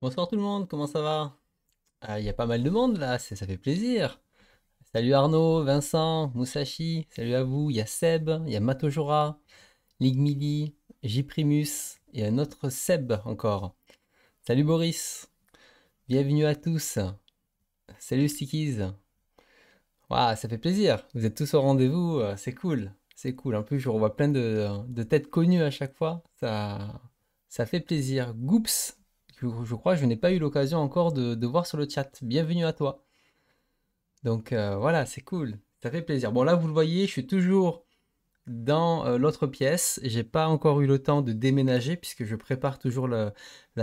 Bonsoir tout le monde, comment ça va Il euh, y a pas mal de monde là, ça fait plaisir. Salut Arnaud, Vincent, Musashi, salut à vous. Il y a Seb, il y a Matojora, Ligmili, J Primus et un autre Seb encore. Salut Boris, bienvenue à tous. Salut Stickies ça fait plaisir. Vous êtes tous au rendez-vous, euh, c'est cool. C'est cool. En plus, je revois plein de, têtes connues à chaque fois. Ça, ça fait plaisir. Goops, je, crois que je n'ai pas eu l'occasion encore de, voir sur le chat. Bienvenue à toi. Donc euh, voilà, c'est cool. Ça fait plaisir. Bon, là, vous le voyez, je suis toujours dans euh, l'autre pièce. J'ai pas encore eu le temps de déménager puisque je prépare toujours la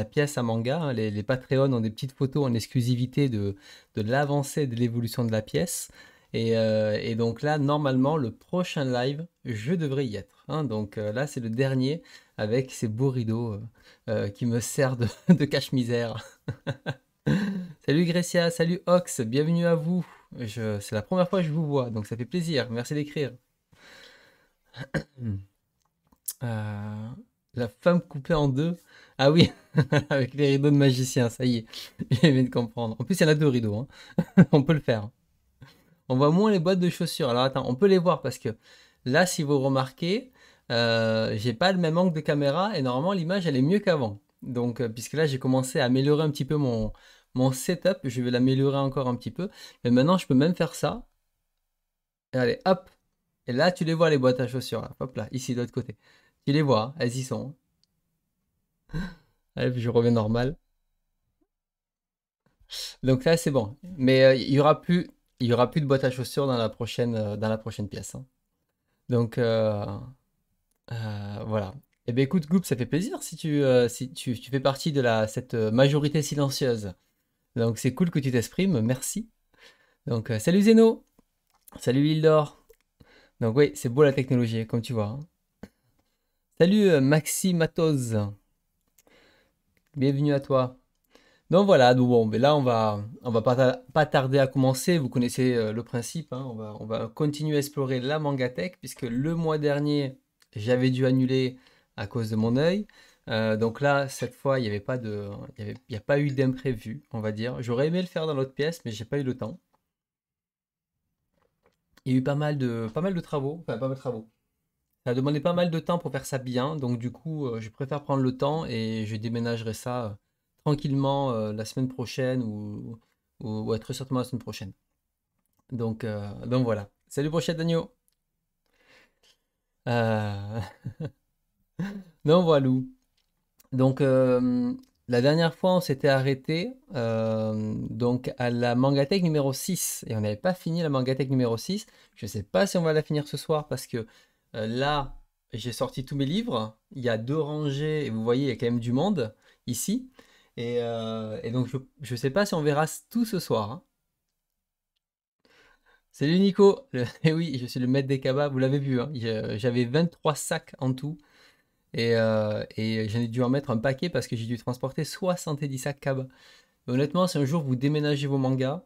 pièce à manga. Hein. Les, Patreons ont des petites photos en exclusivité de l'avancée de l'évolution de la pièce. Euh, et, donc là, normalement, le prochain live, je devrais y être. Hein. Donc euh, là, c'est le dernier avec ces beaux rideaux euh, qui me servent de, cache-misère. salut Grécia, salut Ox, bienvenue à vous. C'est la première fois que je vous vois, donc ça fait plaisir. Merci d'écrire. la femme coupée en deux. Ah oui, avec les rideaux de magicien, ça y est. J'ai aimé de comprendre. En plus, il y en a deux rideaux. Hein. On peut le faire on voit moins les boîtes de chaussures. Alors attends, on peut les voir parce que là, si vous remarquez, euh, j'ai pas le même angle de caméra et normalement l'image elle est mieux qu'avant. Donc, euh, puisque là j'ai commencé à améliorer un petit peu mon, mon setup, je vais l'améliorer encore un petit peu. Mais maintenant je peux même faire ça. Et allez, hop. Et là tu les vois les boîtes à chaussures. Hop là, ici de l'autre côté. Tu les vois, elles y sont. allez, je reviens normal. Donc là c'est bon. Mais euh, il y aura plus il n'y aura plus de boîte à chaussures dans la prochaine, euh, dans la prochaine pièce. Hein. Donc euh, euh, voilà. Eh bien écoute Goop, ça fait plaisir si tu, si tu, fais partie de la, cette majorité silencieuse. Donc c'est cool que tu t'exprimes, merci. Donc salut Zeno, salut Ildor. Donc oui, c'est beau la technologie, comme tu vois. Hein. Salut Maxi Matos. Bienvenue à toi. Donc voilà, bon, là on va on va pas, tarder à commencer. Vous connaissez euh, le principe. Hein. on, va, continuer à explorer la Mangatech puisque le mois dernier j'avais dû annuler à cause de mon œil. Euh, donc là cette fois il n'y avait pas de a pas eu d'imprévu on va dire. J'aurais aimé le faire dans l'autre pièce mais j'ai pas eu le temps. Il y a eu pas mal de pas mal de travaux pas mal de travaux. Ça a demandé pas mal de temps pour faire ça bien donc du coup euh, je préfère prendre le temps et je déménagerai ça tranquillement euh, la semaine prochaine ou, ou, être certainement la semaine prochaine. Donc, euh, donc voilà. Salut prochain d'agneau. Euh, non, voilà. Donc la dernière fois, on s'était arrêté donc à la Mangatech numéro 6 et on n'avait pas fini la Mangatech numéro 6. Je ne sais pas si on va la finir ce soir parce que là, j'ai sorti tous mes livres. Il y a deux rangées et vous voyez, il y a quand même du monde ici. Euh, et, donc, je, ne sais pas si on verra tout ce soir. c'est hein. Salut Nico Et eh oui, je suis le maître des cabas, vous l'avez vu, hein. j'avais 23 sacs en tout. Et, euh, j'en dû en mettre un paquet parce que j'ai dû transporter 70 sacs cabas. honnêtement, si un jour vous déménagez vos mangas,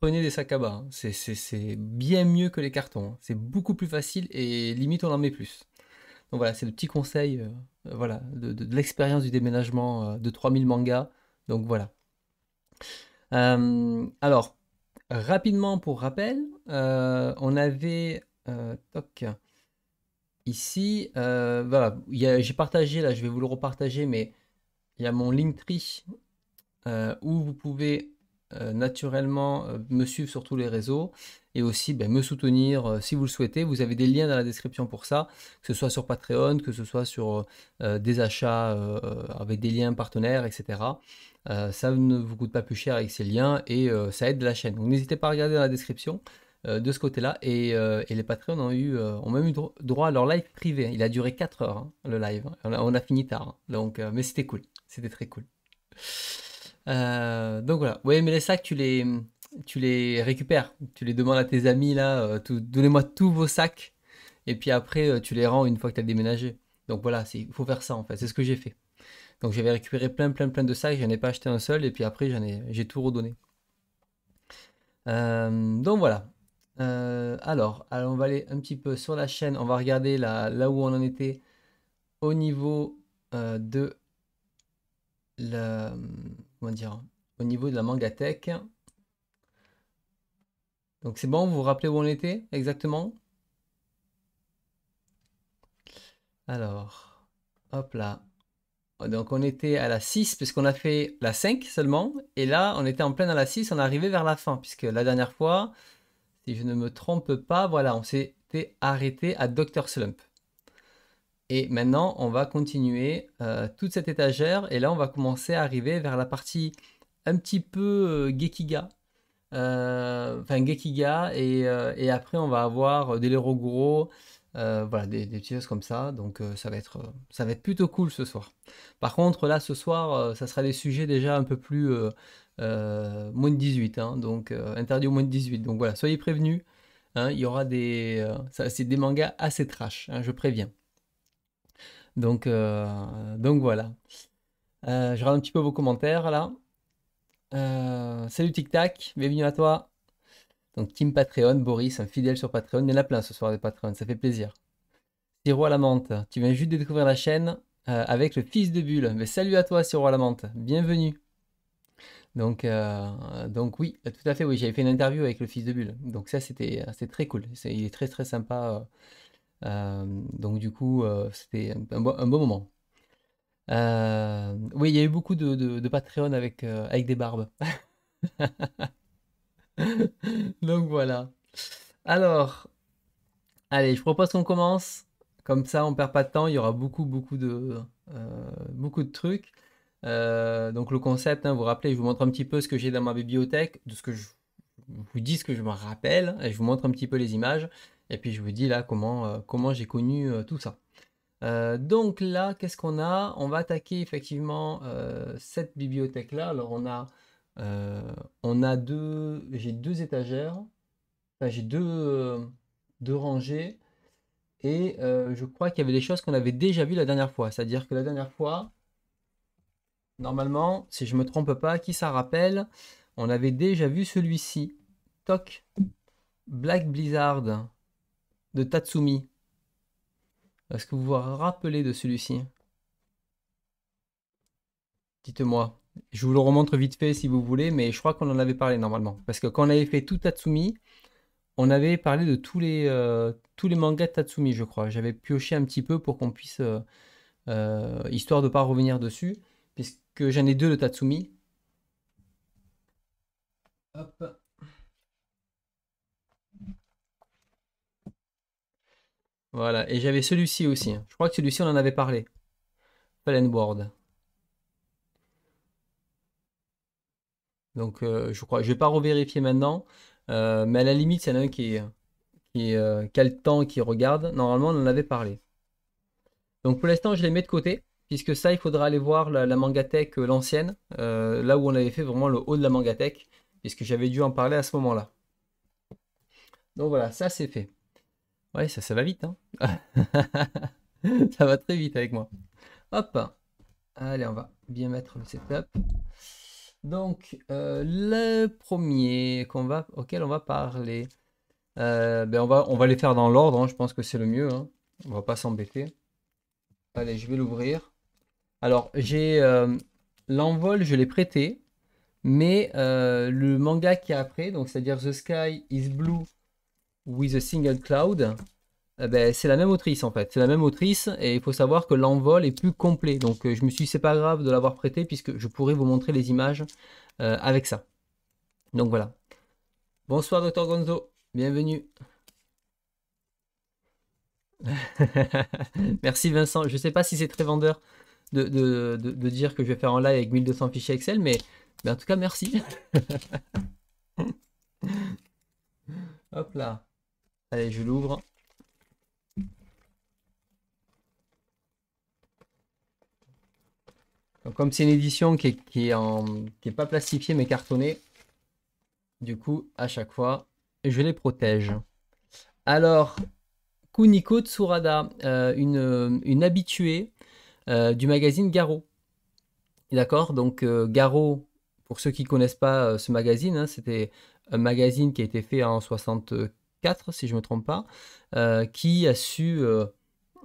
prenez des sacs cabas. Hein. C'est C'est bien mieux que les cartons. C'est beaucoup plus facile et limite on en met plus. Donc voilà, c'est le petit conseil euh, euh, voilà, de, l'expérience du déménagement euh, de 3000 mangas. Donc voilà. alors, rapidement pour rappel, on avait. toc. Ici, voilà, j'ai partagé, là je vais vous le repartager, mais il y a mon Linktree où vous pouvez euh, naturellement euh, me suivre sur tous les réseaux et aussi ben, me soutenir euh, si vous le souhaitez. Vous avez des liens dans la description pour ça, que ce soit sur Patreon, que ce soit sur des achats avec des liens partenaires, etc. ça ne vous coûte pas plus cher avec ces liens et ça aide la chaîne. Donc n'hésitez pas à regarder dans la description de ce côté-là. Et, les Patreons ont, eu, ont même eu droit à leur live privé. Il a duré 4 heures, hein, le live. On a, fini tard. Hein. Donc, mais c'était cool. C'était très cool. Euh, donc voilà. Oui, mais les sacs, tu les, tu les récupères. Tu les demandes à tes amis, là, euh, donnez-moi tous vos sacs. Et puis après, euh, tu les rends une fois que tu as déménagé. Donc voilà, il faut faire ça en fait. C'est ce que j'ai fait. Donc j'avais récupéré plein, plein, plein de sacs. Je n'en ai pas acheté un seul. Et puis après, j'en ai, j'ai tout redonné. donc voilà. Alors, on va aller un petit peu sur la chaîne. On va regarder là où on en était au niveau de la dire, au niveau de la mangathèque. Donc c'est bon, vous vous rappelez où on était exactement Alors, hop là. Oh, donc on était à la 6 puisqu'on a fait la 5 seulement. Et là, on était en plein à la 6, on arrivait vers la fin. Puisque la dernière fois, si je ne me trompe pas, voilà, on s'était arrêté à Dr. Slump. Et maintenant, on va continuer euh, toute cette étagère. Et là, on va commencer à arriver vers la partie un petit peu euh, Gekiga. Euh, enfin, Gekiga. Euh, et, après, on va avoir des Leroguro. voilà, des, petites choses comme ça. Donc, ça, va être, ça va être plutôt cool ce soir. Par contre, là, ce soir, ça sera des sujets déjà un peu plus moins de 18. Hein. donc, interdit au moins de 18. Donc, voilà, soyez prévenus. Hein. il y aura des. c'est des mangas assez trash, hein, je préviens. Donc, euh, donc voilà. Euh, je regarde un petit peu vos commentaires là. Euh, salut Tic Tac, bienvenue à toi. Donc Team Patreon, Boris, un fidèle sur Patreon. Il y en a plein ce soir des Patreons, ça fait plaisir. Siro à tu viens juste de découvrir la chaîne avec le fils de Bulle. Mais salut à toi Siro à bienvenue. Donc, donc oui, tout à fait, oui, j'avais fait une interview avec le fils de Bulle. Donc ça, c'était très cool. il est très très sympa euh, donc du coup, euh, c'était un, bon moment. Euh, oui, il y a eu beaucoup de, de, Patreon avec, avec des barbes. donc voilà. Alors, allez, je propose qu'on commence. Comme ça, on perd pas de temps. Il y aura beaucoup, beaucoup de, beaucoup de trucs. donc le concept, vous hein, vous rappelez, je vous montre un petit peu ce que j'ai dans ma bibliothèque, de ce que je, je vous dis, ce que je me rappelle, et je vous montre un petit peu les images. Et puis je vous dis là comment, euh, comment j'ai connu euh, tout ça. Euh, donc là, qu'est-ce qu'on a On va attaquer effectivement cette bibliothèque-là. Alors on a, on a deux, j'ai deux étagères, enfin, j'ai deux, deux, rangées, et je crois qu'il y avait des choses qu'on avait déjà vues la dernière fois. C'est-à-dire que la dernière fois, normalement, si je me trompe pas, qui ça rappelle On avait déjà vu celui-ci. Toc, Black Blizzard de Tatsumi. Est-ce que vous vous rappelez de celui-ci Dites-moi. Je vous le remontre vite fait si vous voulez, mais je crois qu'on en avait parlé normalement. Parce que quand on avait fait tout Tatsumi, on avait parlé de tous les, euh, tous les mangas de Tatsumi, je crois. J'avais pioché un petit peu pour qu'on puisse, euh, euh, histoire de ne pas revenir dessus, puisque j'en ai deux de Tatsumi. Hop. Voilà, et j'avais celui-ci aussi. Hein. Je crois que celui-ci, on en avait parlé. Fallen Donc, euh, je crois, je vais pas revérifier maintenant, euh, mais à la limite, c'est un qui, qui, un qui, a le temps, qui regarde. Normalement, on en avait parlé. Donc, pour l'instant, je les mets de côté, puisque ça, il faudra aller voir la, la mangatech, euh, l'ancienne, là où on avait fait vraiment le haut de la mangatech, puisque j'avais dû en parler à ce moment-là. Donc voilà, ça c'est fait. Ouais, ça, ça va vite. Hein. ça va très vite avec moi. Hop. Allez, on va bien mettre le setup. Donc, euh, le premier qu'on va, auquel on va parler, euh, ben on, va, on va les faire dans l'ordre, hein. je pense que c'est le mieux. Hein. On va pas s'embêter. Allez, je vais l'ouvrir. Alors, j'ai euh, l'envol, je l'ai prêté, mais le manga qui a après, donc c'est-à-dire The Sky is Blue with a single cloud, eh ben, c'est la même autrice en fait. C'est la même autrice et il faut savoir que l'envol est plus complet. Donc euh, je me suis dit c'est pas grave de l'avoir prêté puisque je pourrais vous montrer les images euh, avec ça. Donc voilà. Bonsoir Docteur Gonzo, bienvenue. Merci Vincent. Je sais pas si c'est très vendeur. De, dire que je vais faire en live avec 1200 fichiers Excel, mais en tout cas, merci. Hop là. Allez, je l'ouvre. comme c'est une édition qui est, pas plastifiée mais cartonnée, du coup, à chaque fois, je les protège. Alors, Kuniko Tsurada, euh, une, habituée euh, du magazine Garo. D'accord Donc, euh, Garo, pour ceux qui ne connaissent pas ce magazine, hein, c'était un magazine qui a été fait en 1974 si je ne me trompe pas, euh, qui a su, euh,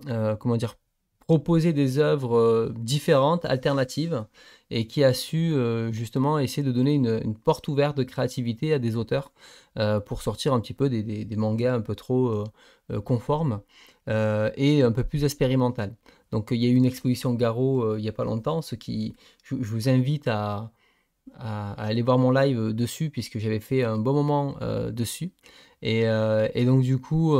euh, comment dire, proposer des œuvres différentes, alternatives, et qui a su justement essayer de donner une, porte ouverte de créativité à des auteurs pour sortir un petit peu des, mangas un peu trop conformes et un peu plus expérimentales. Donc il y a eu une exposition Garo il n'y a pas longtemps, ce qui, je vous invite à, à, aller voir mon live euh, dessus, puisque j'avais fait un bon moment euh, dessus. Euh, et, donc, du coup,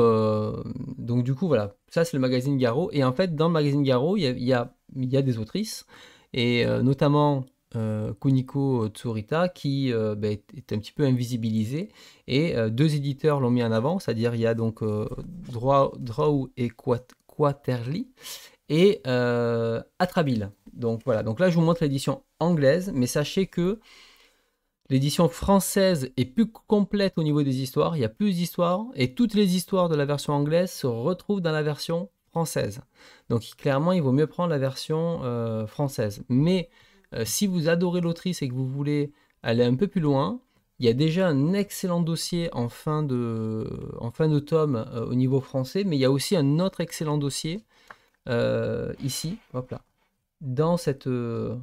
donc, du coup, voilà, ça c'est le magazine Garo. Et en fait, dans le magazine Garo, il y a, y a, des autrices, et notamment Kuniko Tsurita qui ben, est un petit peu invisibilisée. et deux éditeurs l'ont mis en avant, c'est-à-dire il y a donc Draw, Draw et Quaterly et Atrabile. Donc voilà, donc là je vous montre l'édition anglaise, mais sachez que l'édition française est plus complète au niveau des histoires, il y a plus d'histoires, et toutes les histoires de la version anglaise se retrouvent dans la version française. Donc clairement, il vaut mieux prendre la version euh, française. Mais euh, si vous adorez l'autrice et que vous voulez aller un peu plus loin, il y a déjà un excellent dossier en fin de, en fin tome euh, au niveau français, mais il y a aussi un autre excellent dossier ici, hop là, dans cette, euh,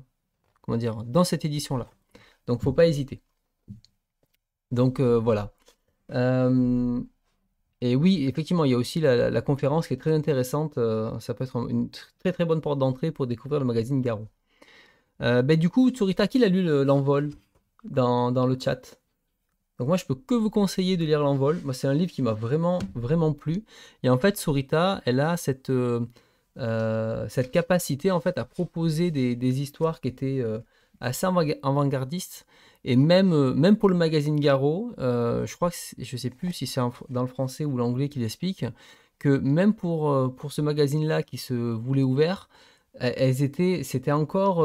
comment dire, dans cette édition-là. Donc, faut pas hésiter. Donc, euh, voilà. Euh, et oui, effectivement, il y a aussi la, conférence qui est très intéressante. ça peut être une très très bonne porte d'entrée pour découvrir le magazine Garo. Ben, du coup, Tsurita, qui a lu l'envol dans, dans le chat donc moi, je peux que vous conseiller de lire L'Envol. Moi, c'est un livre qui m'a vraiment, vraiment plu. Et en fait, Surita, elle a cette, euh, cette capacité en fait à proposer des, histoires qui étaient euh, assez avant-gardistes. Et même, euh, même pour le magazine Garo, je crois que je sais plus si c'est dans le français ou l'anglais qu'il explique, que même pour, pour ce magazine-là qui se voulait ouvert, elles étaient, c'était encore,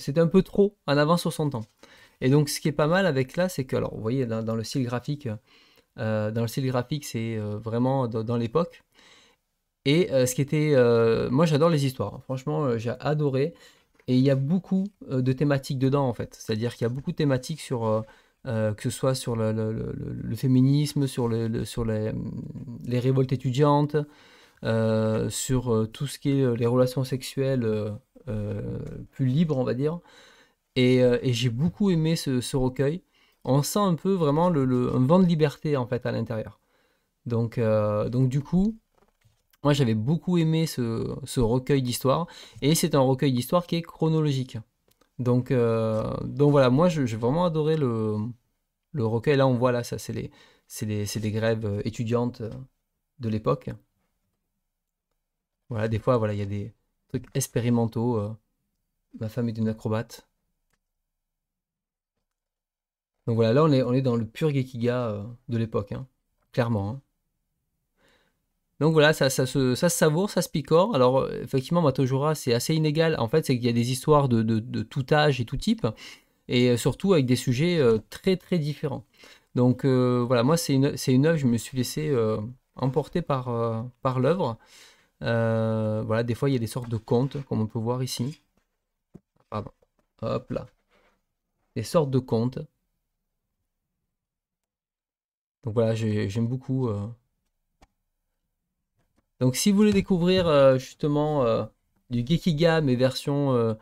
c'est un peu trop en avance sur son temps. Et donc, ce qui est pas mal avec là, c'est que, alors, vous voyez, dans, le style graphique, dans le style graphique, c'est vraiment dans l'époque. Et euh, ce qui était. Euh, moi, j'adore les histoires. Franchement, euh, j'ai adoré. Et il y a beaucoup de thématiques dedans, en fait. C'est-à-dire qu'il y a beaucoup de thématiques sur. que ce soit sur le, féminisme, sur, le, sur mm, les, révoltes étudiantes, sur tout ce qui est les relations sexuelles plus libres, on va dire. Et, j'ai beaucoup aimé ce, recueil. On sent un peu vraiment le, un vent de liberté, en fait, à l'intérieur. Donc, donc du coup, moi, j'avais beaucoup aimé ce, recueil d'histoire, et c'est un recueil d'histoire qui est chronologique. Donc, euh, donc voilà, moi, j'ai vraiment adoré le, recueil. Là, on voit, là, ça, c'est les, grèves euh, étudiantes euh, de l'époque. Voilà, des fois, voilà, il y a des trucs expérimentaux. ma femme est une acrobate. Donc voilà, là, on est, dans le pur Gekiga de l'époque, hein, clairement. Hein. Donc voilà, ça, ça, se, savoure, ça se picore. Alors euh, effectivement, Matojora, c'est assez inégal. En fait, c'est qu'il y a des histoires de, tout âge et tout type, et euh, surtout avec des sujets euh, très très différents. Donc voilà, moi c'est une, œuvre, je me suis laissé emporter par, l'œuvre. voilà, des fois il y a des sortes de contes, comme on peut voir ici. Pardon. Hop là. Des sortes de contes. Donc voilà, j'aime beaucoup. Donc si vous voulez découvrir euh, justement euh, du Gekiga, mais version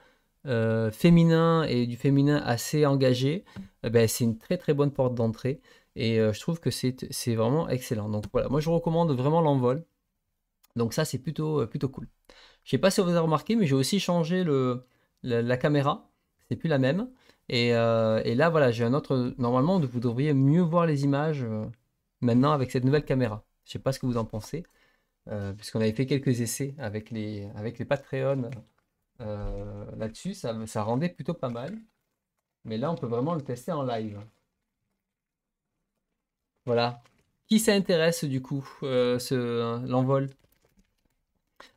euh, féminin et du féminin assez engagé, eh ben, c'est une très très bonne porte d'entrée. Et je trouve que c'est vraiment excellent. Donc voilà, moi je recommande vraiment l'envol. Donc ça c'est plutôt, plutôt cool. Je ne sais pas si vous avez remarqué, mais j'ai aussi changé le, la, la caméra. C'est plus la même. Et, là voilà, j'ai un autre... Normalement, vous devriez mieux voir les images maintenant avec cette nouvelle caméra. Je ne sais pas ce que vous en pensez. Euh, puisqu'on avait fait quelques essais avec les, avec les Patreons euh, là-dessus, ça, rendait plutôt pas mal. Mais là, on peut vraiment le tester en live. Voilà. Qui s'intéresse du coup, euh, ce l'envol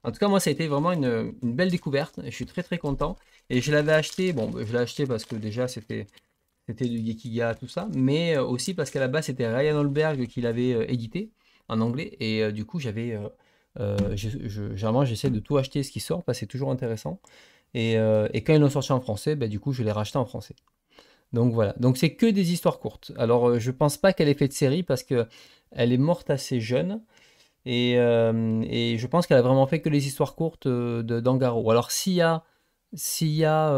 En tout cas, moi, ça a été vraiment une, belle découverte. Je suis très très content. Et je l'avais acheté, bon, je l'ai acheté parce que déjà, c'était c'était du Gekiga, tout ça, mais aussi parce qu'à la base, c'était Ryan Holberg qui l'avait édité en anglais. Et euh, du coup, j'avais. Euh, euh, généralement, j'essaie de tout acheter ce qui sort parce que c'est toujours intéressant. Et, et quand ils l'ont sorti en français, bah, du coup, je l'ai racheté en français. Donc voilà. Donc c'est que des histoires courtes. Alors je pense pas qu'elle ait fait de série parce que elle est morte assez jeune. Et, et je pense qu'elle a vraiment fait que les histoires courtes d'Angaro. Alors s'il y a, s'il y a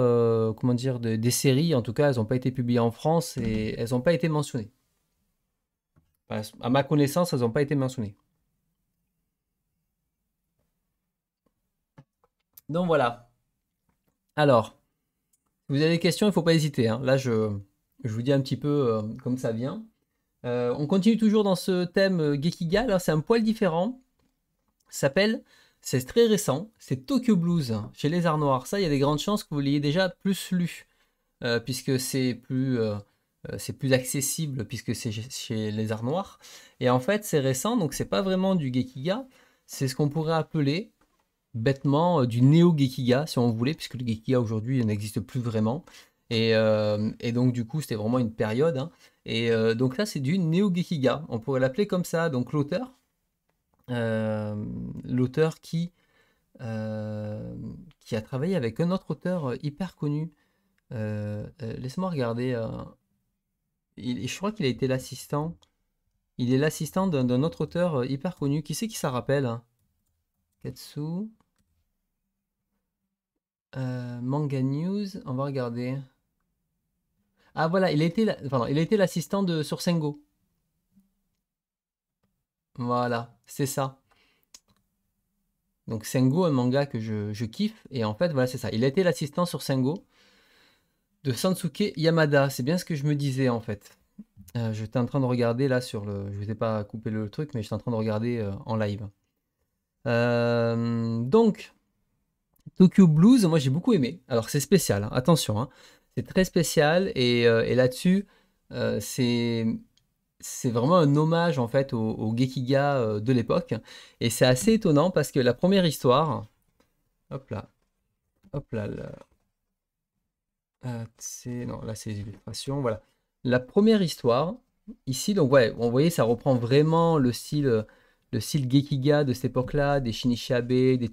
comment dire, des séries, en tout cas, elles n'ont pas été publiées en France et elles n'ont pas été mentionnées. À ma connaissance, elles n'ont pas été mentionnées. Donc voilà. Alors, vous avez des questions, il ne faut pas hésiter. Hein. Là, je, je, vous dis un petit peu euh, comme ça vient. Euh, on continue toujours dans ce thème euh, Gekiga. Là, hein. c'est un poil différent. s'appelle, c'est très récent, c'est Tokyo Blues hein. chez Les Arts Noirs. Ça, il y a des grandes chances que vous l'ayez déjà plus lu, puisque c'est plus euh, c'est plus accessible puisque c'est chez les arts noirs. Et en fait, c'est récent, donc c'est pas vraiment du Gekiga, c'est ce qu'on pourrait appeler bêtement euh, du néo-Gekiga, si on voulait, puisque le Gekiga aujourd'hui n'existe plus vraiment. Et, euh, donc, du coup, c'était vraiment une période. Hein. Et donc là, c'est du néo-Gekiga, on pourrait l'appeler comme ça. Donc, l'auteur, l'auteur qui, qui a travaillé avec un autre auteur hyper connu, laisse-moi regarder je crois qu'il a été l'assistant. Il est l'assistant d'un autre auteur euh, hyper connu. Qui c'est qui ça rappelle hein Katsu. Euh, manga News, on va regarder. Ah voilà, il a été l'assistant de sur Sengo. Voilà, c'est ça. Donc Sengo, un manga que je, je kiffe, et en fait voilà c'est ça. Il a été l'assistant sur Sengo, de Sansuke Yamada. C'est bien ce que je me disais en fait. Je euh, j'étais en train de regarder là sur le. Je vous ai pas coupé le truc, mais j'étais en train de regarder euh, en live. Euh, donc, Tokyo Blues, moi j'ai beaucoup aimé. Alors c'est spécial, hein. attention, hein. c'est très spécial et, là-dessus, c'est. C'est vraiment un hommage en fait au, au Gekiga de l'époque. Et c'est assez étonnant parce que la première histoire. Hop là. Hop là. là c'est non, là c'est Voilà. La première histoire, ici, donc ouais, on voyez, ça reprend vraiment le style, euh, le style Gekiga de cette époque-là, des Shinichabe, des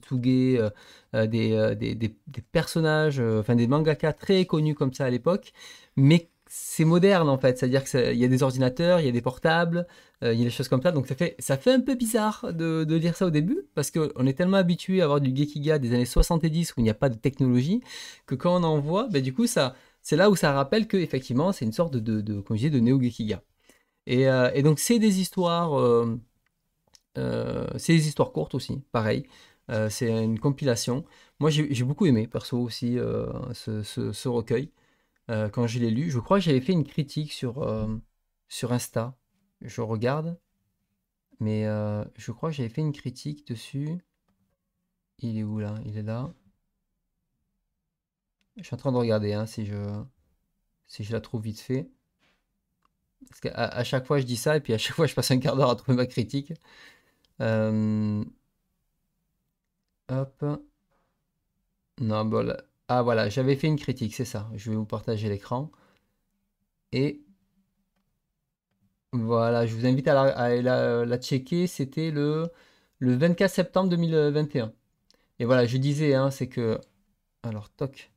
euh, euh, des, des, des, personnages, enfin des mangaka très connus comme ça à l'époque, mais c'est moderne en fait, c'est-à-dire qu'il y a des ordinateurs, il y a des portables, euh, il y a des choses comme ça, donc ça fait, ça fait un peu bizarre de, dire lire ça au début, parce qu'on est tellement habitué à avoir du Gekiga des années 70 où il n'y a pas de technologie, que quand on en voit, ben, du coup, ça, c'est là où ça rappelle que effectivement c'est une sorte de, de, de de néo-Gekiga. Euh, et, donc c'est des histoires, euh, c'est des histoires courtes aussi, pareil, c'est une compilation. Moi j'ai beaucoup aimé, perso aussi, ce, recueil. Euh, quand je l'ai lu. Je crois que j'avais fait une critique sur, euh, sur Insta. Je regarde. Mais euh, je crois que j'avais fait une critique dessus. Il est où là Il est là. Je suis en train de regarder hein, si, je, si je la trouve vite fait. Parce qu'à à chaque fois je dis ça et puis à chaque fois je passe un quart d'heure à trouver ma critique. Hop. Non, bon, ah voilà, j'avais fait une critique, c'est ça. Je vais vous partager l'écran. Et voilà, je vous invite à la, la, checker. C'était le, le 24 septembre 2021. Et voilà, je disais, hein, c'est que... Alors, toc.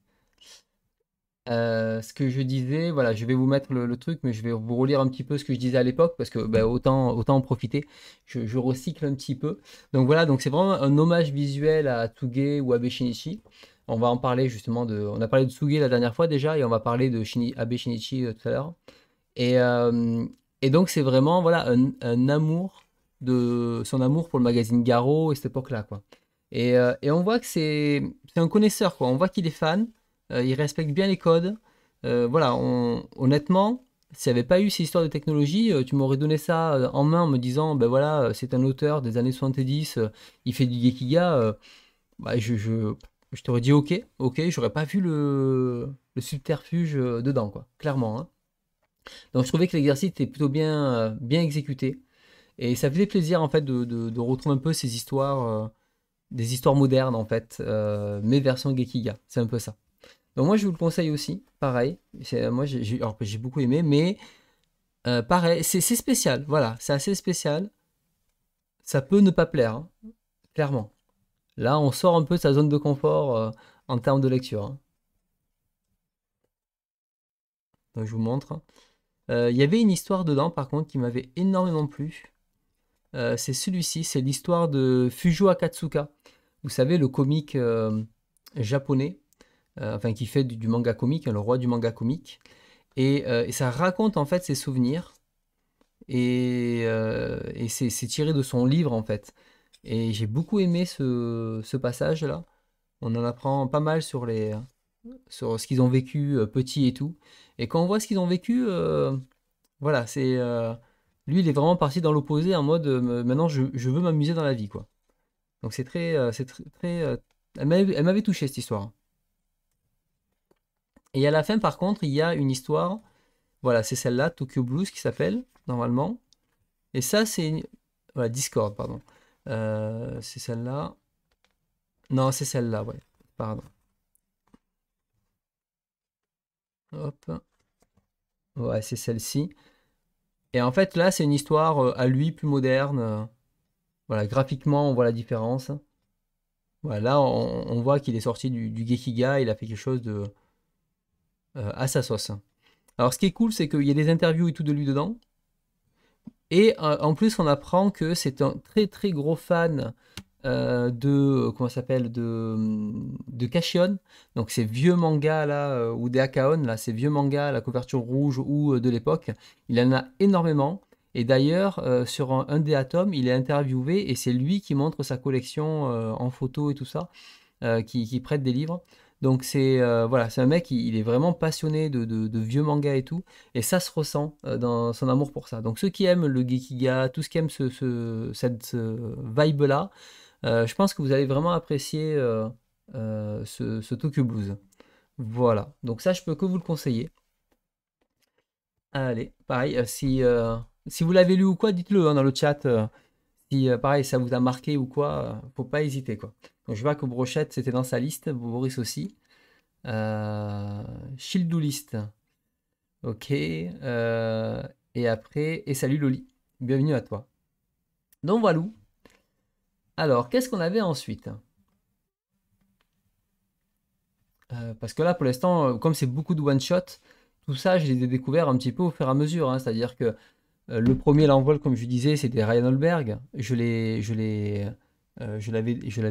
Euh, ce que je disais, voilà, je vais vous mettre le, truc, mais je vais vous relire un petit peu ce que je disais à l'époque, parce que ben, autant, autant en profiter. Je, recycle un petit peu. Donc voilà, donc c'est vraiment un hommage visuel à Tougué ou à Beshinichi. On va en parler justement de. On a parlé de Sugi la dernière fois déjà et on va parler de Abe Shinichi euh, tout à l'heure. Et, euh, et donc c'est vraiment voilà un, amour de son amour pour le magazine Garo et cette époque-là quoi. Et, euh, on voit que c'est un connaisseur quoi. On voit qu'il est fan, il respecte bien les codes. voilà, honnêtement, s'il n'y avait pas eu ces histoires de technologie, tu m'aurais donné ça en main en me disant, ben voilà, c'est un auteur des années 70, il fait du Gekiga, bah je, je, je t'aurais dit ok, ok, j'aurais pas vu le, subterfuge euh, dedans, quoi, clairement. Hein. Donc je trouvais que l'exercice était plutôt bien, euh, bien exécuté. Et ça faisait plaisir en fait de, retrouver un peu ces histoires, euh, des histoires modernes en fait, euh, versions Gekiga, c'est un peu ça. Donc moi je vous le conseille aussi, pareil. Moi j'ai beaucoup aimé, mais pareil, c'est spécial, voilà, c'est assez spécial. Ça peut ne pas plaire, hein, clairement. Là, on sort un peu de sa zone de confort euh, en termes de lecture. Hein. je vous montre. Euh, il y avait une histoire dedans, par contre, qui m'avait énormément plu. Euh, c'est celui-ci, c'est l'histoire de Fujo Akatsuka. Vous savez, le comique japonais, enfin qui fait du, manga comique, hein, le roi du manga comique. Et, ça raconte en fait ses souvenirs. et c'est tiré de son livre en fait. Et j'ai beaucoup aimé ce, passage-là. On en apprend pas mal sur, les, sur ce qu'ils ont vécu euh, petit et tout. Et quand on voit ce qu'ils ont vécu, euh, voilà, c'est. Euh, lui, il est vraiment parti dans l'opposé en mode maintenant je, veux m'amuser dans la vie, quoi. Donc c'est très. très, elle m'avait touché cette histoire. Et à la fin, par contre, il y a une histoire. Voilà, c'est celle-là, Tokyo Blues, qui s'appelle, normalement. Et ça, c'est. Une... Discord, pardon. Euh, c'est celle-là. Non, c'est celle-là, ouais. Pardon. Hop. Ouais, c'est celle-ci. Et en fait, là, c'est une histoire euh, à lui plus moderne. Voilà, graphiquement, on voit la différence. Voilà, là, on, voit qu'il est sorti du, du, Gekiga, il a fait quelque chose de euh, à sa sauce. Alors, ce qui est cool, c'est qu'il y a des interviews et tout de lui dedans. Et euh, en plus, on apprend que c'est un très très gros fan euh, de euh, comment s'appelle de de Cachion. Donc ces vieux mangas là ou des Akaon là, ces vieux mangas à la couverture rouge ou de l'époque, il en a énormément. Et d'ailleurs, sur un, des atomes, il est interviewé et c'est lui qui montre sa collection en photo et tout ça, qui, prête des livres. Donc c'est euh, voilà, c'est un mec, il, est vraiment passionné de, vieux mangas et tout, et ça se ressent euh, dans son amour pour ça. Donc ceux qui aiment le gekiga, tout ce qui aime ce, ce, cette vibe là, euh, je pense que vous allez vraiment apprécier ce, ce, Tokyo Blues. Voilà. Donc ça, je peux que vous le conseiller. Allez, pareil, si si vous l'avez lu ou quoi, dites-le hein, dans le chat. si pareil, ça vous a marqué ou quoi, faut pas hésiter quoi je vois que Brochette, c'était dans sa liste, Boris aussi. Euh, Shieldou list. Ok. Euh, et après, et salut Loli. Bienvenue à toi. Donc voilà. Alors, qu'est-ce qu'on avait ensuite euh, Parce que là, pour l'instant, euh, comme c'est beaucoup de one-shot, tout ça, je l'ai découvert un petit peu au fur et à mesure. Hein. C'est-à-dire que le premier, l'envol, comme je disais, c'était Ryan Holberg. Je l'ai euh, je l'avais je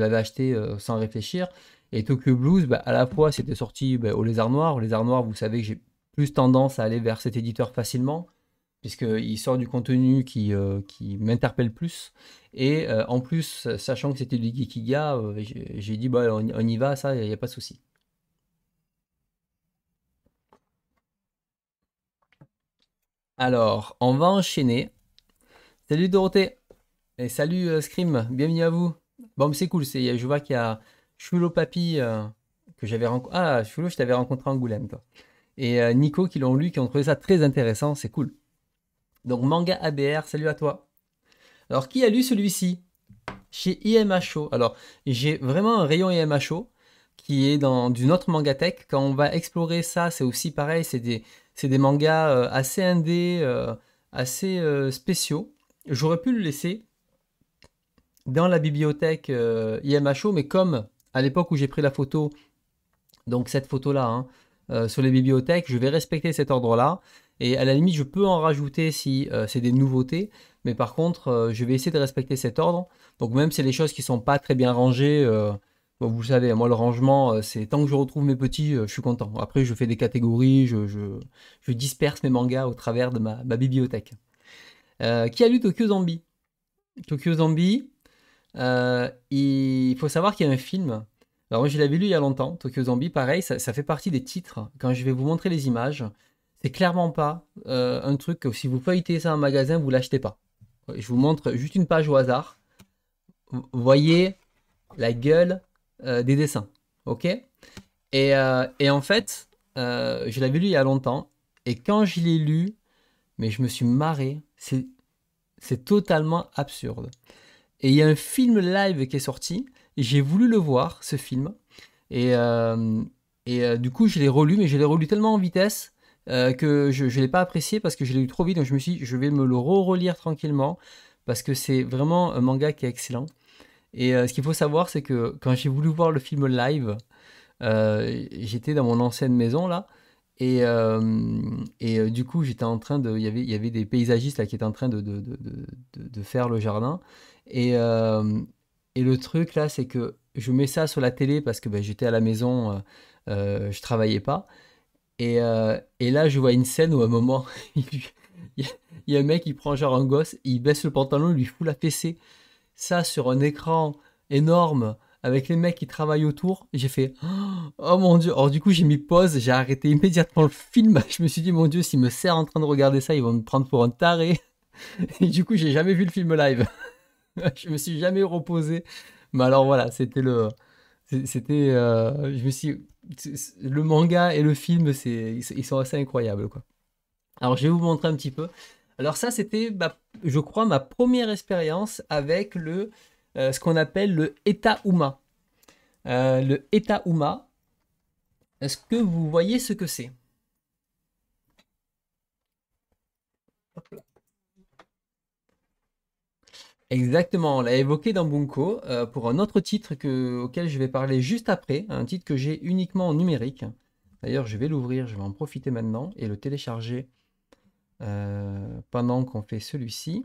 l'avais acheté euh, sans réfléchir et Tokyo Blues bah, à la fois c'était sorti bah, au Lézard Noir au Lézard Noir vous savez que j'ai plus tendance à aller vers cet éditeur facilement puisqu'il sort du contenu qui, euh, m'interpelle plus et en plus sachant que c'était du Geekiga j'ai dit bah, on, y va ça il n'y a pas de souci alors on va enchaîner salut Dorothée salut Scrim, euh, Scream, bienvenue à vous. Bon, c'est cool, je vois qu'il y a Chulo Papy, euh, que j'avais rencontré. Ah, Chulo, je t'avais rencontré en Angoulême, toi. Et euh, Nico qui l'ont lu, qui ont trouvé ça très intéressant, c'est cool. Donc, manga ABR, salut à toi. Alors, qui a lu celui-ci Chez IMHO. Alors, j'ai vraiment un rayon IMHO qui est dans d'une autre mangatech. Quand on va explorer ça, c'est aussi pareil, c'est des, c'est des mangas assez indés, assez spéciaux. J'aurais pu le laisser dans la bibliothèque euh, IMHO, mais comme à l'époque où j'ai pris la photo, donc cette photo-là, hein, euh, sur les bibliothèques, je vais respecter cet ordre-là. Et à la limite, je peux en rajouter si euh, c'est des nouveautés, mais par contre, je vais essayer de respecter cet ordre. Donc même si les choses qui sont pas très bien rangées, vous savez, moi le rangement, c'est tant que je retrouve mes petits, je suis content. Après, je fais des catégories, je, je, disperse mes mangas au travers de ma, ma bibliothèque. qui a lu Tokyo Zombie Tokyo Zombie, euh, il faut savoir qu'il y a un film. Alors moi je l'avais lu il y a longtemps, Tokyo Zombie, pareil, ça, fait partie des titres. Quand je vais vous montrer les images, c'est clairement pas euh, un truc que si vous feuilletez ça en magasin, vous l'achetez pas. Je vous montre juste une page au hasard. voyez la gueule euh, des dessins, ok et, et, en fait, je l'avais lu il y a longtemps, et quand je l'ai lu, mais je me suis marré, c'est totalement absurde. Et il y a un film live qui est sorti. J'ai voulu le voir, ce film. Et, euh, euh, du coup, je l'ai relu, mais je l'ai relu tellement en vitesse euh, que je ne l'ai pas apprécié parce que je l'ai lu trop vite. Donc je me suis dit, je vais me le re-relire tranquillement parce que c'est vraiment un manga qui est excellent. Et ce qu'il faut savoir, c'est que quand j'ai voulu voir le film live, j'étais dans mon ancienne maison là. Et, du coup, j'étais en train de. Y Il y avait des paysagistes là, qui étaient en train de, de faire le jardin. Et, euh, et le truc là, c'est que je mets ça sur la télé parce que ben, j'étais à la maison, euh, euh, je travaillais pas. Et, et, là, je vois une scène où à un moment, il y, a un mec qui prend genre un gosse, il baisse le pantalon, il lui fout la fessée. Ça sur un écran énorme avec les mecs qui travaillent autour. J'ai fait oh, oh mon dieu. Or du coup, j'ai mis pause, j'ai arrêté immédiatement le film. Je me suis dit mon dieu, s'il me sert en train de regarder ça, ils vont me prendre pour un taré. Et du coup, j'ai jamais vu le film live. je me suis jamais reposé. Mais alors voilà, c'était le. C'était. Euh, je me suis. Le manga et le film, c'est, ils sont assez incroyables, quoi. Alors, je vais vous montrer un petit peu. Alors, ça, c'était, je crois, ma première expérience avec le. Euh, ce qu'on appelle le Eta Uma. Euh, le Uma. Est-ce que vous voyez ce que c'est Exactement, on l'a évoqué dans Bunko euh, pour un autre titre que, auquel je vais parler juste après, un titre que j'ai uniquement en numérique. D'ailleurs, je vais l'ouvrir, je vais en profiter maintenant et le télécharger euh, pendant qu'on fait celui-ci.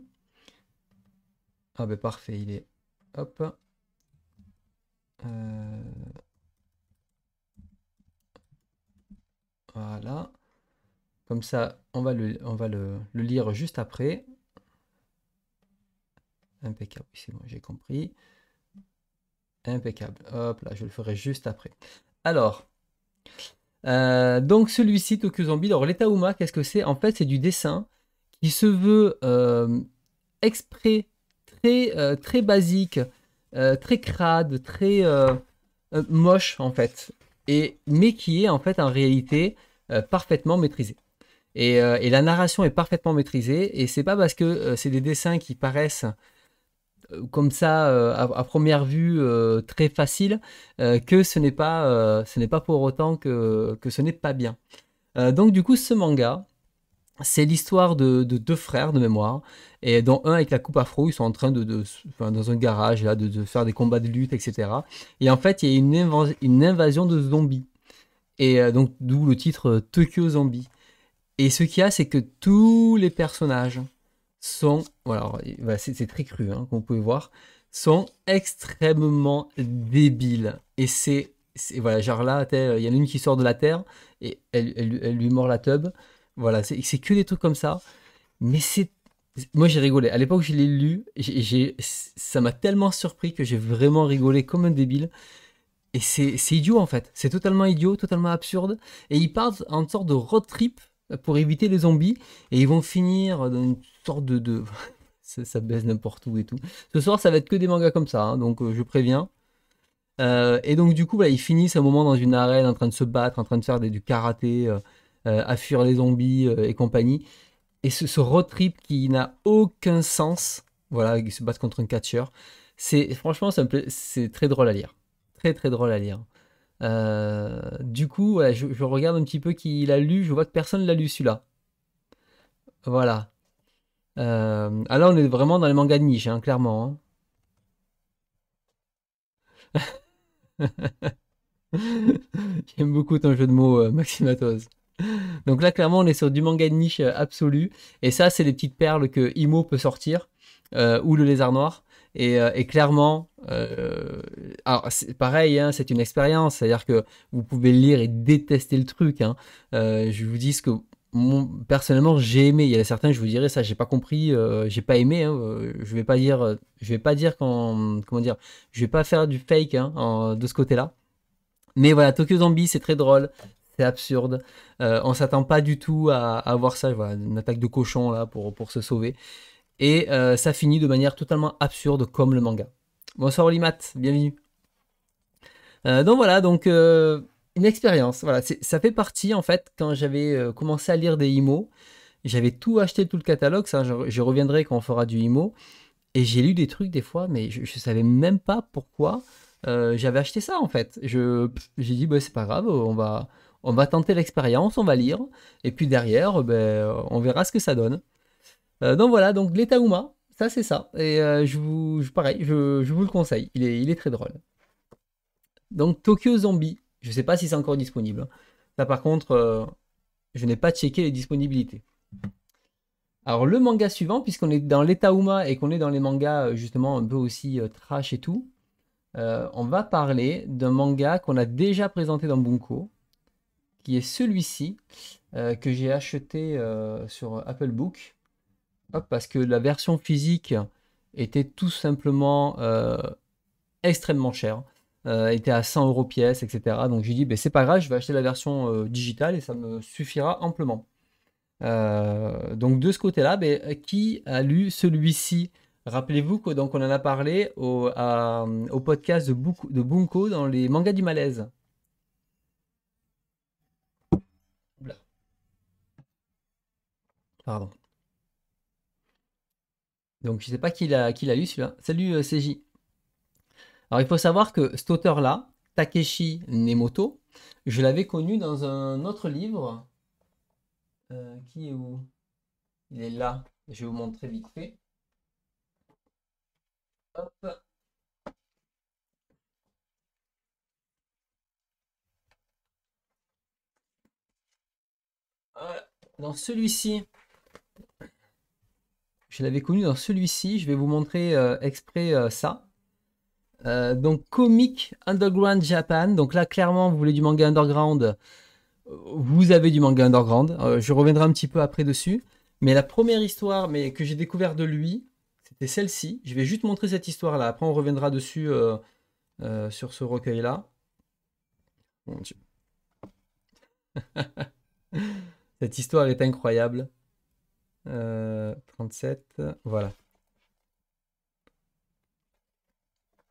Ah ben parfait, il est... Hop. Euh, voilà. Comme ça, on va on va le lire juste après. Impeccable, c'est bon, j'ai compris. Impeccable. Hop là, je le ferai juste après. Alors, euh, donc celui-ci, Tokyo Zombie, alors l'Etauma, qu'est-ce que c'est En fait, c'est du dessin qui se veut euh, exprès, très, euh, très basique, très crade, très moche en fait, et, mais qui est en fait en réalité parfaitement maîtrisé. Et, et, la narration est parfaitement maîtrisée, et c'est pas parce que c'est des dessins qui paraissent euh, comme ça euh, à, première vue euh, très facile que ce n'est pas, ce n'est pas pour autant que, que ce n'est pas bien. donc du coup ce manga, c'est l'histoire de, deux frères de mémoire, et dont un avec la coupe afro, ils sont en train de, dans un garage là, de, faire des combats de lutte, etc. Et en fait, il y a une, invasion de zombies, et donc d'où le titre Tokyo Zombie. Et ce qu'il y a, c'est que tous les personnages sont, voilà, c'est très cru, hein, qu'on comme vous pouvez voir, sont extrêmement débiles. Et c'est, voilà, genre là, il y en a une qui sort de la terre et elle, lui mord la tube. Voilà, c'est que des trucs comme ça. Mais c'est, moi j'ai rigolé. À l'époque, je l'ai lu, ça m'a tellement surpris que j'ai vraiment rigolé comme un débile. Et c'est idiot en fait. C'est totalement idiot, totalement absurde. Et ils partent en sorte de road trip pour éviter les zombies. Et ils vont finir dans une sorte de... ça, baisse n'importe où et tout. Ce soir, ça va être que des mangas comme ça, hein, donc euh, je préviens. Euh, et donc du coup, ils finissent un moment dans une arène en train de se battre, en train de faire du karaté, euh, à fuir les zombies et compagnie. Et ce, ce road trip qui n'a aucun sens, voilà, ils se battent contre un catcher, C'est franchement, c'est très drôle à lire, très très drôle à lire. Euh, du coup, je, regarde un petit peu qui l'a lu. Je vois que personne l'a lu celui-là. Voilà. Euh, alors, ah, on est vraiment dans les mangas de niche, hein, clairement. Hein. J'aime beaucoup ton jeu de mots, euh, Maximatos. Donc là, clairement, on est sur du manga de niche absolu. Et ça, c'est les petites perles que Imo peut sortir, ou le lézard noir. Euh, et, clairement, euh, alors c'est pareil, hein, c'est une expérience, c'est-à-dire que vous pouvez lire et détester le truc. Hein. Euh, je vous dis ce que personnellement j'ai aimé. Il y a certains, je vous dirais ça, j'ai pas compris, je j'ai pas aimé. Hein. je vais pas dire, je vais pas dire comment dire, je vais pas faire du fake de ce côté-là. Mais voilà, Tokyo Zombie, c'est très drôle, c'est absurde. Euh, on s'attend pas du tout à, avoir ça, une attaque de cochon là pour pour se sauver. Et euh, ça finit de manière totalement absurde comme le manga. Bonsoir Olimat, bienvenue. Euh, donc voilà, donc euh, une expérience. Voilà, ça fait partie en fait quand j'avais commencé à lire des IMO. J'avais tout acheté, tout le catalogue, ça je, reviendrai quand on fera du IMO. Et j'ai lu des trucs des fois, mais je ne savais même pas pourquoi j'avais acheté ça en fait. J'ai dit, bah, c'est pas grave, on va, on va tenter l'expérience, on va lire, et puis derrière, ben, on verra ce que ça donne. Euh, donc voilà, donc l'État ça c'est ça. Et euh, je vous, pareil, je, vous le conseille. Il est, il est très drôle. Donc Tokyo Zombie, je ne sais pas si c'est encore disponible. Là hein. par contre, euh, je n'ai pas checké les disponibilités. Alors le manga suivant, puisqu'on est dans l'Etauma et qu'on est dans les mangas justement un peu aussi trash et tout, on va parler d'un manga qu'on a déjà présenté dans Bunko, qui est celui-ci, que j'ai acheté sur Apple Book parce que la version physique était tout simplement euh, extrêmement chère. Euh, était à 100 euros pièce, etc. Donc j'ai dit, mais ben, c'est pas grave, je vais acheter la version euh, digitale et ça me suffira amplement. donc de ce côté-là, ben, qui a lu celui-ci Rappelez-vous qu'on en a parlé au, podcast de, Bunko dans les mangas du malaise. Pardon. Donc je ne sais pas qui l'a, qui l'a eu celui-là. Salut euh, CJ. Alors il faut savoir que cet auteur-là, Takeshi Nemoto, je l'avais connu dans un autre livre. Euh, qui est où Il est là. Je vais vous montrer vite fait. Dans celui-ci, je l'avais connu dans celui-ci. Je vais vous montrer euh, exprès euh, ça. Euh, donc, Comic Underground Japan. Donc là, clairement, vous voulez du manga underground. Vous avez du manga underground. je reviendrai un petit peu après dessus. Mais la première histoire que j'ai découverte de lui, c'était celle-ci. Je vais juste montrer cette histoire-là. Après, on reviendra dessus sur ce recueil-là. cette histoire est incroyable. 37, euh, voilà.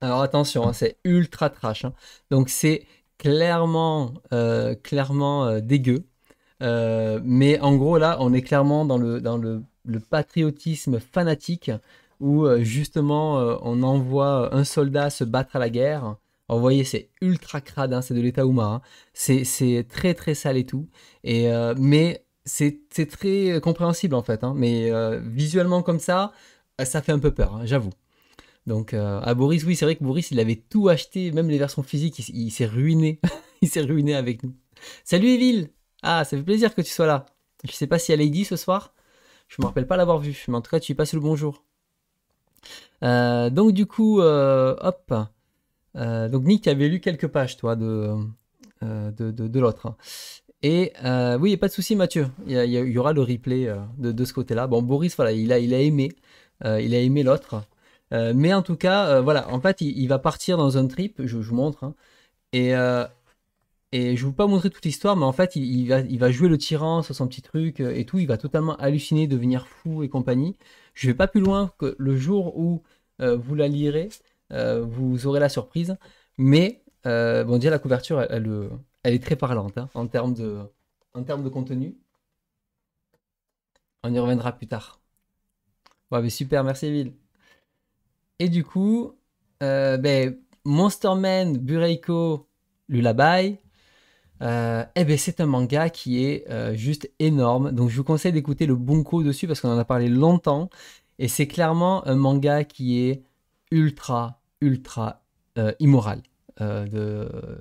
Alors attention, hein, c'est ultra trash. Hein. Donc c'est clairement, euh, clairement euh, dégueu. mais en gros là, on est clairement dans le, dans le, patriotisme fanatique où justement on envoie un soldat se battre à la guerre. Alors, vous voyez, c'est ultra crade, hein, c'est de l'état Ouma. C'est très très sale et tout. Et, mais c'est très euh, compréhensible en fait, hein. mais euh, visuellement comme ça, euh, ça fait un peu peur, hein, j'avoue. Donc à Boris, oui, c'est vrai que Boris, il avait tout acheté, même les versions physiques, il, s'est ruiné, il s'est ruiné avec nous. Salut Evil Ah, ça fait plaisir que tu sois là. Je sais pas si elle est dit ce soir, je me rappelle pas l'avoir vu mais en tout cas, tu y passes le bonjour. donc du coup, hop. donc Nick, avait lu quelques pages, toi, de, de l'autre. Hein. Et euh, oui, pas de souci Mathieu, il y, aura le replay euh, de, de, ce côté-là. Bon, Boris, voilà, il a, il a aimé, euh, il a aimé l'autre. mais en tout cas, voilà, en fait, il, va partir dans un trip, je, vous montre. Hein. et, et je ne vous pas montrer toute l'histoire, mais en fait, il, va, il va jouer le tyran sur son petit truc et tout. Il va totalement halluciner, devenir fou et compagnie. Je vais pas plus loin que le jour où vous la lirez, vous aurez la surprise. Mais, bon, déjà, la couverture, elle, elle elle est très parlante hein, en, termes de, en termes de contenu. On y reviendra plus tard. Ouais, mais super, merci Ville. Et du coup, euh, ben, Monsterman, Bureiko, Lullaby, euh, eh ben, c'est un manga qui est euh, juste énorme. Donc je vous conseille d'écouter le Bunko dessus parce qu'on en a parlé longtemps. Et c'est clairement un manga qui est ultra, ultra euh, immoral. de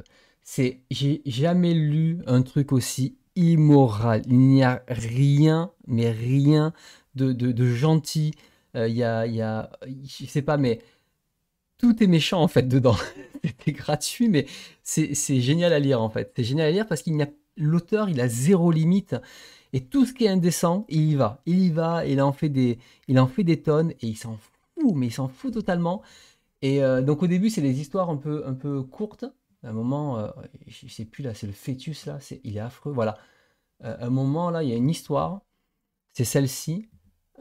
c'est j'ai jamais lu un truc aussi immoral. Il n'y a rien, mais rien de, gentil. Euh, il y, a, y a, je sais pas, mais tout est méchant en fait dedans. C'était gratuit, mais c'est génial à lire en fait. C'est génial à lire parce qu'il n'y a l'auteur, il a zéro limite. Et tout ce qui est indécent, il y va. Il y va, il en fait des, il en fait des tonnes et il s'en fout, mais il s'en fout totalement. Et euh, donc au début, c'est des histoires un peu, un peu courtes un moment, euh, je sais plus là, c'est le fœtus là, c'est il est affreux, voilà. Euh, un moment là, il y a une histoire, c'est celle-ci,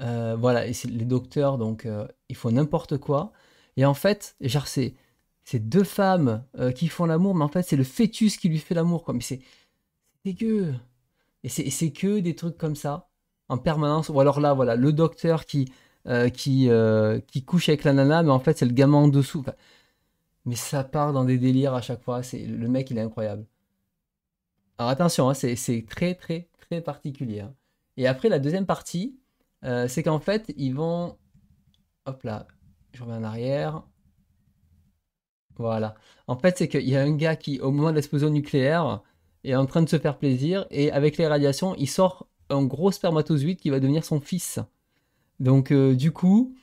euh, voilà, et les docteurs, donc euh, ils font n'importe quoi. Et en fait, genre c'est deux femmes qui font l'amour, mais en fait c'est le fœtus qui lui fait l'amour, quoi. Mais c'est que, Et c'est que des trucs comme ça, en permanence. Ou alors là, voilà, le docteur qui, qui, qui couche avec la nana, mais en fait c'est le gamin en dessous mais ça part dans des délires à chaque fois. C'est le mec, il est incroyable. Alors attention, hein, c'est très très très particulier. Hein. Et après la deuxième partie, euh, c'est qu'en fait ils vont, hop là, je reviens en arrière. Voilà. En fait, c'est qu'il y a un gars qui, au moment de l'explosion nucléaire, est en train de se faire plaisir et avec les radiations, il sort un gros spermatozoïde qui va devenir son fils. Donc euh, du coup,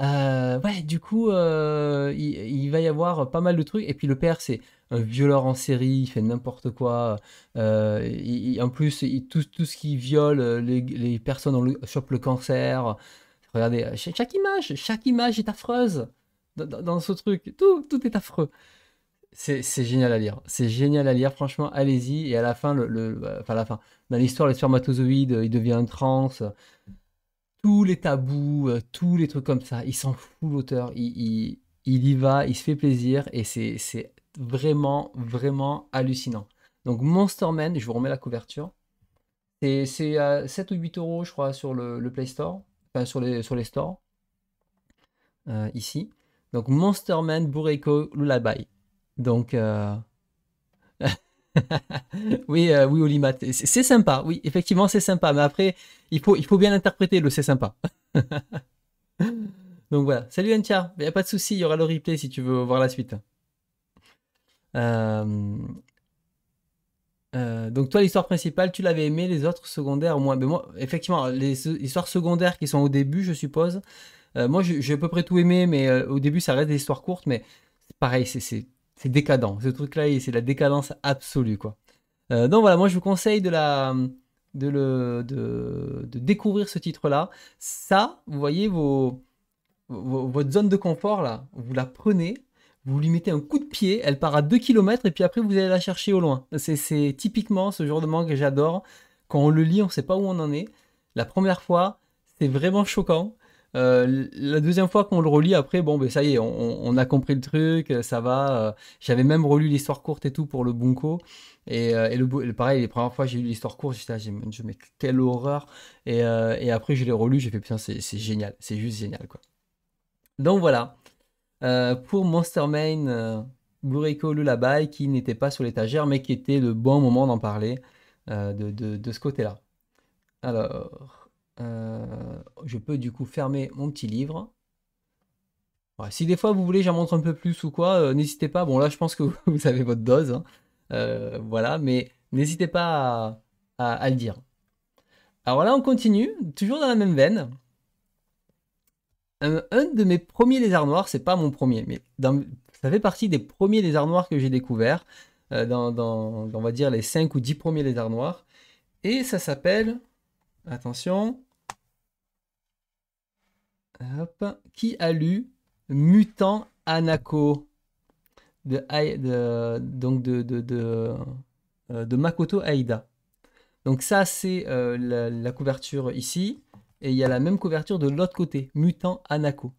euh, ouais, du coup, euh, il, va y avoir pas mal de trucs. Et puis le père, c'est un violeur en série, il fait n'importe quoi. Euh, en plus, tout, tout, ce qui viole, les, personnes ont le, le cancer. Regardez, chaque image, chaque image est affreuse dans, ce truc. Tout, est affreux. C'est génial à lire. C'est génial à lire, franchement, allez-y. Et à la fin, le, la fin, dans l'histoire, les spermatozoïdes, il devient un trans tous les tabous, euh, tous les trucs comme ça. Il s'en fout l'auteur, il, y va, il se fait plaisir et c'est vraiment, vraiment hallucinant. Donc Monster Man, je vous remets la couverture. C'est à 7 ou 8 euros, je crois, sur le, Play Store, enfin sur les, sur les stores, euh, ici. Donc Man Bureko Lullaby. Donc... Euh, oui, euh, oui, Olimat. C'est sympa, oui, effectivement, c'est sympa. Mais après, il faut, il faut bien interpréter le c'est sympa. Donc voilà. Salut Antia. Il n'y a pas de souci, il y aura le replay si tu veux voir la suite. Euh, euh, donc toi, l'histoire principale, tu l'avais aimé, les autres secondaires, moins. Mais moi, effectivement, les histoires secondaires qui sont au début, je suppose. moi, j'ai à peu près tout aimé, mais au début, ça reste des histoires courtes. Mais pareil, c'est c'est décadent. Ce truc-là, c'est la décadence absolue, quoi. Euh, donc voilà, moi je vous conseille de la de, le, de, découvrir ce titre-là. Ça, vous voyez, vos, votre zone de confort, là, vous la prenez, vous lui mettez un coup de pied, elle part à 2 km et puis après vous allez la chercher au loin. C'est typiquement ce genre de manque que j'adore. Quand on le lit, on sait pas où on en est. La première fois, c'est vraiment choquant. Euh, la deuxième fois qu'on le relit, après, bon, ben ça y est, on, a compris le truc, euh, ça va. Euh, j'avais même relu l'histoire courte et tout pour le Bunko. Et, le, pareil, les premières fois, j'ai lu l'histoire courte, j'étais, je quelle horreur. Et, après, je l'ai relu, j'ai fait, putain, c'est, génial, c'est juste génial, quoi. Donc voilà, pour Monster Main, Bureko Lullaby, qui n'était pas sur l'étagère, mais qui était le bon moment d'en parler de ce côté-là. Alors. Euh, je peux du coup fermer mon petit livre. si des fois vous voulez j'en montre un peu plus ou quoi, euh, n'hésitez pas. Bon là je pense que vous avez votre dose. Hein. Euh, voilà, mais n'hésitez pas à, le dire. Alors là on continue, toujours dans la même veine. Un, de mes premiers lézards noirs, c'est pas mon premier, mais dans, ça fait partie des premiers lézards noirs que j'ai découverts, dans, dans, on va dire les 5 ou 10 premiers lézards noirs. Et ça s'appelle... Attention. Qui a lu Mutant Anako de, donc de, euh, de, Makoto Aida. Donc ça, c'est euh, la, couverture ici. Et il y a la même couverture de l'autre côté, Mutant Anako.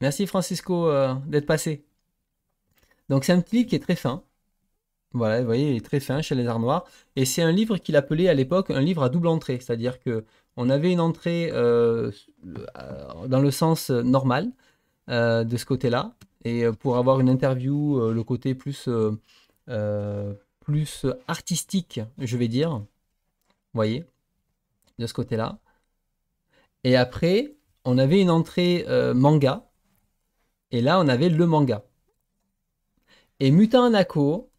Merci Francisco euh, d'être passé. Donc c'est un petit livre qui est très fin, voilà, vous voyez, il est très fin chez les arts Et c'est un livre qu'il appelait à l'époque un livre à double entrée, c'est-à-dire que on avait une entrée euh, dans le sens normal euh, de ce côté-là, et euh, pour avoir une interview, le côté plus, plus artistique, je vais dire, vous voyez, de ce côté-là. Et après, on avait une entrée manga, et là, on avait le manga. Et Mutant Anako,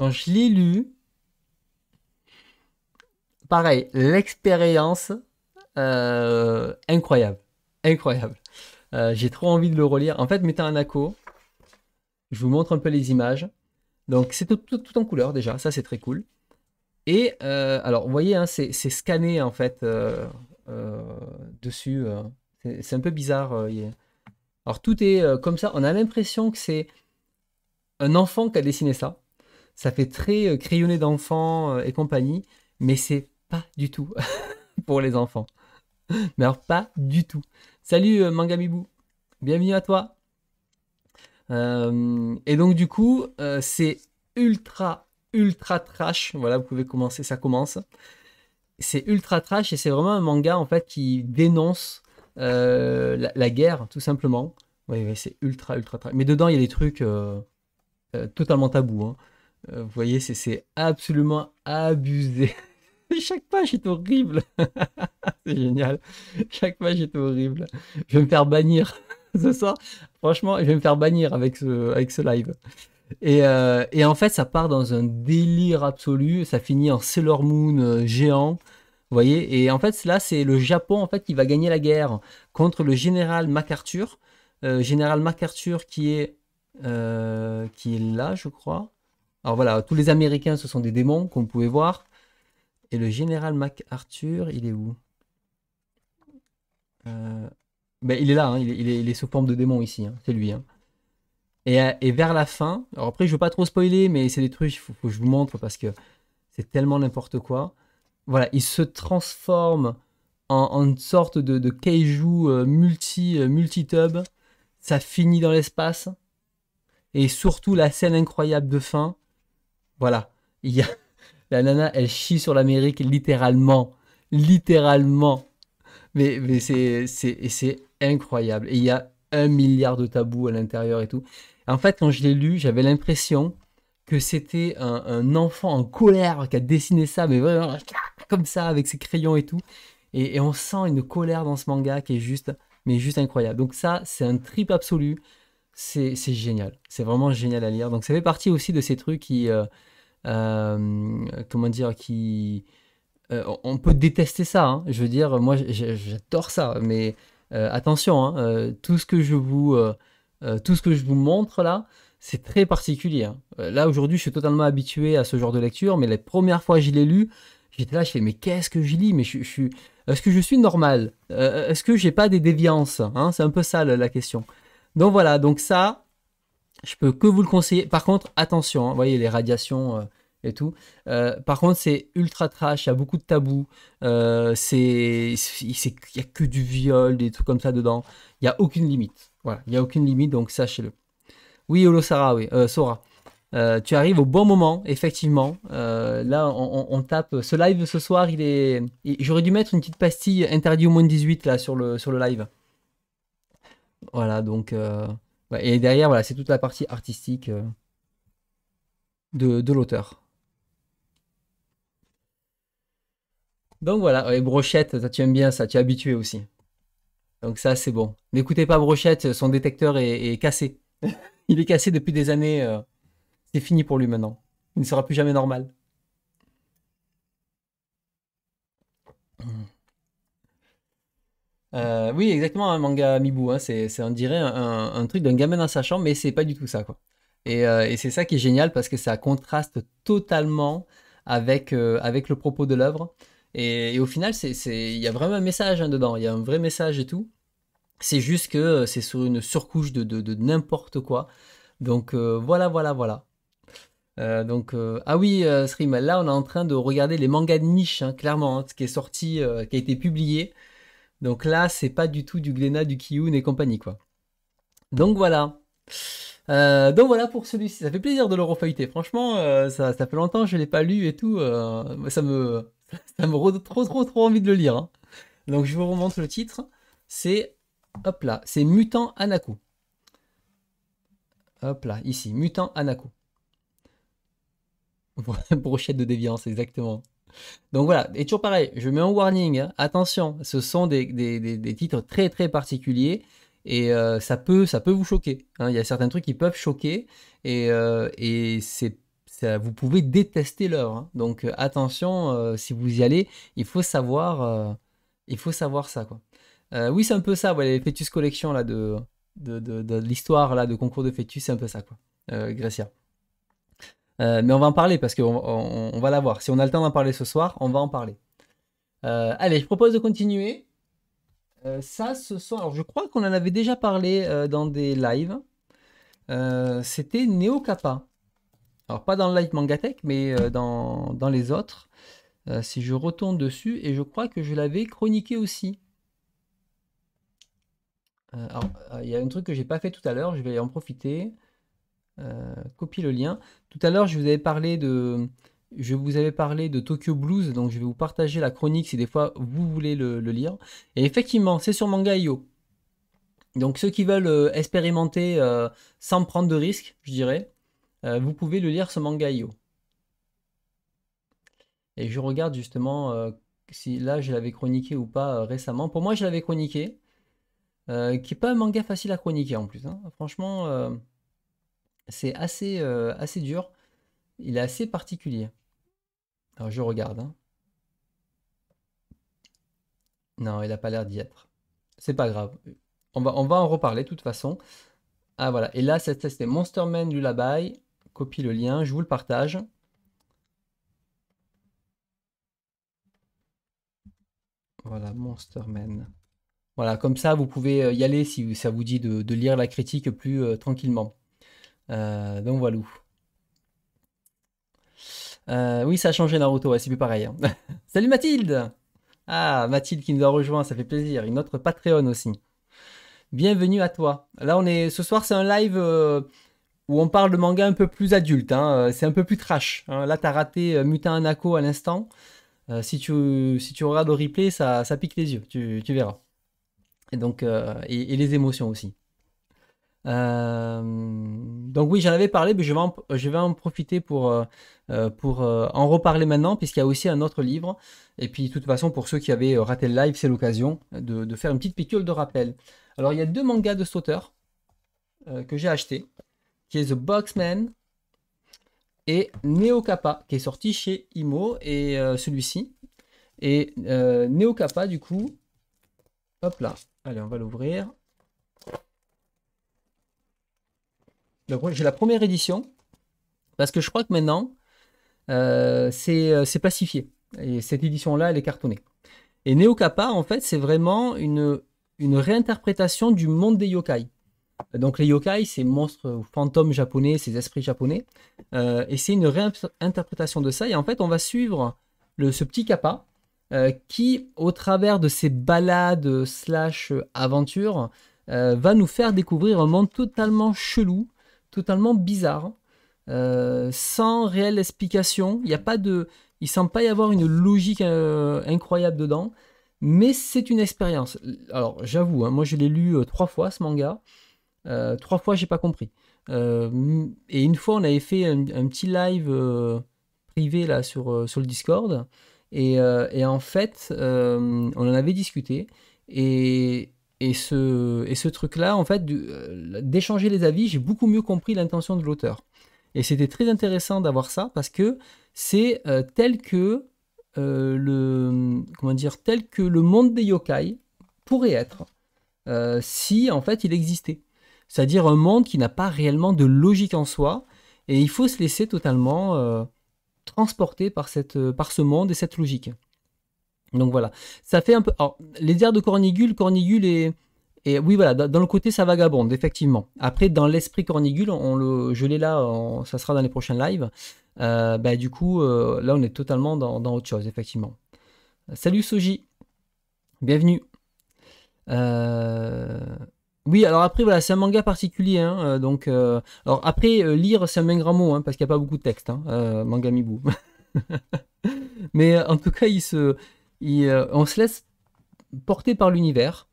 quand je l'ai lu, pareil, l'expérience euh, incroyable, incroyable. Euh, j'ai trop envie de le relire. En fait, mettez un accord. Je vous montre un peu les images. Donc, c'est tout, en couleur déjà. Ça, c'est très cool. Et euh, alors, vous voyez, hein, c'est scanné en fait dessus. c'est un peu bizarre. alors, tout est comme ça. On a l'impression que c'est un enfant qui a dessiné ça ça fait très euh, crayonné d'enfants euh, et compagnie, mais c'est pas du tout pour les enfants. Mais alors pas du tout. Salut euh, Manga Mangamibou, bienvenue à toi. et donc du coup, c'est ultra, ultra trash. Voilà, vous pouvez commencer, ça commence. C'est ultra trash et c'est vraiment un manga en fait qui dénonce la, guerre, tout simplement. Oui, c'est ultra, ultra trash. Mais dedans, il y a des trucs totalement tabous. Hein. Euh, vous voyez, c'est absolument abusé. Chaque page est horrible. c'est génial. Chaque page est horrible. Je vais me faire bannir ce soir. Franchement, je vais me faire bannir avec ce, avec ce live. Et, euh, en fait, ça part dans un délire absolu. Ça finit en Sailor Moon euh, géant. Vous voyez Et en fait, là, c'est le Japon en fait, qui va gagner la guerre contre le général MacArthur. général MacArthur qui est, qui est là, je crois. Alors voilà, tous les Américains, ce sont des démons, qu'on pouvait voir. Et le général MacArthur, il est où euh, ben, Il est là, hein. il, est, sous forme de démon ici, hein. c'est lui. Hein. Euh, et, vers la fin, alors après je ne veux pas trop spoiler, mais c'est des trucs, il faut, que je vous montre parce que c'est tellement n'importe quoi. Voilà, il se transforme en, une sorte de, de euh, multi, multi Ça finit dans l'espace. Et surtout la scène incroyable de fin voilà. Il y a... La nana, elle chie sur l'Amérique littéralement. Littéralement. Mais, c'est incroyable. Et il y a un milliard de tabous à l'intérieur et tout. En fait, quand je l'ai lu, j'avais l'impression que c'était un, enfant en colère qui a dessiné ça, mais vraiment comme ça, avec ses crayons et tout. Et, on sent une colère dans ce manga qui est juste, mais juste incroyable. Donc ça, c'est un trip absolu. C'est génial. C'est vraiment génial à lire. Donc ça fait partie aussi de ces trucs qui... Euh, euh, comment dire, qui... Euh, on peut détester ça, hein. je veux dire, moi j'adore ça, mais euh, attention, hein, tout ce que je vous... tout ce que je vous montre là, c'est très particulier. Hein. Là, aujourd'hui, je suis totalement habitué à ce genre de lecture, mais la première fois que je l'ai lu, j'étais là, je fais, mais qu'est-ce que je lis Mais je, suis, est-ce que je suis normal Est-ce que j'ai pas des déviances C'est un peu ça la, question. Donc voilà, donc ça, je peux que vous le conseiller. Par contre, attention, hein, vous voyez les radiations euh, et tout. Euh, par contre, c'est ultra trash, il y a beaucoup de tabous. Euh, c'est, il n'y a que du viol, des trucs comme ça dedans. Il n'y a aucune limite. Voilà, il n'y a aucune limite, donc sachez-le. Oui, Olo Sarah, oui, Sora. tu arrives au bon moment, effectivement. là, on, tape. Ce live ce soir, il est. J'aurais dû mettre une petite pastille interdit au moins de 18 là sur le, sur le live. Voilà, donc et derrière, voilà, c'est toute la partie artistique euh, de, l'auteur. Donc voilà, et Brochette, tu aimes bien ça, tu es habitué aussi. Donc ça, c'est bon. N'écoutez pas Brochette, son détecteur est, cassé. Il est cassé depuis des années. Euh, c'est fini pour lui maintenant. Il ne sera plus jamais normal. Euh, oui, exactement, un manga mibou. Hein, c'est, on dirait un, truc d'un gamin dans sa chambre, mais c'est pas du tout ça. Quoi. Et, euh, c'est ça qui est génial parce que ça contraste totalement avec, euh, avec le propos de l'œuvre. Et, au final, il y a vraiment un message hein, dedans. Il y a un vrai message et tout. C'est juste que c'est sur une surcouche de, de, n'importe quoi. Donc voilà, voilà, voilà. donc, ah oui, stream. là on est en train de regarder les mangas de niche, hein, clairement, hein, ce qui est sorti, qui a été publié. Donc là, c'est pas du tout du Glénat, du Kiyun et compagnie, quoi. Donc voilà. Euh, donc voilà pour celui-ci. Ça fait plaisir de le refailliter. Franchement, euh, ça, fait longtemps que je l'ai pas lu et tout. Euh, ça me, ça me trop, trop, trop envie de le lire. Hein. Donc je vous remonte le titre. C'est, hop là, c'est Mutant Anaku. Hop là, ici, Mutant Anaku. Brochette de déviance, exactement. Donc voilà, et toujours pareil, je mets un warning, hein, attention, ce sont des, titres très très particuliers et euh, ça, peut, ça peut vous choquer. Hein. Il y a certains trucs qui peuvent choquer et, euh, c'est vous pouvez détester l'œuvre. Hein. Donc euh, attention, si vous y allez, il faut savoir, il faut savoir ça. Quoi. oui, c'est un peu ça, Voilà, les Fetus Collection là, de, de, l'histoire là, de concours de Fetus, c'est un peu ça, quoi, Gracia. Euh, mais on va en parler parce qu'on on, va la voir. Si on a le temps d'en parler ce soir, on va en parler. Euh, allez, je propose de continuer. Euh, ça, ce soir, alors je crois qu'on en avait déjà parlé dans des lives. C'était Neo Kappa. Alors, pas dans le live Mangatech, mais dans, les autres. si je retourne dessus, et je crois que je l'avais chroniqué aussi. alors, il y a un truc que j'ai pas fait tout à l'heure, je vais en profiter. Euh, copie le lien. Tout à l'heure, je vous avais parlé de, je vous avais parlé de Tokyo Blues, donc je vais vous partager la chronique si des fois vous voulez le, lire. Et effectivement, c'est sur Manga.io. Donc ceux qui veulent euh, expérimenter euh, sans prendre de risques, je dirais, vous pouvez le lire sur Manga.io. Et je regarde justement si là je l'avais chroniqué ou pas récemment. Pour moi, je l'avais chroniqué. qui n'est pas un manga facile à chroniquer en plus. Hein. Franchement, c'est assez, euh, assez dur. Il est assez particulier. Alors je regarde. Hein. Non, il n'a pas l'air d'y être. C'est pas grave. On va, on va en reparler de toute façon. Ah voilà. Et là, c'était Monsterman du Labai. Copie le lien, je vous le partage. Voilà, Monster Man. Voilà, comme ça, vous pouvez euh, y aller si ça vous dit de, lire la critique plus euh, tranquillement. Euh, donc voilà. Euh, oui, ça a changé Naruto, c'est plus pareil. Hein. Salut Mathilde Ah, Mathilde qui nous a rejoint, ça fait plaisir. Une autre Patreon aussi. Bienvenue à toi. Là, on est ce soir, c'est un live euh, où on parle de manga un peu plus adulte. Hein. C'est un peu plus trash. Hein. Là, t'as raté Mutant Anako à l'instant. si, tu, si tu regardes le replay, ça, pique les yeux, tu, verras. Et donc, et les émotions aussi. Euh, donc oui, j'en avais parlé, mais je vais en, je vais en profiter pour, euh, euh, pour en reparler maintenant, puisqu'il y a aussi un autre livre. Et puis de toute façon, pour ceux qui avaient raté le live, c'est l'occasion de, faire une petite piqûre de rappel. Alors il y a deux mangas de cet auteur que j'ai acheté, qui est The Boxman et Neo Kappa, qui est sorti chez Imo, et celui-ci. Et Neo Kappa, du coup, hop là, allez, on va l'ouvrir. j'ai la première édition, parce que je crois que maintenant, euh, euh, c'est pacifié. Et cette édition-là, elle est cartonnée. Et Neo Kappa, en fait, c'est vraiment une, une réinterprétation du monde des yokai. Donc les yokai, ces monstres ou fantômes japonais, ces esprits japonais. Euh, et c'est une réinterprétation de ça. Et en fait, on va suivre le, ce petit kappa qui, au travers de ses balades slash aventures, va nous faire découvrir un monde totalement chelou, totalement bizarre, hein. euh, sans réelle explication. Il n'y a pas de, il semble pas y avoir une logique euh, incroyable dedans, mais c'est une expérience. Alors j'avoue, hein, moi je l'ai lu euh, trois fois ce manga, trois fois j'ai pas compris. et une fois on avait fait un, petit live privé là sur sur le Discord, et en fait on en avait discuté et et ce, truc-là, en fait, euh, d'échanger les avis, j'ai beaucoup mieux compris l'intention de l'auteur. Et c'était très intéressant d'avoir ça parce que c'est euh, tel que euh, le comment dire tel que le monde des yokai pourrait être si en fait il existait. C'est-à-dire un monde qui n'a pas réellement de logique en soi et il faut se laisser totalement transporter par, cette, par ce monde et cette logique. Donc voilà, ça fait un peu. Alors, les airs de Cornigule, Cornigule est. Et oui, voilà, dans le côté, ça vagabonde, effectivement. Après, dans l'esprit cornigule, on le, je l'ai là, ça sera dans les prochains lives. Euh, bah, du coup, euh, là, on est totalement dans, autre chose, effectivement. Salut Soji, bienvenue. Euh, oui, alors après, voilà, c'est un manga particulier. Hein, donc, alors après, lire, c'est un même grand mot, hein, parce qu'il n'y a pas beaucoup de texte, hein, manga Mibu. Mais en tout cas, il se euh, on se laisse porter par l'univers.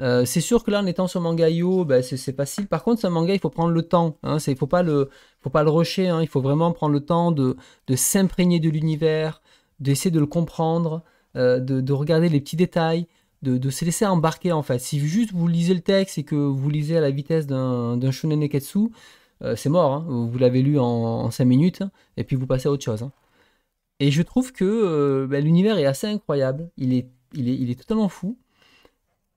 Euh, c'est sûr que là, en étant sur manga ben, c'est facile. Par contre, c'est un manga, il faut prendre le temps. il hein. ne faut, pas le, faut pas le rusher. Hein. il faut vraiment prendre le temps de, s'imprégner de l'univers, d'essayer de le comprendre, euh, de, regarder les petits détails, de, se laisser embarquer en fait. Si juste vous lisez le texte et que vous lisez à la vitesse d'un shonen neketsu, c'est mort. Hein. vous l'avez lu en, en, 5 minutes et puis vous passez à autre chose. Et je trouve que euh, bah, l'univers est assez incroyable, il est, il est, totalement fou.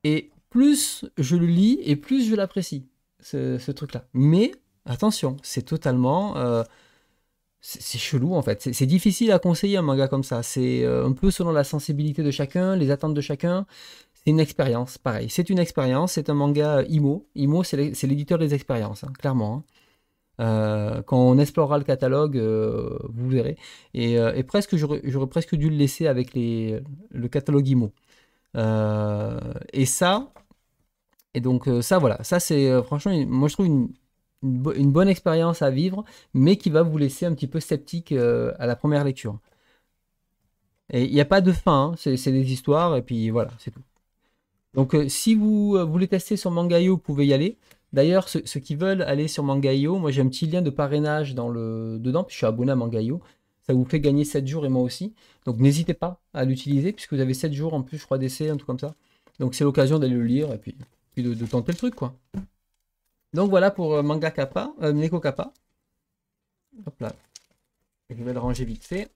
Et plus je le lis et plus je l'apprécie, ce, truc-là. Mais attention, c'est totalement... Euh, c'est chelou en fait. C'est difficile à conseiller un manga comme ça. C'est euh, un peu selon la sensibilité de chacun, les attentes de chacun. C'est une expérience, pareil. C'est une expérience, c'est un manga IMO. IMO, c'est l'éditeur des expériences, hein, clairement. Hein. Euh, quand on explorera le catalogue, euh, vous verrez. Et, euh, presque, j'aurais presque dû le laisser avec le catalogue IMO. et ça, et donc ça, voilà, ça c'est franchement, moi je trouve une, bonne expérience à vivre, mais qui va vous laisser un petit peu sceptique à la première lecture. Et il n'y a pas de fin, hein. c'est des histoires, et puis voilà, c'est tout. Donc si vous voulez tester sur Mangayo, vous pouvez y aller. D'ailleurs, ceux, qui veulent aller sur Mangaio, moi j'ai un petit lien de parrainage dans le, dedans, puis je suis abonné à Mangaio. Ça vous fait gagner 7 jours et moi aussi. Donc n'hésitez pas à l'utiliser, puisque vous avez 7 jours en plus, je crois, d'essai, un truc comme ça. Donc c'est l'occasion d'aller le lire et puis, de, tenter le truc, quoi. Donc voilà pour euh, Manga Kappa, euh, Neko Kappa. Hop là. Je vais le ranger vite fait.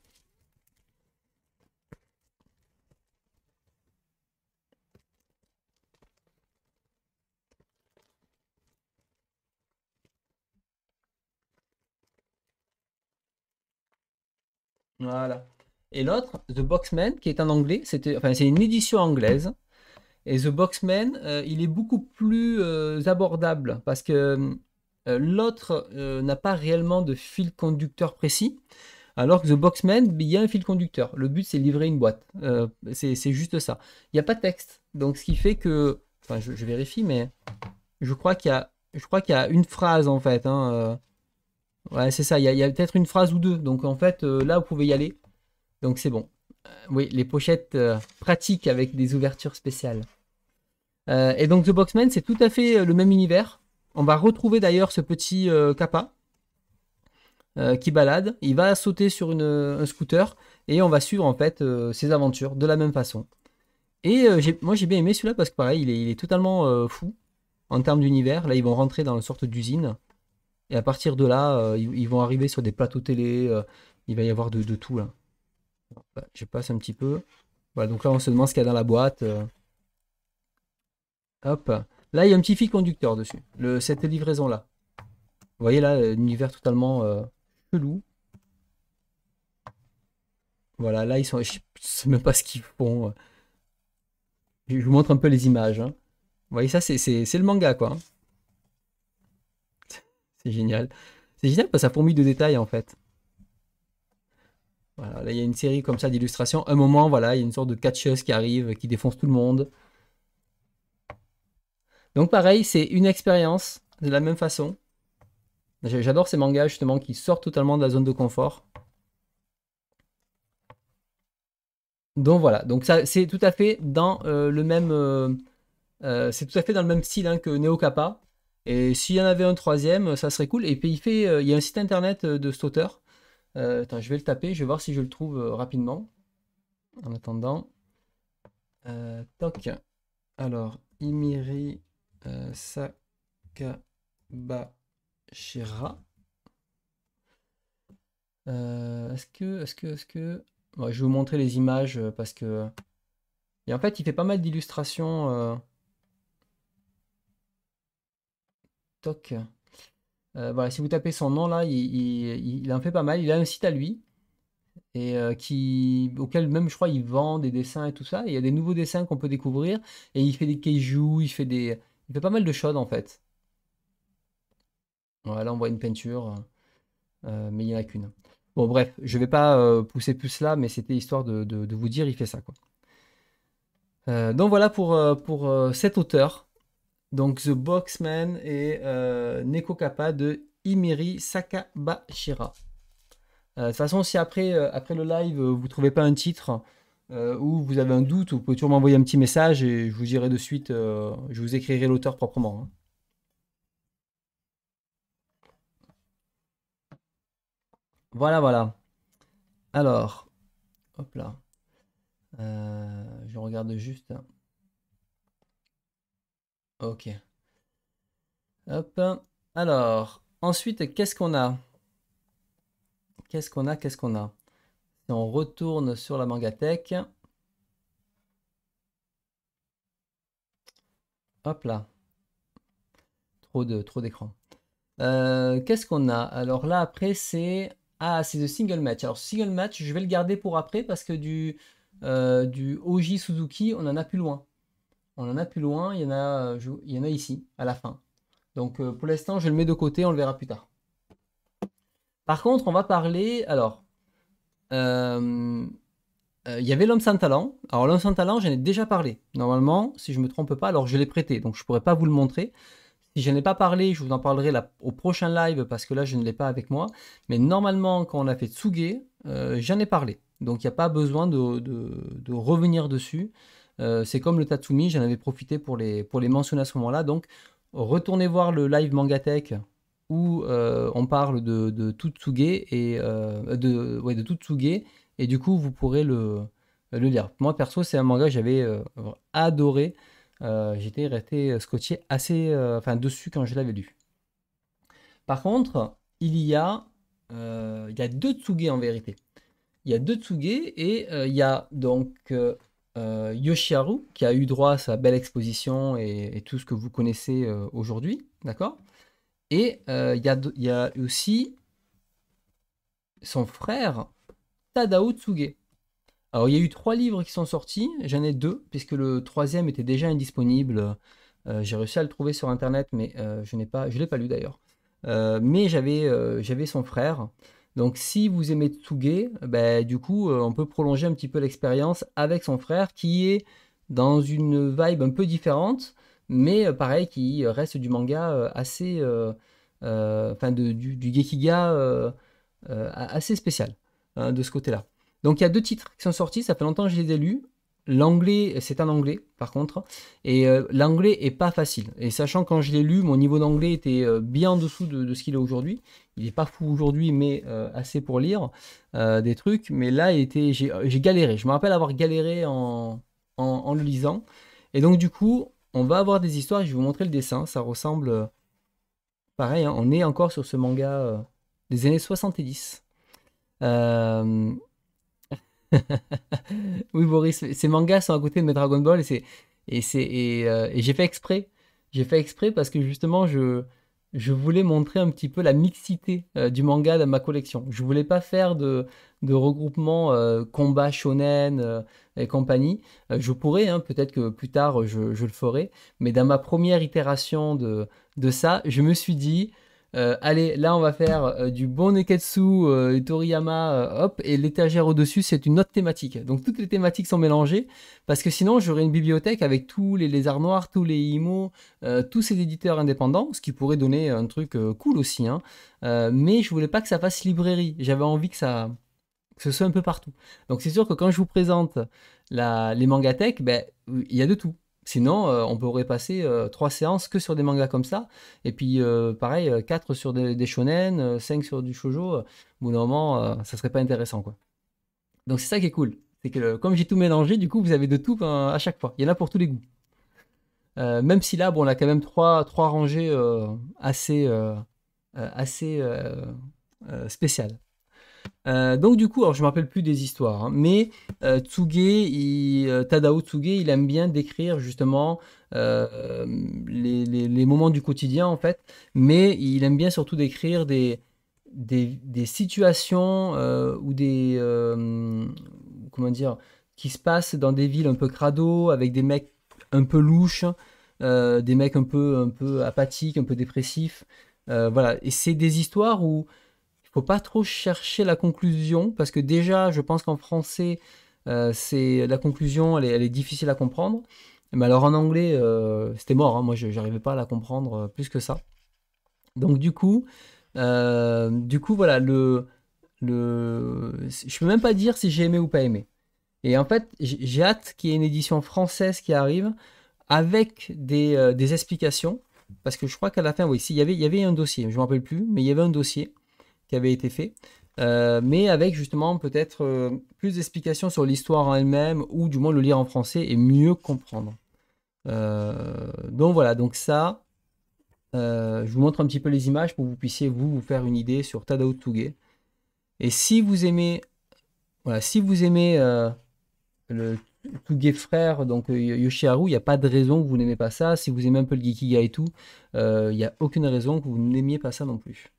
Voilà. Et l'autre, The Boxman, qui est en anglais, c'était, enfin, c'est une édition anglaise. Et The Boxman, euh, il est beaucoup plus euh, abordable parce que euh, l'autre n'a pas réellement de fil conducteur précis. Alors que The Boxman, il y a un fil conducteur. Le but, c'est livrer une boîte. C'est, c'est juste ça. Il n'y a pas de texte. Donc, ce qui fait que. Enfin, je, vérifie, mais je crois qu'il y a, je crois qu'il y a une phrase, en fait. Hein, Ouais, c'est ça. Il y a, peut-être une phrase ou deux. Donc, en fait, euh, là, vous pouvez y aller. Donc, c'est bon. Euh, oui, les pochettes euh, pratiques avec des ouvertures spéciales. et donc, The Boxman, c'est tout à fait le même univers. On va retrouver d'ailleurs ce petit kappa qui balade. Il va sauter sur une, un scooter et on va suivre en fait ses aventures de la même façon. Et moi, j'ai bien aimé celui-là parce que pareil, il est, il est totalement fou en termes d'univers. Là, ils vont rentrer dans une sorte d'usine. Et à partir de là, euh, ils, vont arriver sur des plateaux télé. Euh, il va y avoir de, tout. Là. Hein. Bah, je passe un petit peu. Voilà, donc là, on se demande ce qu'il y a dans la boîte. Euh. Hop. Là, il y a un petit fil conducteur dessus. cette livraison-là. Vous voyez là, l'univers totalement chelou. Voilà, là, ils sont... Je sais même pas ce qu'ils font. Je vous montre un peu les images. Hein. Vous voyez, ça, c'est le manga, quoi. Hein. C'est génial. C'est génial parce que ça fourmille de détails en fait. Voilà, là il y a une série comme ça d'illustrations. Un moment, voilà, il y a une sorte de catcheuse qui arrive, qui défonce tout le monde. Donc pareil, c'est une expérience de la même façon. J'adore ces mangas justement qui sortent totalement de la zone de confort. Donc voilà, donc ça c'est tout à fait dans euh, le même euh, euh, c'est tout à fait dans le même style hein, que Neo Kappa. Et s'il y en avait un troisième, euh, ça serait cool. Et puis il fait, euh, il y a un site internet euh, de cet auteur. je vais le taper, je vais voir si je le trouve rapidement. En attendant. toc. Alors, Imiri Sakabashira. est-ce que, est-ce que, est-ce que... je vais vous montrer les images parce que... Et en fait, il fait pas mal d'illustrations Euh, voilà, si vous tapez son nom là, il, en fait pas mal. Il a un site à lui et euh, qui, auquel même je crois il vend des dessins et tout ça. il y a des nouveaux dessins qu'on peut découvrir et il fait des cailloux, il fait des, il fait pas mal de choses en fait. Voilà, on voit une peinture, euh, mais il n'y en a qu'une. Bon bref, je vais pas pousser plus là, mais c'était histoire de, de, vous dire, il fait ça quoi. donc voilà pour, pour cet auteur. Donc The Boxman et euh, Neko Kappa de Imiri Sakabashira. Euh, de toute façon, si après, euh, après le live, vous ne trouvez pas un titre ou vous avez un doute, vous pouvez toujours m'envoyer un petit message et je vous dirai de suite, je vous écrirai l'auteur proprement. Hein. Voilà, voilà. Alors, hop là. je regarde juste. Ok. Hop. Alors, ensuite, qu'est-ce qu'on a Qu'est-ce qu'on a Qu'est-ce qu'on a on retourne sur la mangatech. Hop là. Trop de trop d'écran. Euh, qu'est-ce qu'on a Alors là après c'est ah c'est le single match. Alors single match je vais le garder pour après parce que du euh, du Oji Suzuki on en a plus loin. On en a plus loin, il y en a, euh, il y en a ici, à la fin. Donc euh, pour l'instant, je le mets de côté, on le verra plus tard. Par contre, on va parler. Alors, euh, il y avait l'homme sans talent. Alors l'homme sans talent, j'en ai déjà parlé. Normalement, si je ne me trompe pas, alors je l'ai prêté, donc je ne pourrais pas vous le montrer. Si je n'en ai pas parlé, je vous en parlerai au prochain live parce que là, je ne l'ai pas avec moi. Mais normalement, quand on a fait Tsuge, j'en ai parlé. Donc il n'y a pas besoin de revenir dessus. Euh, c'est comme le Tatsumi, j'en avais profité pour les, pour les mentionner à ce moment-là. Donc, retournez voir le live Mangatech où euh, on parle de, de Tutsuge et euh, de, ouais, de et du coup vous pourrez le, le lire. Moi perso c'est un manga que j'avais adoré. J'étais resté scotché assez enfin dessus quand je l'avais lu. Par contre, il y a il y a deux Tsuge en vérité. Il y a deux Tsuge et il y a donc euh, Yoshiharu, qui a eu droit à sa belle exposition et, tout ce que vous connaissez euh, aujourd'hui, d'accord Et euh, il y, a aussi son frère Tadao Tsuge. Alors il y a eu trois livres qui sont sortis, j'en ai deux, puisque le troisième était déjà indisponible. J'ai réussi à le trouver sur internet, mais je n'ai pas, je l'ai pas lu d'ailleurs. mais j'avais son frère. Donc si vous aimez Tsuge, ben du coup, euh, on peut prolonger un petit peu l'expérience avec son frère qui est dans une vibe un peu différente, mais euh, pareil, qui reste du manga euh, assez... Enfin, du, du, Gekiga assez spécial hein, de ce côté-là. Donc il y a deux titres qui sont sortis, ça fait longtemps que je les ai lus. L'anglais, c'est un anglais par contre, et euh, l'anglais est pas facile. Et sachant quand je l'ai lu, mon niveau d'anglais était euh, bien en dessous de, ce qu'il est aujourd'hui. Il n'est pas fou aujourd'hui, mais euh, assez pour lire des trucs. Mais là, j'ai galéré. Je me rappelle avoir galéré en, le lisant. Et donc du coup, on va avoir des histoires. Je vais vous montrer le dessin. Ça ressemble pareil. Hein. on est encore sur ce manga des années 70. Euh, oui, Boris, ces mangas sont à côté de mes Dragon Ball euh, et j'ai fait exprès. J'ai fait exprès parce que justement je voulais montrer un petit peu la mixité euh, du manga dans ma collection. Je voulais pas faire de, regroupement euh, combat shonen et compagnie. je pourrais, hein, peut-être que plus tard je, je, le ferai, mais dans ma première itération de, de ça, je me suis dit, euh, allez, là on va faire euh, du bon Neketsu, euh, Toriyama, hop, et l'étagère au-dessus c'est une autre thématique. Donc toutes les thématiques sont mélangées, parce que sinon j'aurais une bibliothèque avec tous les lézards noirs, tous les IMO, tous ces éditeurs indépendants, ce qui pourrait donner un truc cool aussi. Hein. mais je voulais pas que ça fasse librairie, j'avais envie que ça ce soit un peu partout. Donc c'est sûr que quand je vous présente la, les mangatech, ben, il y a de tout. Sinon, euh, on pourrait passer euh, trois séances que sur des mangas comme ça, et puis euh, pareil, quatre sur des, shonen, cinq sur du shojo. Au normalement, d'un moment, ça serait pas intéressant, quoi. Donc c'est ça qui est cool, c'est que comme j'ai tout mélangé, du coup, vous avez de tout hein, à chaque fois. Il y en a pour tous les goûts. même si là, on a quand même trois, trois rangées assez spéciales. Euh, donc du coup, alors je me rappelle plus des histoires, hein, mais euh, il, euh, Tadao Tsuge, il aime bien décrire justement euh, les, moments du quotidien en fait, mais il aime bien surtout décrire des, des, situations ou des comment dire qui se passent dans des villes un peu crado avec des mecs un peu louches, des mecs un peu un peu apathiques, un peu dépressifs, voilà. Et c'est des histoires où pas trop chercher la conclusion parce que déjà, je pense qu'en français, euh, c'est la conclusion, elle est, difficile à comprendre. Mais alors en anglais, euh, c'était mort. Hein. Moi, je n'arrivais pas à la comprendre euh, plus que ça. Donc du coup, du coup, voilà, le, le, je peux même pas dire si j'ai aimé ou pas aimé. Et en fait, j'ai hâte qu'il y ait une édition française qui arrive avec des, explications. Parce que je crois qu'à la fin, oui, il y avait, il y avait un dossier, je m'en rappelle plus, mais il y avait un dossier qui avait été fait. Euh, mais avec justement peut-être euh, plus d'explications sur l'histoire en elle-même, ou du moins le lire en français et mieux comprendre. Euh, donc voilà, donc ça, je vous montre un petit peu les images pour que vous puissiez vous, faire une idée sur Tadao Tougué. Et si vous aimez, voilà, si vous aimez le Touge frère, donc Yoshiharu, il n'y a pas de raison que vous n'aimez pas ça. Si vous aimez un peu le Gekiga et tout, il n'y a aucune raison que vous n'aimiez pas ça non plus.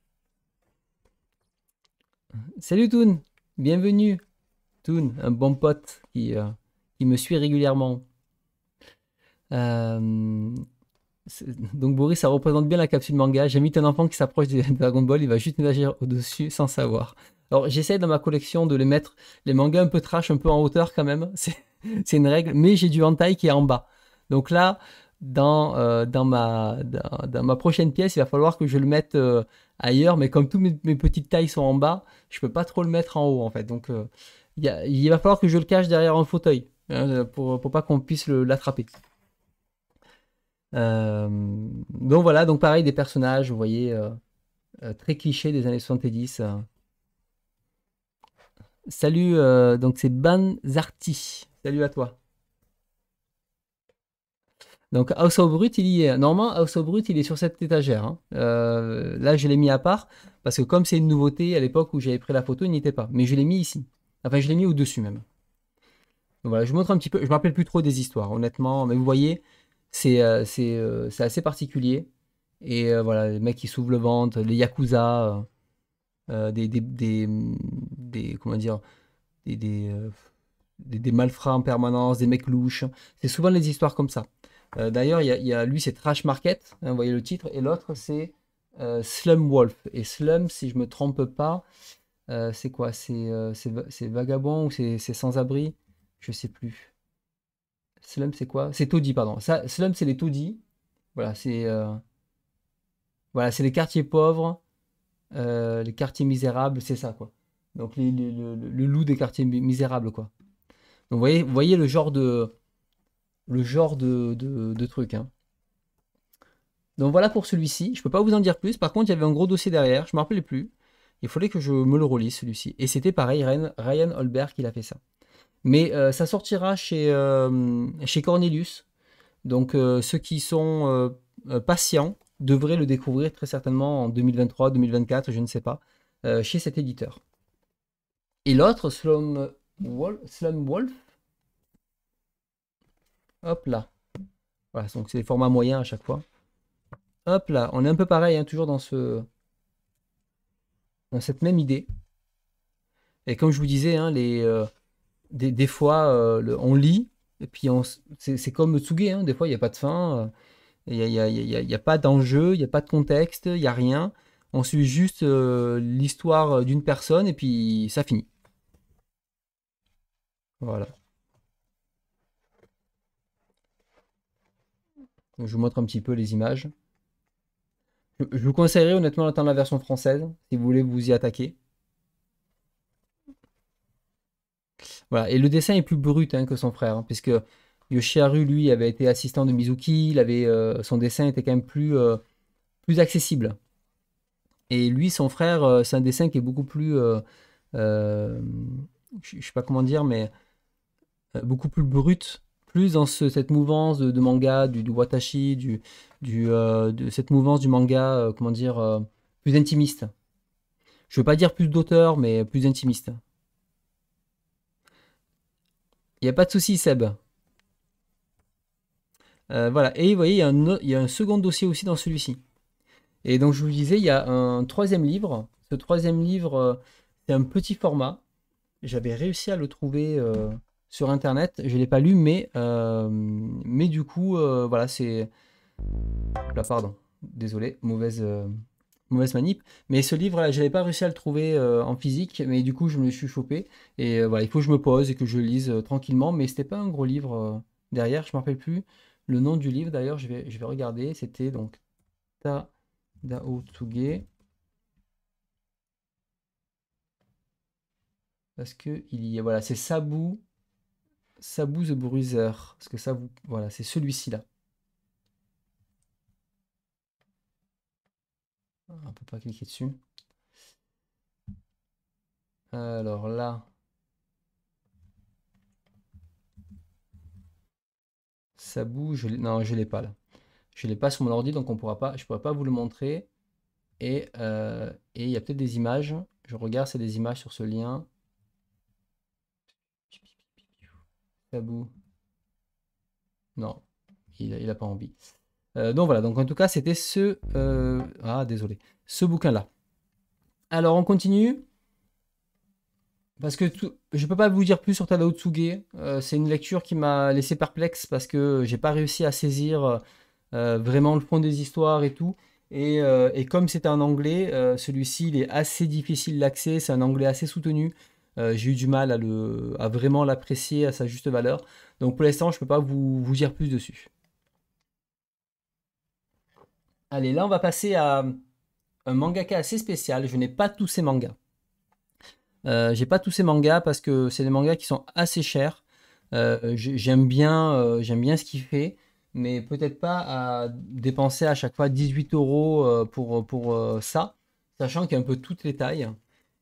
Salut Toon, bienvenue. Toon, un bon pote qui, euh, me suit régulièrement. Euh, donc Boris, ça représente bien la capsule manga. mis un enfant qui s'approche de Dragon Ball, il va juste nager au-dessus sans savoir. Alors j'essaie dans ma collection de les mettre, les mangas un peu trash, un peu en hauteur quand même, c'est une règle, mais j'ai du hentai qui est en bas. Donc là, dans, euh, dans, ma, dans, ma prochaine pièce, il va falloir que je le mette ailleurs, mais comme toutes mes, petites tailles sont en bas, je peux pas trop le mettre en haut en fait. Donc euh, il va falloir que je le cache derrière un fauteuil hein, euh, pour, pas qu'on puisse l'attraper. Euh, donc voilà, donc pareil des personnages, vous voyez, très clichés des années 70. Salut, donc c'est Banzarti. Salut à toi. Donc House of Brut, il y est. Normalement, House of Brut, il est sur cette étagère. Hein. Euh, là, je l'ai mis à part parce que comme c'est une nouveauté, à l'époque où j'avais pris la photo, il n'y était pas. Mais je l'ai mis ici. Enfin, je l'ai mis au-dessus même. voilà, je montre un petit peu. Je ne me rappelle plus trop des histoires, honnêtement. Mais vous voyez, c'est euh, euh, assez particulier. Et voilà, les mecs qui s'ouvrent le ventre, les Yakuza, des, des, Comment dire Des, des malfrats en permanence, des mecs louches. C'est souvent des histoires comme ça. Euh, d'ailleurs, il y, a, lui, c'est Trash Market, hein, vous voyez le titre, et l'autre, c'est euh, Slum Wolf. Et Slum, si je me trompe pas, euh, c'est quoi C'est Vagabond ou c'est Sans-Abri Je sais plus. Slum, c'est quoi C'est Todi, pardon. slum, c'est les taudis. Voilà, c'est voilà, les quartiers pauvres, les quartiers misérables, c'est ça, quoi. Donc, le, loup des quartiers misérables, quoi. Donc, vous voyez, vous voyez le genre de le genre de, de, truc. Hein. Donc voilà pour celui-ci. Je ne peux pas vous en dire plus. Par contre, il y avait un gros dossier derrière. Je me rappelais plus. Il fallait que je me le relise celui-ci. Et c'était pareil, Ryan, Ryan Holberg qui l'a fait ça. Mais euh, ça sortira chez, euh, chez Cornelius. Donc euh, ceux qui sont patients devraient le découvrir très certainement en 2023, 2024, je ne sais pas, chez cet éditeur. Et l'autre, Slum Slum Wolf Hop là. Voilà, donc c'est les formats moyens à chaque fois. Hop là, on est un peu pareil, hein, toujours dans ce dans cette même idée. Et comme je vous disais, hein, les, euh, des, fois, euh, on lit, et puis c'est comme Tsuge, hein, des fois, il n'y a pas de fin, euh, il n'y a, a, pas d'enjeu, il n'y a pas de contexte, il n'y a rien. On suit juste l'histoire d'une personne, et puis ça finit. Voilà. je vous montre un petit peu les images. Je, vous conseillerais honnêtement d'attendre la version française si vous voulez vous y attaquer. Voilà. Et le dessin est plus brut hein, que son frère, hein, puisque Yoshiharu, lui, avait été assistant de Mizuki. Euh, son dessin était quand même plus, euh, accessible. Et lui, son frère, euh, c'est un dessin qui est beaucoup plus. je sais pas comment dire, mais beaucoup plus brut plus dans cette mouvance de, manga, du, watashi, du, euh, de cette mouvance du manga, euh, comment dire, euh, plus intimiste. Je ne veux pas dire plus d'auteur, mais plus intimiste. Il n'y a pas de souci, Seb. voilà, et vous voyez, il y, un, il y a un second dossier aussi dans celui-ci. Et donc, je vous disais, il y a un troisième livre. Ce troisième livre, c'est un petit format. J'avais réussi à le trouver sur internet. Je ne l'ai pas lu, mais, euh, mais du coup, euh, voilà, c'est. Là, pardon, désolé, mauvaise, euh, mauvaise manip. Mais ce livre je n'avais pas réussi à le trouver en physique, mais du coup, je me suis chopé. Et voilà, il faut que je me pose et que je lise tranquillement, mais ce c'était pas un gros livre derrière, je ne me rappelle plus. Le nom du livre, d'ailleurs, je vais, je vais regarder, c'était donc Ta Dao Tsuge. Parce que il y a, voilà, c'est Sabu Sabu the Bruiser. Parce que ça, vous, voilà, c'est celui-ci là. On peut pas cliquer dessus. Alors là. ça je non, je l'ai pas là. Je l'ai pas sur mon ordi, donc on pourra pas, je pourrais pas vous le montrer. Et euh, il y a peut-être des images. Je regarde, c'est des images sur ce lien. Tabou. Non, il n'a pas envie. Euh, donc voilà, donc en tout cas, c'était ce... Euh, ah, désolé. Ce bouquin-là. Alors, on continue. Parce que je ne peux pas vous dire plus sur Tadao Tsuge. Euh, c'est une lecture qui m'a laissé perplexe parce que je n'ai pas réussi à saisir vraiment le fond des histoires et tout. Et, et comme c'est un anglais, celui-ci, il est assez difficile d'accès. C'est un anglais assez soutenu. Euh, j'ai eu du mal à, le, vraiment l'apprécier à sa juste valeur. Donc pour l'instant, je ne peux pas vous, vous, dire plus dessus. Allez, là, on va passer à un mangaka assez spécial. Je n'ai pas tous ces mangas. Euh, j'ai pas tous ces mangas parce que c'est des mangas qui sont assez chers. Euh, j'aime bien, euh, j'aime bien ce qu'il fait, mais peut-être pas à dépenser à chaque fois 18 euros pour, pour ça, sachant qu'il y a un peu toutes les tailles.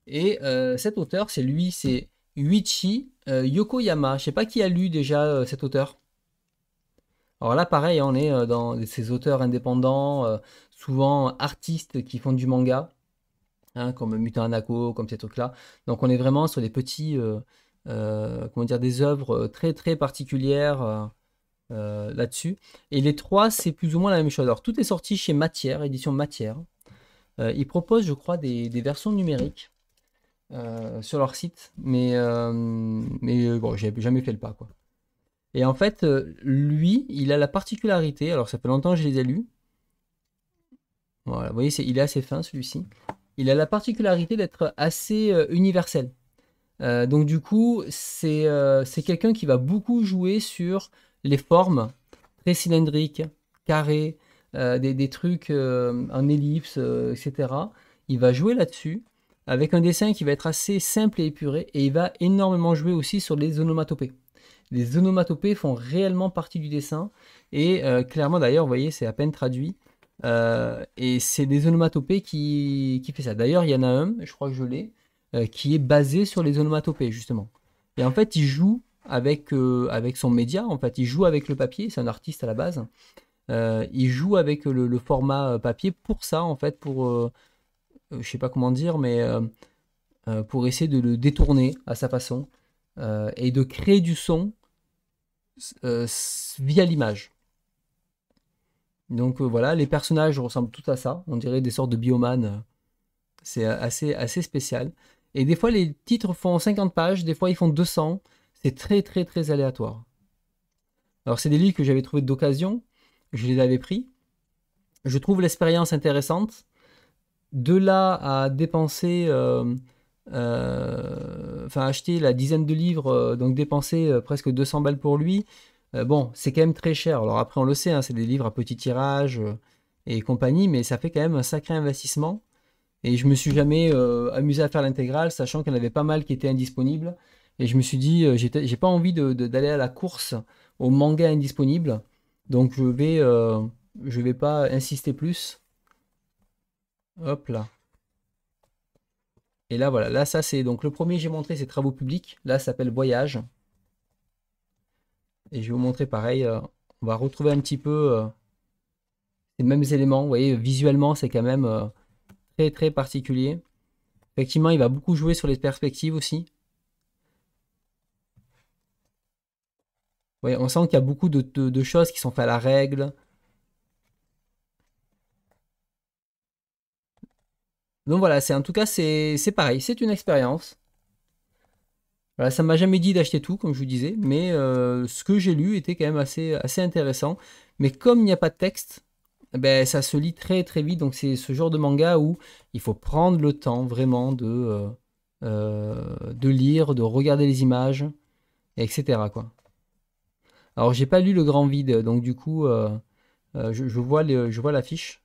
Et euh, cet auteur, c'est lui, c'est Uichi euh, Yokoyama. Je sais pas qui a lu déjà euh, cet auteur. Alors là, pareil, on est dans ces auteurs indépendants, souvent artistes qui font du manga, hein, comme Mutanako, comme ces trucs-là. Donc on est vraiment sur des petits, comment dire, des œuvres très très particulières là-dessus. Et les trois, c'est plus ou moins la même chose. Alors tout est sorti chez Matière, édition Matière. Il propose, je crois, des versions numériques. Euh, sur leur site, mais, euh, mais euh, bon, j'ai jamais fait le pas. Quoi. Et en fait, lui, il a la particularité, alors ça fait longtemps que je les ai lus. Voilà, vous voyez, il est assez fin celui-ci. Il a la particularité d'être assez universel. donc du coup, c'est quelqu'un qui va beaucoup jouer sur les formes très cylindriques, carrées, des, trucs en ellipse, etc. Il va jouer là-dessus avec un dessin qui va être assez simple et épuré, et il va énormément jouer aussi sur les onomatopées. Les onomatopées font réellement partie du dessin, et euh, clairement d'ailleurs, vous voyez, c'est à peine traduit. Euh, et c'est des onomatopées qui, qui fait ça. D'ailleurs, il y en a un, je crois que je l'ai, euh, qui est basé sur les onomatopées, justement. Et en fait, il joue avec, avec son média, en fait, il joue avec le papier, c'est un artiste à la base. il joue avec le, format papier pour ça, en fait, pour euh, je sais pas comment dire, mais euh, euh, pour essayer de le détourner à sa façon et de créer du son via l'image. Donc voilà, les personnages ressemblent tout à ça, on dirait des sortes de biomanes. C'est assez, assez spécial. Et des fois, les titres font 50 pages, des fois, ils font 200. C'est très, très, très aléatoire. Alors, c'est des livres que j'avais trouvés d'occasion. Je les avais pris. Je trouve l'expérience intéressante de là à dépenser, euh, euh, enfin acheter la dizaine de livres, euh, donc dépenser presque 200 balles pour lui, bon, c'est quand même très cher. Alors après, on le sait, hein, c'est des livres à petit tirage et compagnie, mais ça fait quand même un sacré investissement. Et je me suis jamais amusé à faire l'intégrale, sachant qu'il y en avait pas mal qui étaient indisponibles. Et je me suis dit, je j'ai pas envie d'aller à la course au manga indisponible. Donc je vais, je vais pas insister plus. Hop là. Et là, voilà. Là, ça, c'est donc le premier, j'ai montré c'est travaux publics. Là, ça s'appelle Voyage. Et je vais vous montrer pareil. Euh, on va retrouver un petit peu euh, les mêmes éléments. Vous voyez, visuellement, c'est quand même euh, très, très particulier. Effectivement, il va beaucoup jouer sur les perspectives aussi. Vous voyez, on sent qu'il y a beaucoup de, choses qui sont faites à la règle. Donc voilà, c'est en tout cas, c'est pareil, c'est une expérience. Voilà, ça m'a jamais dit d'acheter tout, comme je vous disais, mais euh, ce que j'ai lu était quand même assez, assez intéressant. Mais comme il n'y a pas de texte, eh ben, ça se lit très très vite. Donc c'est ce genre de manga où il faut prendre le temps vraiment de, euh, euh, de lire, de regarder les images, etc. Quoi. Alors j'ai pas lu le grand vide, donc du coup je, je vois l'affiche,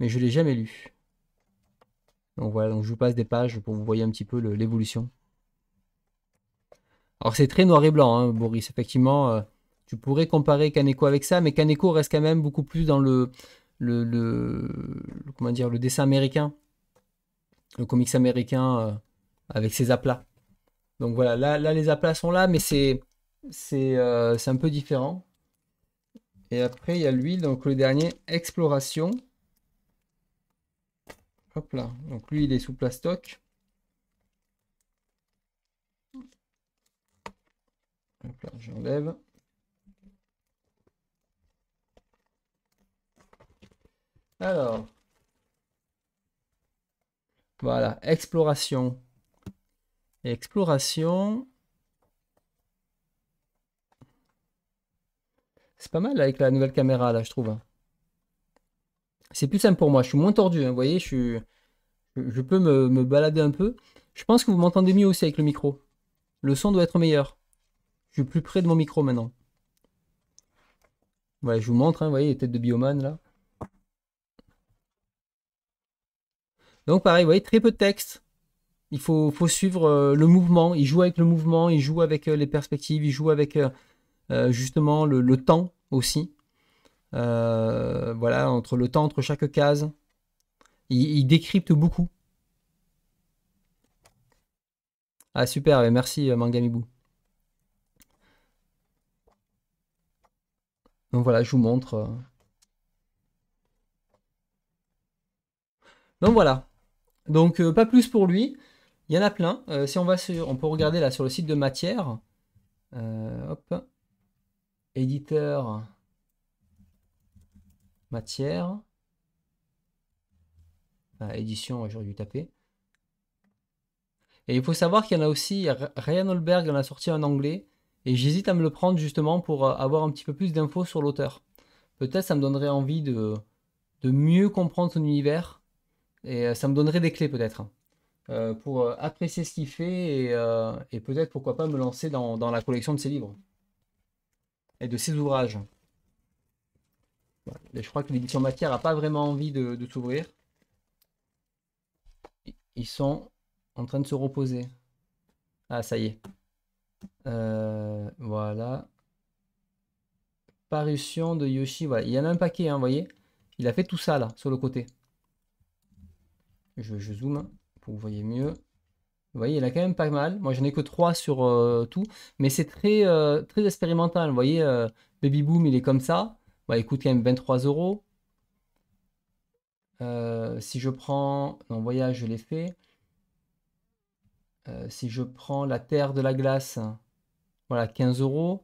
mais je l'ai jamais lu. Donc voilà, je vous passe des pages pour vous voyez un petit peu l'évolution. Alors c'est très noir et blanc, hein, Boris. Effectivement, euh, tu pourrais comparer Kaneko avec ça, mais Kaneko reste quand même beaucoup plus dans le, le, comment dire, le dessin américain, le comics américain euh, avec ses aplats. Donc voilà, là, les aplats sont là, mais c'est euh, c'est un peu différent. Et après il y a l'huile, donc le dernier, Exploration. Hop là. Donc lui, il est sous plastoc. Hop là, j'enlève. Alors. Voilà, exploration. Exploration. C'est pas mal avec la nouvelle caméra là, je trouve. Hein c'est plus simple pour moi. Je suis moins tordu, hein, vous voyez, je, suis, je peux me, balader un peu. Je pense que vous m'entendez mieux aussi avec le micro. Le son doit être meilleur. Je suis plus près de mon micro maintenant. Voilà, je vous montre, hein, vous voyez, les têtes de Bioman là. Donc pareil, vous voyez, très peu de texte. Il faut, suivre euh, le mouvement. Il joue avec le mouvement, il joue avec euh, les perspectives, il joue avec euh, justement le temps aussi. Euh, voilà, entre le temps entre chaque case. Il, décrypte beaucoup. Ah super, merci euh, Mangamibou. Donc voilà, je vous montre. Euh. Donc voilà. Donc pas plus pour lui. Il y en a plein. si on va sur, on peut regarder là sur le site de Matière. hop. Éditeur matière, édition, j'aurais dû taper. Et il faut savoir qu'il y en a aussi, Ryan Holberg en a sorti un anglais, et j'hésite à me le prendre justement pour euh, avoir un petit peu plus d'infos sur l'auteur. Peut-être ça me donnerait envie de, de mieux comprendre son univers, et euh, ça me donnerait des clés peut-être, hein. euh, pour apprécier ce qu'il fait, et, peut-être pourquoi pas me lancer dans la collection de ses livres, et de ses ouvrages je crois que l'édition matière n'a pas vraiment envie de, s'ouvrir. Ils sont en train de se reposer. Ah, ça y est. Euh, voilà. Parution de Yoshi. Il y en a un paquet, hein, vous voyez. Il a fait tout ça là, sur le côté. Je, zoome hein, pour que vous voyez mieux. Vous voyez, il a quand même pas mal. Moi, j'en ai que 3 sur euh, tout. Mais c'est très, euh, très expérimental. Vous voyez, Baby Boom, il est comme ça. Bah, il coûte quand même 23 euros. Euh, si je prends. Non, voyage, je l'ai fait. Euh, si je prends la Terre de la glace, voilà, 15 euros.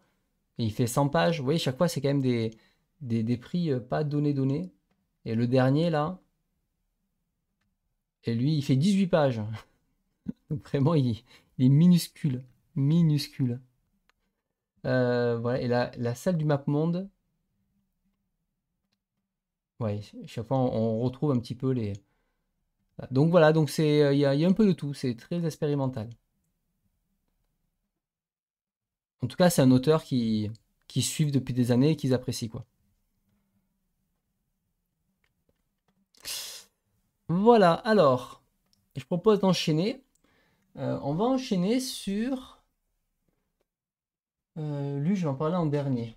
Et il fait 100 pages. Vous voyez, chaque fois, c'est quand même des, des, prix euh, pas donnés, donnés. Et le dernier, là, et lui, il fait 18 pages. vraiment, il, est minuscule. Minuscule. voilà, et la, la salle du map monde ouais, chaque fois, on, retrouve un petit peu les. Ah, donc voilà, donc c'est, euh, il y, a un peu de tout. C'est très expérimental. En tout cas, c'est un auteur qui, qui suivent depuis des années et qu'ils apprécient quoi. Voilà, alors, je propose d'enchaîner. Euh, on va enchaîner sur. Euh, lui, je vais en parler en dernier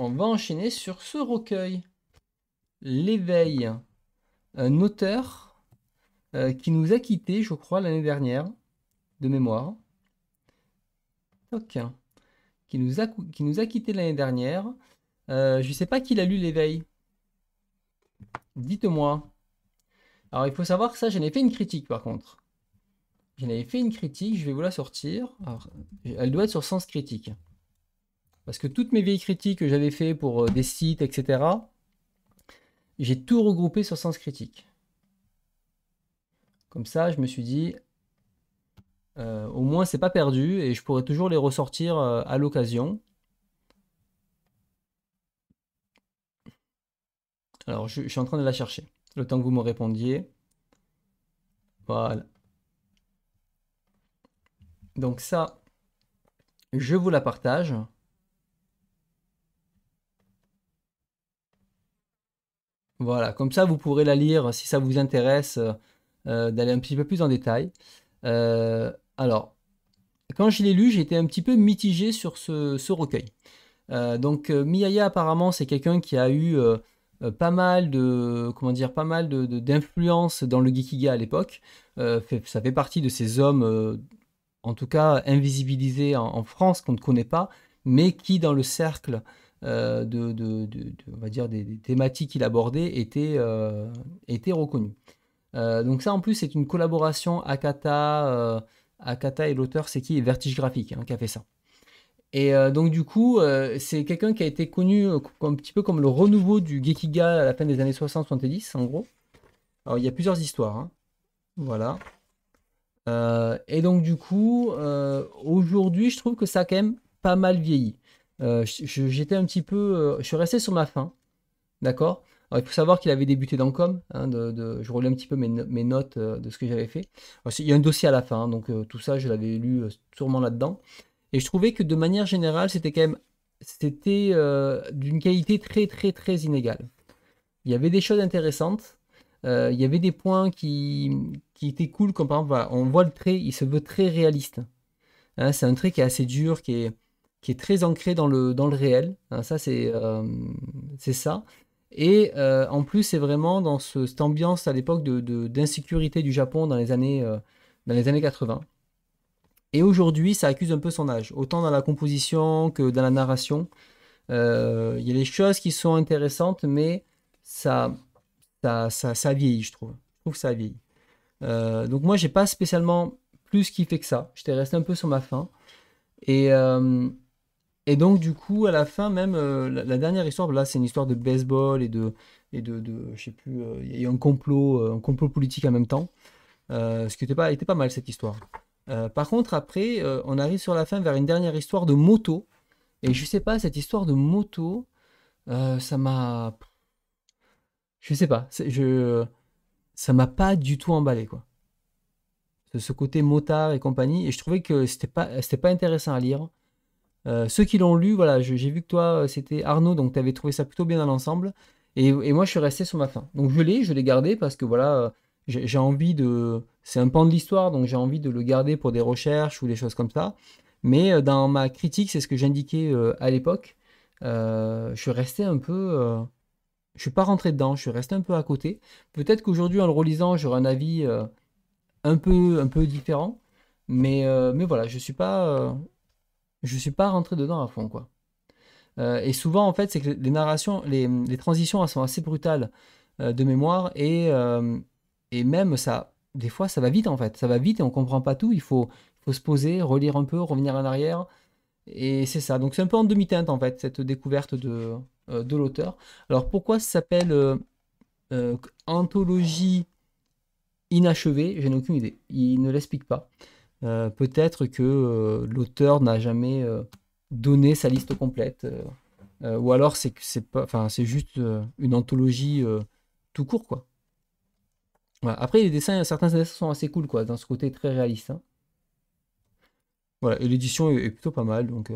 on va enchaîner sur ce recueil, L'éveil, un auteur euh, qui nous a quittés, je crois, l'année dernière, de mémoire. Ok. qui nous a, qui nous a quittés l'année dernière. Euh, je ne sais pas qui l'a lu, L'éveil. Dites-moi. Alors, il faut savoir que ça, j'en ai fait une critique, par contre. J'en avais fait une critique, je vais vous la sortir. elle doit être sur Sens Critique. Parce que toutes mes vieilles critiques que j'avais fait pour euh, des sites, etc., j'ai tout regroupé sur Sens Critique. Comme ça, je me suis dit, euh, au moins c'est pas perdu et je pourrais toujours les ressortir euh, à l'occasion. Alors, je, suis en train de la chercher. Le temps que vous me répondiez. Voilà. Donc ça, je vous la partage. Voilà, comme ça vous pourrez la lire si ça vous intéresse euh, euh, d'aller un petit peu plus en détail. Euh, alors, quand je l'ai lu, j'étais un petit peu mitigé sur ce, recueil. donc Miyaya apparemment c'est quelqu'un qui a eu pas mal de comment dire pas mal de, d'influence dans le Gikiga à l'époque. ça fait partie de ces hommes, en tout cas invisibilisés en France qu'on ne connaît pas, mais qui dans le cercle euh, de, va dire des, thématiques qu'il abordait étaient, euh, reconnues. Euh, donc ça en plus c'est une collaboration Akata, Akata et l'auteur c'est qui Vertige Graphique hein, qui a fait ça. Et donc du coup, c'est quelqu'un qui a été connu un petit peu comme le renouveau du Gekiga à la fin des années 60-70, en gros. Alors il y a plusieurs histoires. Hein. Voilà. et donc du coup, aujourd'hui, je trouve que ça a quand même pas mal vieilli. Euh, j'étais un petit peu. Euh, je suis resté sur ma fin. D'accord il faut savoir qu'il avait débuté dans Com. Hein, je relis un petit peu mes, notes euh, de ce que j'avais fait. il y a un dossier à la fin, hein, donc tout ça, je l'avais lu sûrement là-dedans. Et je trouvais que de manière générale, c'était quand même c'était d'une qualité très très très inégale. Il y avait des choses intéressantes. il y avait des points qui, qui étaient cool, comme par exemple, on voit le trait, il se veut très réaliste. Hein. c'est un trait qui est assez dur, qui est, qui est très ancré dans le, dans le réel. Hein, ça, c'est euh, ça. Et euh, en plus, c'est vraiment dans ce, cette ambiance à l'époque d'insécurité de, d'insécurité du Japon dans les années, euh, dans les années 80. Et aujourd'hui, ça accuse un peu son âge, autant dans la composition que dans la narration. Euh, il y a des choses qui sont intéressantes, mais ça, ça, ça, ça vieillit, je trouve. Je trouve que ça vieillit. donc moi, j'ai pas spécialement plus kiffé que ça. Je t'ai resté un peu sur ma faim. Et et donc, du coup, à la fin, même euh, la, dernière histoire, là, c'est une histoire de baseball et de. Et de, je sais plus, euh, il y a eu un complot, euh, un complot politique en même temps. ce qui était pas, était pas mal, cette histoire. par contre, après, on arrive sur la fin vers une dernière histoire de moto. Et je sais pas, cette histoire de moto, ça m'a. Je sais pas. Je ça m'a pas du tout emballé quoi. Ce, côté motard et compagnie et je trouvais que c'était pas c'était pas intéressant à lire. Euh, ceux qui l'ont lu, voilà, j'ai vu que toi, euh, c'était Arnaud, donc tu avais trouvé ça plutôt bien dans l'ensemble. Et, moi, je suis resté sur ma fin. Donc je l'ai, je l'ai gardé parce que voilà, euh, j'ai envie de. C'est un pan de l'histoire, donc j'ai envie de le garder pour des recherches ou des choses comme ça. Mais dans ma critique, c'est ce que j'indiquais à l'époque. je suis resté un peu. je suis pas rentré dedans, je suis resté un peu à côté. Peut-être qu'aujourd'hui, en le relisant, j'aurai un avis un peu, un peu différent. Mais, mais voilà, je suis pas je suis pas rentré dedans à fond, quoi. Euh, et souvent, en fait, c'est que les narrations, les, transitions, sont assez brutales euh, de mémoire et, euh, et même ça, des fois, ça va vite, en fait. Ça va vite et on comprend pas tout. Il faut, faut se poser, relire un peu, revenir en arrière. Et c'est ça. Donc, c'est un peu en demi-teinte, en fait, cette découverte de, de l'auteur. Alors, pourquoi ça s'appelle Anthologie inachevée Je n'ai aucune idée. Il ne l'explique pas. Euh, peut-être que euh, l'auteur n'a jamais euh, donné sa liste complète. ou alors c'est pas, enfin c'est juste une anthologie tout court quoi. Après les dessins, certains dessins sont assez cool quoi, dans ce côté très réaliste. Hein. Voilà, et l'édition est, plutôt pas mal donc.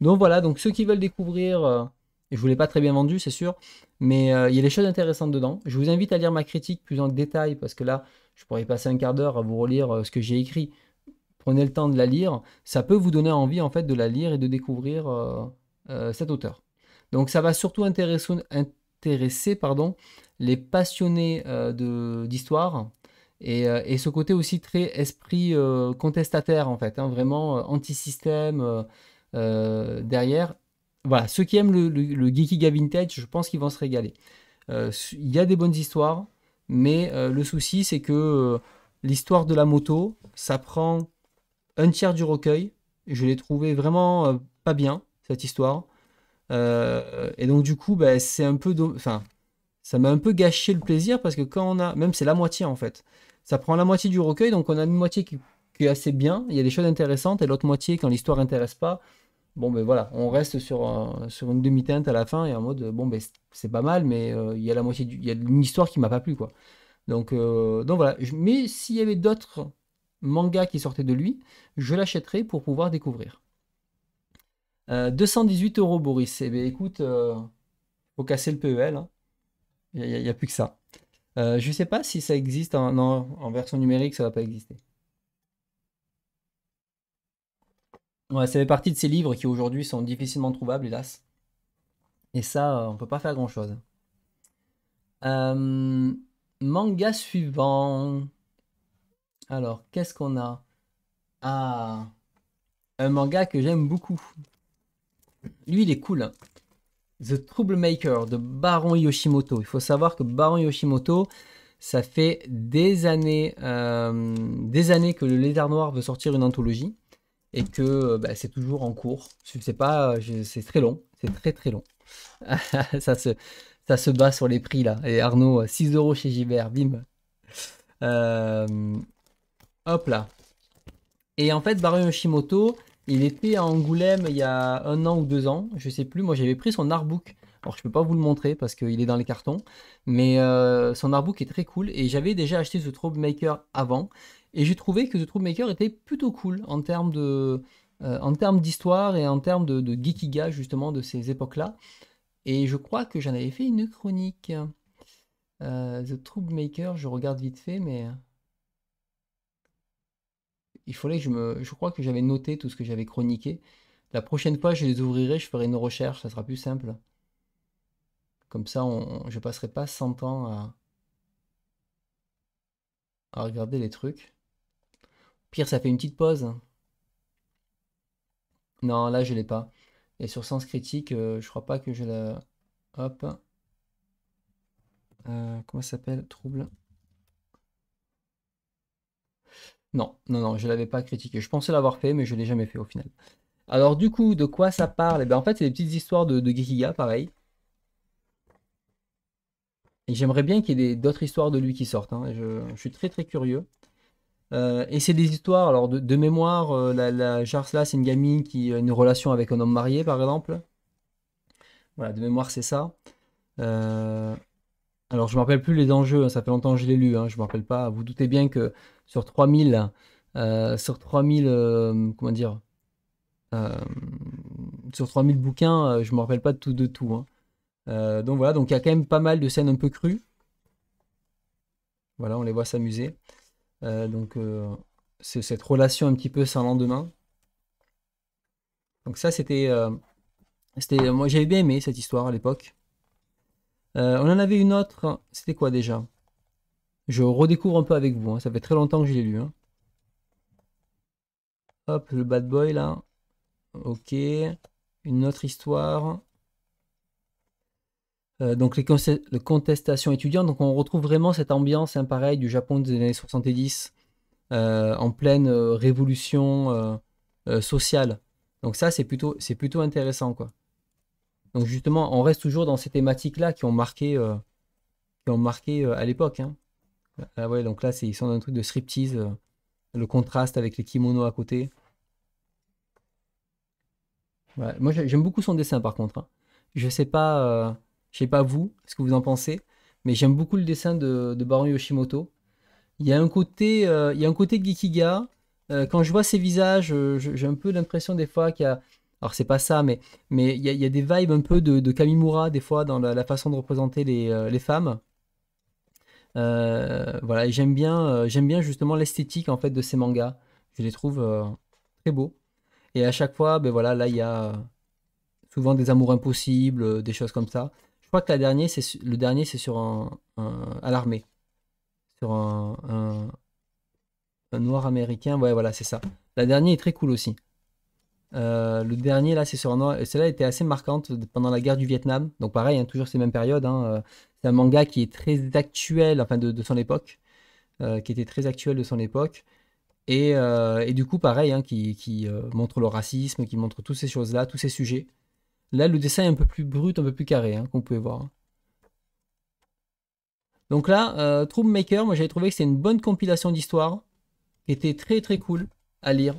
Donc voilà, donc ceux qui veulent découvrir je vous l'ai pas très bien vendu, c'est sûr, mais il y a des choses intéressantes dedans. Je vous invite à lire ma critique plus en détail parce que là, je pourrais passer un quart d'heure à vous relire euh, ce que j'ai écrit. Prenez le temps de la lire. Ça peut vous donner envie en fait de la lire et de découvrir euh, euh, cet auteur. Donc ça va surtout intéresser, pardon, les passionnés d'histoire et, ce côté aussi très esprit contestataire en fait, hein, vraiment anti-système derrière. Voilà, ceux qui aiment le, Geeky le je pense qu'ils vont se régaler. Il y a des bonnes histoires, mais euh, le souci, c'est que euh, l'histoire de la moto, ça prend un tiers du recueil. je l'ai trouvé vraiment euh, pas bien, cette histoire. et donc, du coup, bah, c'est un peu. Enfin, ça m'a un peu gâché le plaisir parce que quand on a. Même c'est la moitié en fait. Ça prend la moitié du recueil, donc on a une moitié qui est assez bien. Il y a des choses intéressantes et l'autre moitié, quand l'histoire n'intéresse pas, bon ben voilà, on reste sur, une demi-teinte à la fin et en mode bon ben c'est pas mal, mais euh, il y a la moitié du, y a une histoire qui m'a pas plu quoi. Donc, euh, donc voilà. Mais s'il y avait d'autres mangas qui sortaient de lui, je l'achèterais pour pouvoir découvrir. 218 euh, euros Boris. Eh bien écoute, faut casser le PEL. Hein. Il n'y a, plus que ça. je sais pas si ça existe en, en version numérique, ça va pas exister. Ouais, ça fait partie de ces livres qui aujourd'hui sont difficilement trouvables, hélas. Et ça, euh, on peut pas faire grand-chose. Euh, manga suivant. Alors, qu'est-ce qu'on a Ah, un manga que j'aime beaucoup. Lui, il est cool. The Troublemaker de Baron Yoshimoto. Il faut savoir que Baron Yoshimoto, ça fait des années, euh, des années que le Lézard Noir veut sortir une anthologie et que euh, bah, c'est toujours en cours. sais pas, euh, c'est très long, c'est très très long. ça se, ça se bat sur les prix là. Et Arnaud, 6 euh, euros chez Gibert, bim. hop là. Et en fait, Barry Yoshimoto, il était à Angoulême il y a un an ou deux ans, je sais plus. Moi, j'avais pris son artbook. Alors, je ne peux pas vous le montrer parce qu'il est dans les cartons, mais son artbook est très cool et j'avais déjà acheté ce Troublemaker avant. Et j'ai trouvé que The Troublemaker était plutôt cool en termes de, euh, en termes d'histoire et en termes de, geeky geekiga justement de ces époques-là. Et je crois que j'en avais fait une chronique. Euh, The Troublemaker, je regarde vite fait, mais il fallait que je me, je crois que j'avais noté tout ce que j'avais chroniqué. La prochaine fois, je les ouvrirai, je ferai une recherche, ça sera plus simple. Comme ça, je passerai pas 100 ans à, à regarder les trucs. Pire, ça fait une petite pause. Non, là, je l'ai pas. Et sur Sens Critique, euh, je crois pas que je la... Hop. Euh, comment ça s'appelle Trouble. Non, non, non, je l'avais pas critiqué. Je pensais l'avoir fait, mais je l'ai jamais fait au final. Alors du coup, de quoi ça parle et eh bien, en fait, c'est des petites histoires de, de pareil. Et j'aimerais bien qu'il y ait d'autres histoires de lui qui sortent. Hein. je, suis très très curieux. Euh, et c'est des histoires, alors de, mémoire, euh, la, la Jarsla, c'est une gamine qui a une relation avec un homme marié, par exemple. Voilà, de mémoire, c'est ça. Euh, alors, je ne me rappelle plus les enjeux, hein, ça fait longtemps que je l'ai lu, hein, je ne me rappelle pas. Vous, doutez bien que sur 3000, sur 3000, comment dire, sur 3000 bouquins, je ne me rappelle pas de tout de tout. Hein. donc voilà, donc il y a quand même pas mal de scènes un peu crues. Voilà, on les voit s'amuser. Euh, donc euh, c'est cette relation un petit peu sans lendemain. Donc ça c'était, euh, moi j'avais bien aimé cette histoire à l'époque. on en avait une autre, c'était quoi déjà Je redécouvre un peu avec vous, hein. ça fait très longtemps que je l'ai lu. Hein. Hop, le bad boy là. Ok. Une autre histoire. Euh, donc les, contestations étudiantes, donc on retrouve vraiment cette ambiance un hein, pareil du Japon des années 70, euh, en pleine euh, révolution euh, sociale. Donc ça c'est plutôt c'est plutôt intéressant quoi. Donc justement on reste toujours dans ces thématiques là qui ont marqué qui ont marqué à l'époque. Hein. donc là c'est ils sont dans un truc de striptease, le contraste avec les kimonos à côté. Moi j'aime beaucoup son dessin par contre. Je hein. Je sais pas je sais pas vous, ce que vous en pensez, mais j'aime beaucoup le dessin de, Baron Yoshimoto. Il y a un côté, de euh, il y a un côté euh, quand je vois ses visages, euh, j'ai un peu l'impression des fois qu'il y a. Alors c'est pas ça, mais mais il y, a, des vibes un peu de, Kamimura des fois dans la, façon de représenter les, femmes. voilà, j'aime bien, j'aime bien justement l'esthétique en fait de ces mangas. Je les trouve très beaux. Et à chaque fois, ben voilà, là il y a souvent des amours impossibles, des choses comme ça que la dernière, c'est le dernier, c'est sur un, à l'armée, sur un, noir américain. Ouais, voilà, c'est ça. La dernière est très cool aussi. Euh, le dernier là, c'est sur un noir. Celle-là était assez marquante pendant la guerre du Vietnam. Donc pareil, hein, toujours ces mêmes périodes. Hein, euh, c'est un manga qui est très actuel, enfin de, son époque, euh, qui était très actuel de son époque. Et, du coup, pareil, hein, qui montre le racisme, qui montre toutes ces choses-là, tous ces sujets. Là, le dessin est un peu plus brut, un peu plus carré, hein, qu'on comme vous pouvez voir. Donc là, euh, Troublemaker, moi j'avais trouvé que c'est une bonne compilation d'histoires qui était très très cool à lire.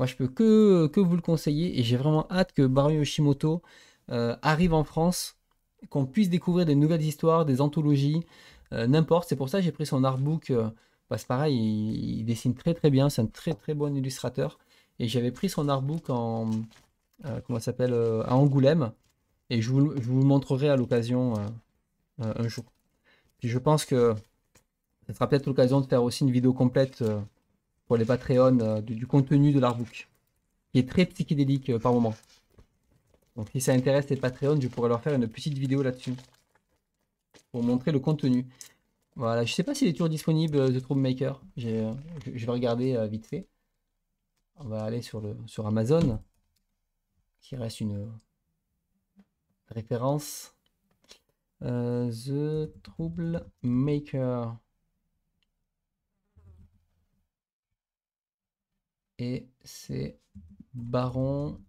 Moi je peux que, que vous le conseiller et j'ai vraiment hâte que Barry Yoshimoto euh, arrive en France, qu'on puisse découvrir des nouvelles histoires, des anthologies, euh, n'importe. C'est pour ça que j'ai pris son artbook. parce euh, bah, pareil, il, dessine très très bien, c'est un très très bon illustrateur. Et j'avais pris son artbook en, euh, comment s'appelle euh, à Angoulême et je vous, je vous montrerai à l'occasion euh, un jour. Puis je pense que ça sera peut-être l'occasion de faire aussi une vidéo complète pour les Patreons du, contenu de l'artbook, qui est très psychédélique par moment. Donc si ça intéresse les Patreons, je pourrais leur faire une petite vidéo là-dessus, pour montrer le contenu. Voilà, je sais pas s'il est toujours disponible The Troublemaker, je, je vais regarder vite fait. On va aller sur, le, sur Amazon qui reste une référence. Euh, the Troublemaker. Et c'est Baron.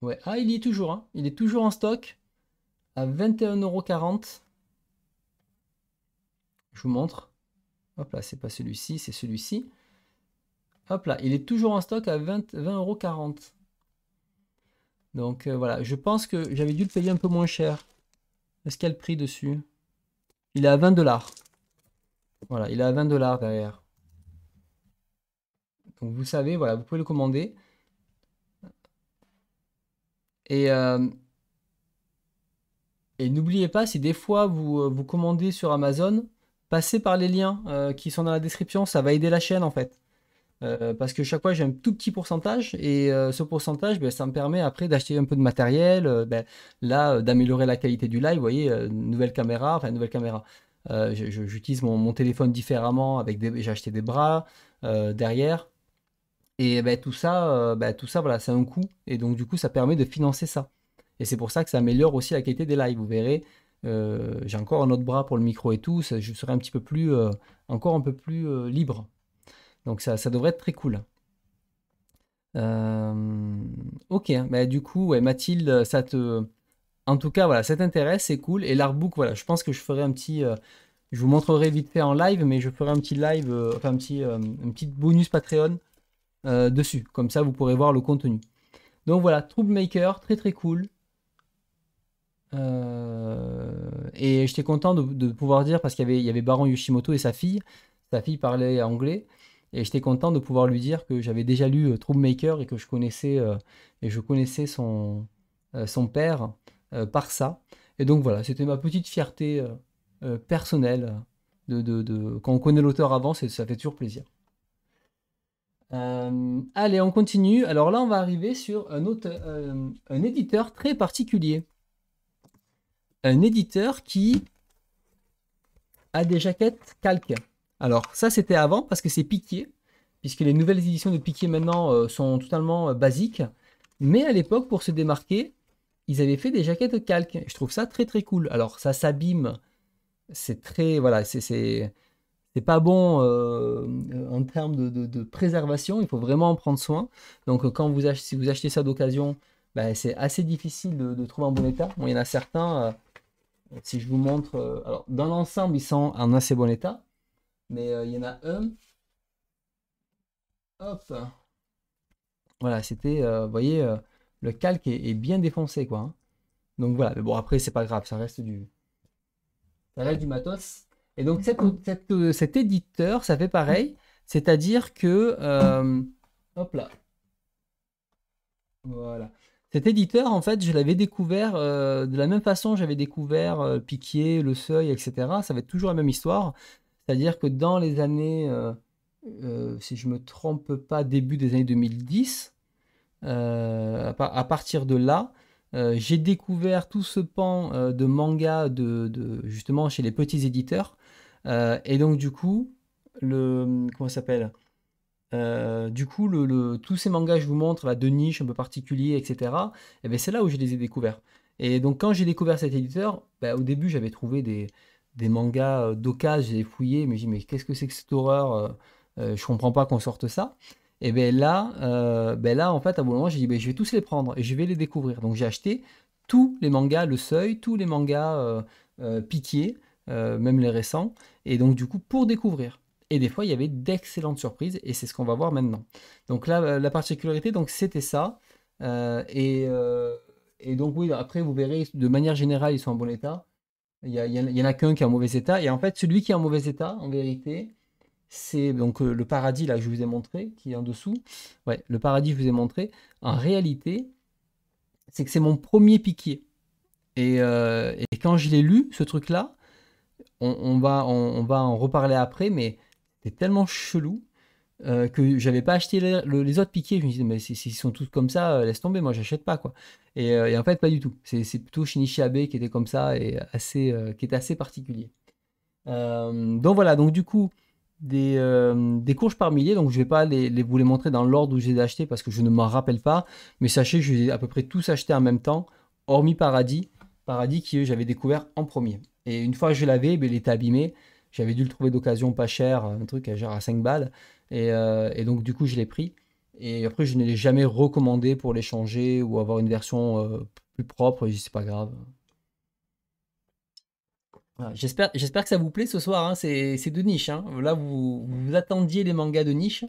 Ouais, ah, il y est toujours. Hein. Il est toujours en stock à 21,40€. Je vous montre. Hop là, c'est pas celui-ci, c'est celui-ci. Hop là, il est toujours en stock à 20,40 Donc euh, voilà, je pense que j'avais dû le payer un peu moins cher. Est-ce qu'il y a le prix dessus Il est à 20 dollars. Voilà, il est à 20 dollars derrière. Donc vous savez, voilà, vous pouvez le commander. Et, euh, et n'oubliez pas, si des fois vous, euh, vous commandez sur Amazon, passez par les liens qui sont dans la description, ça va aider la chaîne en fait. Euh, parce que chaque fois j'ai un tout petit pourcentage et euh, ce pourcentage ben, ça me permet après d'acheter un peu de matériel, euh, ben, là d'améliorer la qualité du live, vous voyez, nouvelle caméra, enfin nouvelle caméra. J'utilise mon, téléphone différemment, avec j'ai acheté des bras derrière. Et ben, tout ça, tout ça c'est un coût. Et donc du coup ça permet de financer ça. Et c'est pour ça que ça améliore aussi la qualité des lives, vous verrez. j'ai encore un autre bras pour le micro et tout, je serai un petit peu plus, encore un peu plus libre donc ça, devrait être très cool. Euh, ok, bah, du coup, Mathilde, ça te. En tout cas, voilà, ça t'intéresse, c'est cool. Et l'artbook, voilà, je pense que je ferai un petit. Euh, je vous montrerai vite fait en live, mais je ferai un petit live, euh, enfin un petit, bonus Patreon dessus. Comme ça, vous pourrez voir le contenu. Donc voilà, Troublemaker, très très cool. et j'étais content de, pouvoir dire, parce qu'il avait, y avait Baron Yoshimoto et sa fille. Sa fille parlait anglais. Et j'étais content de pouvoir lui dire que j'avais déjà lu euh, Troublemaker et que je connaissais, euh, et je connaissais son, euh, son père par ça. Et donc voilà, c'était ma petite fierté personnelle. De, quand on connaît l'auteur avant, ça fait toujours plaisir. allez, on continue. Alors là, on va arriver sur un, autre, un éditeur très particulier. Un éditeur qui a des jaquettes calques. Alors ça c'était avant parce que c'est piqué, puisque les nouvelles éditions de piqué maintenant euh, sont totalement euh, basiques. Mais à l'époque, pour se démarquer, ils avaient fait des jaquettes de calque. Je trouve ça très très cool. Alors ça s'abîme, c'est très voilà, c'est c'est pas bon euh, en termes de, préservation. Il faut vraiment en prendre soin. Donc quand vous achetez, si vous achetez ça d'occasion, bah, c'est assez difficile de, trouver un bon état. il y en a certains. si je vous montre, alors dans l'ensemble, ils sont en assez bon état. Mais euh, il y en a un. Hop. Voilà, c'était, euh, vous voyez, euh, le calque est, bien défoncé, quoi. Hein. Donc voilà, mais bon, après, c'est pas grave, ça reste du... Ça reste du matos. Et donc, cet éditeur, ça fait pareil. C'est-à-dire que... hop là. Voilà. Cet éditeur, en fait, je l'avais découvert de la même façon, j'avais découvert euh, Le Seuil, etc. Ça va être toujours la même histoire. C'est-à-dire que dans les années, euh, euh, si je ne me trompe pas, début des années 2010, euh, à, partir de là, j'ai découvert tout ce pan de manga de, justement chez les petits éditeurs. et donc du coup, le comment s'appelle du coup, le, tous ces mangas je vous montre, la de niche un peu particulier, etc., et eh ben, c'est là où je les ai découverts. Et donc, quand j'ai découvert cet éditeur, ben, au début, j'avais trouvé des, des mangas euh, d'occasion, j'ai fouillé, mais j'ai dit, mais qu'est-ce que c'est que cette horreur Je euh, euh, Je comprends pas qu'on sorte ça. Et bien là, ben là, en fait, à un moment, j'ai dit, ben, je vais tous les prendre et je vais les découvrir. Donc j'ai acheté tous les mangas Le Seuil, tous les mangas euh, même les récents, et donc du coup, pour découvrir. Et des fois, il y avait d'excellentes surprises, et c'est ce qu'on va voir maintenant. Donc là, la particularité, donc c'était ça. et, et donc oui, après, vous verrez, de manière générale, ils sont en bon état. Il y, en a qu'un qui est en mauvais état. Et en fait, celui qui est en mauvais état, en vérité, c'est donc euh, le paradis là que je vous ai montré, qui est en dessous. Ouais, le paradis que je vous ai montré. En réalité, c'est que c'est mon premier piquet, euh, Et, quand je l'ai lu, ce truc-là, on, va, on, on, va en reparler après, mais c'est tellement chelou euh, que j'avais pas acheté les, autres piquets. Je me disais, mais s'ils sont tous comme ça, euh, laisse tomber, moi j'achète pas quoi. Et, euh, en fait, pas du tout. C'est plutôt Shinichi Abe qui était comme ça et assez, qui est assez particulier. donc voilà, donc du coup, des, courges par milliers, donc je ne vais pas les, vous les montrer dans l'ordre où je les ai parce que je ne m'en rappelle pas, mais sachez que je les ai à peu près tous achetés en même temps, hormis Paradis, Paradis qui j'avais découvert en premier. Et une fois que je l'avais, eh il était abîmé, j'avais dû le trouver d'occasion pas cher, un truc à, 5 balles. Euh, et, donc, du coup, je l'ai pris. Et après, je ne l'ai jamais recommandé pour l'échanger ou avoir une version euh, plus propre. C'est pas grave. J'espère que ça vous plaît ce soir. Hein. C'est de niche. Hein. Là, vous, attendiez les mangas de niche.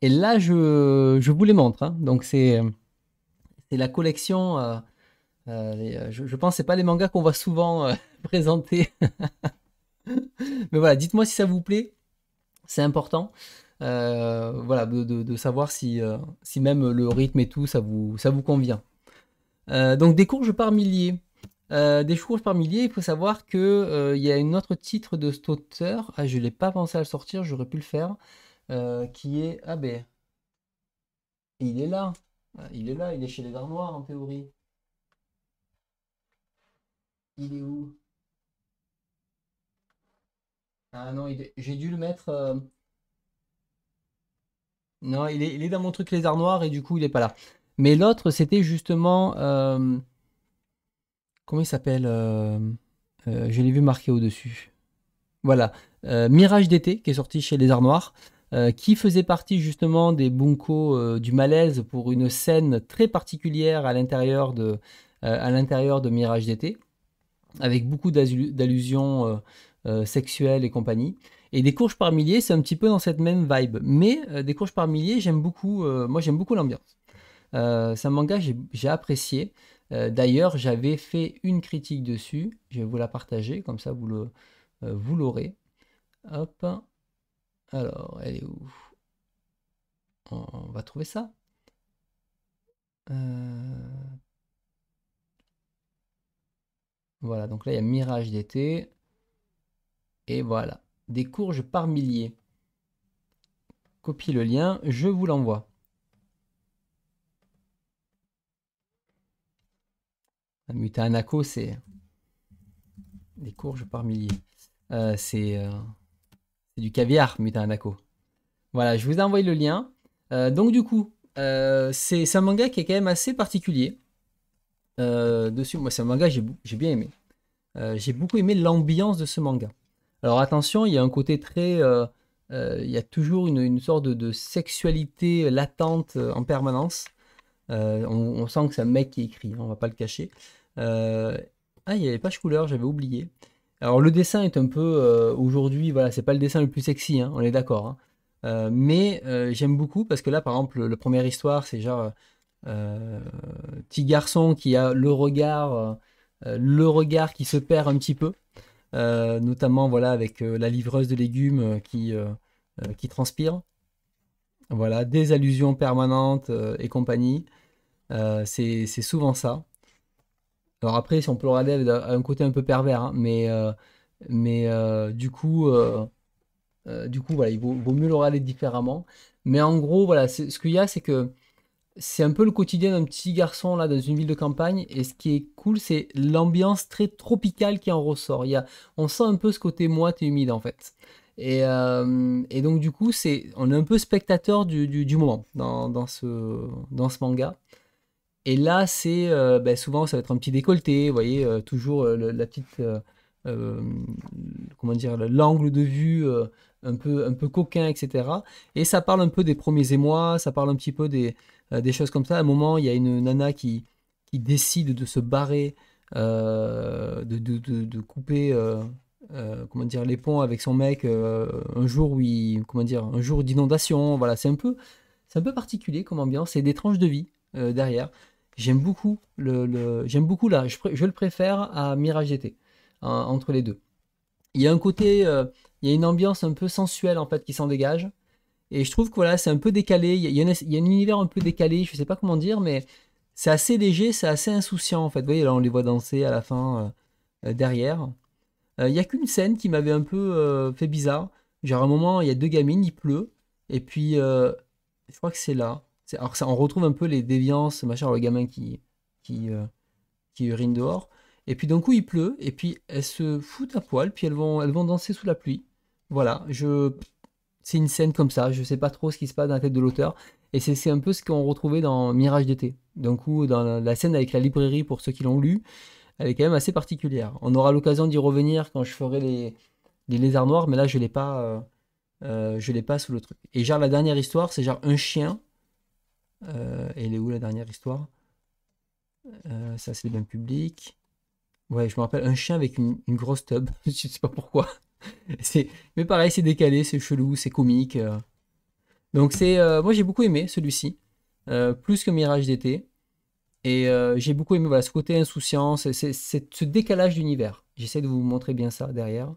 Et là, je, vous les montre. Hein. Donc, c'est la collection. Euh, je, pense que ce pas les mangas qu'on voit souvent présenter. Mais voilà, dites-moi si ça vous plaît. C'est important. Euh, voilà, de, savoir si, euh, si même le rythme et tout, ça vous, ça vous convient. Euh, donc des courges par milliers. des courges par milliers, il faut savoir que il y a un autre titre de cet auteur. Ah, je l'ai pas pensé à le sortir, j'aurais pu le faire. qui est. Ah Il est là. Il est là, il est chez les Verts Noirs en théorie. Il est où ah non, j'ai dû le mettre. Euh, non, il est, dans mon truc Arts Noirs et du coup, il n'est pas là. Mais l'autre, c'était justement. Euh, comment il s'appelle euh, Je l'ai vu marqué au-dessus. Voilà. Mirage d'été, qui est sorti chez Les Arts Noirs qui faisait partie justement des bunkos du malaise pour une scène très particulière à l'intérieur de, à l'intérieur de Mirage d'été, avec beaucoup d'allusions euh, sexuel et compagnie. Et des courges par milliers, c'est un petit peu dans cette même vibe. Mais euh, des courges par milliers, j'aime beaucoup. Euh, moi, j'aime beaucoup l'ambiance. c'est un manga j'ai apprécié. D'ailleurs, j'avais fait une critique dessus. Je vais vous la partager, comme ça vous le vous l'aurez. Hop. Alors, elle est où on, va trouver ça. Voilà, donc là il y a Mirage d'été. Et voilà, des courges par milliers. Copie le lien, je vous l'envoie. Mutanako, c'est des courges par milliers. Euh, euh, c'est du caviar, Mutanako. Voilà, je vous ai envoyé le lien. Euh, donc du coup, c'est un manga qui est quand même assez particulier. dessus, moi, c'est un manga que j'ai bien aimé. j'ai beaucoup aimé l'ambiance de ce manga. Alors attention, il y a un côté très... Euh, euh, il y a toujours une, sorte de, sexualité latente euh, en permanence. on, sent que c'est un mec qui écrit, hein, on va pas le cacher. ah, il y avait les pages couleur, j'avais oublié. Alors le dessin est un peu... Aujourd'hui, voilà, c'est pas le dessin le plus sexy, hein, on est d'accord. Hein. mais j'aime beaucoup parce que là, par exemple, la première histoire, c'est genre... petit garçon qui a le regard, le regard qui se perd un petit peu. Euh, notamment voilà, avec euh, la livreuse de légumes euh, qui, qui transpire. Voilà, des allusions permanentes et compagnie. c'est souvent ça. Alors après, si on peut le un côté un peu pervers, hein, mais, mais du coup, du coup voilà, il vaut, mieux le regarder différemment. Mais en gros, voilà, ce qu'il y a, c'est que c'est un peu le quotidien d'un petit garçon là dans une ville de campagne. Et ce qui est cool, c'est l'ambiance très tropicale qui en ressort. Il y on sent un peu ce côté moite et humide en fait. Et, euh, donc du coup, c'est, on est un peu spectateur du, du, moment dans, ce, dans ce manga. Et là, c'est euh, ben, souvent ça va être un petit décolleté, vous voyez, euh, toujours la petite, comment dire, l'angle de vue un peu un peu coquin, etc. Et ça parle un peu des premiers émois, ça parle un petit peu des euh, des choses comme ça. À un moment, il y a une nana qui, qui décide de se barrer, euh, de, couper. Euh, comment dire les ponts avec son mec un jour où il, comment dire un jour d'inondation voilà c'est un peu c'est un peu particulier comme ambiance c'est des tranches de vie derrière j'aime beaucoup le, j'aime beaucoup là je, je, le préfère à Mirage GT entre les deux il y a un côté il y a une ambiance un peu sensuelle en fait qui s'en dégage et je trouve que voilà, c'est un peu décalé. Il y, a, un univers un peu décalé, je sais pas comment dire, mais c'est assez léger, c'est assez insouciant en fait. Vous voyez, là on les voit danser à la fin euh, euh, derrière. Euh, il n'y a qu'une scène qui m'avait un peu fait bizarre. Genre à un moment, il y a deux gamines, il pleut, et puis je crois que c'est là. Alors on retrouve un peu les déviances, machin, le gamin qui qui, urine dehors. Et puis d'un coup il pleut, et puis elles se foutent à poil, puis elles vont elles vont danser sous la pluie. Voilà, je c'est une scène comme ça, je sais pas trop ce qui se passe dans la tête de l'auteur, et c'est un peu ce qu'on retrouvait dans Mirage d'été. D'un coup, dans la scène avec la librairie, pour ceux qui l'ont lu, elle est quand même assez particulière. On aura l'occasion d'y revenir quand je ferai les, les lézards noirs, mais là je l'ai pas, euh, euh, l'ai pas sous le truc. Et genre la dernière histoire, c'est genre un chien. Euh, et elle est où la dernière histoire Ça c'est bien public Ouais, je me rappelle un chien avec une, grosse tub. je ne sais pas pourquoi. mais pareil, c'est décalé, c'est chelou, c'est comique. Euh. Donc c'est, euh, moi j'ai beaucoup aimé celui-ci, euh, plus que Mirage d'été. Et j'ai beaucoup aimé voilà, ce côté insouciance, c'est ce décalage d'univers. J'essaie de vous montrer bien ça derrière.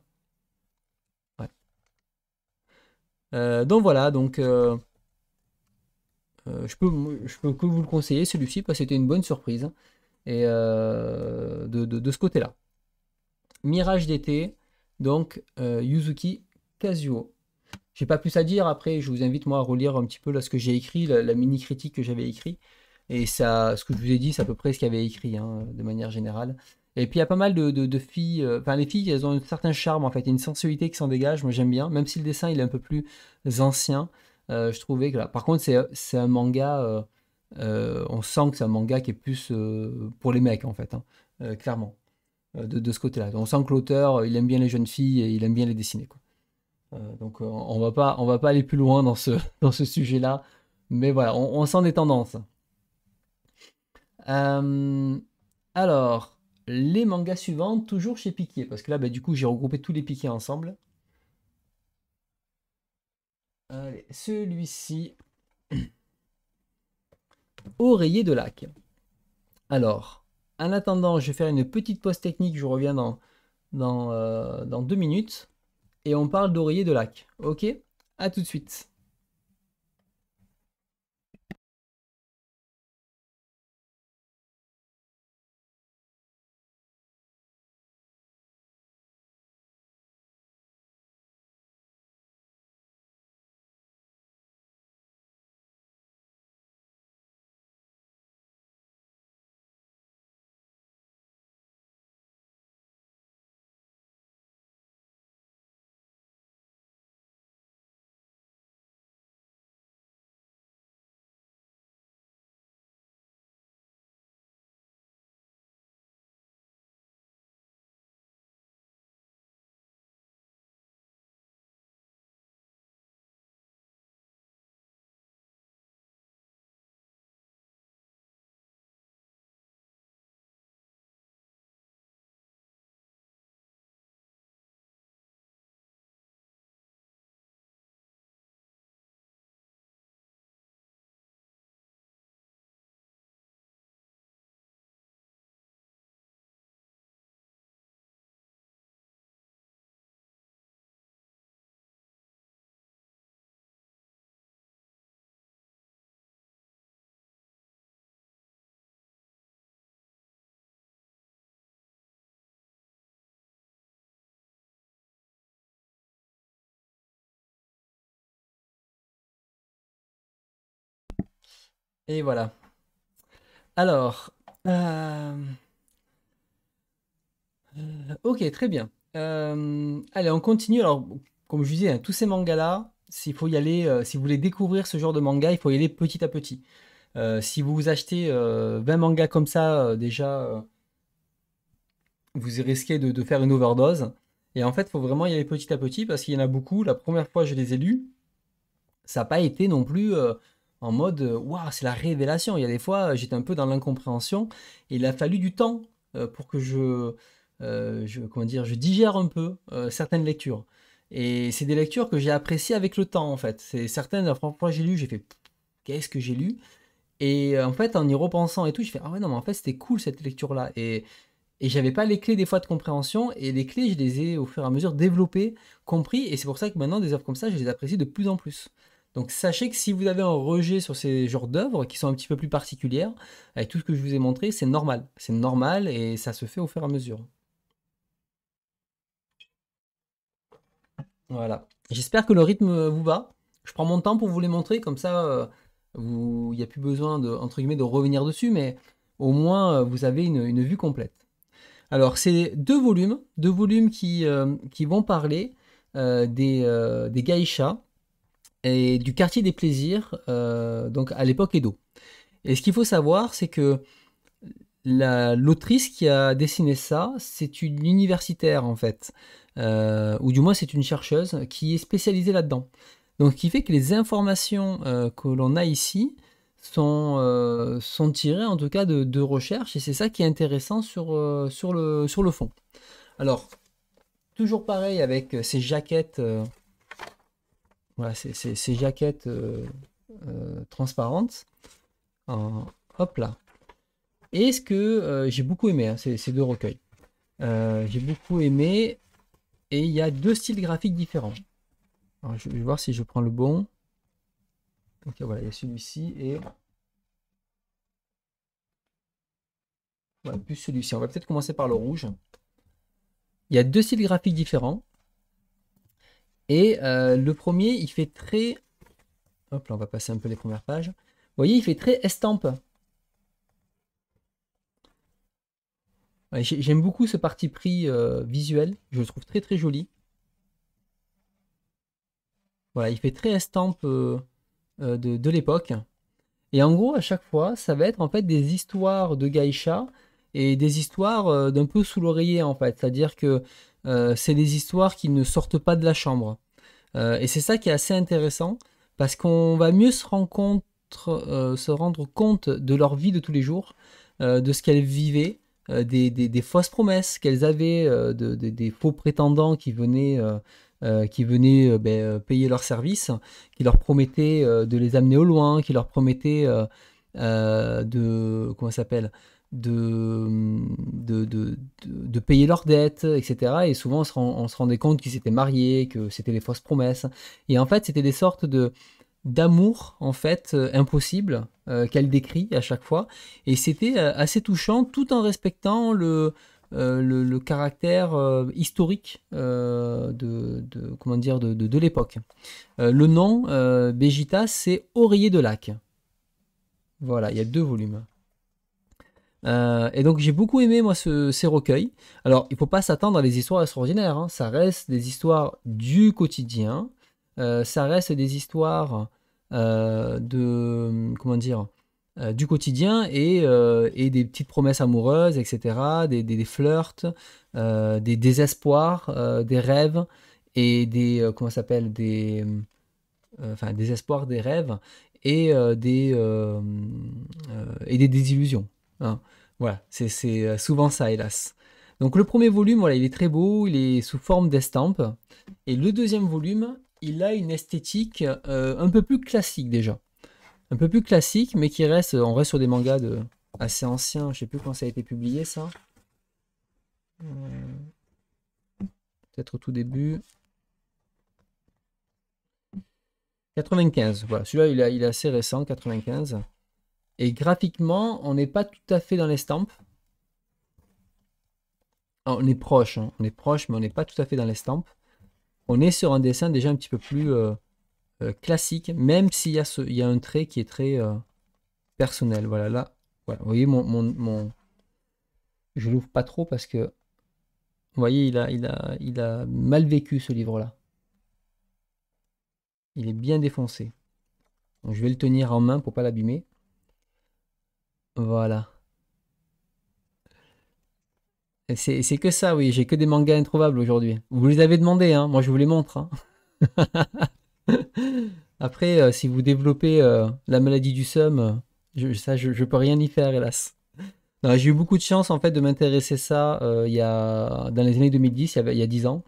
donc voilà, donc je, peux, je peux que vous le conseiller celui-ci parce que c'était une bonne surprise et, de, ce côté-là. Mirage d'été, donc euh, Yuzuki Kazuo. J'ai pas plus à dire, après je vous invite moi à relire un petit peu ce que j'ai écrit, la, mini-critique que j'avais écrit. Et ça, ce que je vous ai dit, c'est à peu près ce qu'il avait écrit, hein, de manière générale. Et puis il y a pas mal de, filles, euh, enfin les filles, elles ont un certain charme en fait, une sensualité qui s'en dégage, moi j'aime bien, même si le dessin il est un peu plus ancien, euh, je trouvais que là. Par contre c'est un manga, on sent que c'est un manga qui est plus pour les mecs en fait, hein, clairement. Euh, de, ce côté-là. On sent que l'auteur, euh, il aime bien les jeunes filles et il aime bien les dessiner. Quoi. Euh, donc on va pas, on va pas aller plus loin dans ce, dans ce sujet-là. Mais voilà, on, sent des tendances. alors, les mangas suivants, toujours chez Piquet, parce que là, ben, du coup, j'ai regroupé tous les Piquets ensemble. celui-ci. Oreiller de lac. Alors, en attendant, je vais faire une petite pause technique, je reviens dans, dans euh, deux minutes. Et on parle d'oreiller de lac. Ok À tout de suite. Et voilà. Alors, euh, euh, ok, très bien. Euh, allez, on continue. Alors, comme je disais, hein, tous ces mangas-là, s'il faut y aller, si vous voulez découvrir ce genre de manga, il faut y aller petit à petit. si vous achetez 20 mangas comme ça, déjà, vous risquez de, faire une overdose. Et en fait, il faut vraiment y aller petit à petit parce qu'il y en a beaucoup. La première fois, je les ai lus. Ça n'a pas été non plus en mode euh, waouh, c'est la révélation. Il y a des fois, j'étais un peu dans l'incompréhension et il a fallu du temps euh, pour que je, euh, je comment dire, je digère un peu certaines lectures. Et c'est des lectures que j'ai appréciées avec le temps en fait. C'est certaines, franchement, j'ai lu, j'ai fait qu'est-ce que j'ai lu Et en fait, en y repensant et tout, je fais ah ouais non mais en fait c'était cool cette lecture là. Et et j'avais pas les clés des fois de compréhension et les clés je les ai au fur et à mesure développées, compris et c'est pour ça que maintenant des œuvres comme ça je les apprécie de plus en plus. Donc sachez que si vous avez un rejet sur ces genres d'œuvres qui sont un petit peu plus particulières, avec tout ce que je vous ai montré, c'est normal. C'est normal et ça se fait au fur et à mesure. Voilà. J'espère que le rythme vous va. Je prends mon temps pour vous les montrer, comme ça, euh, il n'y a plus besoin de, entre de revenir dessus, mais au moins euh, vous avez une, vue complète. Alors, c'est deux volumes, deux volumes qui, euh, vont parler des, des gaïchas et du quartier des plaisirs, euh, donc à l'époque Edo. Et ce qu'il faut savoir, c'est que l'autrice qui a dessiné ça, c'est une universitaire en fait, euh, ou du moins c'est une chercheuse qui est spécialisée là-dedans. Donc ce qui fait que les informations euh, que l'on a ici sont, sont tirées en tout cas de, de recherche, et c'est ça qui est intéressant sur, sur, le, sur le fond. Alors, toujours pareil avec ces jaquettes voilà, ces jaquettes euh, euh, transparentes. hop là. Et ce que euh, j'ai beaucoup aimé, hein, ces, deux recueils. j'ai beaucoup aimé. Et il y a deux styles graphiques différents. je vais voir si je prends le bon. voilà, il y a celui-ci et... plus celui-ci. On va peut-être commencer par le rouge. Il y a deux styles graphiques différents. Et euh, le premier, il fait très... Hop là, on va passer un peu les premières pages. Vous voyez, il fait très estampe. J'aime beaucoup ce parti pris euh, visuel. Je le trouve très très joli. Voilà, il fait très estampe euh, de, de l'époque. Et en gros, à chaque fois, ça va être en fait des histoires de Gaïcha et des histoires d'un peu sous l'oreiller en fait. C'est-à-dire que euh, c'est des histoires qui ne sortent pas de la chambre. Euh, et c'est ça qui est assez intéressant, parce qu'on va mieux se, euh, se rendre compte de leur vie de tous les jours, de ce qu'elles vivaient, des, fausses promesses qu'elles avaient, des faux prétendants qui venaient... qui venaient ben, payer leurs services, qui leur promettaient de les amener au loin, qui leur promettaient de comment s'appelle de, de, payer leurs dettes, etc. Et souvent, on se, rendait compte qu'ils s'étaient mariés, que c'était des fausses promesses. Et en fait, c'était des sortes de d'amour en fait euh, impossible euh, qu'elle décrit à chaque fois et c'était euh, assez touchant tout en respectant le le, caractère historique de, de, comment dire de, de, l'époque. le nom Bégita, c'est Oreiller de Lac. Voilà, il y a deux volumes. Euh, et donc j'ai beaucoup aimé moi ces recueils. Alors il ne faut pas s'attendre à des histoires extraordinaires, hein. ça reste des histoires du quotidien, euh, ça reste des histoires euh, de comment dire du quotidien et, des petites promesses amoureuses, etc., des, des, des flirts, des désespoirs, des rêves et des comment s'appelle des enfin des rêves et des et des désillusions. Hein. Voilà, c'est euh, souvent ça, hélas. Donc le premier volume, voilà, il est très beau, il est sous forme d'estampe. Et le deuxième volume, il a une esthétique euh, un peu plus classique déjà. Un peu plus classique, mais qui reste, on reste sur des mangas assez anciens. Je ne sais plus quand ça a été publié ça. Euh, peut-être au tout début. 95, voilà. Celui-là, il est assez récent, 95. Et graphiquement, on n'est pas tout à fait dans l'estampe. Ah, on est proche, hein. on est proche, mais on n'est pas tout à fait dans l'estampe. On est sur un dessin déjà un petit peu plus euh, euh, classique, même s'il y, a un trait qui est très euh, personnel. Voilà, là, vous voyez, mon, mon, je l'ouvre pas trop parce que, vous voyez, il a, il a, il a mal vécu ce livre-là. Il est bien défoncé. je vais le tenir en main pour pas l'abîmer. Voilà. C'est que ça, oui. J'ai que des mangas introuvables aujourd'hui. Vous les avez demandés, hein. Moi, je vous les montre. Hein. Après, euh, si vous développez euh, la maladie du seum, euh, je, ça, je, peux rien y faire, hélas. J'ai eu beaucoup de chance, en fait, de m'intéresser ça il y a, dans les années 2010, il y a, il 10 ans.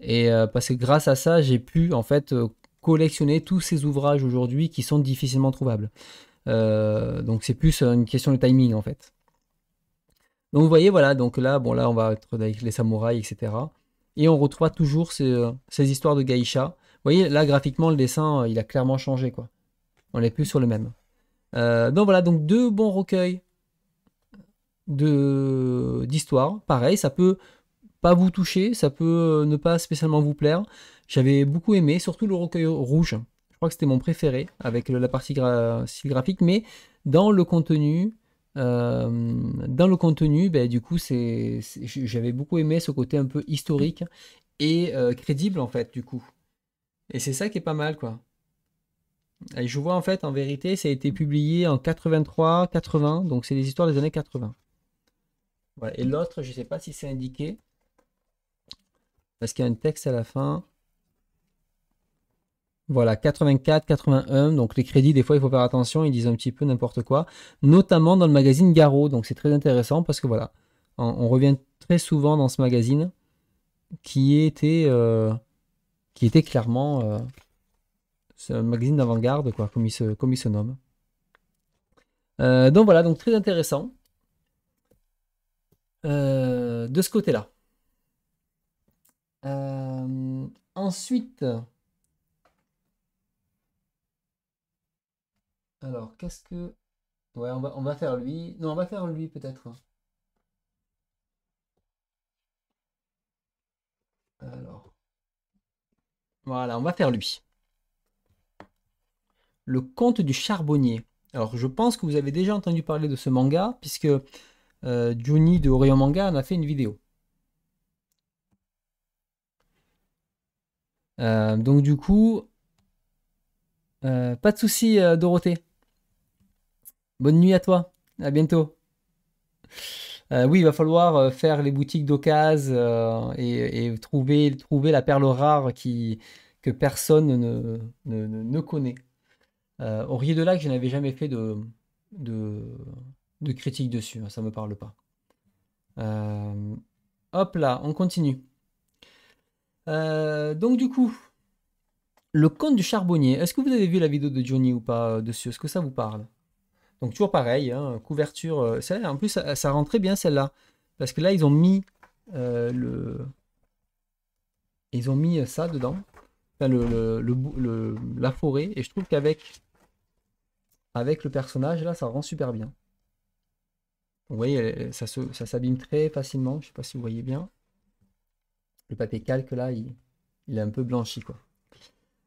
Et parce que grâce à ça, j'ai pu, en fait, collectionner tous ces ouvrages aujourd'hui qui sont difficilement trouvables. Euh, donc c'est plus euh, une question de timing en fait. Donc vous voyez, voilà, donc là, bon là on va être avec les samouraïs, etc. Et on retrouve toujours ces, euh, ces histoires de Gaïcha. Vous voyez, là graphiquement, le dessin, il a clairement changé, quoi. On n'est plus sur le même. donc voilà, donc deux bons recueils d'histoires. Pareil, ça peut pas vous toucher, ça peut ne pas spécialement vous plaire. J'avais beaucoup aimé, surtout le recueil rouge je crois que c'était mon préféré avec la partie graphique, mais dans le contenu, euh, dans le contenu, ben, du coup, j'avais beaucoup aimé ce côté un peu historique et euh, crédible, en fait, du coup. Et c'est ça qui est pas mal, quoi. je vois, en fait, en vérité, ça a été publié en 83, 80, donc c'est les histoires des années 80. Et l'autre, je ne sais pas si c'est indiqué, parce qu'il y a un texte à la fin. Voilà, 84, 81. Donc les crédits, des fois, il faut faire attention, ils disent un petit peu n'importe quoi, notamment dans le magazine Garo. Donc c'est très intéressant parce que voilà, on, revient très souvent dans ce magazine qui était, euh, qui était clairement euh, C'est un magazine d'avant-garde, quoi, comme il se, nomme. Euh, donc voilà, donc très intéressant de ce côté-là. ensuite. Alors, qu'est-ce que... Ouais, on va, faire lui. Non, on va faire lui peut-être. Alors. Voilà, on va faire lui. Le conte du charbonnier. Alors, je pense que vous avez déjà entendu parler de ce manga, puisque euh, Juni de Orion Manga en a fait une vidéo. Euh, donc, du coup, euh, pas de souci, euh, Dorothée. Bonne nuit à toi. À bientôt. Euh, oui, il va falloir euh, faire les boutiques d'ocase euh, et, trouver, trouver la perle rare qui, que personne ne, connaît. Auriez au là de je n'avais jamais fait de, de, critique dessus, hein, ça ne me parle pas. hop là, on continue. donc du coup, le conte du charbonnier, est-ce que vous avez vu la vidéo de Johnny ou pas dessus Est-ce que ça vous parle donc toujours pareil, hein, couverture. Euh, en plus, ça, rend rentrait bien celle-là. Parce que là, ils ont mis euh, le. Ils ont mis euh, ça dedans. Enfin, le, la forêt. Et je trouve qu'avec avec le personnage, là, ça rend super bien. Vous voyez, ça s'abîme très facilement. Je ne sais pas si vous voyez bien. Le papier calque, là, il, est un peu blanchi, quoi.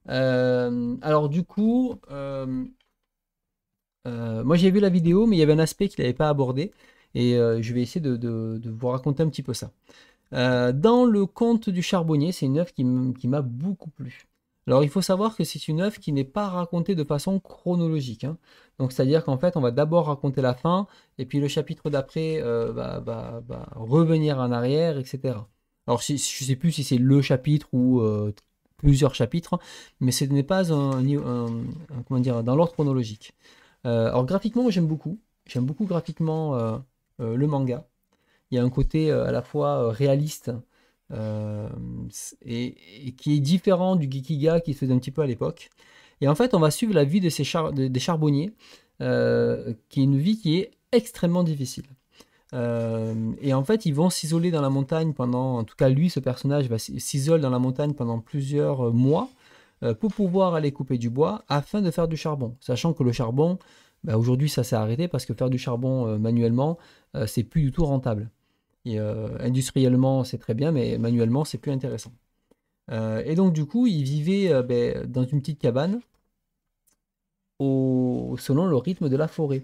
alors, du coup, euh, moi, j'ai vu la vidéo, mais il y avait un aspect qu'il n'avait pas abordé. Et euh, je vais essayer de, vous raconter un petit peu ça. Euh, dans le conte du charbonnier, c'est une œuvre qui m'a beaucoup plu. Alors il faut savoir que c'est une œuvre qui n'est pas racontée de façon chronologique. Hein. Donc c'est-à-dire qu'en fait on va d'abord raconter la fin et puis le chapitre d'après va, revenir en arrière, etc. Alors je ne sais plus si c'est le chapitre ou plusieurs chapitres, mais ce n'est pas dans l'ordre chronologique. Euh, alors graphiquement, j'aime beaucoup. J'aime beaucoup graphiquement euh, euh, le manga. Il y a un côté à la fois réaliste et, qui est différent du Gikiga qui se faisait un petit peu à l'époque. Et en fait, on va suivre la vie de ces des charbonniers, qui est une vie qui est extrêmement difficile. et en fait, ils vont s'isoler dans la montagne pendant, en tout cas lui, ce personnage s'isole dans la montagne pendant plusieurs mois euh, pour pouvoir aller couper du bois afin de faire du charbon. Sachant que le charbon, bah, aujourd'hui ça s'est arrêté parce que faire du charbon euh, manuellement, euh, c'est plus du tout rentable. industriellement, c'est très bien, mais manuellement, c'est plus intéressant. et donc, du coup, il vivait ben, dans une petite cabane au, selon le rythme de la forêt.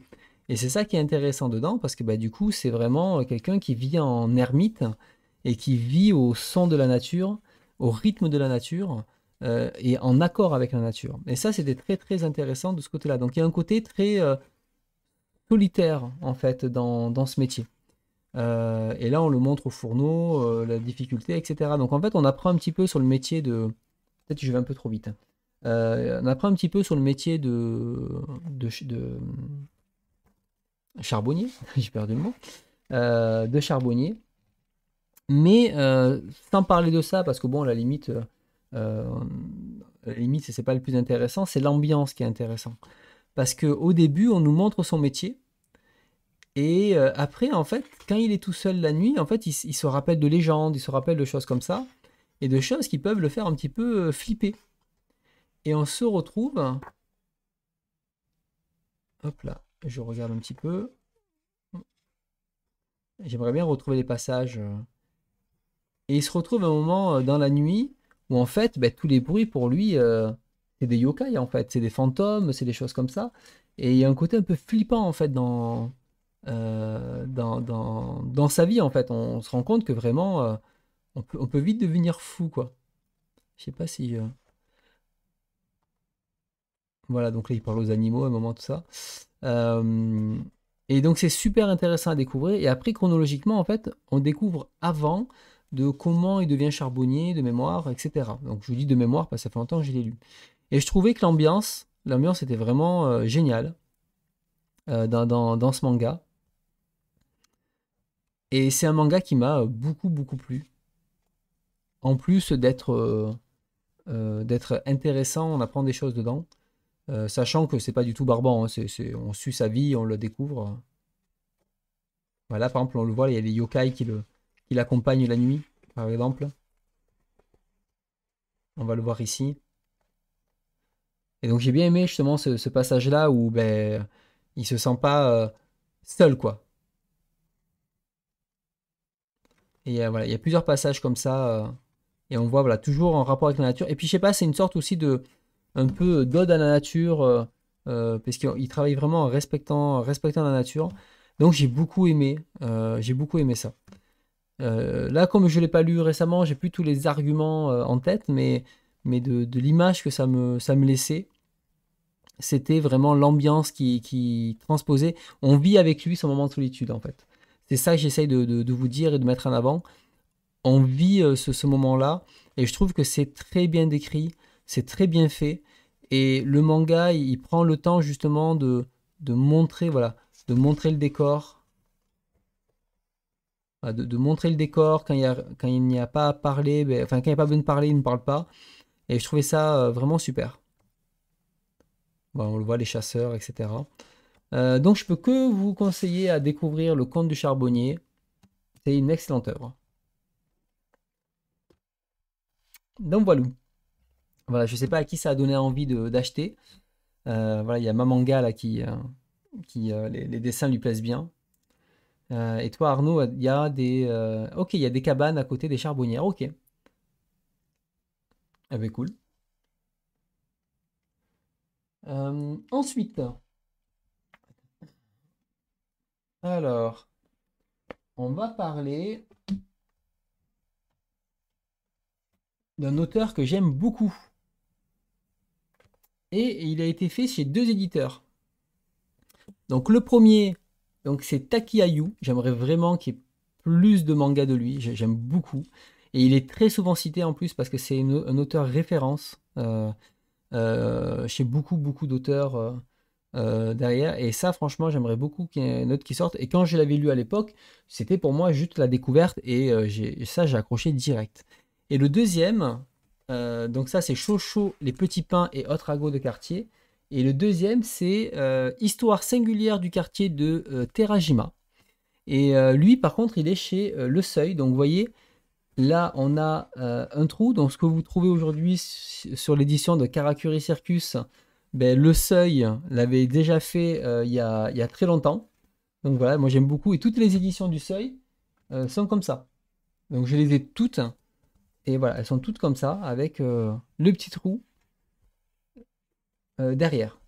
Et c'est ça qui est intéressant dedans, parce que ben, du coup, c'est vraiment quelqu'un qui vit en ermite et qui vit au son de la nature, au rythme de la nature, euh, et en accord avec la nature. Et ça, c'était très très intéressant de ce côté-là. Donc il y a un côté très euh, solitaire en fait dans, dans ce métier. Euh, et là, on le montre au fourneau, la difficulté, etc. Donc en fait, on apprend un petit peu sur le métier de. Peut-être que je vais un peu trop vite. Hein. on apprend un petit peu sur le métier de, de, de... charbonnier, j'ai perdu le mot, de charbonnier. Mais sans parler de ça, parce que bon, à la limite, euh, limite ce limite, c'est pas le plus intéressant, c'est l'ambiance qui est intéressant. Parce qu'au début, on nous montre son métier. Et euh, après, en fait, quand il est tout seul la nuit, en fait, il, se rappelle de légendes, il se rappelle de choses comme ça, et de choses qui peuvent le faire un petit peu euh, flipper. Et on se retrouve. Hop là, je regarde un petit peu. J'aimerais bien retrouver les passages. Et il se retrouve un moment dans la nuit où en fait, ben, tous les bruits pour lui, euh, c'est des yokai en fait, c'est des fantômes, c'est des choses comme ça. Et il y a un côté un peu flippant en fait dans, euh, dans, sa vie en fait. On, se rend compte que vraiment, euh, on, peut, vite devenir fou quoi. Je sais pas si. Voilà, donc là il parle aux animaux à un moment, tout ça. et donc c'est super intéressant à découvrir. Et après, chronologiquement en fait, on découvre avant de comment il devient charbonnier, de mémoire, etc. Donc je vous dis de mémoire parce que ça fait longtemps que je l'ai lu. Et je trouvais que l'ambiance, l'ambiance était vraiment euh, géniale euh, dans, ce manga. Et c'est un manga qui m'a euh, beaucoup beaucoup plu. En plus d'être d'être intéressant, on apprend des choses dedans, sachant que c'est pas du tout barbant. Hein, on suit sa vie, on le découvre. Voilà, par exemple, on le voit, il y a les yokai qui le, il accompagne la nuit, par exemple. On va le voir ici. Et donc j'ai bien aimé justement ce, passage-là où ben, il se sent pas euh, seul, quoi. Et voilà, il y a plusieurs passages comme ça. Euh, et on voit voilà, toujours en rapport avec la nature. Et puis je sais pas, c'est une sorte aussi de un peu euh, d'ode à la nature. parce qu'il travaille vraiment en respectant, respectant la nature. Donc j'ai beaucoup aimé. j'ai beaucoup aimé ça. Euh, là, comme je ne l'ai pas lu récemment, j'ai plus tous les arguments euh, en tête, mais, mais de, de l'image que ça me, ça me laissait, c'était vraiment l'ambiance qui, qui, transposait. On vit avec lui son moment de solitude, en fait. C'est ça que j'essaye de, vous dire et de mettre en avant. On vit euh, ce, moment-là, et je trouve que c'est très bien décrit, c'est très bien fait, et le manga, il, prend le temps justement de, de montrer, voilà, de montrer le décor, bah, de, montrer le décor. Quand il, n'y a pas à parler, ben, enfin, quand il n'y a pas besoin de parler, il ne parle pas. Et je trouvais ça euh, vraiment super. Bah, on le voit, les chasseurs, etc. Euh, donc, je peux que vous conseiller à découvrir Le Conte du Charbonnier. C'est une excellente œuvre. Donc, voilà. Voilà, je ne sais pas à qui ça a donné envie d'acheter. Euh, voilà, il y a Mamanga là qui, les, dessins lui plaisent bien. Euh, et toi, Arnaud, il y a des. Euh, ok, il y a des cabanes à côté des charbonnières. Ok. Eh ben, cool. Euh, ensuite. Alors, on va parler d'un auteur que j'aime beaucoup. Et il a été fait chez deux éditeurs. Donc le premier, donc c'est Taki Ayu. J'aimerais vraiment qu'il y ait plus de mangas de lui. J'aime beaucoup. Et il est très souvent cité en plus parce que c'est un auteur référence euh, euh, chez beaucoup, beaucoup d'auteurs euh, derrière. Et ça, franchement, j'aimerais beaucoup qu'il y ait une autre qui sorte. Et quand je l'avais lu à l'époque, c'était pour moi juste la découverte et ça, j'ai accroché direct. Et le deuxième, donc ça, c'est Chocho, les petits pains et autres ragots de quartier. Et le deuxième, c'est euh, Histoire singulière du quartier de euh, Terajima. Et euh, lui, par contre, il est chez Le Seuil. Donc, vous voyez, là, on a un trou. Donc, ce que vous trouvez aujourd'hui sur l'édition de Karakuri Circus, ben, Le Seuil l'avait déjà fait il il, y a, très longtemps. Donc, voilà, moi, j'aime beaucoup. Et toutes les éditions du Seuil sont comme ça. Donc, je les ai toutes. Et voilà, elles sont toutes comme ça, avec le petit trou euh, derrière.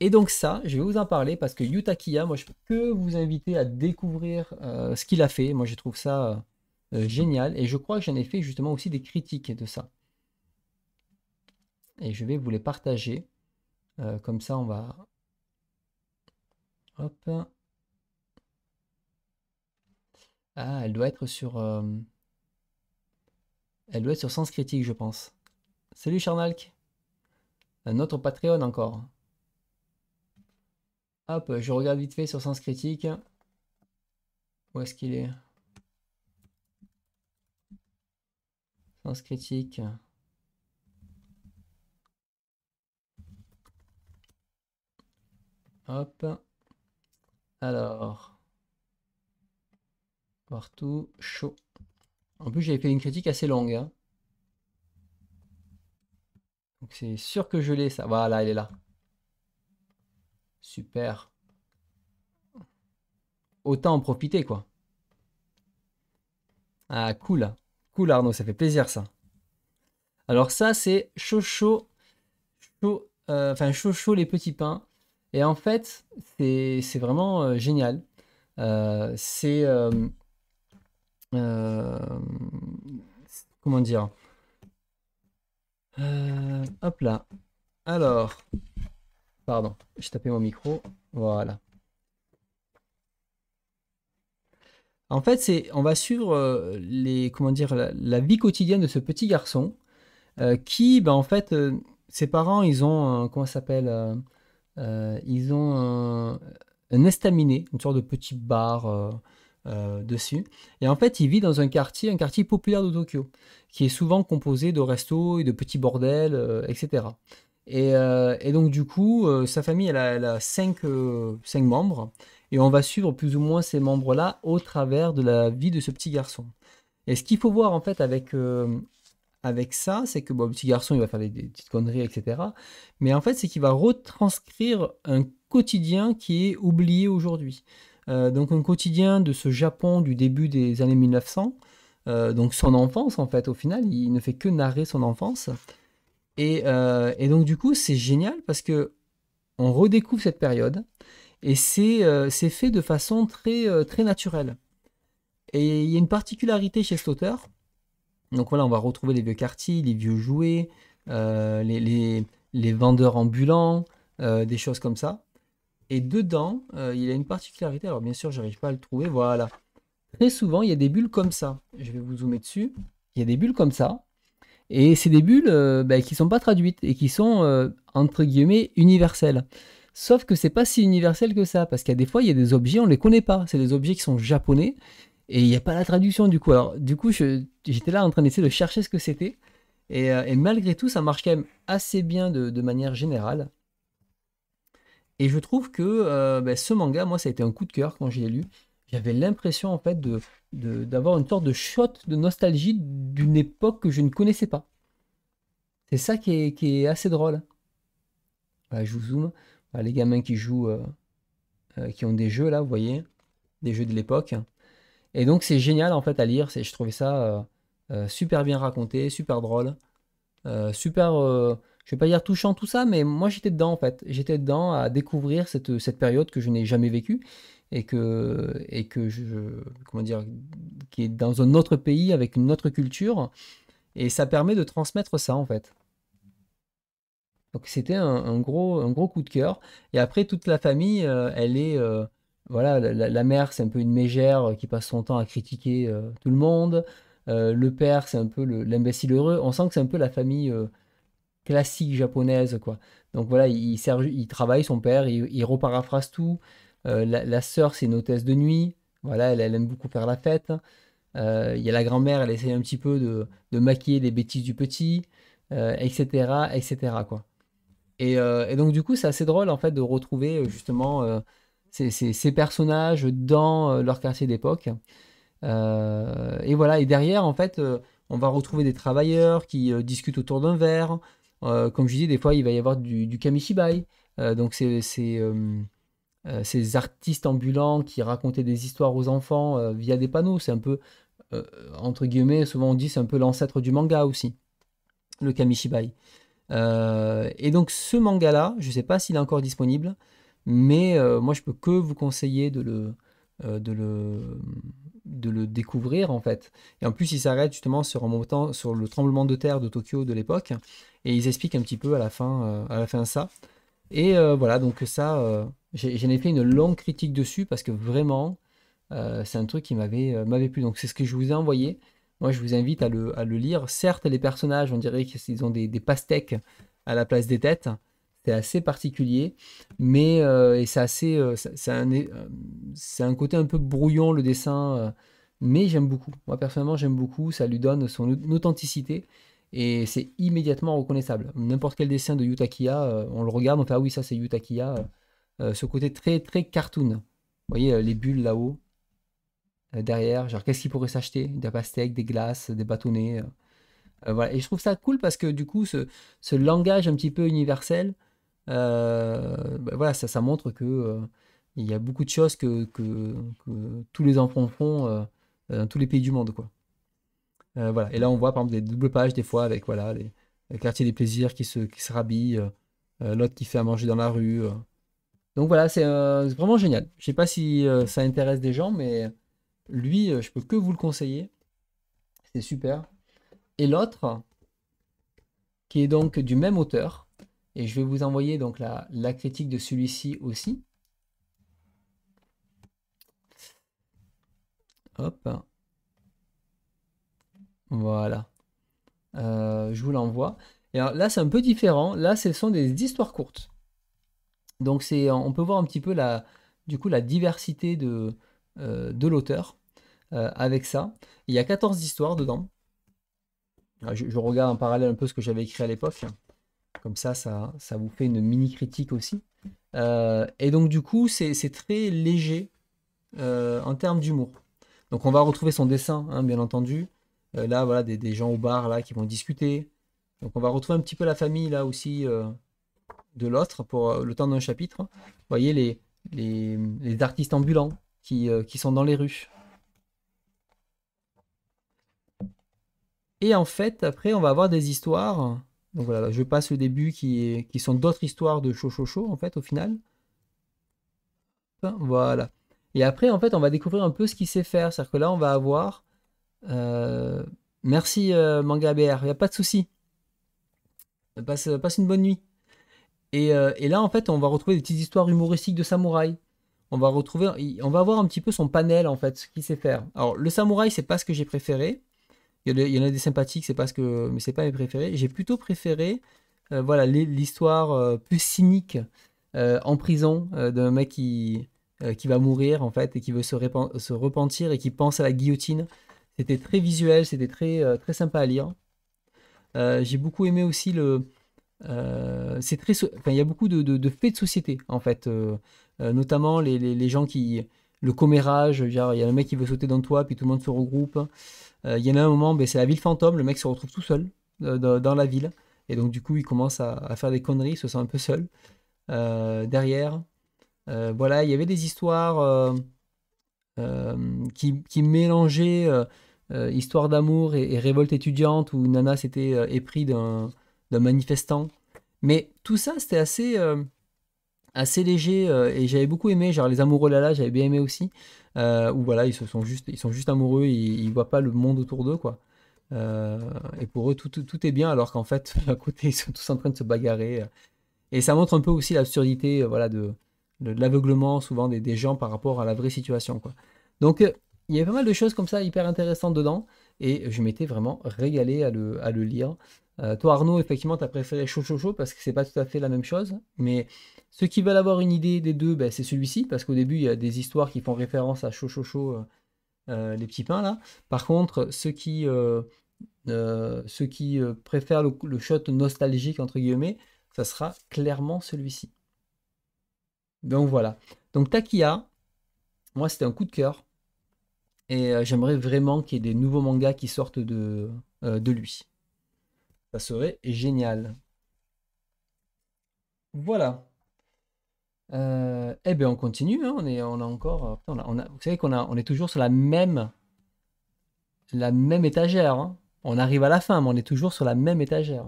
Et donc ça, je vais vous en parler parce que Yutakiya, moi je peux vous inviter à découvrir euh, ce qu'il a fait. Moi je trouve ça euh, génial et je crois que j'en ai fait justement aussi des critiques de ça. Et je vais vous les partager. comme ça on va... Hop. Ah, elle doit être sur... Elle doit être sur Sens Critique je pense. Salut Charnalk. Un autre Patreon encore. Hop, je regarde vite fait sur Sens Critique. Où est-ce qu'il est, Sens Critique. Hop. Alors. Partout. Chaud. En plus, j'avais fait une critique assez longue. Hein. Donc c'est sûr que je l'ai ça. Voilà, elle est là. Super. Autant en profiter quoi. Ah cool. Cool Arnaud, ça fait plaisir ça. Alors ça c'est Chocho. Chaud. Euh, enfin Chocho les petits pains. Et en fait, c'est vraiment euh, génial. Euh, c'est comment dire euh, hop là. Alors, pardon, j'ai tapé mon micro. Voilà. En fait, c'est, on va suivre euh, les, comment dire, la, vie quotidienne de ce petit garçon euh, qui, ben, en fait, ses parents, ils ont, comment s'appelle Ils ont un, un, estaminet, une sorte de petit bar euh, dessus. Et en fait, il vit dans un quartier, un quartier populaire de Tokyo, qui est souvent composé de restos et de petits bordels, euh, etc. Euh, et, donc, du coup, sa famille, elle a, elle cinq, cinq, membres, et on va suivre plus ou moins ces membres-là au travers de la vie de ce petit garçon. Et ce qu'il faut voir, en fait, avec, avec ça, c'est que bon, le petit garçon, il va faire des, des petites conneries, etc. Mais en fait, c'est qu'il va retranscrire un quotidien qui est oublié aujourd'hui. Euh, donc un quotidien de ce Japon du début des années 1900, euh, donc son enfance en fait au final, il ne fait que narrer son enfance. Et, euh, donc du coup c'est génial parce que on redécouvre cette période et c'est fait de façon très, très naturelle. Et il y a une particularité chez cet auteur, donc voilà on va retrouver les vieux quartiers, les vieux jouets, les vendeurs ambulants, des choses comme ça. Et dedans, euh, il y a une particularité. Alors bien sûr, j'arrive pas à le trouver. Voilà. Très souvent, il y a des bulles comme ça. Je vais vous zoomer dessus. Il y a des bulles comme ça. Et c'est des bulles euh, ben, qui ne sont pas traduites et qui sont, euh, entre guillemets, universelles. Sauf que c'est pas si universel que ça, parce qu'il y a des fois, il y a des objets, on ne les connaît pas. C'est des objets qui sont japonais, et il n'y a pas la traduction du coup. Alors, du coup, j'étais là en train d'essayer de chercher ce que c'était. Et, malgré tout, ça marche quand même assez bien de manière générale. Et je trouve que euh, ben, ce manga, moi, ça a été un coup de cœur quand j'ai lu. J'avais l'impression, en fait, d'avoir de, une sorte de shot de nostalgie d'une époque que je ne connaissais pas. C'est ça qui est, assez drôle. Bah, je vous zoome. Bah, les gamins qui jouent, euh, euh, qui ont des jeux, là, vous voyez, des jeux de l'époque. Et donc, c'est génial, en fait, à lire. Je trouvais ça super bien raconté, super drôle. super je vais pas dire touchant tout ça, mais moi j'étais dedans en fait. J'étais dedans à découvrir cette, période que je n'ai jamais vécue et que, et que je, comment dire, qui est dans un autre pays avec une autre culture. Et ça permet de transmettre ça en fait. Donc c'était un, gros, un gros coup de cœur. Et après, toute la famille, euh, elle est. Euh, voilà, la, mère, c'est un peu une mégère euh, qui passe son temps à critiquer tout le monde. le père, c'est un peu l'imbécile heureux. On sent que c'est un peu la famille classique japonaise. Quoi. Donc voilà, il, il travaille son père, il, il reparaphrase tout. Euh, la, sœur, c'est une hôtesse de nuit. Voilà, elle, aime beaucoup faire la fête. Euh, il y a la grand-mère, elle essaye un petit peu de, maquiller les bêtises du petit, etc., euh, etc. Quoi. Et, donc du coup, c'est assez drôle en fait de retrouver justement ces, ces, personnages dans leur quartier d'époque. et voilà, et derrière en fait, on va retrouver des travailleurs qui discutent autour d'un verre, euh, comme je dis des fois, il va y avoir du, kamishibai. Euh, donc, c'est euh, ces artistes ambulants qui racontaient des histoires aux enfants via des panneaux. C'est un peu, entre guillemets, souvent on dit, c'est un peu l'ancêtre du manga aussi, le kamishibai. et donc ce manga-là, je ne sais pas s'il est encore disponible, mais moi je peux que vous conseiller de le, découvrir en fait. Et en plus il s'arrête justement sur le tremblement de terre de Tokyo de l'époque. Et ils expliquent un petit peu à la fin, euh, à la fin ça. Et euh, voilà, donc ça, euh, j'en ai, fait une longue critique dessus parce que vraiment, c'est un truc qui m'avait plu. Donc c'est ce que je vous ai envoyé. Moi, je vous invite à le, lire. Certes, les personnages, on dirait qu'ils ont des, pastèques à la place des têtes. C'est assez particulier, mais c'est assez, c'est un, un, côté un peu brouillon le dessin, mais j'aime beaucoup. Moi personnellement, j'aime beaucoup. Ça lui donne son authenticité et c'est immédiatement reconnaissable. N'importe quel dessin de Yutakiya, euh, on le regarde, on fait ah oui, ça c'est Yutakiya. Euh, euh, ce côté très très cartoon. Vous voyez les bulles là-haut, derrière, genre qu'est-ce qu'il pourrait s'acheter Des pastèques, des glaces, des bâtonnets. voilà. Et je trouve ça cool parce que du coup, ce, langage un petit peu universel, ben voilà, ça, montre que il y a beaucoup de choses que, tous les enfants font dans tous les pays du monde. Quoi. Euh, voilà. Et là, on voit par exemple des doubles pages des fois avec voilà les, quartiers des plaisirs qui se, qui se rhabillent, euh, euh, l'autre qui fait à manger dans la rue. Donc voilà, c'est vraiment génial. Je ne sais pas si ça intéresse des gens, mais lui, je peux que vous le conseiller. C'est super. Et l'autre, qui est donc du même auteur, et je vais vous envoyer donc la, la critique de celui-ci aussi. Hop. Voilà. Euh, je vous l'envoie. Et alors, euh, là, c'est un peu différent. Là, ce sont des histoires courtes. Donc, c'est, euh, on peut voir un petit peu la, du coup, la diversité de, de l'auteur avec ça. Il y a 14 histoires dedans. Ah, je, regarde en parallèle un peu ce que j'avais écrit à l'époque. Comme ça, ça, ça vous fait une mini critique aussi. et donc, du coup, c'est, très léger en termes d'humour. Donc, on va retrouver son dessin, hein, bien entendu. Euh, là, voilà, des, gens au bar là qui vont discuter. Donc on va retrouver un petit peu la famille là aussi euh, de l'autre pour euh, le temps d'un chapitre. Vous voyez les, les, artistes ambulants qui, qui, sont dans les rues. Et en fait, après, on va avoir des histoires. Donc voilà, je passe le début qui, qui sont d'autres histoires de Cho, Cho Cho en fait au final. voilà. Et après, en fait, on va découvrir un peu ce qu'il sait faire. C'est-à-dire que là, on va avoir euh, merci euh, il y a pas de souci. Passe, euh, une bonne nuit. Euh, et, là, en fait, on va retrouver des petites histoires humoristiques de samouraï. On va retrouver, on va voir un petit peu son panel en fait, ce qu'il sait faire. Alors, le samouraï, c'est pas ce que j'ai préféré. Il y, en a des sympathiques, c'est pas ce que, mais c'est pas mes préférés. J'ai plutôt préféré, voilà, l'histoire plus cynique en prison d'un mec qui, qui va mourir en fait et qui veut se repentir et qui pense à la guillotine. C'était très visuel, c'était très, euh, très sympa à lire. Euh, j'ai beaucoup aimé aussi le. Euh, très, il y a beaucoup de, faits de société en fait, notamment les, gens qui, le commérage, genre il y a un mec qui veut sauter dans toi, puis tout le monde se regroupe. Il y en a un moment, ben, c'est la ville fantôme, le mec se retrouve tout seul dans, la ville, et donc du coup il commence à, faire des conneries, il se sent un peu seul. derrière, voilà, il y avait des histoires qui, qui mélangeaient euh, histoire d'amour et, Révolte étudiante où Nana s'était euh, épris d'un manifestant. Mais tout ça, c'était assez, euh, assez léger et j'avais beaucoup aimé. Genre Les Amoureux Lala, j'avais bien aimé aussi. où voilà, ils, se sont juste, ils sont juste amoureux, ils, ne voient pas le monde autour d'eux, quoi. et pour eux, tout, est bien, alors qu'en fait, à côté, ils sont tous en train de se bagarrer. Et ça montre un peu aussi l'absurdité voilà, de, de, l'aveuglement souvent des, des, gens par rapport à la vraie situation. Quoi. Donc il y avait pas mal de choses comme ça hyper intéressantes dedans et je m'étais vraiment régalé à le, lire. Euh, toi Arnaud, effectivement, tu as préféré Chaud Chaud Chaud parce que c'est pas tout à fait la même chose, mais ceux qui veulent avoir une idée des deux, ben, c'est celui-ci parce qu'au début il y a des histoires qui font référence à Chaud Chaud Chaud, euh, euh, les petits pains là. Par contre, ceux qui, ceux qui préfèrent le, le shot nostalgique entre guillemets, ça sera clairement celui-ci. Donc voilà. Donc Takia, moi c'était un coup de cœur. Et euh, j'aimerais vraiment qu'il y ait des nouveaux mangas qui sortent de, euh, de lui. Ça serait génial. Voilà. Euh, eh bien, on continue. Hein. On, est, on a encore. vous savez qu'on on est toujours sur la même, la même étagère. Hein. On arrive à la fin, mais on est toujours sur la même étagère.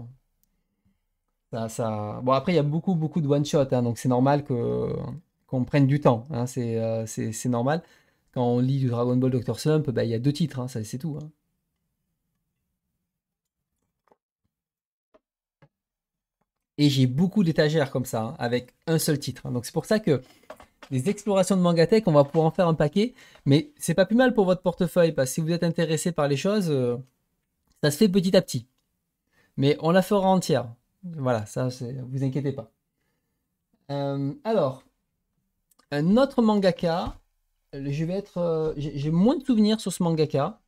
Ça, ça... Bon, après, il y a beaucoup, beaucoup de one-shot. Hein, donc, c'est normal que, qu'on prenne du temps. c'est, normal. Quand on lit du Dragon Ball Dr. Slump, bah, il y a deux titres, hein, ça c'est tout. Hein. Et j'ai beaucoup d'étagères comme ça, hein, avec un seul titre. Donc c'est pour ça que les explorations de Mangatech, on va pouvoir en faire un paquet. Mais c'est pas plus mal pour votre portefeuille, parce que si vous êtes intéressé par les choses, euh, ça se fait petit à petit. Mais on la fera entière. Voilà, ça, vous inquiétez pas. Euh, alors, un autre mangaka je vais être, euh, j'ai moins de souvenirs sur ce mangaka.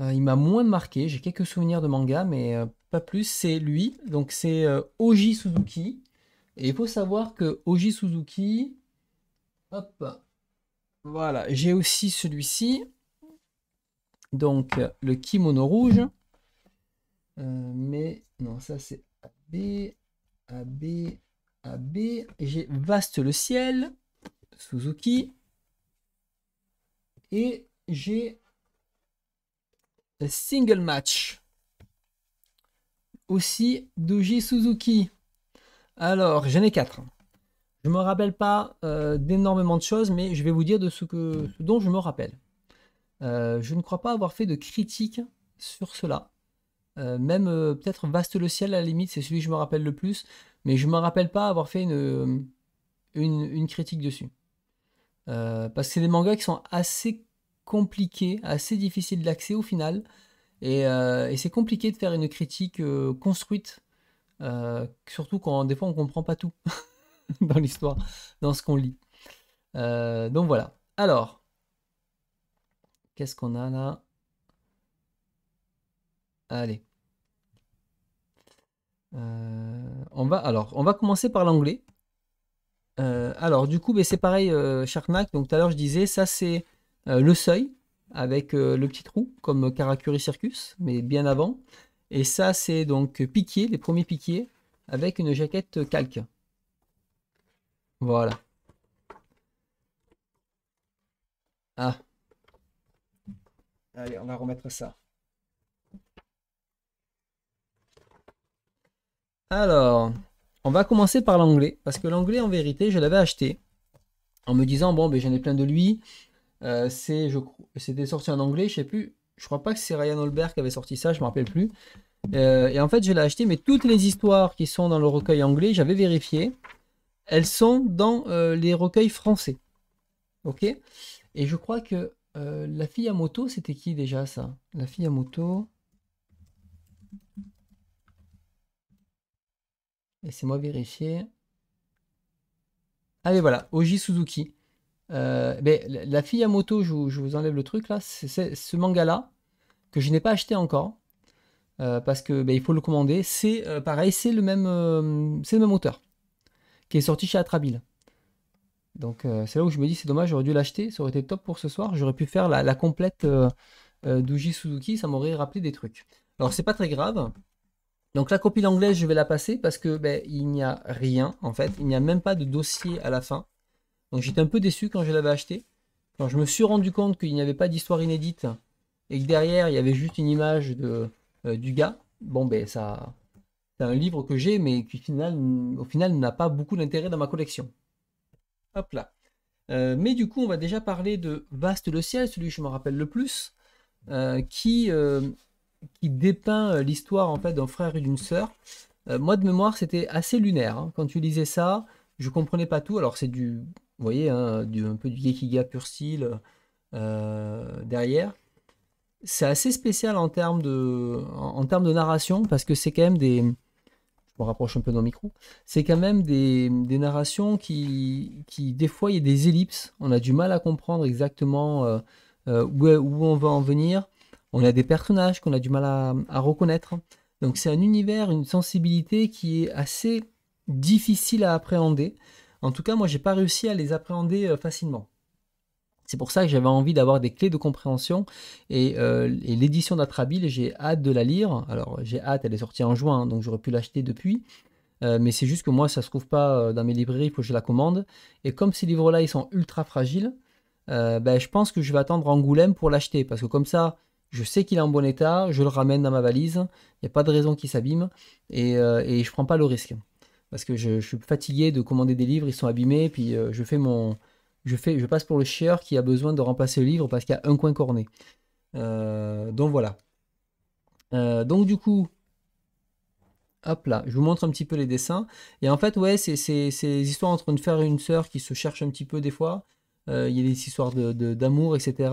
Euh, il m'a moins marqué. J'ai quelques souvenirs de manga, mais euh, pas plus. C'est lui. Donc c'est Oji Suzuki. Et il faut savoir que Oji Suzuki, hop, voilà. J'ai aussi celui-ci. Donc le kimono rouge. mais non, ça c'est AB, AB, AB. J'ai Vaste le ciel. Suzuki. Et j'ai single match. Aussi Doji Suzuki. Alors, j'en ai quatre. Je me rappelle pas euh, d'énormément de choses, mais je vais vous dire de ce, que, dont je me rappelle. Euh, je ne crois pas avoir fait de critique sur cela. Euh, même peut-être Vaste le ciel à la limite, c'est celui que je me rappelle le plus, mais je ne me rappelle pas avoir fait une, une critique dessus. Euh, parce que c'est des mangas qui sont assez compliqués, assez difficiles d'accès au final. Et, euh, c'est compliqué de faire une critique euh, construite, surtout quand des fois on ne comprend pas tout dans l'histoire, dans ce qu'on lit. donc voilà. Alors, qu'est-ce qu'on a là Allez. on va alors, on va commencer par l'anglais. Euh, alors, du coup, c'est pareil, euh, Donc, tout à l'heure, je disais, ça, c'est euh, le seuil avec euh, le petit trou, comme Karakuri Circus, mais bien avant. Et ça, c'est donc piqué, les premiers piquiers, avec une jaquette calque. Voilà. Ah. Allez, on va remettre ça. Alors, on va commencer par l'anglais, parce que l'anglais, en vérité, je l'avais acheté en me disant, bon, ben, j'en ai plein de lui. Euh, c'est, je, c'était sorti en anglais, je sais plus. Je crois pas que c'est Ryan Holberg qui avait sorti ça, je me rappelle plus. Euh, et en fait, je l'ai acheté, mais toutes les histoires qui sont dans le recueil anglais, j'avais vérifié, elles sont dans euh, les recueils français. Ok Et je crois que La fille à moto, c'était qui déjà ça La fille à moto. Laissez-moi vérifier. Allez, ah, voilà, Oji Suzuki. Euh, la fille à moto, je, vous enlève le truc là, c'est ce manga-là que je n'ai pas acheté encore euh, parce que ben, il faut le commander. C'est euh, pareil, c'est le même, le même auteur qui est sorti chez Atrabile. Donc c'est là où je me dis c'est dommage, j'aurais dû l'acheter, ça aurait été top pour ce soir. J'aurais pu faire la, complète d'Oji Suzuki, ça m'aurait rappelé des trucs. Alors c'est pas très grave. Donc la copie anglaise, je vais la passer parce que ben, il n'y a rien en fait. Il n'y a même pas de dossier à la fin. Donc j'étais un peu déçu quand je l'avais acheté. Quand je me suis rendu compte qu'il n'y avait pas d'histoire inédite et que derrière il y avait juste une image de, euh, du gars, bon ben ça. C'est un livre que j'ai mais qui au final n'a pas beaucoup d'intérêt dans ma collection. Hop là. Euh, mais du coup, on va déjà parler de Vaste le ciel, celui que je me rappelle le plus, euh, qui qui dépeint euh, l'histoire en fait d'un frère et d'une sœur. Euh, moi de mémoire c'était assez lunaire. Hein. Quand tu lisais ça, je comprenais pas tout. Alors c'est du, vous voyez, hein, un peu du Gekiga pur style euh, derrière. C'est assez spécial en termes de, en, termes de narration parce que c'est quand même des, je me rapproche un peu dans le micro, c'est quand même des, des, narrations qui, qui, des fois, il y a des ellipses. On a du mal à comprendre exactement où, où, on va en venir on a des personnages qu'on a du mal à, reconnaître. Donc c'est un univers, une sensibilité qui est assez difficile à appréhender. En tout cas, moi, j'ai pas réussi à les appréhender euh, facilement. C'est pour ça que j'avais envie d'avoir des clés de compréhension et, euh, l'édition d'Atrabile, j'ai hâte de la lire. Alors j'ai hâte, elle est sortie en juin, hein, donc j'aurais pu l'acheter depuis. Euh, mais c'est juste que moi, ça ne se trouve pas dans mes librairies, il faut que je la commande. Et comme ces livres-là, ils sont ultra fragiles, ben, je pense que je vais attendre Angoulême pour l'acheter. Parce que comme ça, je sais qu'il est en bon état, je le ramène dans ma valise, il n'y a pas de raison qu'il s'abîme, et, je euh, et, je prends pas le risque. Parce que je, suis fatigué de commander des livres, ils sont abîmés, puis euh, je fais mon. Je, fais, je passe pour le chieur qui a besoin de remplacer le livre parce qu'il y a un coin corné. Euh, donc voilà. donc du coup, Hop là, je vous montre un petit peu les dessins. Et en fait, ouais, c'est les histoires entre une frère et une sœur qui se cherchent un petit peu des fois. Il y a des histoires d'amour, de, etc.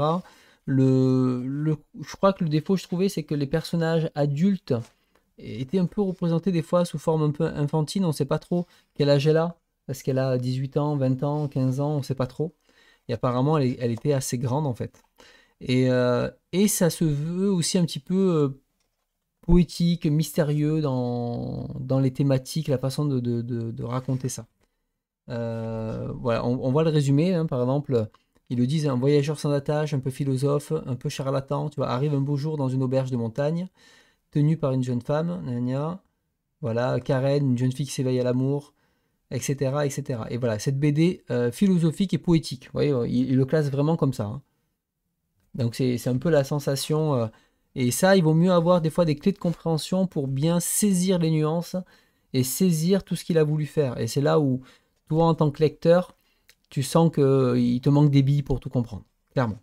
Le, je crois que le défaut que je trouvais, c'est que les personnages adultes étaient un peu représentés des fois sous forme un peu infantile. On ne sait pas trop quel âge elle a. Est-ce qu'elle a 18 ans, 20 ans, 15 ans On ne sait pas trop. Et apparemment, elle, était assez grande en fait. Euh, et, ça se veut aussi un petit peu euh, poétique, mystérieux dans, les thématiques, la façon de, raconter ça. Euh, voilà, on, voit le résumé hein. par exemple, ils le disent, un voyageur sans attache, un peu philosophe, un peu charlatan, tu vois, arrive un beau jour dans une auberge de montagne, tenue par une jeune femme, Nania, voilà, Karen, une jeune fille qui s'éveille à l'amour, etc., etc. Et voilà, cette BD euh, philosophique et poétique, vous voyez, il, le classe vraiment comme ça. Hein. Donc c'est un peu la sensation, euh, et ça, il vaut mieux avoir des fois des clés de compréhension pour bien saisir les nuances et saisir tout ce qu'il a voulu faire. Et c'est là où, toi, en tant que lecteur, tu sens qu'il euh, te manque des billes pour tout comprendre, clairement.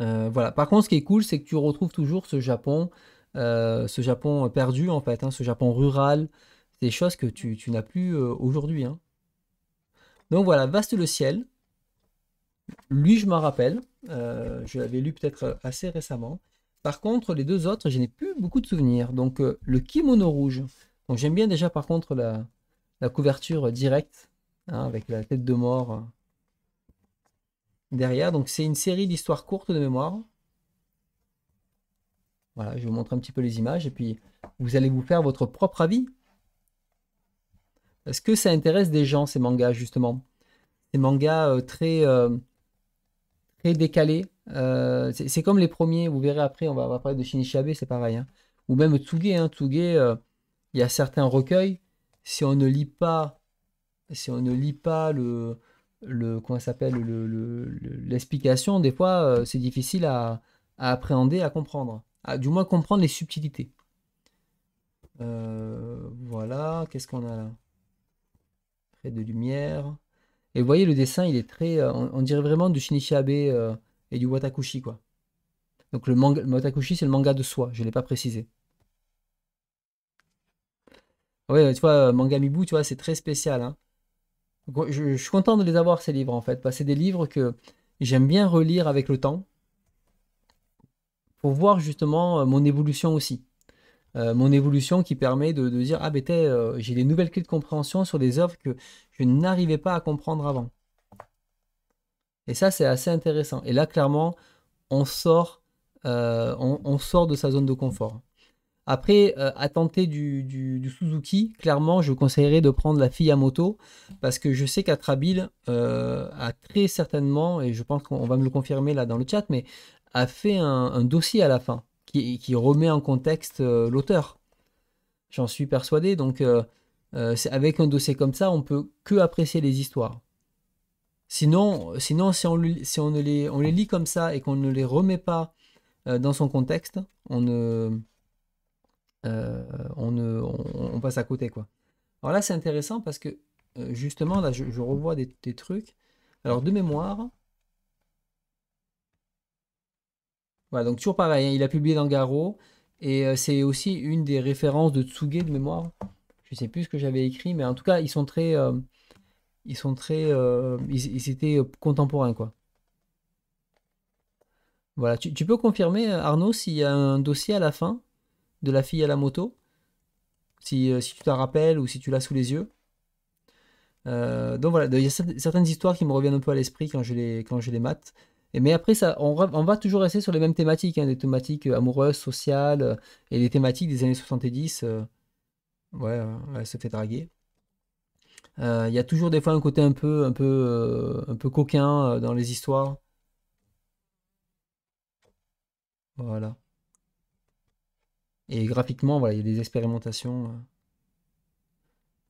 Euh, voilà. Par contre, ce qui est cool, c'est que tu retrouves toujours ce Japon, euh, ce Japon perdu en fait, hein, ce Japon rural, des choses que tu, n'as plus aujourd'hui. Hein. Donc voilà, Vaste le ciel. Lui, je m'en rappelle. je l'avais lu peut-être assez récemment. Par contre, les deux autres, je n'ai plus beaucoup de souvenirs. Donc le kimono rouge. Donc j'aime bien déjà par contre la, la couverture directe hein, avec la tête de mort euh, derrière. Donc c'est une série d'histoires courtes de mémoire. Voilà, je vous montre un petit peu les images et puis vous allez vous faire votre propre avis. Est-ce que ça intéresse des gens ces mangas justement Ces mangas euh, très, euh, très décalés. c'est comme les premiers, vous verrez après, on va, parler de Shinichabe, c'est pareil. Hein. Ou même Tsuge, hein, Tsuge, il y a certains recueils si on ne lit pas, si on ne lit pas le, le comment s'appelle l'explication, le, des fois euh, c'est difficile à, appréhender, à comprendre, à, du moins comprendre les subtilités. Euh, voilà, qu'est-ce qu'on a là Près de lumière. Et vous voyez, le dessin, il est très. Euh, on, dirait vraiment du Shinichi Abe et du Watakushi, quoi. Donc, le, manga, le Watakushi, c'est le manga de soi, je ne l'ai pas précisé. Ouais, tu vois, euh, Mangamibu, tu vois, c'est très spécial. Hein. Je, suis content de les avoir, ces livres, en fait. Parce bah, que c'est des livres que j'aime bien relire avec le temps pour voir justement euh, mon évolution aussi. Euh, mon évolution qui permet de, dire, ah ben j'ai des nouvelles clés de compréhension sur des œuvres que je n'arrivais pas à comprendre avant. Et ça, c'est assez intéressant. Et là, clairement, on sort, on sort de sa zone de confort. Après, euh, à du, Suzuki, clairement, je vous conseillerais de prendre la fille à moto parce que je sais qu'Atrabil euh, a très certainement, et je pense qu'on va me le confirmer là dans le chat, mais a fait un, dossier à la fin qui, remet en contexte euh, l'auteur. J'en suis persuadé. Donc, euh, avec un dossier comme ça, on peut que apprécier les histoires. Sinon, sinon si, on, si on, les, on les lit comme ça et qu'on ne les remet pas dans son contexte, on ne euh, on, passe à côté. quoi. Alors là, c'est intéressant parce que euh, justement, là, je, revois des, trucs. Alors de mémoire. Voilà, donc toujours pareil, hein, il a publié dans Garo. Et euh, c'est aussi une des références de Tsuge de mémoire. Je ne sais plus ce que j'avais écrit, mais en tout cas, ils sont très. ils sont très. ils, étaient contemporains, quoi. Voilà. tu peux confirmer, Arnaud, s'il y a un dossier à la fin de la fille à la moto, si, euh, si tu t'en rappelles ou si tu l'as sous les yeux. Euh, donc voilà, il y a certaines histoires qui me reviennent un peu à l'esprit quand je les, quand je les mate. Et, mais après, ça, on, va toujours rester sur les mêmes thématiques, hein, des thématiques euh, amoureuses, sociales, et les thématiques des années 70. ouais, elle se fait draguer. Il y a toujours des fois un côté un peu, un peu, un peu coquin dans les histoires. Voilà. Et graphiquement, voilà, il y a des expérimentations. Euh.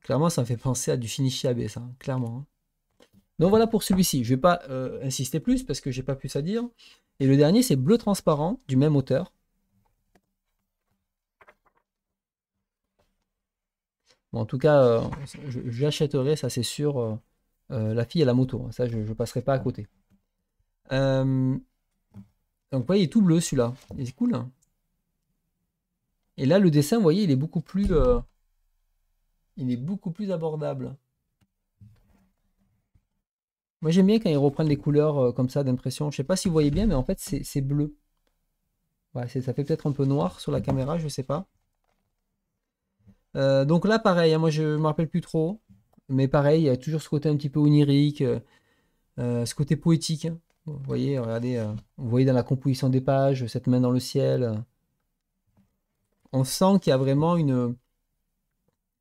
Clairement, ça me fait penser à du AB ça, clairement. Hein. Donc voilà pour celui-ci. Je ne vais pas euh, insister plus parce que j'ai pas plus à dire. Et le dernier, c'est Bleu Transparent, du même auteur. en tout cas, euh, j'achèterai, ça c'est sûr, la fille à la moto. Hein. Ça, je ne passerai pas à côté. donc vous voyez, il est tout bleu celui-là. Il est cool. Hein. Et là, le dessin, vous voyez, il est beaucoup plus, euh, il est beaucoup plus abordable. Moi, j'aime bien quand ils reprennent les couleurs euh, comme ça d'impression. Je ne sais pas si vous voyez bien, mais en fait, c'est bleu. ça fait peut-être un peu noir sur la caméra, je ne sais pas. Euh, donc là, pareil, hein, moi, je me rappelle plus trop. Mais pareil, il y a toujours ce côté un petit peu onirique, ce côté poétique. Hein. Vous voyez, regardez, vous voyez dans la composition des pages, cette main dans le ciel on sent qu'il y a vraiment une,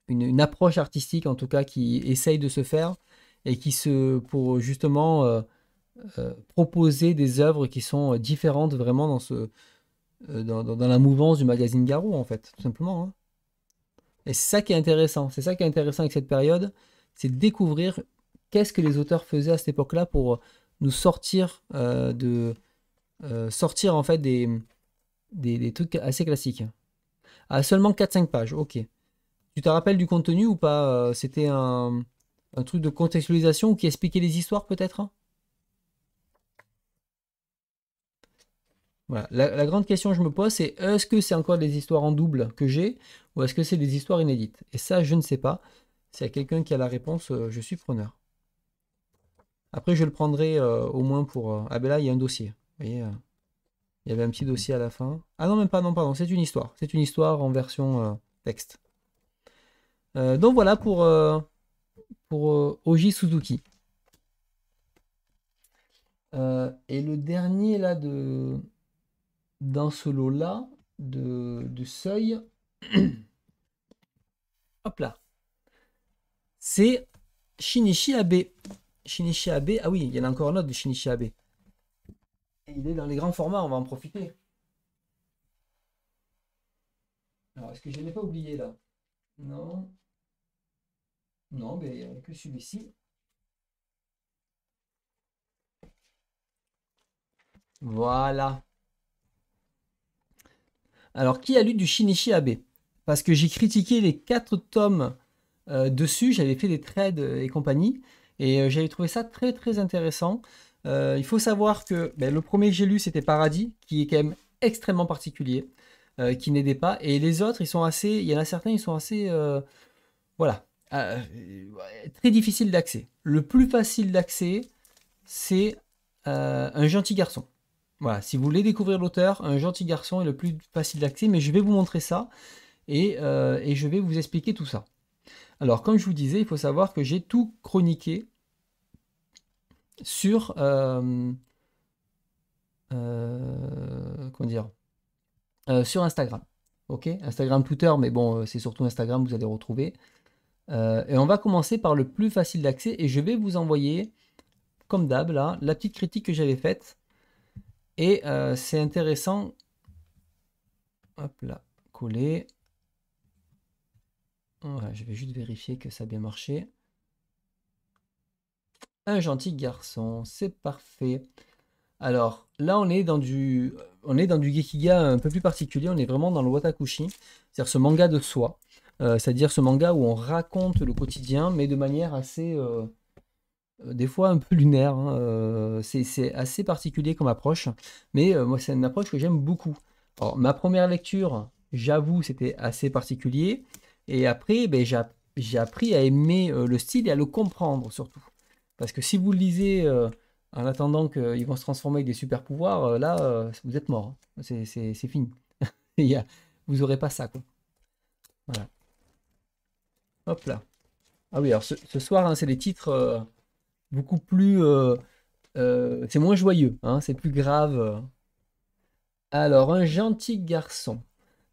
une, approche artistique, en tout cas, qui essaye de se faire et qui se, pour justement euh, euh, proposer des œuvres qui sont euh, différentes vraiment dans, ce, dans, la mouvance du magazine Garou, en fait, tout simplement. Hein. Et c'est ça qui est intéressant. C'est ça qui est intéressant avec cette période, c'est de découvrir qu'est-ce que les auteurs faisaient à cette époque-là pour nous sortir de sortir en fait des, des, des trucs assez classiques à ah, seulement 4-5 pages, ok. Tu te rappelles du contenu ou pas euh, C'était un, truc de contextualisation qui expliquait les histoires peut-être Voilà. La, grande question que je me pose, c'est est-ce que c'est encore des histoires en double que j'ai ou est-ce que c'est des histoires inédites Et ça, je ne sais pas. S'il y a quelqu'un qui a la réponse, euh, je suis preneur. Après, je le prendrai euh, au moins pour... ah ben là, il y a un dossier. Vous voyez il y avait un petit dossier à la fin. Ah non, même pas, non, pardon, c'est une histoire. C'est une histoire en version euh, texte. Euh, donc voilà pour, euh, pour Oji Suzuki. et le dernier là de dans ce lot là de, de seuil, hop là, c'est Shinichi Abe. Shinichi Abe, ah oui, il y en a encore un autre de Shinichi Abe il est dans les grands formats, on va en profiter. Alors, est-ce que je n'ai pas oublié là Non. Non, mais il n'y a que celui-ci. Voilà. Alors, qui a lu du Shinichi Abe Parce que j'ai critiqué les quatre tomes euh, dessus, j'avais fait des trades euh, et compagnie, et euh, j'avais trouvé ça très très intéressant. Euh, il faut savoir que ben, le premier que j'ai lu, c'était Paradis, qui est quand même extrêmement particulier, euh, qui n'aidait pas. Et les autres, ils sont assez. Il y en a certains, ils sont assez. Euh, voilà. très difficile d'accès. Le plus facile d'accès, c'est Un gentil garçon. Voilà. Si vous voulez découvrir l'auteur, Un gentil garçon est le plus facile d'accès, mais je vais vous montrer ça et, et je vais vous expliquer tout ça. Alors, comme je vous disais, il faut savoir que j'ai tout chroniqué sur euh, euh, euh, sur Instagram. Ok, Instagram, Twitter, mais bon, c'est surtout Instagram vous allez retrouver. et on va commencer par le plus facile d'accès et je vais vous envoyer, comme d'hab là, la petite critique que j'avais faite. Et c'est intéressant. Hop là, coller. je vais juste vérifier que ça a bien marché. Un gentil garçon, c'est parfait. Alors là, on est dans du, on est dans du gekiga un peu plus particulier. On est vraiment dans le watakushi, c'est-à-dire ce manga de soi, euh, c'est-à-dire ce manga où on raconte le quotidien, mais de manière assez, euh, euh, des fois un peu lunaire. Hein. C'est assez particulier comme approche, mais moi c'est une approche que j'aime beaucoup. ma première lecture, j'avoue, c'était assez particulier, et après, ben, j'ai appris à aimer le style et à le comprendre surtout. Parce que si vous le lisez euh, en attendant qu'ils vont se transformer avec des super pouvoirs, euh, là, euh, vous êtes mort. Hein. C'est fini. vous n'aurez pas ça. Voilà. Hop là. Ah oui, alors ce, soir, hein, c'est des titres beaucoup plus. c'est moins joyeux, hein, c'est plus grave. Alors, un gentil garçon.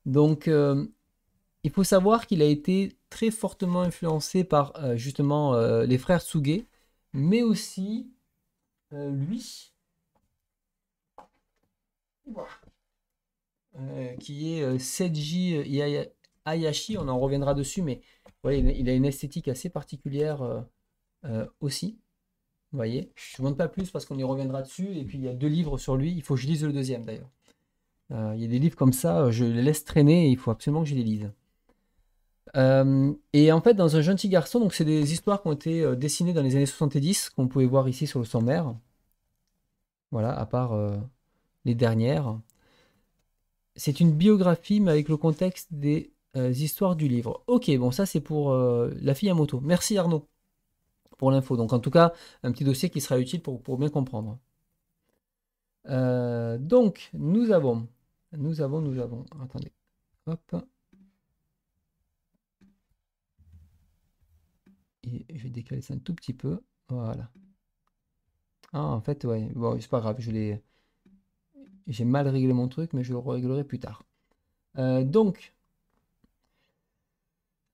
Donc, il faut savoir qu'il a été très fortement influencé par justement les frères Sugé mais aussi euh, lui, euh, qui est euh, Seiji Ayashi on en reviendra dessus, mais il a une esthétique assez particulière aussi. voyez, je ne montre pas plus parce qu'on y reviendra dessus, et puis il y a deux livres sur lui, il faut que je lise le deuxième d'ailleurs. il y a des livres comme ça, je les laisse traîner il faut absolument que je les lise. Euh, et en fait, dans un gentil garçon, donc c'est des histoires qui ont été euh, dessinées dans les années 70, qu'on pouvait voir ici sur le sommaire. Voilà, à part euh, les dernières. C'est une biographie, mais avec le contexte des histoires du livre. Ok, bon, ça c'est pour La fille à moto. Merci Arnaud pour l'info. Donc en tout cas, un petit dossier qui sera utile pour, pour bien comprendre. donc, nous avons, nous avons, nous avons, attendez, hop, je vais décaler ça un tout petit peu. Voilà. Ah, en fait, ouais, bon, c'est pas grave, je l'ai... J'ai mal réglé mon truc, mais je le réglerai plus tard. Euh, donc,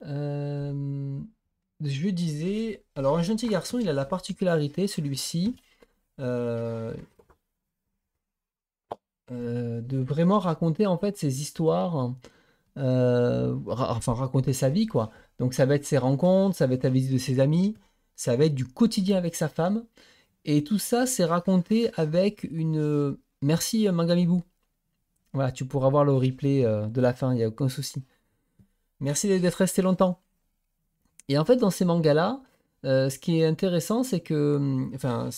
euh, je disais, alors un gentil garçon, il a la particularité, celui-ci, euh, de vraiment raconter en fait ses histoires, enfin raconter sa vie, quoi, donc ça va être ses rencontres, ça va être la visite de ses amis, ça va être du quotidien avec sa femme. Et tout ça, c'est raconté avec une... Euh, merci euh, Mangamibou. Voilà, tu pourras voir le replay euh, de la fin, il n'y a aucun souci. Merci d'être resté longtemps. Et en fait, dans ces mangas-là, ce qui est intéressant, c'est que, hum, enfin,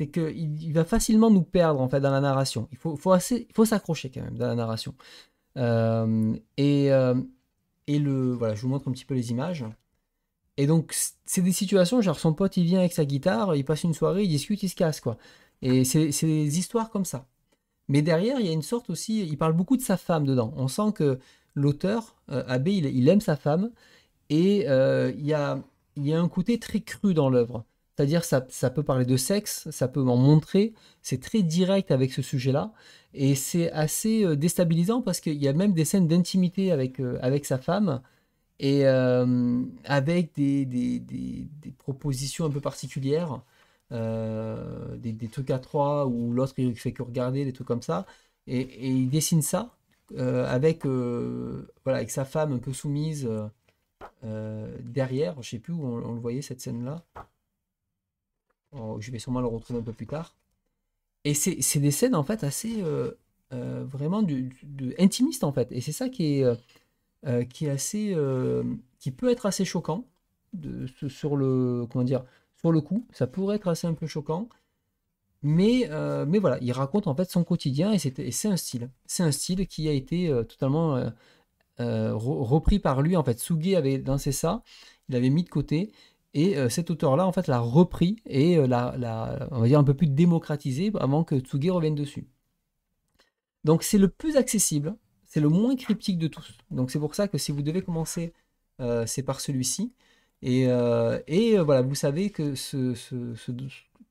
c'est que il, va facilement nous perdre en fait dans la narration. Il faut, faut s'accrocher quand même dans la narration. et et le, voilà, je vous montre un petit peu les images. Et donc, c'est des situations, genre son pote, il vient avec sa guitare, il passe une soirée, il discute, il se casse, quoi. Et c'est des histoires comme ça. Mais derrière, il y a une sorte aussi, il parle beaucoup de sa femme dedans. On sent que l'auteur, A euh, Abbé, il, aime sa femme. Et euh, il, y a, il y a un côté très cru dans l'œuvre. C'est-à-dire ça, ça peut parler de sexe, ça peut en montrer, c'est très direct avec ce sujet-là. Et c'est assez euh, déstabilisant parce qu'il y a même des scènes d'intimité avec, euh, avec sa femme et euh, avec des, propositions un peu particulières, des, trucs à trois où l'autre il fait que regarder, des trucs comme ça. Et, il dessine ça avec, voilà, avec sa femme un peu soumise derrière. Je ne sais plus où on le voyait cette scène-là. Oh, je vais sûrement le retrouver un peu plus tard. Et c'est des scènes en fait assez euh, euh, vraiment du, intimistes en fait. Et c'est ça qui est, euh, qui est assez qui peut être assez choquant de, sur le comment dire sur le coup. Ça pourrait être assez un peu choquant, mais mais voilà, il raconte en fait son quotidien et c'est un style. C'est un style qui a été totalement repris par lui en fait. avait dansé ça, il avait mis de côté et euh, cet auteur-là, en fait, l'a repris et euh, l'a, on va dire, un peu plus démocratisé avant que Tsuge revienne dessus. Donc, c'est le plus accessible, c'est le moins cryptique de tous. Donc, c'est pour ça que si vous devez commencer, euh, c'est par celui-ci. Et, voilà, vous savez que ce,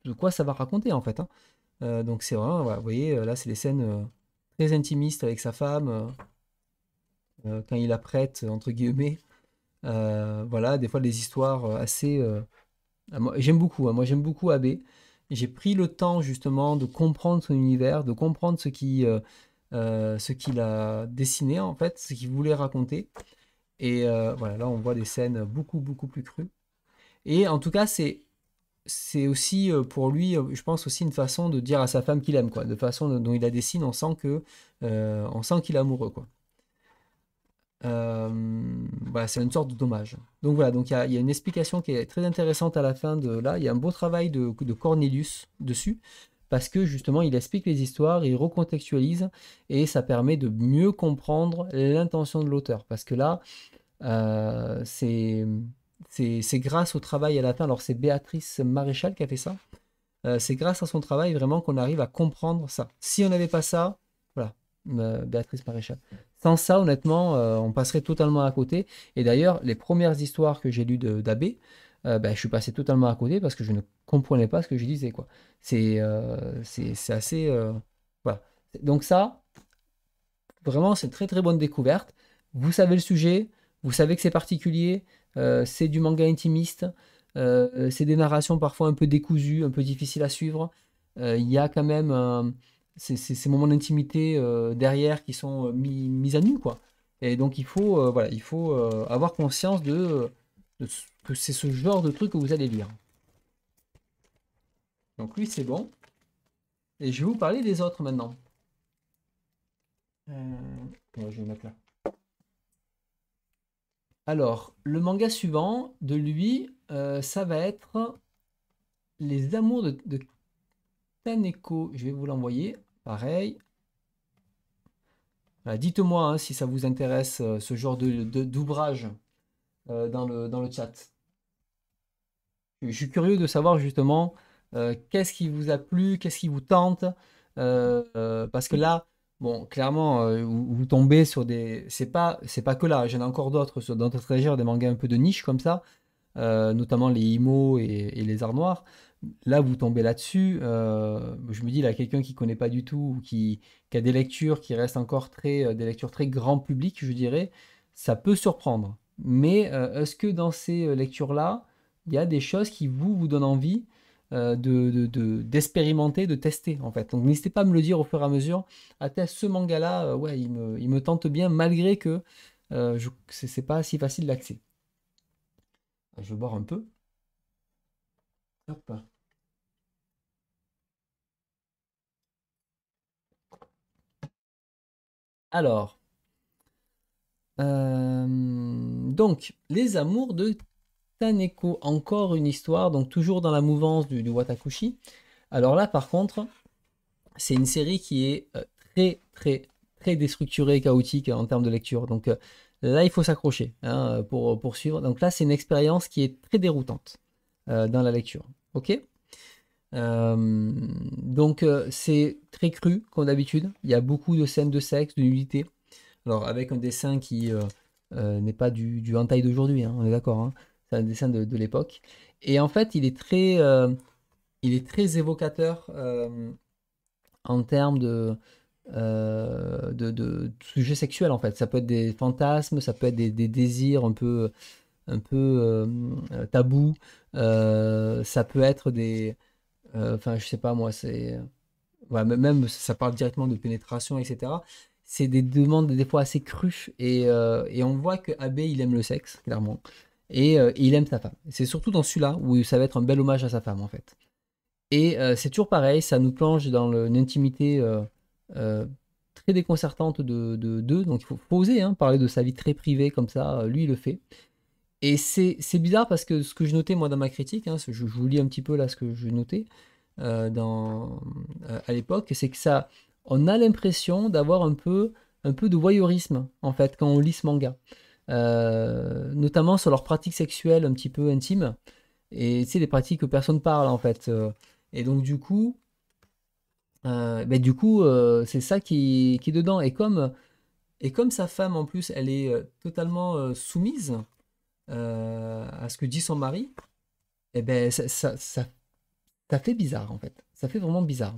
de quoi ça va raconter, en fait. Hein. donc, c'est vraiment, vous voyez, là, c'est des scènes très intimistes avec sa femme, quand il la prête, entre guillemets. Euh, voilà, des fois des histoires euh, assez. Euh, j'aime beaucoup, hein. moi j'aime beaucoup AB. J'ai pris le temps justement de comprendre son univers, de comprendre ce qui. ce qu'il a dessiné en fait, ce qu'il voulait raconter. Et voilà, là on voit des scènes beaucoup beaucoup plus crues. Et en tout cas, c'est c'est aussi pour lui, je pense aussi une façon de dire à sa femme qu'il aime quoi, de façon dont il la dessine, on sent que on sent qu'il est amoureux quoi. Euh, bah, c'est une sorte de dommage. Donc voilà, donc il y, a une explication qui est très intéressante à la fin de là. Il y a un beau travail de, de Cornelius dessus parce que justement il explique les histoires, il recontextualise et ça permet de mieux comprendre l'intention de l'auteur. Parce que là, euh, c'est grâce au travail à la fin, alors c'est Béatrice Maréchal qui a fait ça, euh, c'est grâce à son travail vraiment qu'on arrive à comprendre ça. Si on n'avait pas ça, voilà, Béatrice Maréchal, sans ça, honnêtement, euh, on passerait totalement à côté. Et d'ailleurs, les premières histoires que j'ai lues d'Abbé, euh, ben, je suis passé totalement à côté parce que je ne comprenais pas ce que je disais. quoi. C'est euh, c'est assez... voilà. Donc ça, vraiment, c'est une très très bonne découverte. Vous savez le sujet, vous savez que c'est particulier, c'est du manga intimiste, c'est des narrations parfois un peu décousues, un peu difficiles à suivre. Il y a quand même ces, moments d'intimité euh, derrière qui sont euh, mis, à nu, quoi. Et donc il faut, euh, voilà, il faut avoir conscience de, que c'est ce genre de truc que vous allez lire. Donc lui c'est bon. Et je vais vous parler des autres maintenant. Alors, le manga suivant de lui, ça va être Les Amours de Taneko. Je vais vous l'envoyer. Pareil. Dites-moi hein, si ça vous intéresse euh, ce genre d'ouvrage de, euh, dans, le, dans le chat. Je suis curieux de savoir justement euh, qu'est-ce qui vous a plu, qu'est-ce qui vous tente. parce que là, bon, clairement, vous, tombez sur des. C'est pas, pas que là, j'en ai encore d'autres dans notre des mangas un peu de niche comme ça, notamment les IMO et, et les arts noirs là vous tombez là-dessus, euh, je me dis là quelqu'un qui connaît pas du tout ou qui, a des lectures qui restent encore très euh, des lectures très grand public, je dirais, ça peut surprendre. Mais euh, est-ce que dans ces lectures là, il y a des choses qui vous vous donnent envie de d'expérimenter, de, tester en fait. Donc n'hésitez pas à me le dire au fur et à mesure. À ce manga là, ouais, il me, tente bien malgré que ce c'est pas si facile d'accès. Je vais boire un peu. Alors, euh, donc, les amours de Taneko, encore une histoire, donc toujours dans la mouvance du, Watakushi. Alors là, par contre, c'est une série qui est euh, très, très, très déstructurée, chaotique hein, en termes de lecture. Donc euh, là, il faut s'accrocher hein, pour, poursuivre. Donc là, c'est une expérience qui est très déroutante dans la lecture. Ok euh, donc euh, c'est très cru comme d'habitude. Il y a beaucoup de scènes de sexe, de nudité. Alors avec un dessin qui euh, n'est pas du, du d'aujourd'hui, hein, on est d'accord. Hein. C'est un dessin de, l'époque. Et en fait, il est très, il est très évocateur en termes de, de, de, sujets sexuels. En fait, ça peut être des fantasmes, ça peut être des, des désirs un peu un peu euh, euh, tabou. Euh, ça peut être des. Enfin, je sais pas moi, c'est. même ça parle directement de pénétration, etc. C'est des demandes des fois assez crues et, et on voit que AB il aime le sexe, clairement. Et, il aime sa femme. C'est surtout dans celui-là où ça va être un bel hommage à sa femme en fait. Et c'est toujours pareil, ça nous plonge dans le, une intimité très déconcertante de deux, donc il faut, oser hein, parler de sa vie très privée comme ça, lui il le fait. Et c'est bizarre parce que ce que je notais moi dans ma critique, hein, je, vous lis un petit peu là ce que je notais euh, dans, euh, à l'époque, c'est que ça, on a l'impression d'avoir un peu, un peu de voyeurisme en fait quand on lit ce manga, euh, notamment sur leurs pratiques sexuelles un petit peu intimes et c'est des pratiques que personne parle en fait. Et donc du coup, ben, du coup c'est ça qui, qui, est dedans. Et comme et comme sa femme en plus, elle est totalement soumise euh, à ce que dit son mari, et eh ben, ça, ça, ça, fait bizarre en fait. Ça fait vraiment bizarre.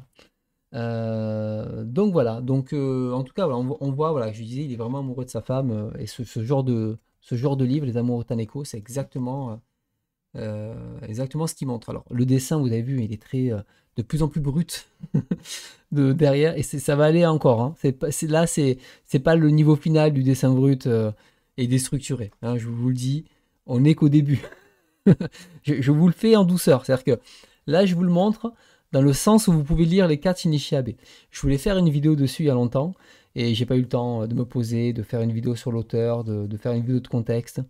Euh, donc voilà, donc euh, en tout cas, on, voit, voilà, je disais, il est vraiment amoureux de sa femme, et ce, genre de, ce genre de livre, Les Amours Taneko, c'est exactement, exactement ce qu'il montre. Alors, le dessin, vous avez vu, il est très, de plus en plus brut de, derrière, et ça va aller encore. Hein. là, c'est, c'est pas le niveau final du dessin brut et déstructuré. Hein, je vous le dis, on n'est qu'au début. je, vous le fais en douceur, c'est-à-dire que là, je vous le montre dans le sens où vous pouvez lire les cartes Abe. Je voulais faire une vidéo dessus il y a longtemps et j'ai pas eu le temps de me poser, de faire une vidéo sur l'auteur, de, faire une vidéo de contexte.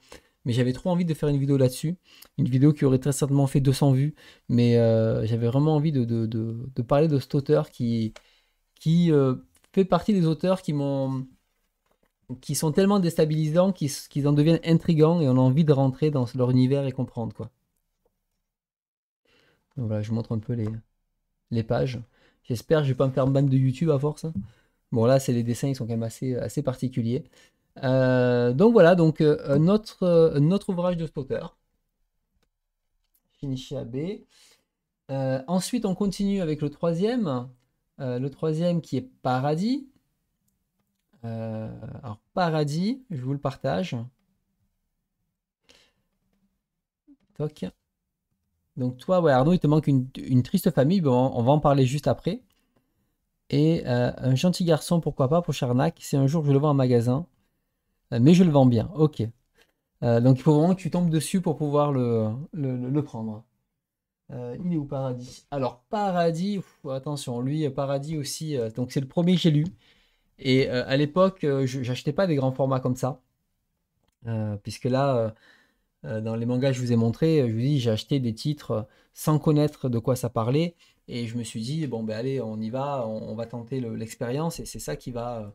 Mais j'avais trop envie de faire une vidéo là-dessus, une vidéo qui aurait très certainement fait 200 vues, mais euh, j'avais vraiment envie de, parler de cet auteur qui, euh, fait partie des auteurs qui m'ont qui sont tellement déstabilisants qu'ils en deviennent intrigants et on a envie de rentrer dans leur univers et comprendre quoi. voilà, je vous montre un peu les, les pages. J'espère que je vais pas me faire ban de YouTube à force. Hein. Bon là, c'est les dessins, ils sont quand même assez, particuliers. Euh, donc voilà, donc euh, notre, ouvrage de Spotter. à AB. ensuite, on continue avec le troisième. Euh, le troisième qui est Paradis. Euh, alors, paradis, je vous le partage. Donc toi, Arnaud, il te manque une, triste famille, bon, on va en parler juste après. Et euh, un gentil garçon, pourquoi pas, pour Charnac, c'est un jour je le vends en magasin, euh, mais je le vends bien, ok. donc il faut vraiment que tu tombes dessus pour pouvoir le, le, prendre. il est où Paradis Alors Paradis, attention, lui, Paradis aussi, donc c'est le premier que j'ai lu. Et euh, à l'époque, euh, je j'achetais pas des grands formats comme ça. Euh, puisque là, dans les mangas que je vous ai montré, je vous dis, j'ai acheté des titres sans connaître de quoi ça parlait. Et je me suis dit, bon, ben allez, on y va, on, va tenter l'expérience. et c'est ça qui va.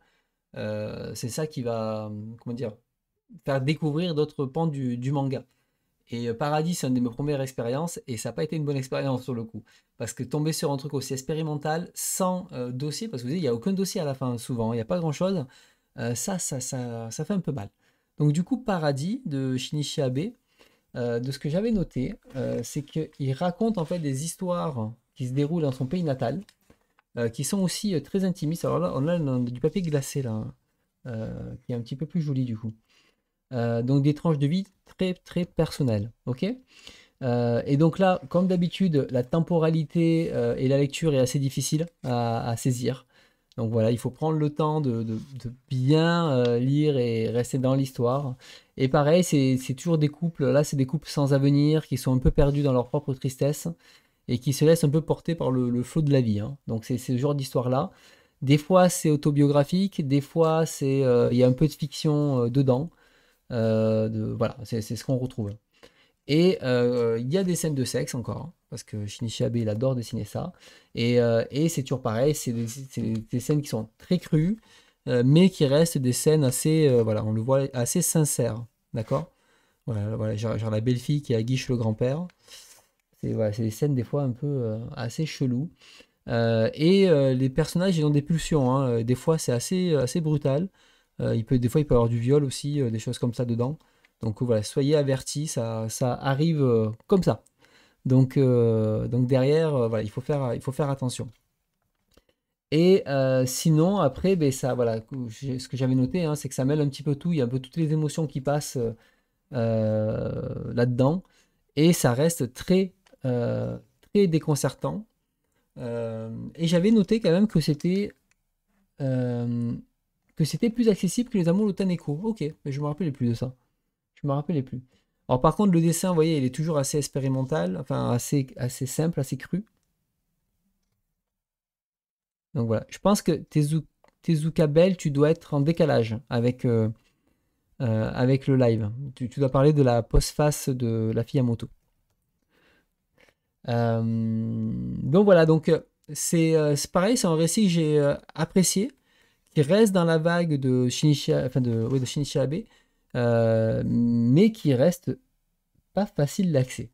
c'est ça qui va, comment dire, faire découvrir d'autres pans du manga. Et Paradis, c'est une de mes premières expériences, et ça n'a pas été une bonne expérience sur le coup. Parce que tomber sur un truc aussi expérimental, sans euh, dossier, parce que vous voyez, il n'y a aucun dossier à la fin, souvent, il n'y a pas grand-chose, euh, ça, ça, ça, ça, fait un peu mal. Donc du coup, Paradis de Shinichi Abe, euh, de ce que j'avais noté, c'est qu'il raconte en fait des histoires qui se déroulent dans son pays natal, qui sont aussi très intimistes. Alors là, on a, du papier glacé là, hein, qui est un petit peu plus joli du coup. donc des tranches de vie très très personnelles, ok euh, et donc là, comme d'habitude, la temporalité euh, et la lecture est assez difficile à, saisir. Donc voilà, il faut prendre le temps de, bien euh, lire et rester dans l'histoire. Et pareil, c'est toujours des couples, là c'est des couples sans avenir, qui sont un peu perdus dans leur propre tristesse et qui se laissent un peu porter par le, le flot de la vie. Hein. Donc c'est ce genre d'histoire-là. Des fois c'est autobiographique, des fois il y a un peu de fiction dedans. De, voilà, c'est ce qu'on retrouve. Et euh, il y a des scènes de sexe encore, hein, parce que Shinichi Abe, il adore dessiner ça. Et, euh, c'est toujours pareil, c'est des, scènes qui sont très crues, euh, mais qui restent des scènes assez, voilà, on le voit, assez sincères, d'accord voilà, genre, la belle-fille qui aguiche le grand-père. C'est voilà, des scènes des fois un peu assez chelou. et les personnages, ils ont des pulsions. Hein. Des fois, c'est assez, assez brutal. il peut, des fois, il peut y avoir du viol aussi, des choses comme ça dedans. Donc voilà, soyez avertis, ça, ça arrive euh, comme ça. Donc, euh, donc derrière, euh, il faut faire, il faut faire attention. Et sinon, après, ben ça, voilà, ce que j'avais noté, hein, c'est que ça mêle un petit peu tout. Il y a un peu toutes les émotions qui passent là-dedans, et ça reste très, très déconcertant. et j'avais noté quand même que c'était que c'était plus accessible que les amours de Taneco. Ok, mais je me rappelle plus de ça me rappelais plus. Alors par contre, le dessin, voyez, il est toujours assez expérimental, enfin assez, assez simple, assez cru. Donc voilà, je pense que Tezuka Bell, tu dois être en décalage avec, euh, euh, avec le live. Tu, dois parler de la post-face de la fille à moto. Euh, donc voilà, donc c'est pareil, c'est un récit que j'ai apprécié, qui reste dans la vague de Shinichi, enfin de, de Shinichi Abe, euh, mais qui reste pas facile d'accès.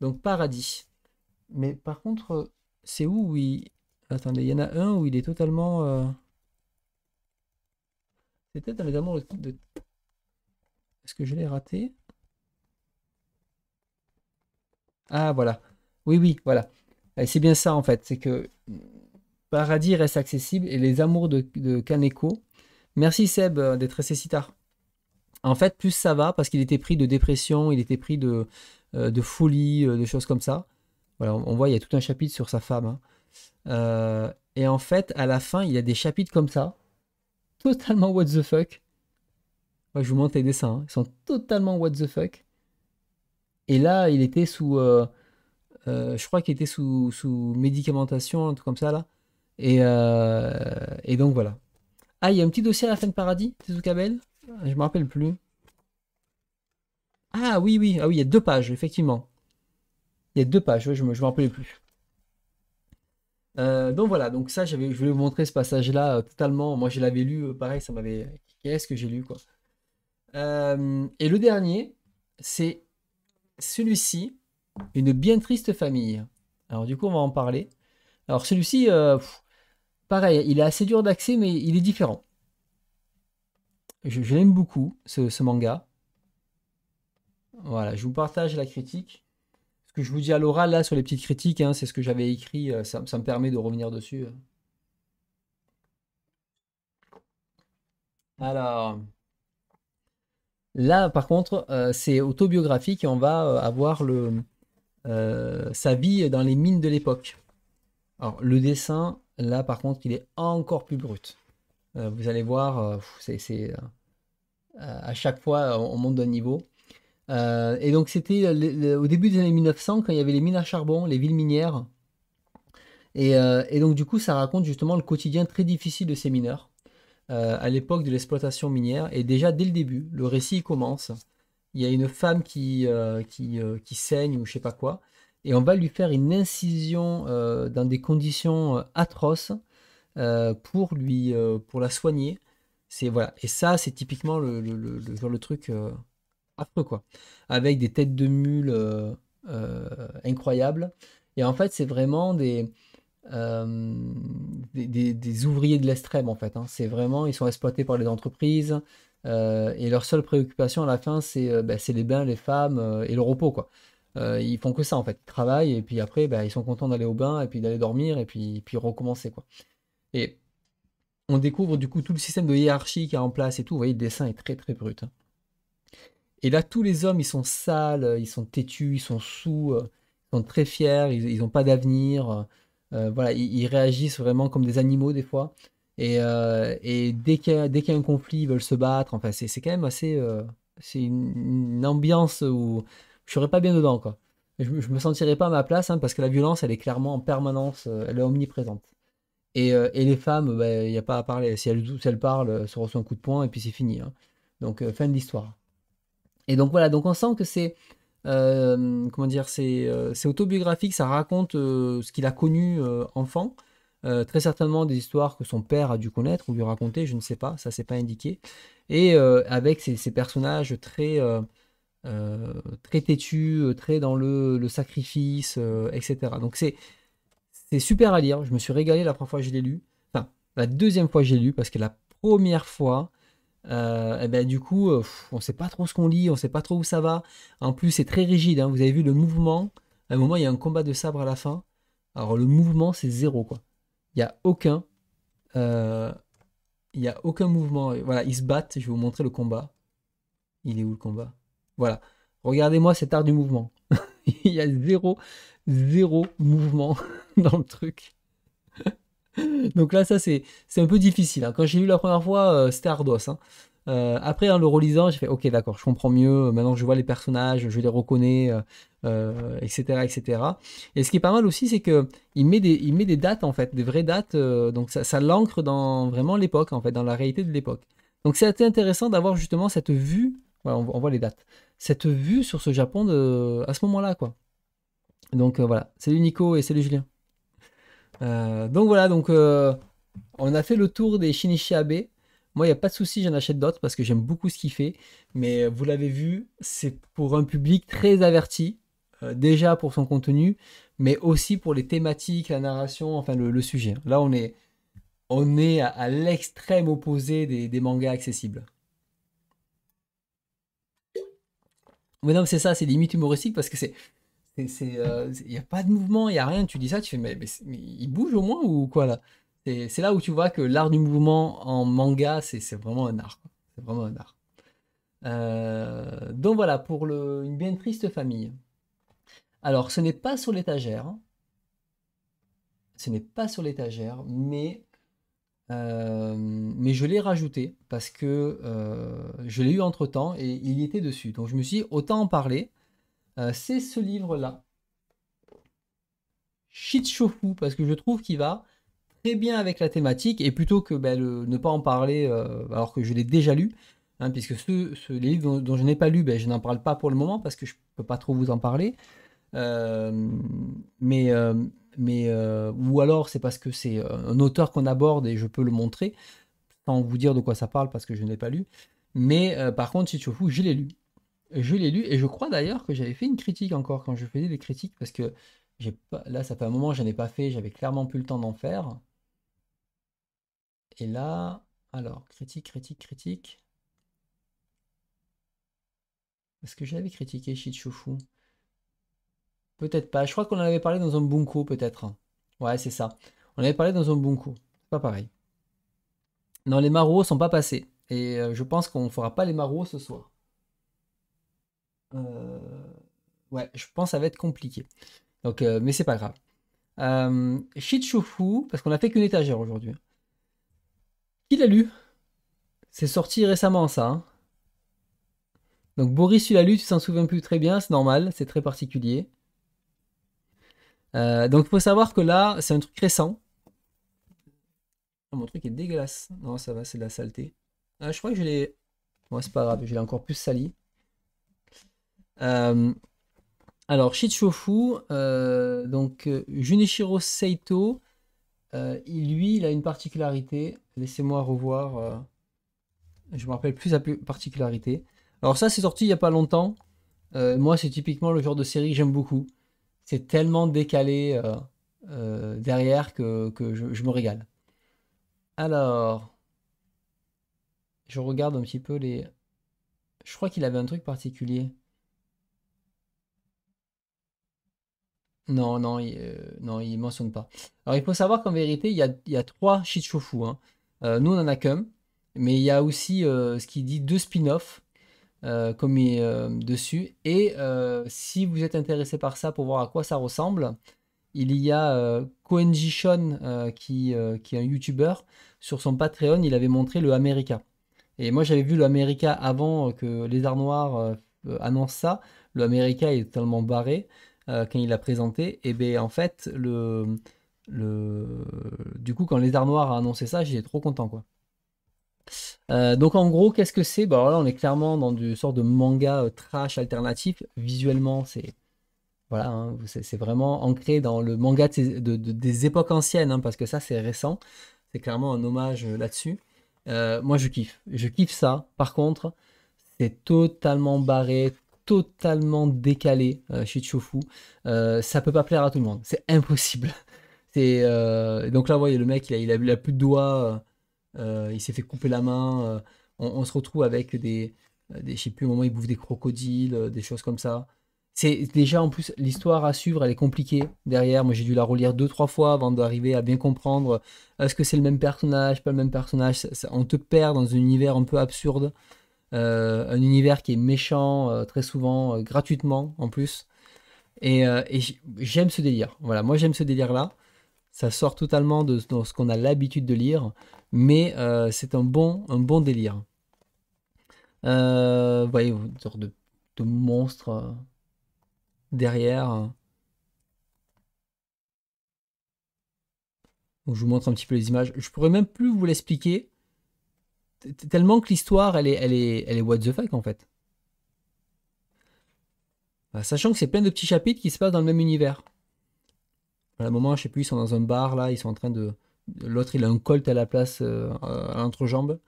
Donc paradis. Mais par contre, c'est où, oui il... Attendez, il y en a un où il est totalement... Euh, c'est peut-être un amours de... Est-ce que je l'ai raté Ah, voilà. Oui, oui, voilà. C'est bien ça, en fait. C'est que Paradis reste accessible et les amours de, de Kaneko. Merci Seb d'être resté tard. En fait, plus ça va, parce qu'il était pris de dépression, il était pris de, euh, de folie, euh, de choses comme ça. Voilà, on, voit, il y a tout un chapitre sur sa femme. Hein. Euh, et en fait, à la fin, il y a des chapitres comme ça, totalement what the fuck. je vous montre les dessins, hein. ils sont totalement what the fuck. Et là, il était sous. je crois qu'il était sous, sous médicamentation, un truc comme ça, là. Et, et donc voilà. Ah, il y a un petit dossier à la fin de Paradis, Tezuka ah, je me rappelle plus. Ah oui, oui, ah oui, il y a deux pages, effectivement. Il y a deux pages, je ne me, rappelle plus. Euh, donc voilà, donc ça, j'avais, je voulais vous montrer ce passage-là euh, totalement. Moi, je l'avais lu, euh, pareil, ça m'avait. Qu'est-ce que j'ai lu, quoi. et le dernier, c'est celui-ci, une bien triste famille. Alors, du coup, on va en parler. Alors, celui-ci, pareil, il est assez dur d'accès, mais il est différent. Je, l'aime beaucoup, ce, manga. Voilà, je vous partage la critique. Ce que je vous dis à l'oral, là, sur les petites critiques, hein, c'est ce que j'avais écrit. Euh, ça, me permet de revenir dessus. Euh. Alors. Là, par contre, euh, c'est autobiographique et on va avoir le, sa vie dans les mines de l'époque. Alors, le dessin, là, par contre, il est encore plus brut. Euh, vous allez voir, euh, c'est euh, à chaque fois on monte d'un niveau. et donc c'était au début des années 1900 quand il y avait les mines à charbon, les villes minières. Et, donc du coup ça raconte justement le quotidien très difficile de ces mineurs à l'époque de l'exploitation minière. Et déjà dès le début, le récit commence. Il y a une femme qui, qui, saigne ou je sais pas quoi. Et on va lui faire une incision dans des conditions atroces euh, pour lui, euh, pour la soigner. C'est voilà. Et ça, c'est typiquement le, le, genre le truc euh, affreux quoi, avec des têtes de mule incroyables. Et en fait, c'est vraiment des, des, des, ouvriers de l'extrême en fait. Hein. C'est vraiment, ils sont exploités par les entreprises. et leur seule préoccupation à la fin, c'est ben, c'est les bains, les femmes et le repos quoi. ils font que ça en fait. Ils travaillent et puis après, ben, ils sont contents d'aller au bain et puis d'aller dormir et puis, puis recommencer quoi. Et on découvre du coup tout le système de hiérarchie qui est en place et tout. Vous voyez, le dessin est très très brut. Hein. Et là, tous les hommes, ils sont sales, ils sont têtus, ils sont sous, euh, ils sont très fiers, ils n'ont pas d'avenir. Euh, euh, voilà, ils, réagissent vraiment comme des animaux des fois. Et, dès qu'il y, a un conflit, ils veulent se battre. Enfin, c'est quand même assez. c'est une, ambiance où je serais pas bien dedans, quoi. Je, ne me sentirais pas à ma place, hein, parce que la violence, elle est clairement en permanence, elle est omniprésente. Euh, et, les femmes, il bah, n'y a pas à parler. Si elles parlent, elles euh, se reçoit un coup de poing et puis c'est fini. Hein. Donc euh, fin de l'histoire. Et donc voilà, donc on sent que c'est comment dire, c'est autobiographique, ça raconte ce qu'il a connu enfant, très certainement des histoires que son père a dû connaître ou lui raconter, je ne sais pas, ça c'est pas indiqué, et avec ces, personnages très très têtus, très dans le, le sacrifice, etc. Donc c'est super à lire. Je me suis régalé la première fois que je l'ai lu. Enfin, la deuxième fois que j'ai lu, parce que la première fois, et euh, eh ben, du coup, euh, on sait pas trop ce qu'on lit, on sait pas trop où ça va. En plus, c'est très rigide. Hein. Vous avez vu le mouvement. À un moment, il y a un combat de sabre à la fin. Alors, le mouvement, c'est zéro. quoi. Il n'y a aucun. Euh, il n'y a aucun mouvement. Voilà, ils se battent. Je vais vous montrer le combat. Il est où le combat Voilà. Regardez-moi cet art du mouvement. il y a zéro, zéro mouvement. dans le truc. Donc là, ça, c'est un peu difficile. Hein. Quand j'ai lu la première fois, euh, c'était Ardos. Hein. Euh, après, en hein, le relisant, j'ai fait Ok, d'accord, je comprends mieux. Maintenant je vois les personnages, je les reconnais, etc., euh, etc. Et ce qui est pas mal aussi, c'est que met, des, met des dates, en fait, des vraies dates. donc ça, l'ancre dans vraiment l'époque, en fait, dans la réalité de l'époque. Donc c'est intéressant d'avoir justement cette vue. on, voit les dates. Cette vue sur ce Japon de, à ce moment-là, quoi. Donc voilà, salut Nico et salut Julien. Euh, donc voilà, donc euh, on a fait le tour des Shinichi Abe. Moi, il n'y a pas de souci, j'en achète d'autres parce que j'aime beaucoup ce qu'il fait. Mais vous l'avez vu, c'est pour un public très averti, euh, déjà pour son contenu, mais aussi pour les thématiques, la narration, enfin le, sujet. Là, on est, on est à, l'extrême opposé des, des, mangas accessibles. Mais non, c'est ça, c'est limite humoristique parce que c'est il n'y euh, a pas de mouvement, il n'y a rien. Tu dis ça, tu fais, mais, il bouge au moins ou quoi là C'est là où tu vois que l'art du mouvement en manga, c'est vraiment un art. C'est vraiment un art. Euh, donc voilà, pour le, une bien triste famille. Alors, ce n'est pas sur l'étagère. Ce n'est pas sur l'étagère, mais, euh, mais je l'ai rajouté parce que je l'ai eu entre temps et il y était dessus. Donc je me suis dit, autant en parler. Euh, c'est ce livre-là. Shichofu, parce que je trouve qu'il va très bien avec la thématique, et plutôt que ben, ne pas en parler euh, alors que je l'ai déjà lu, hein, puisque ce, ce, les dont, je n'ai pas lu, ben, je n'en parle pas pour le moment, parce que je ne peux pas trop vous en parler. Euh, mais mais ou alors c'est parce que c'est un auteur qu'on aborde et je peux le montrer, sans vous dire de quoi ça parle, parce que je ne l'ai pas lu. Mais par contre, Shichofu, je l'ai lu je l'ai lu et je crois d'ailleurs que j'avais fait une critique encore quand je faisais des critiques parce que j'ai pas, là, ça fait un moment que j'en ai pas fait, j'avais clairement plus le temps d'en faire. Et là, alors, critique, critique, critique. Est-ce que j'avais critiqué Chichoufou Peut-être pas. Je crois qu'on en avait parlé dans un bunko, peut-être. Ouais, c'est ça. On avait parlé dans un bunko. C'est pas pareil. Non, les maros sont pas passés. Et euh, je pense qu'on ne fera pas les maros ce soir. Euh, ouais, je pense que ça va être compliqué. Donc, euh, mais c'est pas grave. Euh, Shichufu, parce qu'on a fait qu'une étagère aujourd'hui. Qui l'a lu C'est sorti récemment ça. Hein. Donc Boris, tu l'as lu, tu t'en souviens plus très bien, c'est normal, c'est très particulier. Euh, donc il faut savoir que là, c'est un truc récent. Oh, mon truc est dégueulasse. Non, ça va, c'est de la saleté. Ah, je crois que je l'ai. Moi, c'est pas grave, je l'ai encore plus sali. Euh, alors, Shichofu, euh, donc euh, Junichiro Saito, il, lui, il a une particularité. Laissez-moi revoir. je me rappelle plus sa particularité. Alors ça, c'est sorti il n'y a pas longtemps. moi, c'est typiquement le genre de série que j'aime beaucoup. C'est tellement décalé derrière que, je, je, me régale. Alors, je regarde un petit peu les... Je crois qu'il avait un truc particulier. Non, non, il, euh, non, il mentionne pas. Alors il faut savoir qu'en vérité, il y a, trois Shichofu. Hein. Euh, nous, on en a qu'un. Mais il y a aussi euh, ce qu'il dit deux spin-offs comme dessus. Et si vous êtes intéressé par ça pour voir à quoi ça ressemble, il y a Koenji Shon qui, est un YouTuber. Sur son Patreon, il avait montré le America. Et moi, j'avais vu le America avant que Les Arts Noirs annoncent ça. Le America est tellement barré. Euh, quand il l'a présenté, et bien en fait, le, le... du coup, quand Lézard Noir a annoncé ça, j'étais trop content quoi. Euh, donc en gros, qu'est-ce que c'est bon bah, là, on est clairement dans du sort de manga euh, trash alternatif. Visuellement, c'est voilà, hein, c'est vraiment ancré dans le manga des époques anciennes, hein, parce que ça, c'est récent. C'est clairement un hommage là-dessus. moi, je kiffe. Je kiffe ça. Par contre, c'est totalement barré, totalement décalé euh, chez Chofu. Euh, ça peut pas plaire à tout le monde, c'est impossible. C'est euh, donc là, vous voyez, le mec, il a, plus de doigts, il s'est fait couper la main. On, se retrouve avec des, des, je sais plus, au moment il bouffe des crocodiles, des choses comme ça c'est déjà en plus l'histoire à suivre, elle est compliquée derrière. Moi, j'ai dû la relire deux trois fois avant d'arriver à bien comprendre est-ce que c'est le même personnage, pas le même personnage. on te perd dans un univers un peu absurde. Euh, un univers qui est méchant euh, très souvent, euh, gratuitement en plus. Et, j'aime ce délire. Voilà, moi j'aime ce délire-là. Ça sort totalement de, ce qu'on a l'habitude de lire, mais c'est un bon, un bon délire. vous voyez, une sorte de, de monstre derrière. je vous montre un petit peu les images. Je pourrais même plus vous l'expliquer tellement que l'histoire, elle est, elle, est, elle est what the fuck en fait. Bah, sachant que c'est plein de petits chapitres qui se passent dans le même univers. À un moment, je sais plus, ils sont dans un bar là, ils sont en train de. L'autre, il a un colt à la place, euh, à l'entrejambe.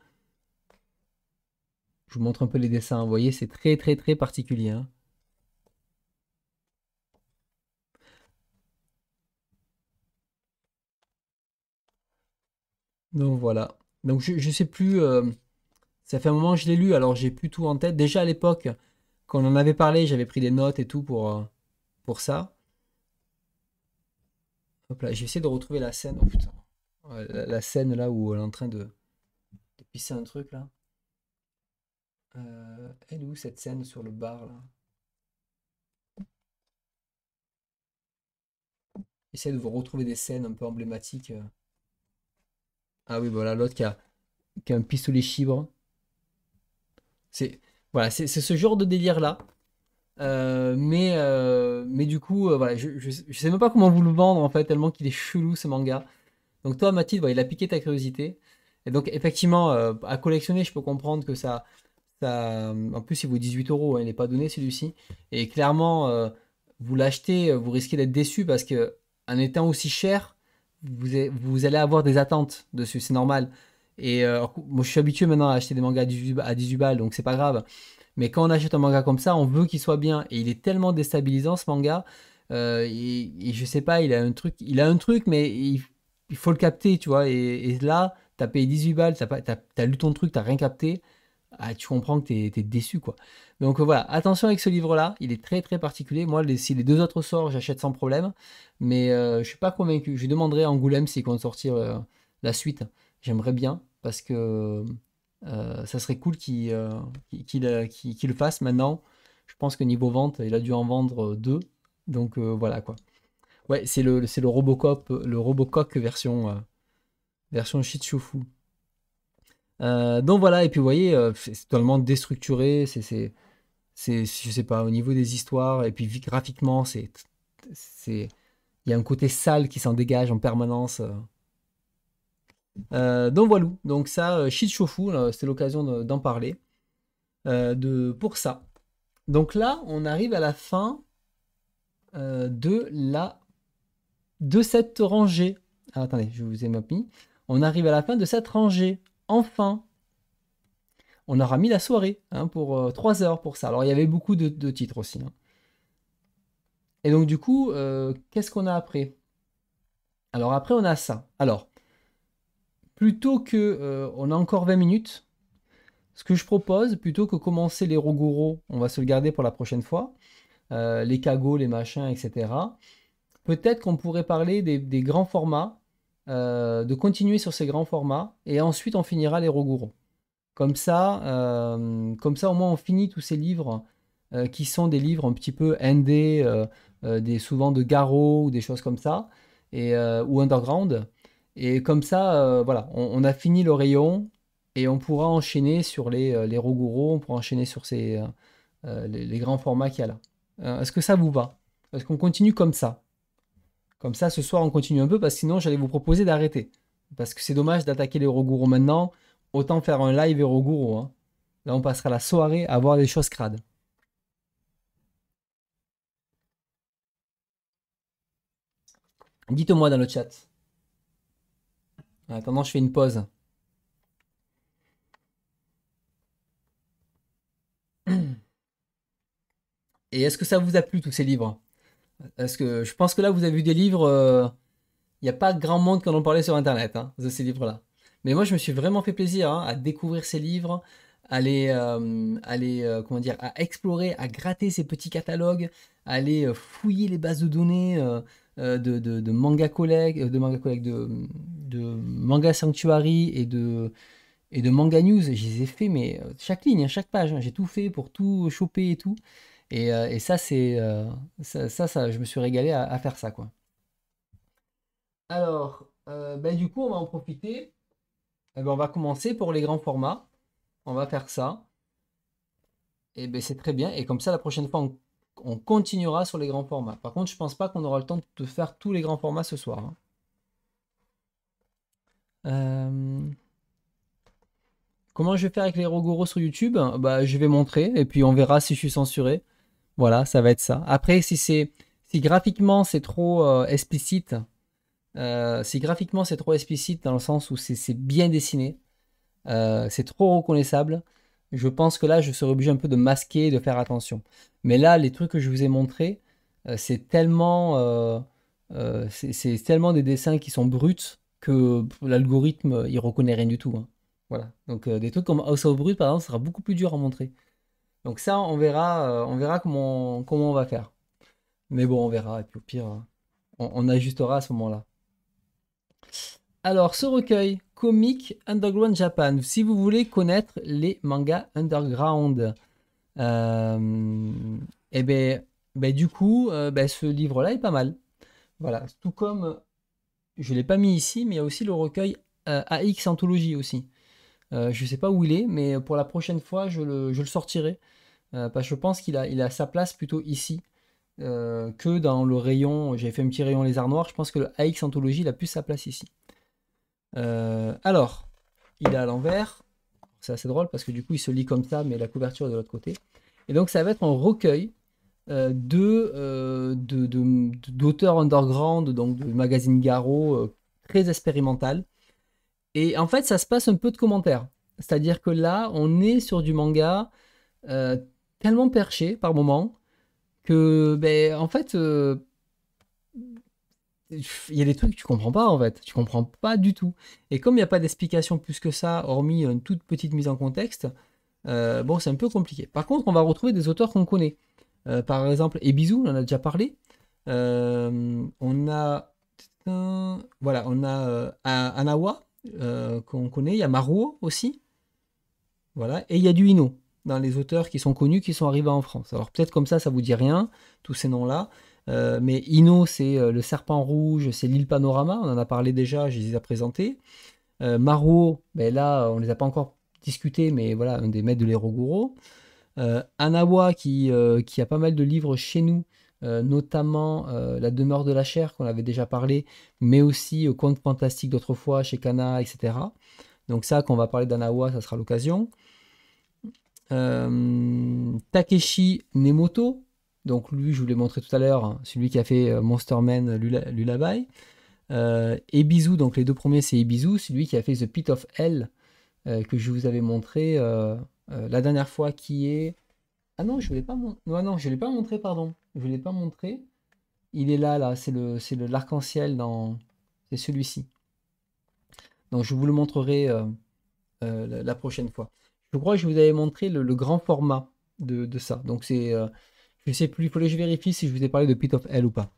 Je vous montre un peu les dessins, vous voyez, c'est très très très particulier. Hein. Donc voilà. Donc je ne sais plus, euh, ça fait un moment que je l'ai lu, alors j'ai plus tout en tête. Déjà à l'époque, quand on en avait parlé, j'avais pris des notes et tout pour, euh, pour ça. Hop là, j'ai de retrouver la scène. Oh, la, scène là où elle est en train de, pisser un truc là. Euh, elle est où cette scène sur le bar là J'essaie de vous retrouver des scènes un peu emblématiques. Ah oui, voilà, l'autre qui a, un pistolet chibre. C'est voilà, c'est ce genre de délire là. Euh, mais, euh, mais du coup, euh, voilà, je, je, sais même pas comment vous le vendre en fait, tellement qu'il est chelou ce manga. Donc toi, Mathilde, il a piqué ta curiosité. Et donc effectivement, à collectionner, je peux comprendre que ça, ça... en plus il vaut 18 euros, hein, il n'est pas donné celui-ci. Et clairement, vous l'achetez, vous risquez d'être déçu parce que un étant aussi cher, vous, allez avoir des attentes dessus, c'est normal. Et euh, moi, je suis habitué maintenant à acheter des mangas à 18, balles, donc c'est pas grave. Mais quand on achète un manga comme ça, on veut qu'il soit bien. Et il est tellement déstabilisant ce manga. Euh, et, je sais pas, il a un truc, il a un truc, mais il, faut le capter, tu vois. Et, là, t'as payé 18 balles, t'as, as, lu ton truc, t'as rien capté ah, tu comprends que tu es, déçu. quoi. Donc voilà, attention avec ce livre-là, il est très très particulier. Moi, les, si les deux autres sortent, j'achète sans problème, mais je euh, je suis pas convaincu. Je demanderai à Angoulême s'ils compte sortir euh, la suite. J'aimerais bien, parce que euh, ça serait cool qu'il le fasse maintenant. Je pense que niveau vente, il a dû en vendre deux. Donc voilà quoi. Ouais, c'est le, Robocop, le Robocop version, version Shichufu. Euh, donc voilà, et puis vous voyez, euh, c'est totalement déstructuré, c'est, je sais pas, au niveau des histoires, et puis graphiquement, c'est, c'est, il y a un côté sale qui s'en dégage en permanence. Euh. donc voilà, donc ça, shit Chauffou, c'était l'occasion d'en parler de, pour ça. Donc là, on arrive à la fin de la de cette rangée. Ah, attendez, je vous ai mis. On arrive à la fin de cette rangée enfin. On aura mis la soirée hein, pour 3 euh, heures pour ça. Alors il y avait beaucoup de, titres aussi. Hein. Et donc du coup, euh, qu'est-ce qu'on a après Alors après, on a ça. Alors, plutôt que... Euh, on a encore 20 minutes. Ce que je propose, plutôt que commencer les Roguro, on va se le garder pour la prochaine fois, les cagots, les machins, etc. Peut-être qu'on pourrait parler des, grands formats euh, de continuer sur ces grands formats et ensuite on finira les Roguro. Comme ça, euh, comme ça au moins on finit tous ces livres euh, qui sont des livres un petit peu indés, des, souvent de garrot ou des choses comme ça, et, ou underground. Et comme ça, voilà, on, a fini le rayon et on pourra enchaîner sur les, les on pourra enchaîner sur ces, les, les, grands formats qu'il y a là. Est-ce que ça vous va Est-ce qu'on continue comme ça comme ça, ce soir, on continue un peu parce que sinon, j'allais vous proposer d'arrêter. Parce que c'est dommage d'attaquer les Roguro maintenant. Autant faire un live Roguro. Hein. Là, on passera la soirée à voir des choses crades. Dites-moi dans le chat. En attendant, je fais une pause. Et est-ce que ça vous a plu, tous ces livres parce que je pense que là, vous avez vu des livres. Il euh, n'y a pas grand monde qui en parlait sur Internet, hein, de ces livres-là. Mais moi, je me suis vraiment fait plaisir hein, à découvrir ces livres, à aller, euh, euh, comment dire, à explorer, à gratter ces petits catalogues, à aller fouiller les bases de données de, de, manga collègues, de manga collègues, de, manga sanctuary et de et de manga news. J'y ai fait, mais chaque ligne, hein, chaque page, j'ai tout fait pour tout choper et tout. Euh, et, ça, c'est euh, ça, ça, je me suis régalé à, faire ça, quoi. Alors, euh, ben, du coup, on va en profiter. Eh ben, on va commencer pour les grands formats. On va faire ça. Et eh ben, c'est très bien. Et comme ça, la prochaine fois, on, continuera sur les grands formats. Par contre, je pense pas qu'on aura le temps de faire tous les grands formats ce soir. Hein. Comment je vais faire avec les Rogoro sur YouTube bah, Je vais montrer et puis on verra si je suis censuré. Voilà, ça va être ça. Après, si c'est si graphiquement c'est trop euh, explicite, euh, si graphiquement c'est trop explicite dans le sens où c'est bien dessiné, euh, c'est trop reconnaissable, je pense que là je serais obligé un peu de masquer, de faire attention. Mais là, les trucs que je vous ai montrés, c'est tellement, c'est tellement des dessins qui sont bruts que l'algorithme il reconnaît rien du tout. Hein. Voilà. Donc des trucs comme House of Brut par exemple, ce sera beaucoup plus dur à montrer. Donc ça, on verra, euh, on verra comment, comment on va faire. Mais bon, on verra. Et puis au pire, euh, on, ajustera à ce moment-là. Alors, ce recueil, Comic Underground Japan, si vous voulez connaître les mangas underground, et euh, eh ben, ben, du coup, ben, ce livre-là est pas mal. Voilà, tout comme, je ne l'ai pas mis ici, mais il y a aussi le recueil AX Anthologie aussi. je ne sais pas où il est, mais pour la prochaine fois, je le sortirai. Euh, parce que je pense qu'il a, il a sa place plutôt ici euh, que dans le rayon. J'avais fait un petit rayon les arts noirs. Je pense que le AX Anthologie, il a plus sa place ici. Euh, alors, il est à l'envers. C'est assez drôle parce que du coup, il se lit comme ça, mais la couverture est de l'autre côté. Et donc, ça va être un recueil de, d'auteurs underground, donc de magazine Garo, très expérimental. Et en fait, ça se passe un peu de commentaires. C'est-à-dire que là, on est sur du manga tellement perché par moment que, ben, en fait, euh, il y a des trucs que tu comprends pas en fait, tu comprends pas du tout. Et comme il n'y a pas d'explication plus que ça, hormis une toute petite mise en contexte, euh, bon, c'est un peu compliqué. Par contre, on va retrouver des auteurs qu'on connaît. Euh, par exemple, Ebizou, on en a déjà parlé. on a. Voilà, on a Anawa, qu'on connaît. Il y a Maruo aussi. Voilà, et il y a du Hino dans les auteurs qui sont connus, qui sont arrivés en France. Alors peut-être comme ça, ça vous dit rien, tous ces noms-là. Euh, mais Ino, c'est euh, le Serpent Rouge, c'est l'île Panorama, on en a parlé déjà, je les ai présentés. Euh, Maro, ben là, on ne les a pas encore discutés, mais voilà, un des maîtres de l'Héro-Gouraud. Euh, Anawa, qui, qui, a pas mal de livres chez nous, notamment La demeure de la chair, qu'on avait déjà parlé, mais aussi Contes Fantastique d'autrefois chez Kana, etc. Donc ça, quand on va parler d'Anawa, ça sera l'occasion. Euh, Takeshi Nemoto, donc lui, je vous l'ai montré tout à l'heure, hein, celui qui a fait euh, Monster Man lulabai Lullaby. Euh, donc les deux premiers, c'est Ebizu, celui qui a fait The Pit of Hell, euh, que je vous avais montré la dernière fois, qui est... Ah non, je ne l'ai pas, non, l'ai pas montré, pardon. Je l'ai pas montré. Il est là, là, c'est le, c'est le, l'arc-en-ciel dans... C'est celui-ci. Donc je vous le montrerai la prochaine fois. Je crois que je vous avais montré le, grand format de, ça. Donc c'est, euh, je sais plus, il faut que je vérifie si je vous ai parlé de Pit of Hell ou pas.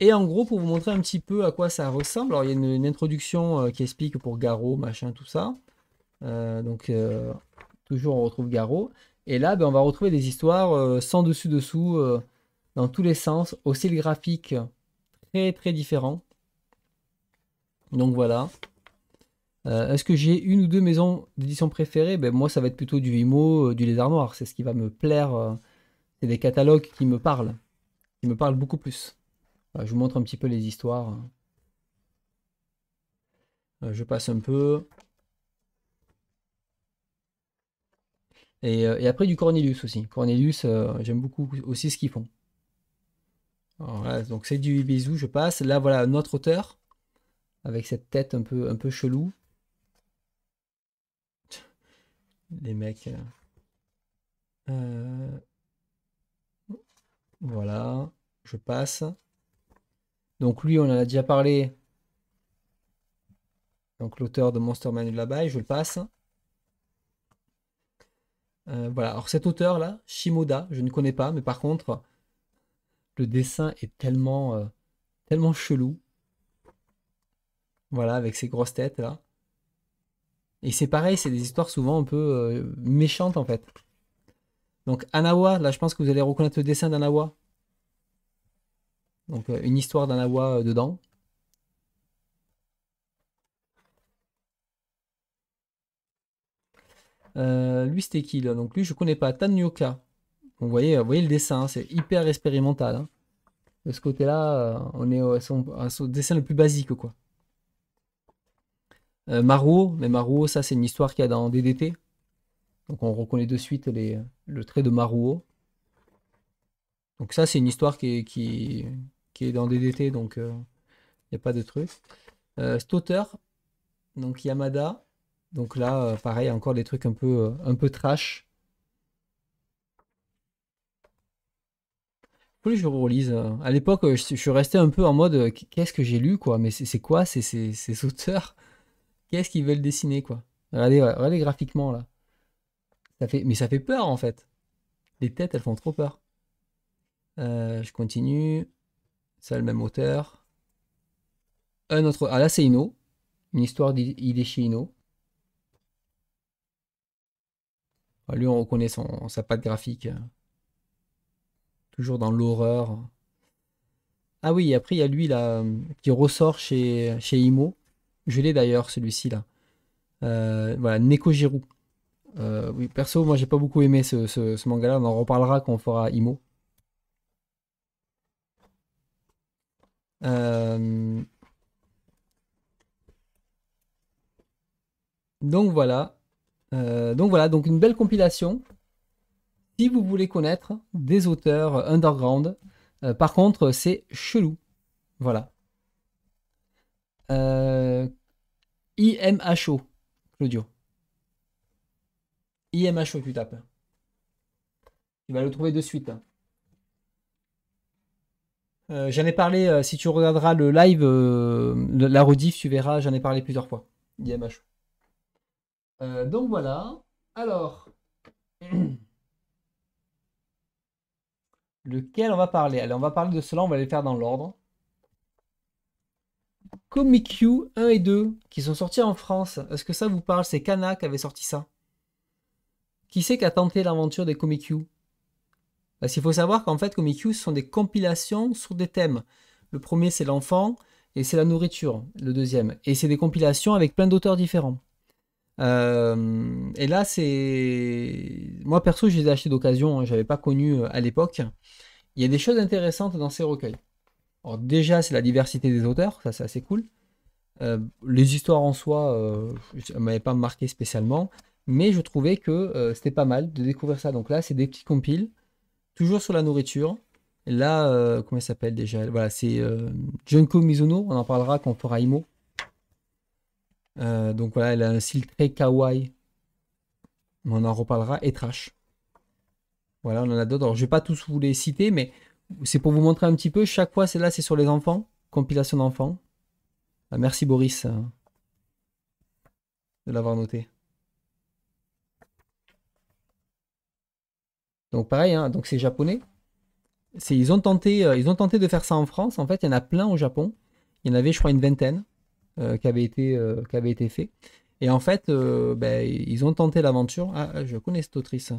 Et en gros, pour vous montrer un petit peu à quoi ça ressemble, alors il y a une, introduction euh, qui explique pour Garo, machin, tout ça. Euh, donc toujours on retrouve Garo. Et là, ben, on va retrouver des histoires sans dessus-dessous, dans tous les sens, aussi le graphique très très différent. Donc voilà. Euh, est-ce que j'ai une ou deux maisons d'édition préférées ben, Moi, ça va être plutôt du Imo, euh, du Lézard Noir. C'est ce qui va me plaire. Euh, c'est des catalogues qui me parlent, qui me parlent beaucoup plus. je vous montre un petit peu les histoires. je passe un peu. Et, après du Cornelius aussi. Cornelius, j'aime beaucoup aussi ce qu'ils font. donc c'est du bisou, je passe. Là, voilà, notre auteur avec cette tête un peu, un peu chelou. les mecs. Euh, euh, voilà, je passe. Donc lui, on en a déjà parlé. Donc l'auteur de Monster manu là-bas, je le passe. Euh, voilà, alors cet auteur-là, Shimoda, je ne connais pas, mais par contre, le dessin est tellement, tellement chelou. Voilà, avec ses grosses têtes là. Et c'est pareil, c'est des histoires souvent un peu euh, méchantes en fait. Donc Anawa, là je pense que vous allez reconnaître le dessin d'Anawa. Donc euh, une histoire d'Anawa euh, dedans. lui c'était qui là Donc lui je connais pas, Tanyoka. vous, voyez, voyez le dessin, hein, c'est hyper expérimental. Hein. De ce côté là, on est au, son dessin le plus basique quoi. Euh, Maruo, mais Maruo, ça c'est une histoire qu'il y a dans DDT. Donc on reconnaît de suite les, le trait de Maruo. Donc ça c'est une histoire qui est, dans DDT, donc euh, il n'y a pas de truc. Euh, Stotter, donc Yamada. Donc là, euh, pareil, encore des trucs un peu, un peu trash. que je relise. À l'époque, je, suis resté un peu en mode qu'est-ce que j'ai lu, quoi. Mais c'est quoi ces auteurs Qu'est-ce qu'ils veulent dessiner, quoi regardez, graphiquement, là. Ça fait... Mais ça fait peur, en fait. Les têtes, elles font trop peur. Euh, je continue. Ça, le même auteur. Un autre... Ah, là, c'est Ino. Une histoire chez Ino. Ah, lui, on reconnaît son, sa patte graphique. Euh, toujours dans l'horreur. Ah oui, après, il y a lui, là, euh, qui ressort chez, chez Imo. Je l'ai d'ailleurs, celui-ci là. Euh, voilà, Neko euh, oui, perso, moi j'ai pas beaucoup aimé ce, manga là. On en reparlera quand on fera Imo. Euh, donc voilà. donc voilà, donc une belle compilation. Si vous voulez connaître des auteurs underground, par contre, c'est chelou. Voilà. Euh, IMHO, Claudio. IMHO, tu tapes. Tu vas le trouver de suite. Euh, j'en ai parlé, euh, si tu regarderas le live, la rediff, tu verras, j'en ai parlé plusieurs fois. IMHO. donc voilà. Alors. Lequel on va parler Allez, on va parler de cela, on va les faire dans l'ordre. Comic Q 1 et 2 qui sont sortis en France. Est-ce que ça vous parle C'est Kana qui avait sorti ça. Qui c'est qui a tenté l'aventure des Comic Q Parce qu'il faut savoir qu'en fait, Comic Q, sont des compilations sur des thèmes. Le premier, c'est l'enfant et c'est la nourriture, le deuxième. Et c'est des compilations avec plein d'auteurs différents. Euh, et là, c'est. Moi, perso, je les ai achetés d'occasion, hein. je n'avais pas connu euh, à l'époque. Il y a des choses intéressantes dans ces recueils. Alors déjà, c'est la diversité des auteurs, ça c'est assez cool. Euh, les histoires en soi, euh, ne m'avaient pas marqué spécialement, mais je trouvais que euh, c'était pas mal de découvrir ça. Donc là, c'est des petits compiles, toujours sur la nourriture. là, euh, comment elle s'appelle déjà Voilà, c'est Junko Mizuno, on en parlera quand on fera Imo. donc voilà, elle a un style très kawaii. On en reparlera. Et Trash. Voilà, on en a d'autres. Alors, je vais pas tous vous les citer, mais c'est pour vous montrer un petit peu. Chaque fois, celle là, c'est sur les enfants. Compilation d'enfants. Ah, merci Boris euh, de l'avoir noté. Donc pareil, hein, donc c'est japonais. C'est, ils, ont tenté, euh, ils ont tenté de faire ça en France. En fait, il y en a plein au Japon. Il y en avait, je crois, une vingtaine euh, qui, avaient été, qui été fait. Et en fait, ben, ils ont tenté l'aventure. Ah, je connais cette autrice.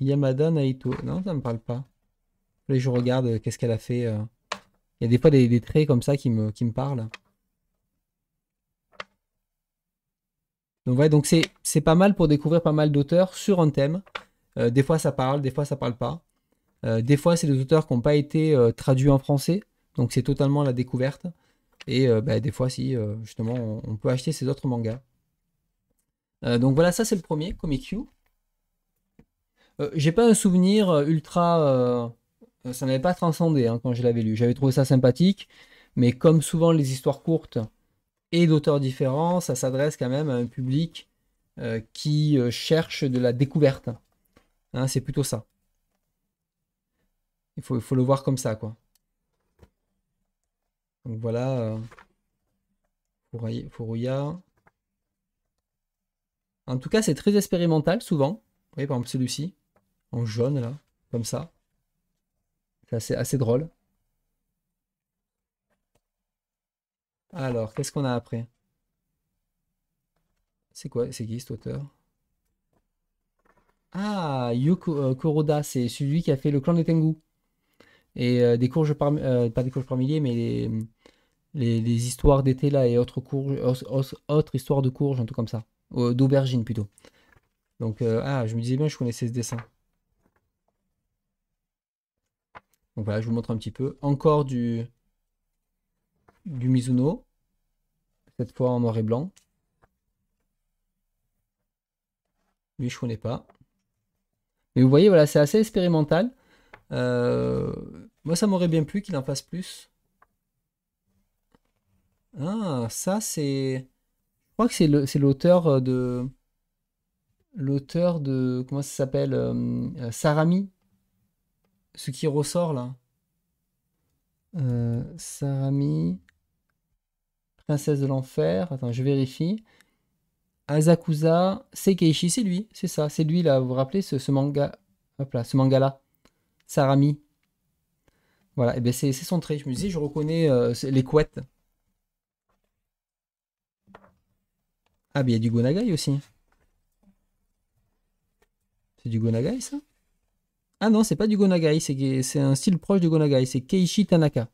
Yamada Naito. Non, ça me parle pas. Là, je regarde euh, qu'est-ce qu'elle a fait. Euh. Il y a des fois des, traits comme ça qui me, qui me parlent. Donc ouais, donc c'est pas mal pour découvrir pas mal d'auteurs sur un thème. Euh, des fois ça parle, des fois ça parle pas. des fois c'est des auteurs qui n'ont pas été traduits en français, donc c'est totalement la découverte. Et bah, des fois si, justement, on, peut acheter ces autres mangas. donc voilà, ça c'est le premier, Comic euh, j'ai pas un souvenir euh, ultra. Euh, ça n'avait pas transcendé hein, quand je l'avais lu. J'avais trouvé ça sympathique, mais comme souvent les histoires courtes et d'auteurs différents, ça s'adresse quand même à un public qui cherche de la découverte. Hein, c'est plutôt ça. Il faut, le voir comme ça, quoi. Donc voilà. Furuya. En tout cas, c'est très expérimental souvent. Vous voyez, par exemple, celui-ci en jaune là, comme ça. C'est assez, drôle. Alors, qu'est-ce qu'on a après C'est quoi C'est qui cet auteur Ah, Yoko euh, Koroda, c'est celui qui a fait le clan des Tengu. Et euh, des courges par... Euh, pas des courges par milliers, mais les, les, histoires d'été là et autres, histoires de courges, un truc comme ça. D'aubergines plutôt. Donc, ah, je me disais bien, je connaissais ce dessin. Donc voilà, je vous montre un petit peu. Encore du, du Mizuno, cette fois en noir et blanc. Lui, je connais pas. Mais vous voyez, voilà, c'est assez expérimental. Euh, moi, ça m'aurait bien plu qu'il en fasse plus. Ah, ça, c'est... Je crois que c'est l'auteur euh, de... L'auteur de... Comment ça s'appelle euh, Sarami, ce qui ressort là. Euh, Sarami, Princesse de l'Enfer. Attends, je vérifie. Azakusa, Sekeishi, c'est lui, c'est ça, c'est lui là, vous vous rappelez ce, manga, hop là, ce manga là, Sarami. Voilà, et eh bien c'est son trait, je me dis, je reconnais euh, les couettes. Ah, mais il y a du Gonagai aussi. C'est du Gonagai ça ah non, c'est pas du Gonagai, c'est un style proche du Gonagai, c'est Keishi Tanaka.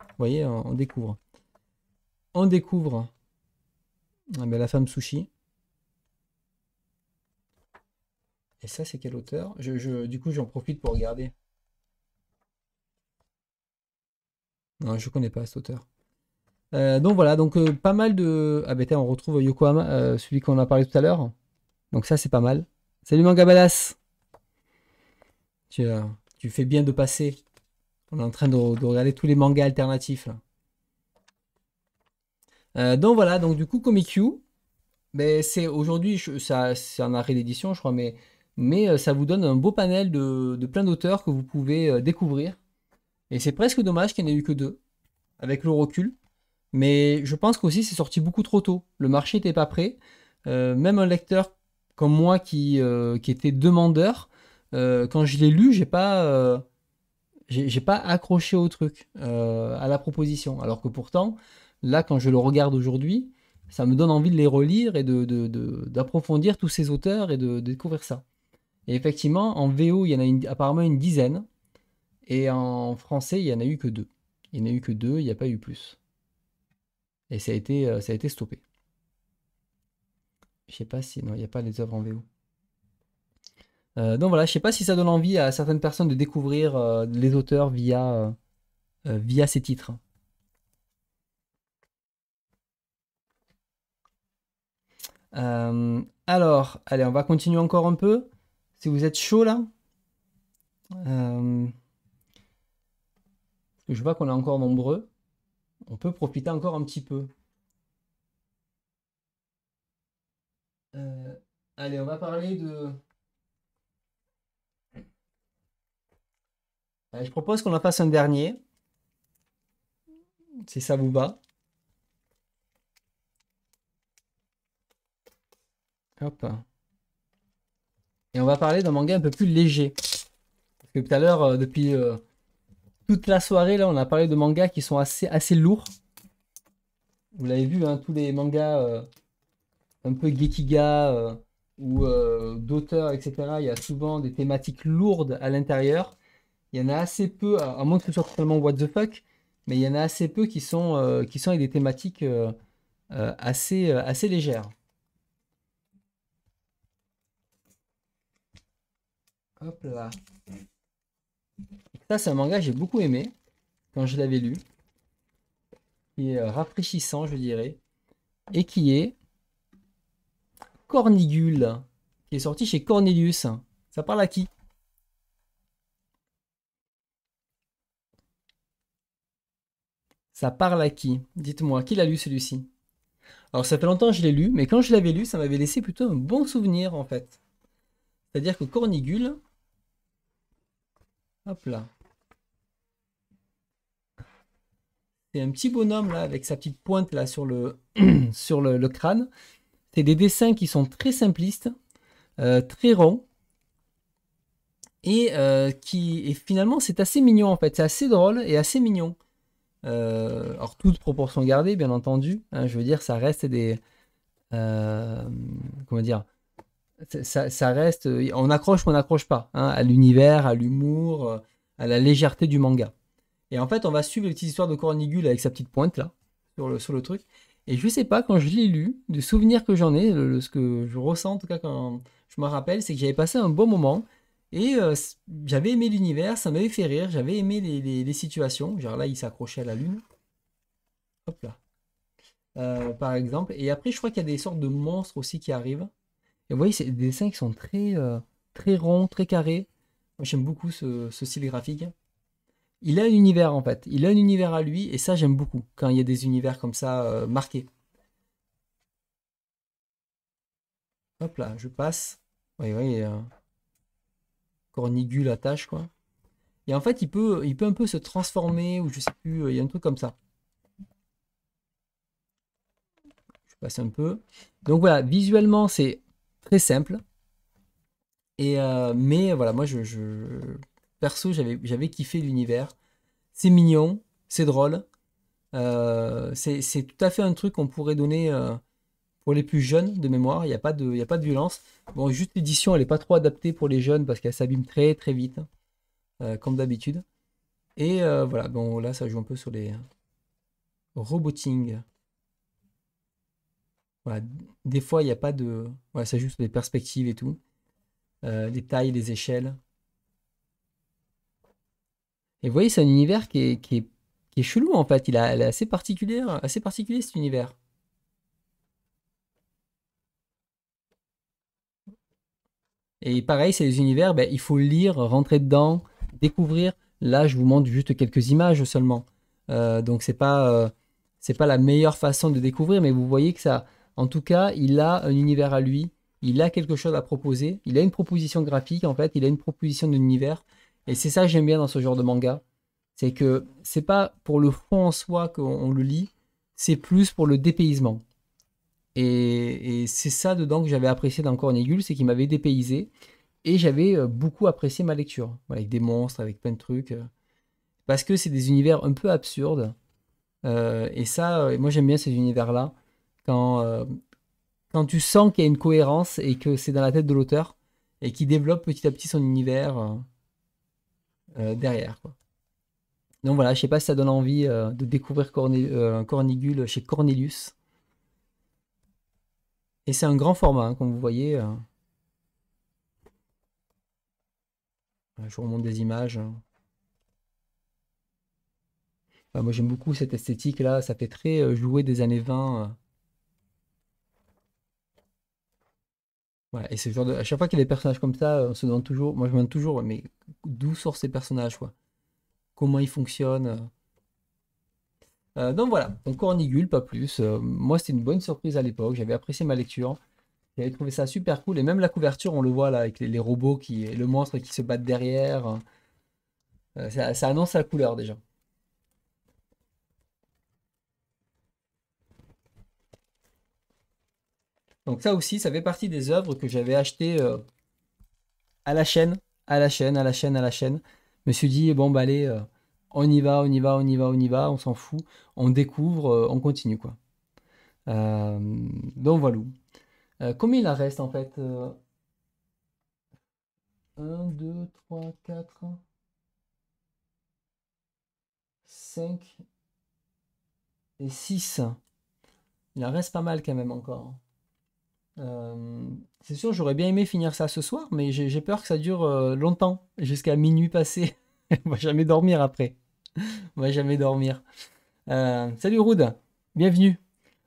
Vous voyez, on, découvre. On découvre ah ben, la femme sushi. Et ça, c'est quel auteur je, Du coup, j'en profite pour regarder. Non, je connais pas cet auteur. Euh, donc voilà, donc euh, pas mal de. Ah ben on retrouve Yokohama, euh, celui qu'on a parlé tout à l'heure. Donc ça c'est pas mal. Salut manga balas! Euh, tu, fais bien de passer. On est en train de, regarder tous les mangas alternatifs. Euh, donc voilà, donc du coup, Comic Q, ben, c'est aujourd'hui, c'est un arrêt d'édition, je crois, mais, euh, ça vous donne un beau panel de, plein d'auteurs que vous pouvez découvrir. Et c'est presque dommage qu'il n'y en ait eu que deux, avec le recul. Mais je pense qu'aussi c'est sorti beaucoup trop tôt. Le marché n'était pas prêt. même un lecteur comme moi qui était demandeur, euh, quand je l'ai lu, j'ai pas, euh, j'ai pas accroché au truc, euh, à la proposition. Alors que pourtant, là, quand je le regarde aujourd'hui, ça me donne envie de les relire et d'approfondir de, tous ces auteurs et de, découvrir ça. Et effectivement, en VO, il y en a apparemment une dizaine, et en français, il y en a eu que deux. Il n'y en a eu que deux, il n'y a pas eu plus. Et ça a été, ça a été stoppé. Je sais pas si. Non, il n'y a pas les œuvres en VO. Euh, donc voilà, je ne sais pas si ça donne envie à certaines personnes de découvrir euh, les auteurs via, euh, via ces titres. alors, allez, on va continuer encore un peu. Si vous êtes chaud là. je vois qu'on est encore nombreux. On peut profiter encore un petit peu. allez, on va parler de... Euh, je propose qu'on en fasse un dernier. Si ça vous va. Hop. Et on va parler d'un manga un peu plus léger. Parce que tout à l'heure, euh, depuis euh, toute la soirée, là, on a parlé de mangas qui sont assez, assez lourds. Vous l'avez vu, hein, tous les mangas un peu gekiga ou d'auteurs, etc. Il y a souvent des thématiques lourdes à l'intérieur il y en a assez peu, à, moins que ce soit totalement what the fuck, mais il y en a assez peu qui sont, euh, qui sont avec des thématiques euh, euh, assez, assez légères. Hop là. Ça, c'est un manga que j'ai beaucoup aimé quand je l'avais lu, qui est rafraîchissant, je dirais, et qui est Cornigule, qui est sorti chez Cornelius. Ça parle à qui Ça parle à qui Dites-moi, qui l'a lu celui-ci Alors ça fait longtemps que je l'ai lu, mais quand je l'avais lu, ça m'avait laissé plutôt un bon souvenir en fait. C'est-à-dire que Cornigule... Hop là. C'est un petit bonhomme là avec sa petite pointe là sur le, sur le, crâne. C'est des dessins qui sont très simplistes, euh, très ronds et euh, qui et finalement c'est assez mignon en fait, c'est assez drôle et assez mignon. Euh, alors, toute proportion gardée, bien entendu. Hein, je veux dire, ça reste des. Euh, comment dire ça, reste. On accroche ou on n'accroche pas hein, à l'univers, à l'humour, euh, à la légèreté du manga. Et en fait, on va suivre les de Cornigule avec sa petite pointe là, sur le, truc. Et je sais pas, quand je l'ai lu, du souvenir que j'en ai, ce que je ressens en tout cas quand je me rappelle, c'est que j'avais passé un bon moment et euh, j'avais aimé l'univers, ça m'avait fait rire, j'avais aimé les, situations. Genre là, il s'accrochait à la lune. Hop là. Euh, par exemple. Et après, je crois qu'il y a des sortes de monstres aussi qui arrivent. Et vous voyez, c'est des dessins qui sont très, euh, très ronds, très carrés. Moi, j'aime beaucoup ce, ce, style graphique. Il a un univers en fait. Il a un univers à lui. Et ça, j'aime beaucoup quand il y a des univers comme ça marqués. Hop là, je passe. Oui, oui. Cornigu la tâche, quoi. Et en fait, il peut, il peut un peu se transformer, ou je sais plus, euh, il y a un truc comme ça. Je passe un peu. Donc voilà, visuellement, c'est très simple. Et euh, mais voilà, moi, je, perso, j'avais kiffé l'univers. C'est mignon, c'est drôle. Euh, c'est tout à fait un truc qu'on pourrait donner pour les plus jeunes de mémoire. Il n'y a, pas de, a pas de violence. Bon, juste l'édition, elle n'est pas trop adaptée pour les jeunes parce qu'elle s'abîme très très vite, euh, comme d'habitude. Et euh, voilà, bon, là, ça joue un peu sur les roboting. Voilà, des fois, il n'y a pas de. Voilà, ça joue sur les perspectives et tout, euh, les tailles, les échelles. Et vous voyez, c'est un univers qui est, qui est, qui chelou en fait. Il, est assez particulier, assez particulier cet univers. Et pareil, c'est les univers, ben, il faut lire, rentrer dedans, découvrir. Là, je vous montre juste quelques images seulement. Euh, donc, c'est pas, euh, c'est pas la meilleure façon de découvrir, mais vous voyez que ça, en tout cas, il a un univers à lui. Il a quelque chose à proposer. Il a une proposition graphique, en fait. Il a une proposition d'univers. Et c'est ça que j'aime bien dans ce genre de manga. C'est que c'est pas pour le fond en soi qu'on le lit, c'est plus pour le dépaysement. Et, c'est ça dedans que j'avais apprécié dans Cornigule, c'est qu'il m'avait dépaysé. Et j'avais euh, beaucoup apprécié ma lecture, avec des monstres, avec plein de trucs. Euh. Parce que c'est des univers un peu absurdes. Euh, et ça, moi j'aime bien ces univers-là. Quand, quand tu sens qu'il y a une cohérence et que c'est dans la tête de l'auteur et qu'il développe petit à petit son univers derrière. Donc voilà, je sais pas si ça donne envie de découvrir Cornigule chez Cornelius. Et c'est un grand format, hein, comme vous voyez. Euh. Je vous remonte des images. Hein. moi, j'aime beaucoup cette esthétique-là. Ça fait très euh, jouer des années 20. Voilà, euh. genre À chaque fois qu'il y a des personnages comme ça, on se demande toujours... Moi, je me demande toujours, mais d'où sortent ces personnages, quoi Comment ils fonctionnent euh, donc voilà, encore Cornigule, pas plus. Euh, moi, c'était une bonne surprise à l'époque. J'avais apprécié ma lecture. J'avais trouvé ça super cool. Et même la couverture, on le voit là, avec les, robots qui, et le monstre qui se battent derrière. Euh, ça, ça, annonce la couleur déjà. Donc ça aussi, ça fait partie des œuvres que j'avais achetées à la chaîne, à la chaîne, à la chaîne, à la chaîne. Je me suis dit, bon, bah allez on y va, on y va, on y va, on y va, on s'en fout, on découvre, euh, on continue quoi. Euh, donc voilà. Euh, combien il en reste en fait 1, 2, 3, 4, 5 et 6. Il en reste pas mal quand même encore. c'est sûr, j'aurais bien aimé finir ça ce soir, mais j'ai peur que ça dure longtemps, jusqu'à minuit passé. On va jamais dormir après. On va jamais dormir. Euh, salut Rude, bienvenue.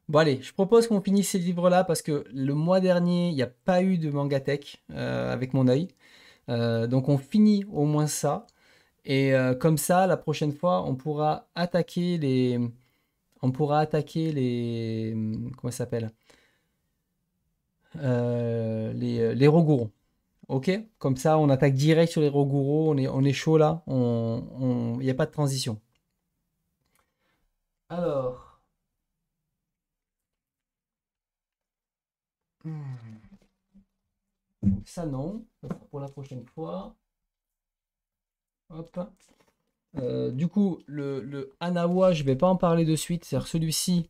Bon allez, je propose qu'on finisse ces livres-là parce que le mois dernier, il n'y a pas eu de Mangatech, euh, avec mon œil. Euh, donc on finit au moins ça. Et comme ça, la prochaine fois, on pourra attaquer les... On pourra attaquer les... Comment ça s'appelle les, les Ok Comme ça, on attaque direct sur les Roguro. On est, on est chaud là. Il on, n'y a pas de transition. Alors. Hmm. ça, non. Pour la prochaine fois. Hop. Euh, du coup, le, le Anawa, je vais pas en parler de suite. C'est-à-dire celui-ci,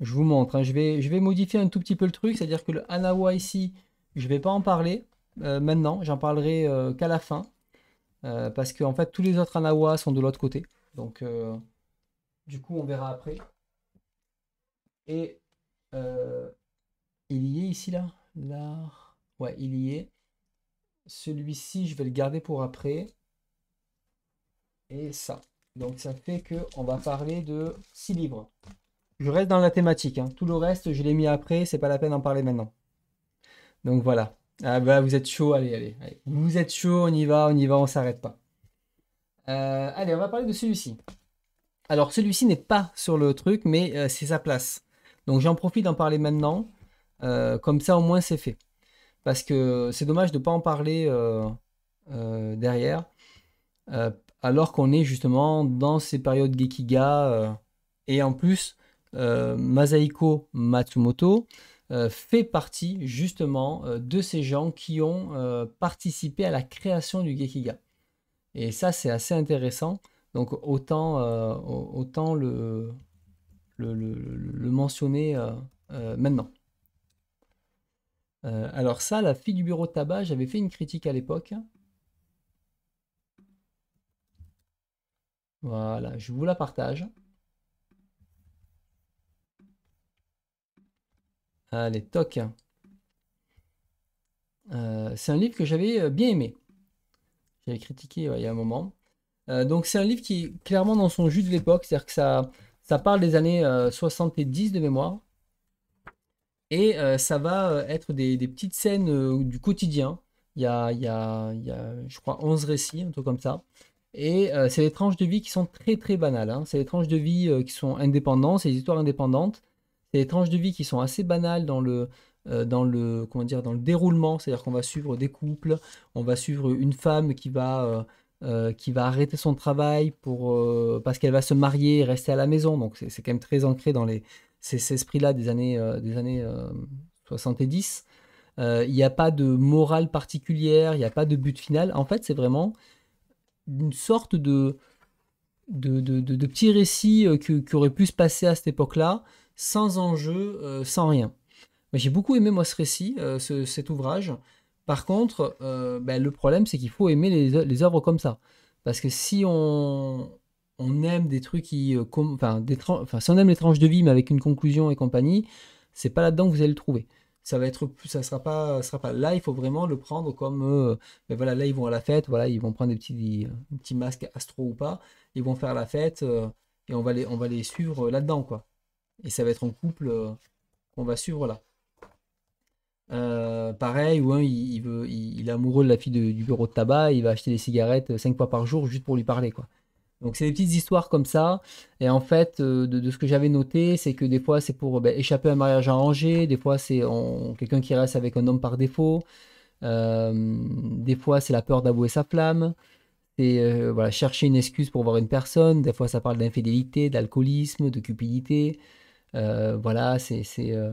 je vous montre. Hein. Je, vais, je vais modifier un tout petit peu le truc. C'est-à-dire que le Anawa ici, je ne vais pas en parler. Euh, maintenant, j'en parlerai euh, qu'à la fin, euh, parce que en fait tous les autres Anawa sont de l'autre côté. Donc du coup on verra après. Et il y est ici là, là, ouais il y est. Celui-ci je vais le garder pour après. Et ça. Donc ça fait que on va parler de six livres. Je reste dans la thématique. Hein. Tout le reste je l'ai mis après, c'est pas la peine d'en parler maintenant. Donc voilà. Ah bah vous êtes chaud, allez, allez, Vous êtes chaud, on y va, on y va, on s'arrête pas. Euh, allez, on va parler de celui-ci. Alors celui-ci n'est pas sur le truc, mais euh, c'est sa place. Donc j'en profite d'en parler maintenant. Euh, comme ça au moins c'est fait. Parce que c'est dommage de ne pas en parler derrière. alors qu'on est justement dans ces périodes Gekiga. et en plus, Masaiko Matsumoto, euh, fait partie justement euh, de ces gens qui ont euh, participé à la création du Gekiga. Et ça, c'est assez intéressant. Donc autant, autant le, le mentionner maintenant. alors ça, la fille du bureau de tabac, j'avais fait une critique à l'époque. Voilà, je vous la partage. Ah, les toc. Euh, c'est un livre que j'avais euh, bien aimé. J'avais critiqué il y a un moment. Euh, donc c'est un livre qui est clairement dans son jus de l'époque, c'est-à-dire que ça, ça parle des années 70 de mémoire. Et ça va être des, petites scènes du quotidien. Il y, a, je crois, 11 récits, un truc comme ça. Et c'est des tranches de vie qui sont très très banales. Hein. C'est des tranches de vie qui sont indépendantes, c'est des histoires indépendantes des tranches de vie qui sont assez banales dans le, euh, dans le, comment dire, dans le déroulement, c'est-à-dire qu'on va suivre des couples, on va suivre une femme qui va... Euh, euh, qui va arrêter son travail pour, parce qu'elle va se marier et rester à la maison. Donc c'est quand même très ancré dans les, ces, esprits-là des années, des années 70. Il n'y a pas de morale particulière, il n'y a pas de but final. En fait, c'est vraiment une sorte de, de, de, de, de petit récit qui aurait pu se passer à cette époque-là, sans enjeu, euh, sans rien. J'ai beaucoup aimé moi ce récit, euh, cet ouvrage. Par contre, euh, ben, le problème c'est qu'il faut aimer les, œuvres comme ça, parce que si on, aime des trucs qui, enfin, si on aime les tranches de vie mais avec une conclusion et compagnie, c'est pas là-dedans que vous allez le trouver. Ça va être, ça sera pas, sera pas. Là, il faut vraiment le prendre comme, mais ben, voilà, là ils vont à la fête, voilà, ils vont prendre des petits, petits masques astro ou pas, ils vont faire la fête et on va les, on va les suivre là-dedans quoi. Et ça va être un couple euh, qu'on va suivre là. Euh, pareil, ou un, il, veut, il, est amoureux de la fille du bureau de tabac, il va acheter des cigarettes 5 euh, fois par jour juste pour lui parler. quoi. Donc c'est des petites histoires comme ça. Et en fait, de, ce que j'avais noté, c'est que des fois c'est pour ben, échapper à un mariage arrangé, des fois c'est quelqu'un qui reste avec un homme par défaut, des fois c'est la peur d'avouer sa flamme, c'est voilà, chercher une excuse pour voir une personne, des fois ça parle d'infidélité, d'alcoolisme, de cupidité. Euh, voilà, c'est euh,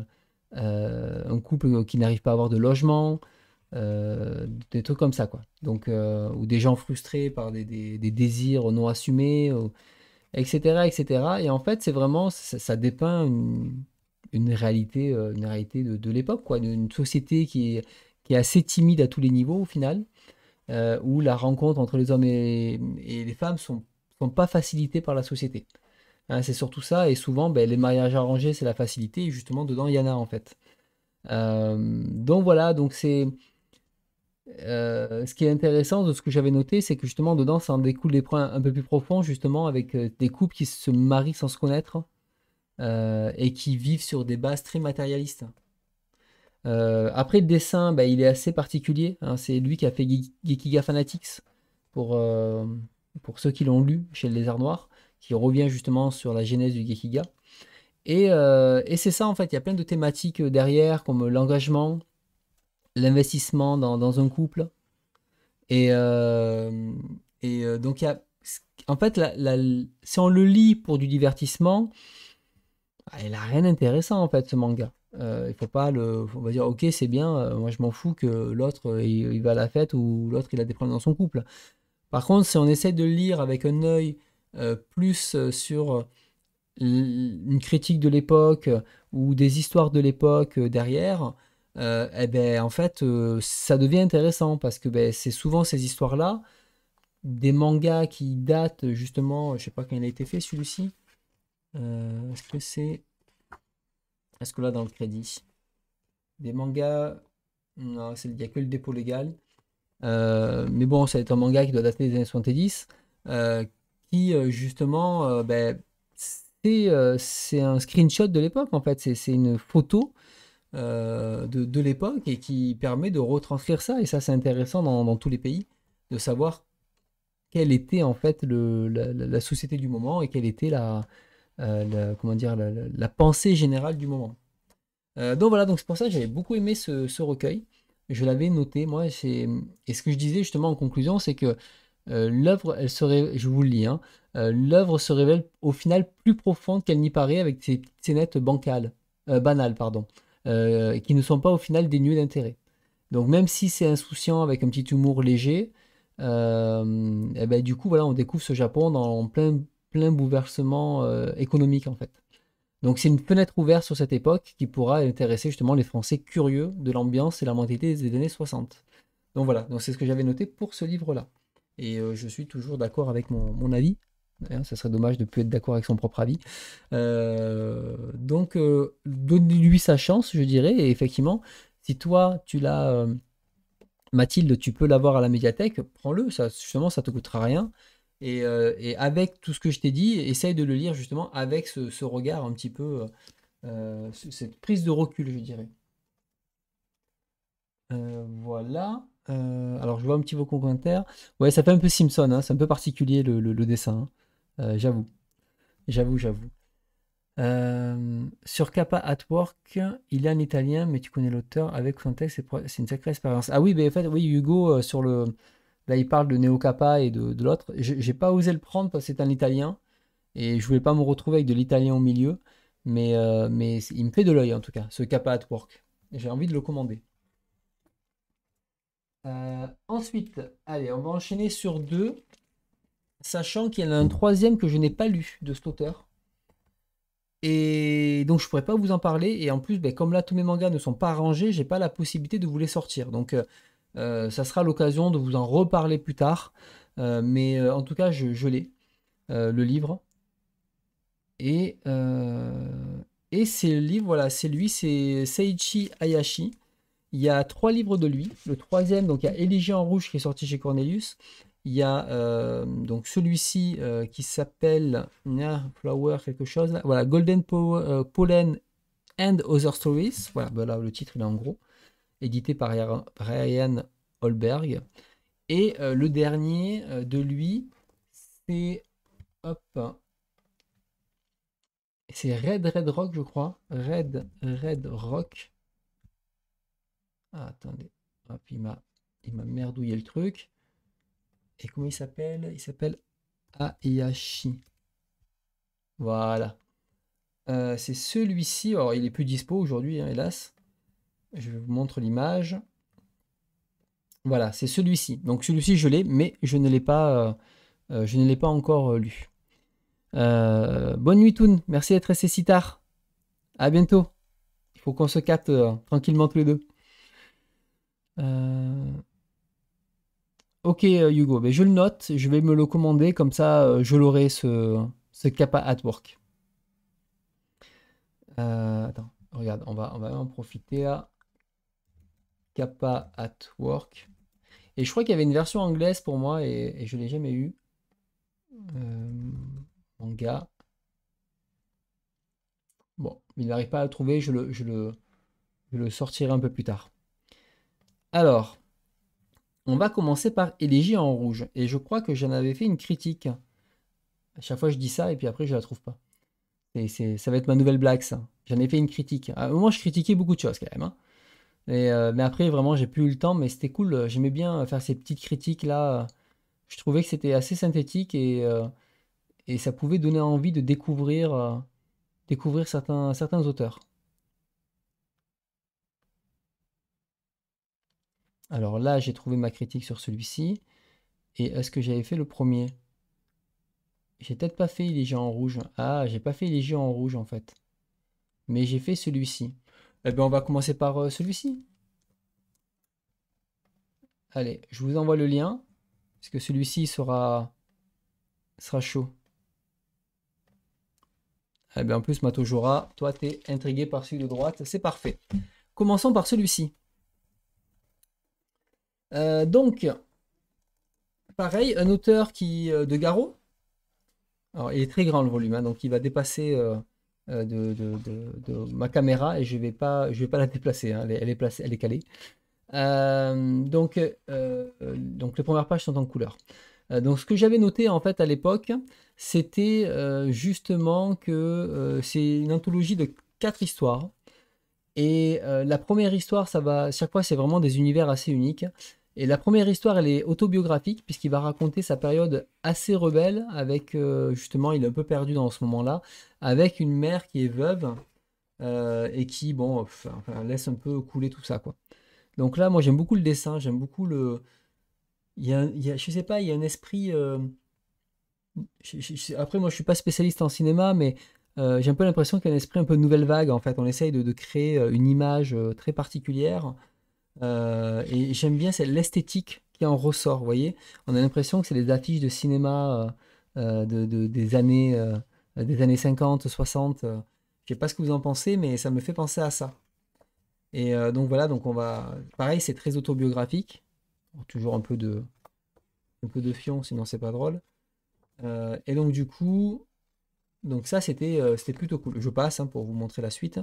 euh, un couple qui n'arrive pas à avoir de logement, des trucs comme ça, quoi. Donc, ou des gens frustrés par des, désirs non assumés, etc., etc. Et en fait, c'est vraiment, ça, dépeint une, réalité, une réalité de, l'époque, quoi, une société qui est, assez timide à tous les niveaux au final. où la rencontre entre les hommes et, les femmes sont, sont pas facilitées par la société. Hein, c'est surtout ça, et souvent, ben, les mariages arrangés, c'est la facilité, et justement, dedans, il y en a en fait. Euh, donc voilà, donc c'est. Euh, ce qui est intéressant de ce que j'avais noté, c'est que justement dedans, ça en découle des points un peu plus profonds, justement avec euh, des couples qui se marient sans se connaître et qui vivent sur des bases très matérialistes. après, le dessin, ben, il est assez particulier. Hein. c'est lui qui a fait Gekiga Fanatics pour, pour ceux qui l'ont lu chez Les Lézard Noir qui revient justement sur la genèse du Gekiga. Et, euh, et c'est ça en fait, il y a plein de thématiques euh, derrière comme l'engagement, l'investissement dans, dans, un couple. Et, euh, et donc en fait, si on le lit pour du divertissement, bah, il n'a rien d'intéressant en fait ce manga. Euh, il faut pas le, on va dire ok c'est bien, moi je m'en fous que l'autre il, il, va à la fête ou l'autre il a des problèmes dans son couple. Par contre, si on essaie de le lire avec un œil euh, plus euh, sur euh, une critique de l'époque ou des histoires de l'époque derrière, eh ben, en fait, ça devient intéressant parce que ben, c'est souvent ces histoires-là, des mangas qui datent justement, je ne sais pas quand il a été fait celui-ci. Est-ce que c'est. Est-ce que là dans le crédit Des mangas. Non, il n'y a que le dépôt légal. mais bon, ça c'est un manga qui doit dater des années 70 qui euh, justement, euh, ben, euh, c'est un screenshot de l'époque en fait, c'est une photo de, l'époque et qui permet de retranscrire ça. Et ça, c'est intéressant dans, tous les pays de savoir quelle était en fait la, société du moment et quelle était la, comment dire, la, pensée générale du moment. donc voilà, donc c'est pour ça que j'avais beaucoup aimé ce, ce recueil. Je l'avais noté, moi. Et ce que je disais justement en conclusion, c'est que euh, l'œuvre, elle se je vous le hein. euh, l'œuvre se révèle au final plus profonde qu'elle n'y paraît avec ses petites scénettes bancales, euh, banales, pardon, qui ne sont pas au final dénuées d'intérêt. Donc même si c'est insouciant avec un petit humour léger, eh ben, du coup voilà, on découvre ce Japon dans plein, plein bouleversement économique en fait. Donc c'est une fenêtre ouverte sur cette époque qui pourra intéresser justement les Français curieux de l'ambiance et la mentalité des années 60. Donc voilà, donc c'est ce que j'avais noté pour ce livre-là. Et euh, je suis toujours d'accord avec mon, avis. Ça serait dommage de ne plus être d'accord avec son propre avis. Euh, donc, euh, donne-lui sa chance, je dirais. Et effectivement, si toi, tu l'as... Mathilde, tu peux l'avoir à la médiathèque, prends-le, ça, justement, ça te coûtera rien. Et, avec tout ce que je t'ai dit, essaye de le lire justement avec ce, regard un petit peu, cette prise de recul, je dirais. voilà. Euh, alors, je vois un petit peu commentaire. Ouais, ça fait un peu Simpson, hein. c'est un peu particulier le, dessin. Hein. Euh, j'avoue. J'avoue, j'avoue. Euh, sur Kappa at Work, il est un italien, mais tu connais l'auteur avec son texte, c'est une sacrée expérience. Ah oui, mais en fait, oui, Hugo, sur le. Là, il parle de Neo Kappa et de, de l'autre. J'ai pas osé le prendre parce que c'est un italien et je voulais pas me retrouver avec de l'italien au milieu, mais, mais il me fait de l'œil en tout cas, ce Kappa at Work. J'ai envie de le commander. Euh, ensuite, allez, on va enchaîner sur deux, sachant qu'il y en a un troisième que je n'ai pas lu de cet auteur. Et donc je ne pourrais pas vous en parler. Et en plus, ben, comme là tous mes mangas ne sont pas rangés, j'ai pas la possibilité de vous les sortir. Donc euh, euh, ça sera l'occasion de vous en reparler plus tard. mais en tout cas, je, l'ai, le livre. Et, et c'est le livre, voilà, c'est lui, c'est Seiichi Hayashi. Il y a trois livres de lui. Le troisième, donc il y a Éligé en rouge qui est sorti chez Cornelius. Il y a euh, donc celui-ci euh, qui s'appelle ah, Flower quelque chose. Voilà, Golden euh, Pollen and Other Stories. Voilà, ben le titre est en gros, édité par Ryan Holberg. Et le dernier de lui, c'est hop, c'est Red Red Rock, je crois. Red Red Rock. Ah, attendez. il m'a, merdouillé le truc. Et comment il s'appelle Il s'appelle Ayashi. Voilà. Euh, c'est celui-ci. Alors, il est plus dispo aujourd'hui, hein, hélas. Je vous montre l'image. Voilà, c'est celui-ci. Donc celui-ci, je l'ai, mais je ne l'ai pas, euh, euh, pas encore lu. bonne nuit, Toon. Merci d'être resté si tard. À bientôt. Il faut qu'on se capte tranquillement tous les deux. Euh, ok euh, Hugo, mais ben, je le note, je vais me le commander, comme ça euh, je l'aurai ce, ce Kappa at Work. attends, regarde, on va, on va en profiter à Kappa at Work. Et je crois qu'il y avait une version anglaise pour moi et, je ne l'ai jamais eu. manga. Bon, il n'arrive pas à le trouver, je le, je le sortirai un peu plus tard. Alors, on va commencer par Élégie en rouge. Et je crois que j'en avais fait une critique. À chaque fois, je dis ça et puis après, je la trouve pas. ça va être ma nouvelle blague, ça. J'en ai fait une critique. À un je critiquais beaucoup de choses quand même. Hein. Euh, mais après, vraiment, j'ai plus eu le temps, mais c'était cool. J'aimais bien faire ces petites critiques-là. Je trouvais que c'était assez synthétique et, euh, ça pouvait donner envie de découvrir, euh, découvrir certains auteurs. Alors là, j'ai trouvé ma critique sur celui-ci. Et est-ce que j'avais fait le premier J'ai peut-être pas fait les géants en rouge. Ah, j'ai pas fait les gens en rouge en fait. Mais j'ai fait celui-ci. Eh bien, on va commencer par euh, celui-ci. Allez, je vous envoie le lien. Parce que celui-ci sera... sera chaud. Eh bien, en plus, Matojora, toi, t'es intrigué par celui de droite. C'est parfait. Commençons par celui-ci. Euh, donc, pareil, un auteur qui, euh, de Garo. Alors, il est très grand le volume, hein, donc il va dépasser euh, de, ma caméra et je vais, pas, je vais pas la déplacer, hein. elle, est, elle est calée. donc, donc, les premières pages sont en couleur. donc, ce que j'avais noté en fait à l'époque, c'était justement que c'est une anthologie de quatre histoires. Et la première histoire, ça va, chaque fois, c'est vraiment des univers assez uniques. Et la première histoire, elle est autobiographique, puisqu'il va raconter sa période assez rebelle, avec euh, justement, il est un peu perdu dans ce moment-là, avec une mère qui est veuve, euh, et qui, bon, laisse un peu couler tout ça, quoi. Donc là, moi, j'aime beaucoup le dessin, j'aime beaucoup le... Il y, je sais pas, il y a un esprit... Euh, après, moi, je ne suis pas spécialiste en cinéma, mais j'ai un peu l'impression qu'il y a un esprit un peu nouvelle vague, en fait. On essaye de créer une image très particulière, euh, et j'aime bien c'est l'esthétique qui en ressort, vous voyez. On a l'impression que c'est des affiches de cinéma euh, euh, de, des, années, des années 50, 60. je sais pas ce que vous en pensez, mais ça me fait penser à ça. Et donc voilà, donc on va. Pareil, c'est très autobiographique. Toujours un peu de, un peu de fion, sinon c'est pas drôle. et donc du coup, donc ça c'était c'était plutôt cool. Je passe hein, pour vous montrer la suite.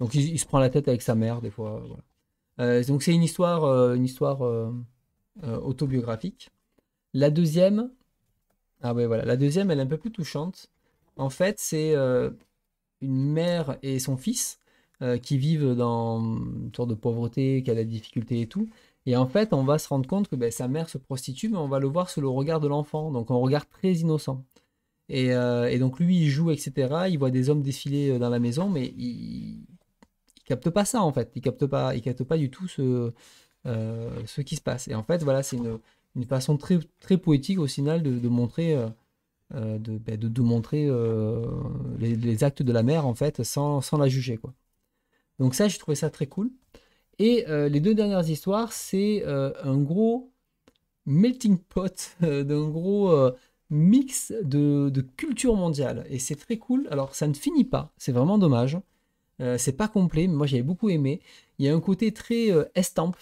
Donc il, il, se prend la tête avec sa mère des fois. Voilà. Euh, donc c'est une histoire, euh, une histoire euh, autobiographique. La deuxième, ah voilà, la deuxième, elle est un peu plus touchante. En fait, c'est une mère et son fils qui vivent dans une sorte de pauvreté, qui a des difficultés difficulté et tout. Et en fait, on va se rendre compte que ben, sa mère se prostitue, mais on va le voir sous le regard de l'enfant, donc un regard très innocent. Et, et, donc lui, il joue, etc. Il voit des hommes défiler dans la maison, mais il, capte pas ça en fait. Il capte pas, il capte pas du tout ce, euh, ce qui se passe. Et en fait, voilà, c'est une, une, façon très, très poétique au final de, montrer, euh, euh, ben, de, de, montrer les, actes de la mère en fait sans, sans, la juger quoi. Donc ça, j'ai trouvé ça très cool. Et les deux dernières histoires, c'est un gros melting pot, d'un gros mix de, de culture mondiale. Et c'est très cool. Alors ça ne finit pas, c'est vraiment dommage. Euh, c'est pas complet, mais moi j'avais beaucoup aimé. Il y a un côté très euh, estampe,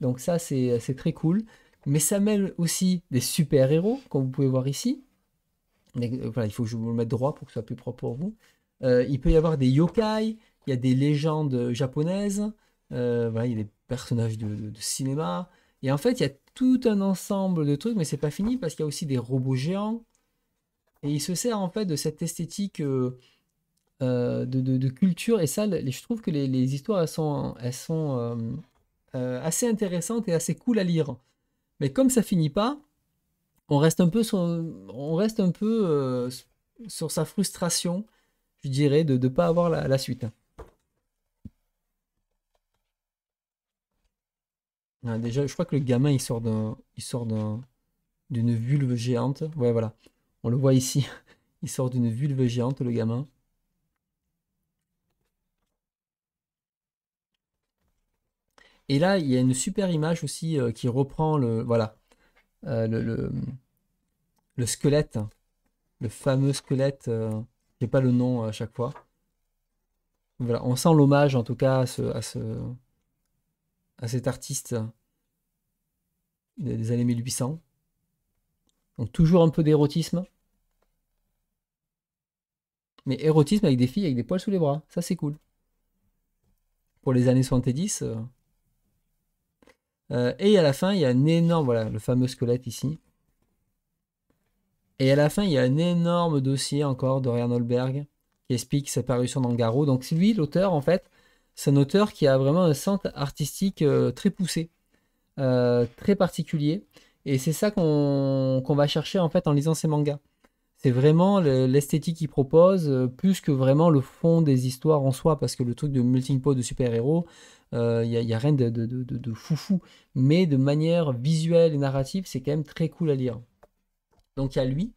donc ça euh, c'est très cool. Mais ça mêle aussi des super-héros, comme vous pouvez voir ici. voilà, il faut que je vous le mette droit pour que ce soit plus propre pour vous. il peut y avoir des yokai, il y a des légendes japonaises, voilà, il y a des personnages de, cinéma. Et en fait, il y a tout un ensemble de trucs, mais c'est pas fini parce qu'il y a aussi des robots géants. Et il se sert en fait de cette esthétique euh, de, de, culture. Et ça, je trouve que les, histoires, elles sont, elles sont euh, euh, assez intéressantes et assez cool à lire. Mais comme ça finit pas, on reste un peu sur, on reste un peu sur sa frustration, je dirais, de ne pas avoir la, suite. Ah, déjà, je crois que le gamin il sort d'un, il sort d'un, d'une vulve géante. Ouais, voilà, on le voit ici. Il sort d'une vulve géante, le gamin. Et là, il y a une super image aussi euh, qui reprend le, voilà, euh, le, squelette, le fameux squelette, euh, j'ai pas le nom à chaque fois. Voilà, on sent l'hommage en tout cas à, ce, à, ce, à cet artiste des années 1800. Donc toujours un peu d'érotisme. Mais érotisme avec des filles avec des poils sous les bras, ça c'est cool. Pour les années 70, euh, et à la fin, il y a un énorme, voilà, le fameux squelette ici. Et à la fin, il y a un énorme dossier encore de Ryan Holberg qui explique sa parution dans le Garou. Donc lui, l'auteur, en fait, c'est un auteur qui a vraiment un centre artistique euh, très poussé, euh, très particulier. Et c'est ça qu'on va chercher en fait en lisant ces mangas. C'est vraiment l'esthétique qu'il propose, plus que vraiment le fond des histoires en soi, parce que le truc de multipo de super-héros, il euh, n'y a, rien de, foufou, mais de manière visuelle et narrative, c'est quand même très cool à lire. Donc il y a lui.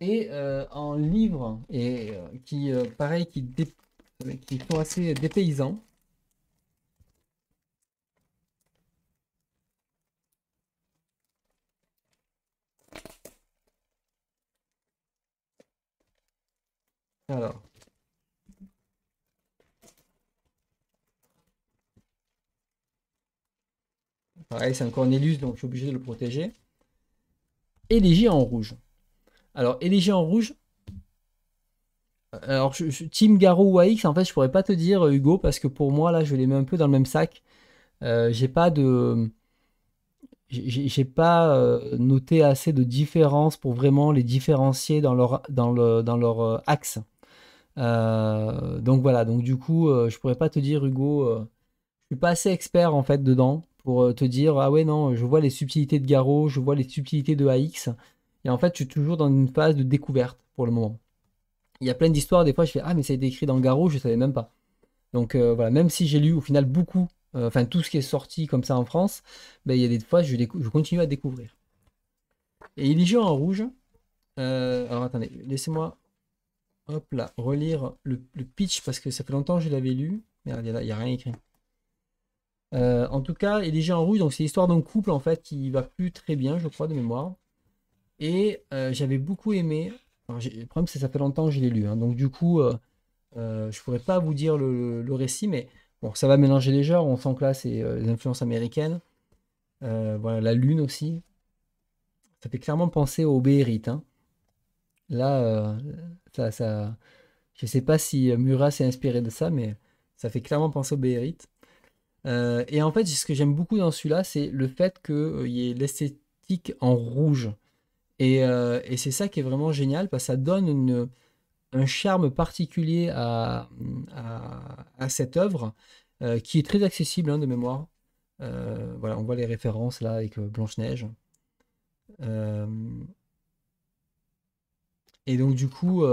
Et en euh, livre, et, euh, qui, pareil, qui, dé... qui sont assez dépaysant Alors. c'est un Cornelius, donc je suis obligé de le protéger. Élégie en rouge. Alors, Élégie en rouge. Euh, alors, Team Garou ou AX, en fait, je pourrais pas te dire, euh, Hugo, parce que pour moi, là, je les mets un peu dans le même sac. Euh, j'ai pas de. J'ai pas noté assez de différences pour vraiment les différencier dans leur, dans dans leur axe. donc voilà, donc du coup, je pourrais pas te dire, Hugo, je suis pas assez expert en fait dedans pour euh, te dire ah ouais non je vois les subtilités de Garo, je vois les subtilités de AX et en fait je suis toujours dans une phase de découverte pour le moment. Il y a plein d'histoires des fois je fais ah mais ça a été écrit dans Garo je savais même pas. Donc euh, voilà même si j'ai lu au final beaucoup euh, enfin tout ce qui est sorti comme ça en France, mais ben, il y a des fois je, je continue à découvrir. Et il gens en rouge. alors attendez laissez-moi hop là relire le, pitch parce que ça fait longtemps que je l'avais lu. Merde il n'y a rien écrit. Euh, en tout cas, il déjà en rouge, donc c'est l'histoire d'un couple en fait qui va plus très bien, je crois, de mémoire. Et euh, j'avais beaucoup aimé. le problème, c'est que ça fait longtemps que je l'ai lu, hein. donc du coup, euh, euh, je pourrais pas vous dire le, récit, mais bon, ça va mélanger les genres. On sent que là, c'est les influences américaines. voilà, la lune aussi. Ça fait clairement penser au Béhérite. Hein. Là, ça, ça, je sais pas si Murat s'est inspiré de ça, mais ça fait clairement penser au Béhérite. Euh, et en fait, ce que j'aime beaucoup dans celui-là, c'est le fait qu'il euh, y ait l'esthétique en rouge. Euh, et, c'est ça qui est vraiment génial, parce que ça donne un charme particulier à, cette œuvre, qui est très accessible hein, de mémoire. voilà, on voit les références là avec Blanche-Neige. et donc, du coup.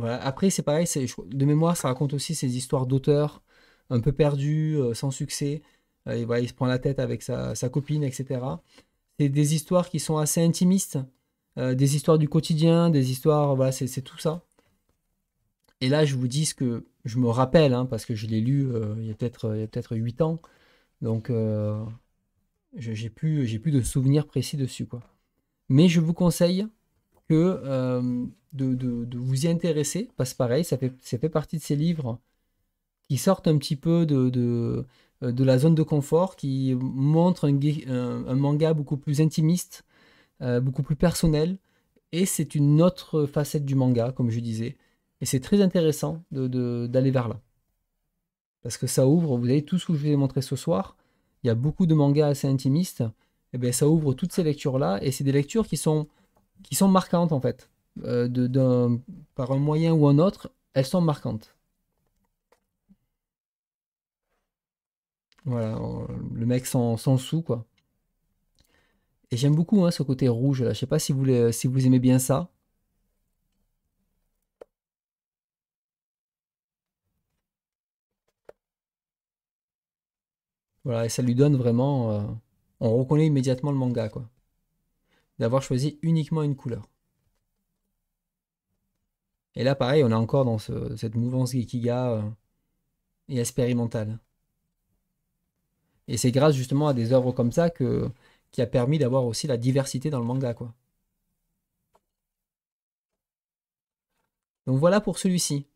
Après, c'est pareil, de mémoire, ça raconte aussi ces histoires d'auteurs un peu perdu, euh, sans succès. Euh, et il se prend la tête avec sa, copine, etc. C'est des histoires qui sont assez intimistes, euh, des histoires du quotidien, des histoires, voilà, c'est tout ça. Et là, je vous dis ce que je me rappelle, hein, parce que je l'ai lu il y a peut-être peut 8 ans, donc je j'ai plus, plus de souvenirs précis dessus. Quoi. Mais je vous conseille que de, vous y intéresser, parce que pareil, ça ça fait partie de ces livres qui sortent un petit peu de, euh, de, la zone de confort, qui montrent un, un, manga beaucoup plus intimiste, euh, beaucoup plus personnel. Et c'est une autre facette du manga, comme je disais. Et c'est très intéressant d'aller vers là. Parce que ça ouvre, vous avez tout ce que je vous ai montré ce soir, il y a beaucoup de mangas assez intimistes, et eh bien ça ouvre toutes ces lectures-là, et c'est des lectures qui sont, qui sont marquantes en fait. Euh, par un moyen ou un autre, elles sont marquantes. Voilà, euh, le mec sans, sous, quoi. Et j'aime beaucoup hein, ce côté rouge là. Je sais pas si vous, si vous aimez bien ça. Voilà, et ça lui donne vraiment. Euh, on reconnaît immédiatement le manga, quoi. D'avoir choisi uniquement une couleur. Et là, pareil, on est encore dans cette mouvance Gekiga euh, et expérimentale. Et c'est grâce justement à des œuvres comme ça que, qui a permis d'avoir aussi la diversité dans le manga. Quoi. Donc voilà pour celui-ci.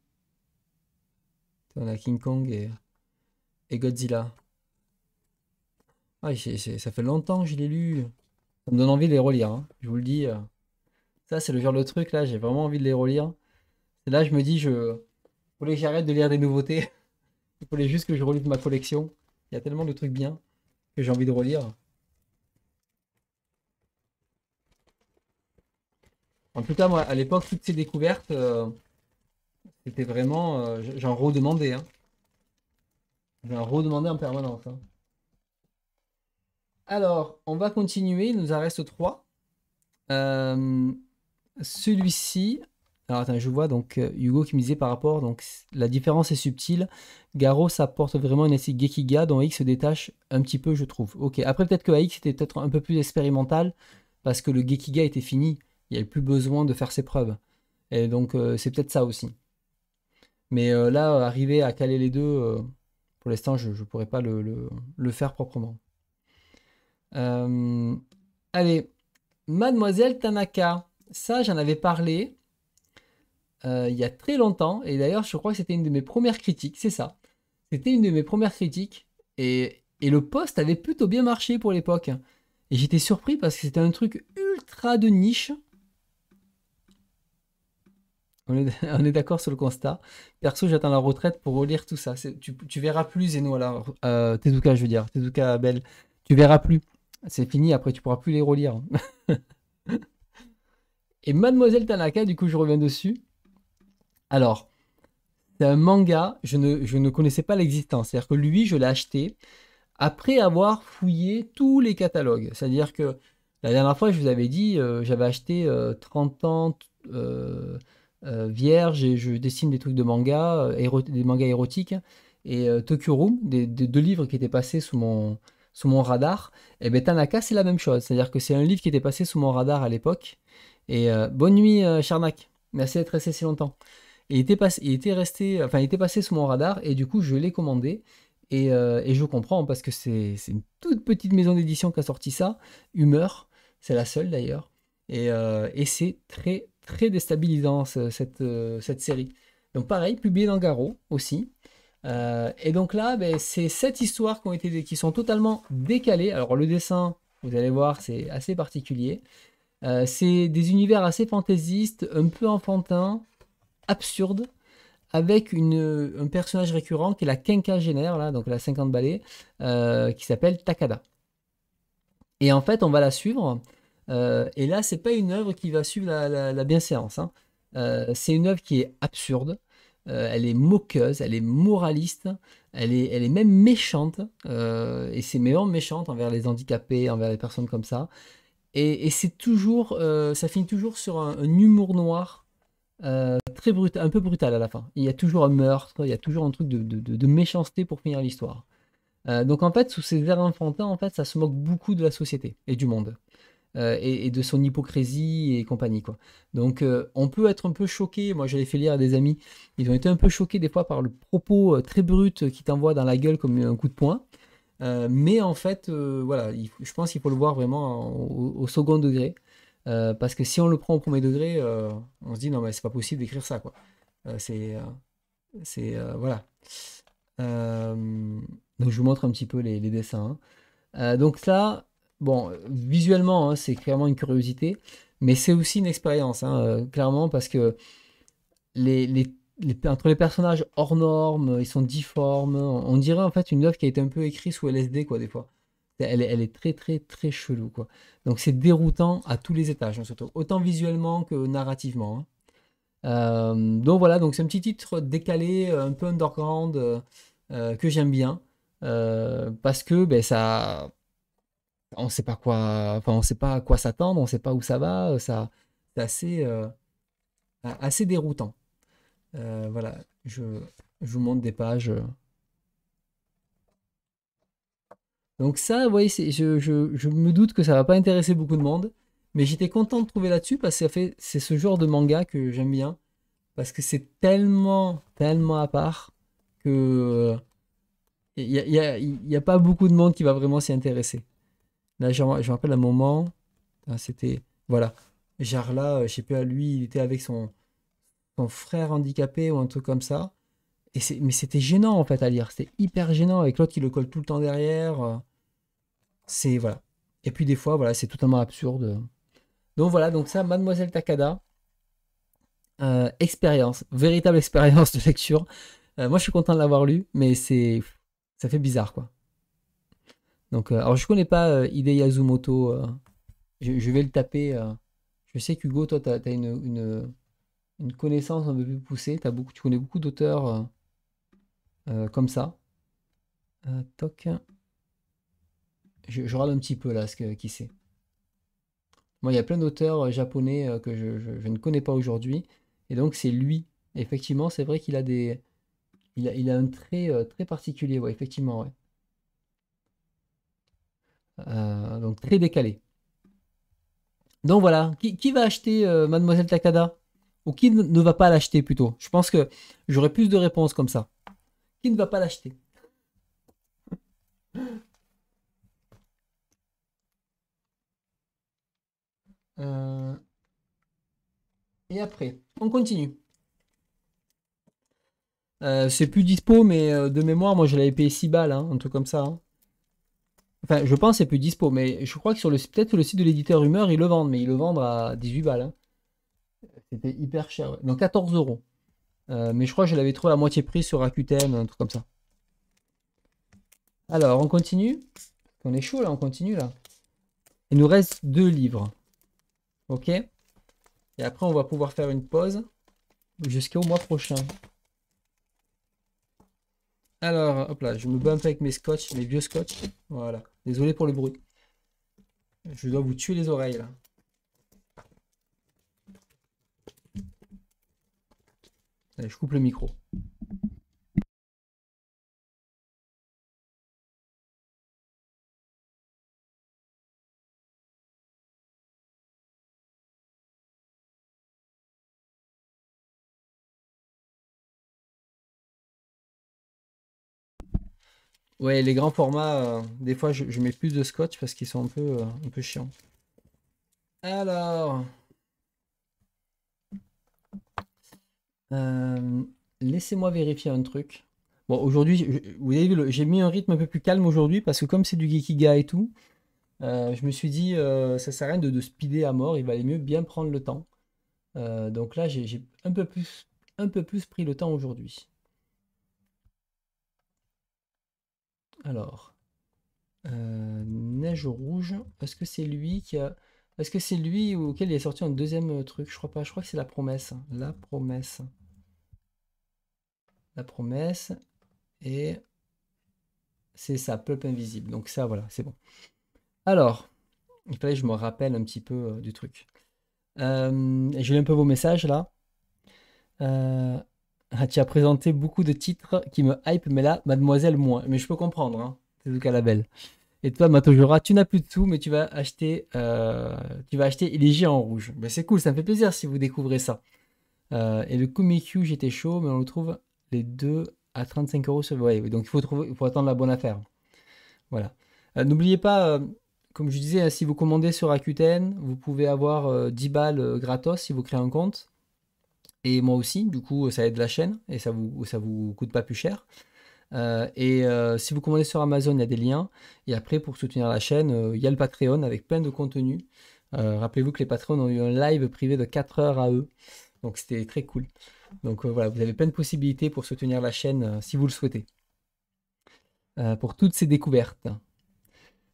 On a King Kong et, Godzilla. Ah, ça fait longtemps que je l'ai lu. Ça me donne envie de les relire. Hein. Je vous le dis. Euh. Ça, c'est le genre de truc, là, j'ai vraiment envie de les relire. là, je me dis, je voulais que j'arrête de lire des nouveautés. Il fallait juste que je relise ma collection. Il y a tellement de trucs bien que j'ai envie de relire. En tout cas, moi, à l'époque, toutes ces découvertes, euh, c'était vraiment. Euh, j'en redemandais. Hein. J'en redemandais en permanence. Hein. Alors, on va continuer. Il nous en reste trois. Euh, celui-ci, alors attends, je vois donc euh, Hugo qui me disait par rapport, donc la différence est subtile. Garo, apporte vraiment une esthétique Gekiga dont X se détache un petit peu, je trouve. Ok, après peut-être que AX était peut-être un peu plus expérimental parce que le Gekiga était fini. Il n'y avait plus besoin de faire ses preuves. Et donc euh, c'est peut-être ça aussi. Mais euh, là, arriver à caler les deux, pour l'instant, je ne pourrais pas le faire proprement. allez, Mademoiselle Tanaka, ça j'en avais parlé. Euh, il y a très longtemps, et d'ailleurs je crois que c'était une de mes premières critiques, c'est ça. C'était une de mes premières critiques, et, le poste avait plutôt bien marché pour l'époque. Et j'étais surpris parce que c'était un truc ultra de niche. On est, d'accord sur le constat. Perso, j'attends la retraite pour relire tout ça. Tu, verras plus, Zeno, là. Euh, Tezuka, je veux dire. Tezuka, Belle. Tu verras plus. C'est fini, après, tu pourras plus les relire. Et Mademoiselle Tanaka, du coup, je reviens dessus. Alors, c'est un manga, je ne, connaissais pas l'existence. C'est-à-dire que lui, je l'ai acheté après avoir fouillé tous les catalogues. C'est-à-dire que la dernière fois, je vous avais dit, euh, j'avais acheté 30 euh, ans euh, vierge et je dessine des trucs de manga, des mangas érotiques et Tokyo des, deux livres qui étaient passés sous mon, sous mon radar. Et eh bien Tanaka, c'est la même chose. C'est-à-dire que c'est un livre qui était passé sous mon radar à l'époque. Et bonne nuit, Charnac. Merci d'être resté si longtemps il était, passé, il était resté, enfin, il était passé sous mon radar et du coup, je l'ai commandé. Et, euh, je comprends hein, parce que c'est une toute petite maison d'édition qui a sorti ça, Humeur, c'est la seule d'ailleurs. Et, euh, c'est très très déstabilisant euh, cette, série. Donc pareil, publié dans Garo aussi. et donc là, ben, c'est sept histoires qui, ont été, qui sont totalement décalées. Alors le dessin, vous allez voir, c'est assez particulier. c'est des univers assez fantaisistes, un peu enfantins, absurde avec un personnage récurrent qui est la quinquagénaire, là, donc la 50 balais, euh, qui s'appelle Takada. Et en fait, on va la suivre. Euh, et là, c'est pas une œuvre qui va suivre la, bienséance. Hein. Euh, c'est une œuvre qui est absurde. elle est moqueuse, elle est moraliste, elle est, elle est même méchante. et c'est même méchante envers les handicapés, envers les personnes comme ça. Et, c'est toujours, ça finit toujours sur un humour noir euh, très un peu brutal à la fin. Il y a toujours un meurtre, il y a toujours un truc de, méchanceté pour finir l'histoire. Euh, donc en fait, sous ces airs enfantins, en fait, ça se moque beaucoup de la société et du monde. Euh, et, de son hypocrisie et compagnie. Quoi. Donc on peut être un peu choqué, moi je l'ai fait lire à des amis, ils ont été un peu choqués des fois par le propos très brut qui t'envoie dans la gueule comme un coup de poing. mais en fait, voilà, je pense qu'il faut le voir vraiment au second degré. Euh, parce que si on le prend au premier degré, euh, on se dit non, mais c'est pas possible d'écrire ça, quoi. Euh, c'est. c'est. voilà. donc, je vous montre un petit peu les, dessins. Hein. donc, ça, bon, visuellement, hein, c'est clairement une curiosité, mais c'est aussi une expérience, hein, clairement, parce que les, entre les personnages hors normes, ils sont difformes. On, on dirait en fait une œuvre qui a été un peu écrite sous LSD, quoi, des fois. Elle est, très très très chelou quoi. Donc c'est déroutant à tous les étages, autant visuellement que narrativement. Hein. Euh, donc voilà, donc c'est un petit titre décalé, euh, un peu underground euh, que j'aime bien parce que ben ça, on sait pas quoi, enfin on sait pas à quoi s'attendre, on sait pas où ça va, ça c'est assez déroutant. voilà, je vous montre des pages. Donc ça, vous je, je, me doute que ça va pas intéresser beaucoup de monde, mais j'étais content de trouver là-dessus parce que fait, c'est ce genre de manga que j'aime bien parce que c'est tellement, tellement à part que il euh, n'y a, pas beaucoup de monde qui va vraiment s'y intéresser. Là, je, me rappelle un moment, euh, c'était voilà, Jarla, euh, je sais plus à lui, il était avec son frère handicapé ou un truc comme ça mais c'était gênant en fait à lire, c'était hyper gênant avec l'autre qui le colle tout le temps derrière. Euh. C'est voilà. Et puis des fois, voilà, c'est totalement absurde. Donc voilà, donc ça, Mademoiselle Takada, euh, expérience, véritable expérience de lecture. Euh, moi, je suis content de l'avoir lu, mais c'est, ça fait bizarre quoi. Donc, alors je connais pas Ide Yazumoto. Je, vais le taper. je sais qu'Hugo, toi, tu as, une, une, une, connaissance un peu plus poussée. As beaucoup, tu connais beaucoup d'auteurs euh, comme ça. Euh, toc. Je, râle un petit peu là, ce qui c'est. Moi, il y a plein d'auteurs euh, japonais que je, ne connais pas aujourd'hui. Et donc, c'est lui. Effectivement, c'est vrai qu'il a des. Il a, un trait très particulier, effectivement, ouais. donc très décalé. Donc voilà, qui, va acheter Mademoiselle Takada Ou qui ne, ne va pas l'acheter plutôt Je pense que j'aurai plus de réponses comme ça qui ne va pas l'acheter euh, Et après, on continue. Euh, c'est plus dispo, mais euh, de mémoire, moi je l'avais payé 6 balles, hein, un truc comme ça. Hein. Enfin, je pense c'est plus dispo, mais je crois que sur le peut-être sur le site de l'éditeur Humeur, ils le vendent, mais ils le vendent à 18 balles. Hein. C'était hyper cher. Donc 14 euros. Euh, mais je crois que je l'avais trouvé à moitié prix sur AQTM, un truc comme ça. Alors, on continue. On est chaud là, on continue là. Il nous reste deux livres. Ok. Et après, on va pouvoir faire une pause jusqu'au mois prochain. Alors, hop là, je me bump avec mes scotch, mes vieux scotch. Voilà. Désolé pour le bruit. Je dois vous tuer les oreilles là. Allez, je coupe le micro. Ouais, les grands formats, euh, des fois je, mets plus de scotch parce qu'ils sont un peu, euh, un peu chiants. Alors. Euh, laissez-moi vérifier un truc. Bon, aujourd'hui, vous avez vu, j'ai mis un rythme un peu plus calme aujourd'hui parce que comme c'est du geekiga et tout, euh, je me suis dit, euh, ça sert à rien de, de speeder à mort, il valait mieux bien prendre le temps. donc là, j'ai un, peu plus, un peu plus pris le temps aujourd'hui. Alors, Neige Rouge, est-ce que c'est lui qui a... Est-ce que c'est lui auquel il est sorti un deuxième truc Je crois pas, je crois que c'est La Promesse. La Promesse la promesse et c'est ça, pop invisible. Donc ça, voilà, c'est bon. Alors, il fallait que je me rappelle un petit peu euh, du truc. Euh, je un peu vos messages là. Euh, ah, tu as présenté beaucoup de titres qui me hype, mais là, mademoiselle, moins. Mais je peux comprendre, hein. c'est le cas la belle. Et toi, Jura, tu n'as plus de sous, mais tu vas acheter, euh, tu vas acheter Elegie en rouge. Mais ben, c'est cool, ça me fait plaisir si vous découvrez ça. et le Kumikyu, j'étais chaud, mais on le trouve les deux à 35 euros sur ouais, donc il faut trouver pour attendre la bonne affaire voilà euh, n'oubliez pas euh, comme je disais hein, si vous commandez sur acuten vous pouvez avoir 10 euh, balles gratos si vous créez un compte et moi aussi du coup ça aide la chaîne et ça vous ça vous coûte pas plus cher et si vous commandez sur Amazon, il y a des liens. Et après, pour soutenir la chaîne, il y a le Patreon avec plein de contenu. Rappelez-vous que les patrons ont eu un live privé de 4 heures à eux. Donc c'était très cool. Donc euh, voilà, vous avez plein de possibilités pour soutenir la chaîne euh, si vous le souhaitez. Euh, pour toutes ces découvertes.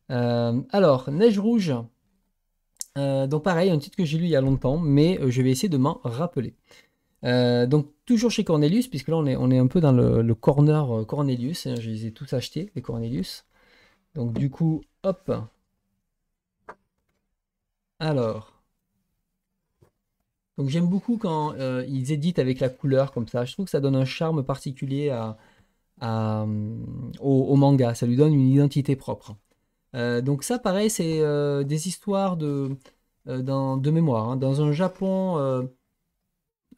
alors, Neige Rouge. donc pareil, un titre que j'ai lu il y a longtemps, mais je vais essayer de m'en rappeler. donc toujours chez Cornelius, puisque là on est, on est un peu dans le, corner Cornelius. Hein, je les ai tous achetés, les Cornelius. Donc du coup, hop. Alors, donc j'aime beaucoup quand euh, ils éditent avec la couleur comme ça. Je trouve que ça donne un charme particulier euh, au, manga. Ça lui donne une identité propre. Euh, donc ça, pareil, c'est des histoires de, mémoire. Hein. Dans un Japon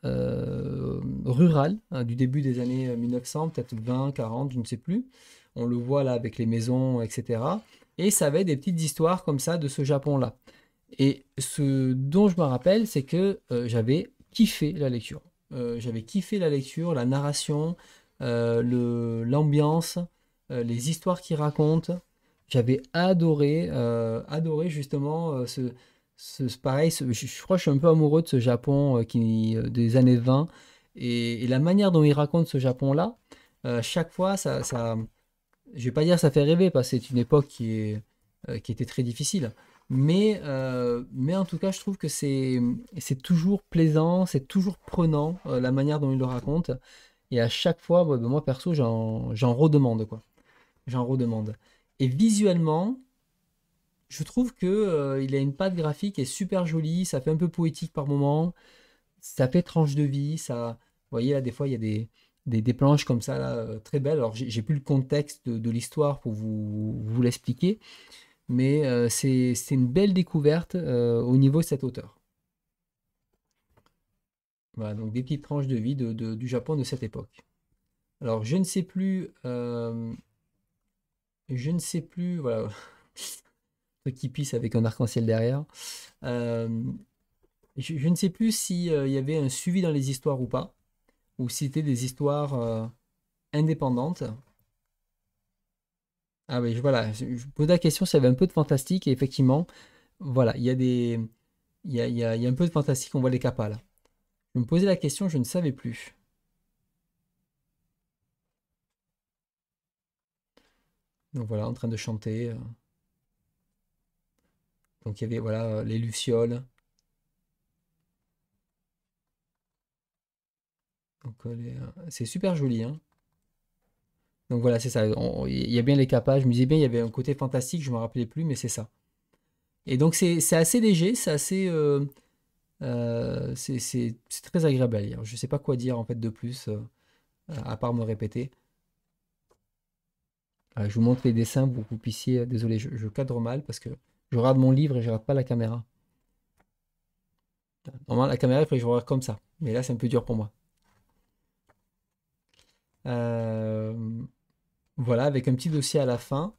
rural hein, du début des années 1900, peut-être 20, 40, je ne sais plus. On le voit là avec les maisons, etc. Et ça avait des petites histoires comme ça de ce Japon-là. Et ce dont je me rappelle, c'est que euh, j'avais kiffé la lecture. Euh, j'avais kiffé la lecture, la narration, euh, l'ambiance, les histoires qu'il raconte. J'avais adoré, justement ce, ce, pareil. je, crois que je suis un peu amoureux de ce Japon qui des années 20 et, la manière dont il raconte ce Japon-là. chaque fois, ça, ça, je vais pas dire ça fait rêver parce que c'est une époque qui qui était très difficile. Mais, euh, mais en tout cas, je trouve que c'est toujours plaisant, c'est toujours prenant euh, la manière dont il le raconte. Et à chaque fois, moi ben, perso, j'en redemande. quoi. J'en redemande. Et visuellement, je trouve qu'il euh, a une patte graphique qui est super jolie, ça fait un peu poétique par moment, ça fait tranche de vie, ça. Vous voyez là, des fois, il y a des, des, planches comme ça, là, très belles. Alors, j'ai plus le contexte de, de l'histoire pour vous, vous l'expliquer mais euh, c'est une belle découverte euh, au niveau de cette hauteur. Voilà, donc des petites tranches de vie du Japon de cette époque. Alors, je ne sais plus... Euh, je ne sais plus... Voilà. truc qui pisse avec un arc-en-ciel derrière. Je, je, ne sais plus s'il y avait un suivi dans les histoires ou pas, ou si c'était des histoires indépendantes. Ah oui, voilà, je, me posais la question s'il y avait un peu de fantastique, et effectivement, voilà, il y a des... Il y a, un peu de fantastique, on voit les capas là. Je me posais la question, je ne savais plus. Donc voilà, en train de chanter. Euh. Donc il y avait voilà euh, les lucioles. Euh, c'est super joli. Hein donc voilà, c'est ça. Il y a bien les capages. Je me disais bien, il y avait un côté fantastique, je ne me rappelais plus, mais c'est ça. Et donc c'est assez léger, c'est assez. Euh, euh, c'est très agréable à lire. Je ne sais pas quoi dire en fait de plus, euh, à part me répéter. je vous montre les dessins pour que vous puissiez. Désolé, je, cadre mal parce que je rate mon livre et je ne rate pas la caméra. Normalement, la caméra, il faudrait que je regarde comme ça. Mais là, c'est un peu dur pour moi. Euh. Voilà, avec un petit dossier à la fin.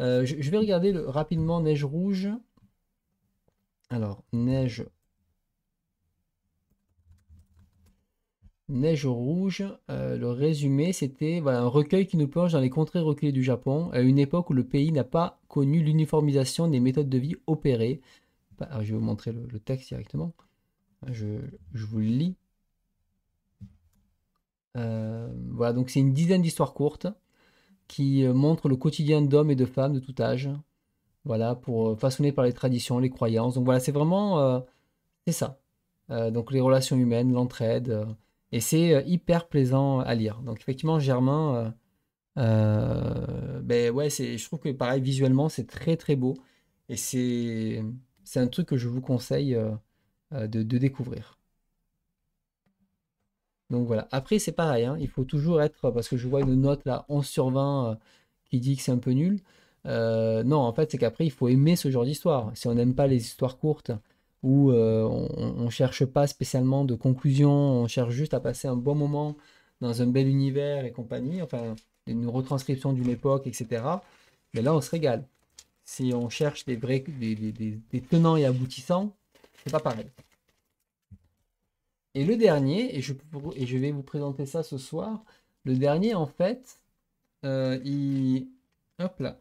Euh, je, vais regarder rapidement neige rouge. Alors, neige. Neige rouge, euh, le résumé, c'était un recueil qui nous plonge dans les contrées reculées du Japon, à une époque où le pays n'a pas connu l'uniformisation des méthodes de vie opérées. Bah, je vais vous montrer le, texte directement. Je, vous le lis. Euh, voilà, donc c'est une dizaine d'histoires courtes qui euh, montre le quotidien d'hommes et de femmes de tout âge. Voilà, pour euh, façonner par les traditions, les croyances. Donc voilà, c'est vraiment euh, c'est ça. donc les relations humaines, l'entraide, et c'est hyper plaisant à lire. Donc effectivement, Germain, ben ouais, c'est, je trouve que pareil visuellement, c'est très très beau, et c'est c'est un truc que je vous conseille de découvrir. Donc voilà. Après, c'est pareil. Hein. Il faut toujours être. Parce que je vois une note là, 11 sur 20, euh, qui dit que c'est un peu nul. Euh, non, en fait, c'est qu'après, il faut aimer ce genre d'histoire. Si on n'aime pas les histoires courtes, où euh, on ne cherche pas spécialement de conclusion, on cherche juste à passer un bon moment dans un bel univers et compagnie, enfin, une retranscription d'une époque, etc. Mais ben là, on se régale. Si on cherche des vrais, des tenants et aboutissants, c'est pas pareil. Et le dernier, et je, vais vous présenter ça ce soir, le dernier en fait, euh, il... Hop là.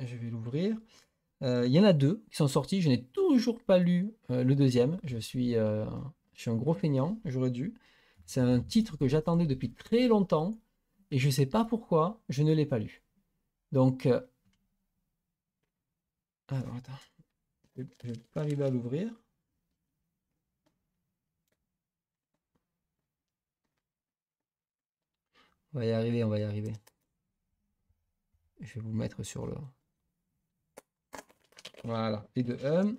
Je vais l'ouvrir. Euh, il y en a deux qui sont sortis, je n'ai toujours pas lu euh, le deuxième, je suis, je suis un gros feignant, j'aurais dû. C'est un titre que j'attendais depuis très longtemps, et je ne sais pas pourquoi, je ne l'ai pas lu. Donc... Alors attends, je ne vais pas arriver à l'ouvrir. On va y arriver, on va y arriver. Je vais vous mettre sur le... Voilà, Et de hum.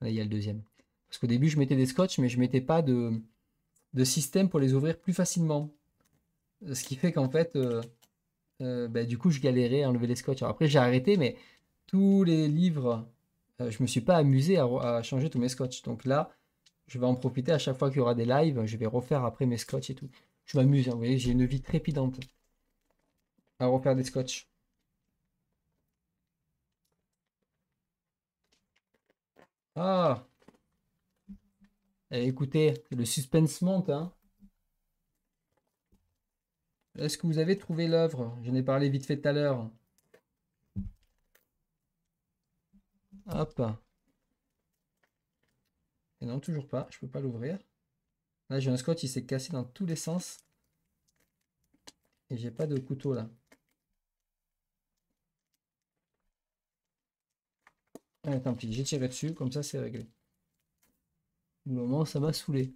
Là, il y a le deuxième. Parce qu'au début, je mettais des scotch, mais je ne mettais pas de, système pour les ouvrir plus facilement. Ce qui fait qu'en fait, euh, euh, bah, du coup, je galérais à enlever les scotch. après, j'ai arrêté, mais tous les livres, je euh, je me suis pas amusé à, à, changer tous mes scotch. Donc là, je vais en profiter à chaque fois qu'il y aura des lives. Je vais refaire après mes scotch et tout. Je m'amuse, hein, vous voyez, j'ai une vie trépidante. À refaire des scotch. Ah eh, Écoutez, le suspense monte, hein. Est-ce que vous avez trouvé l'œuvre J'en ai parlé vite fait tout à l'heure. Hop. Et eh non, toujours pas. Je peux pas l'ouvrir. Là, j'ai un scotch, il s'est cassé dans tous les sens. Et j'ai pas de couteau là. Ah, tant pis, j'ai tiré dessus, comme ça c'est réglé. Au moment, ça m'a saoulé.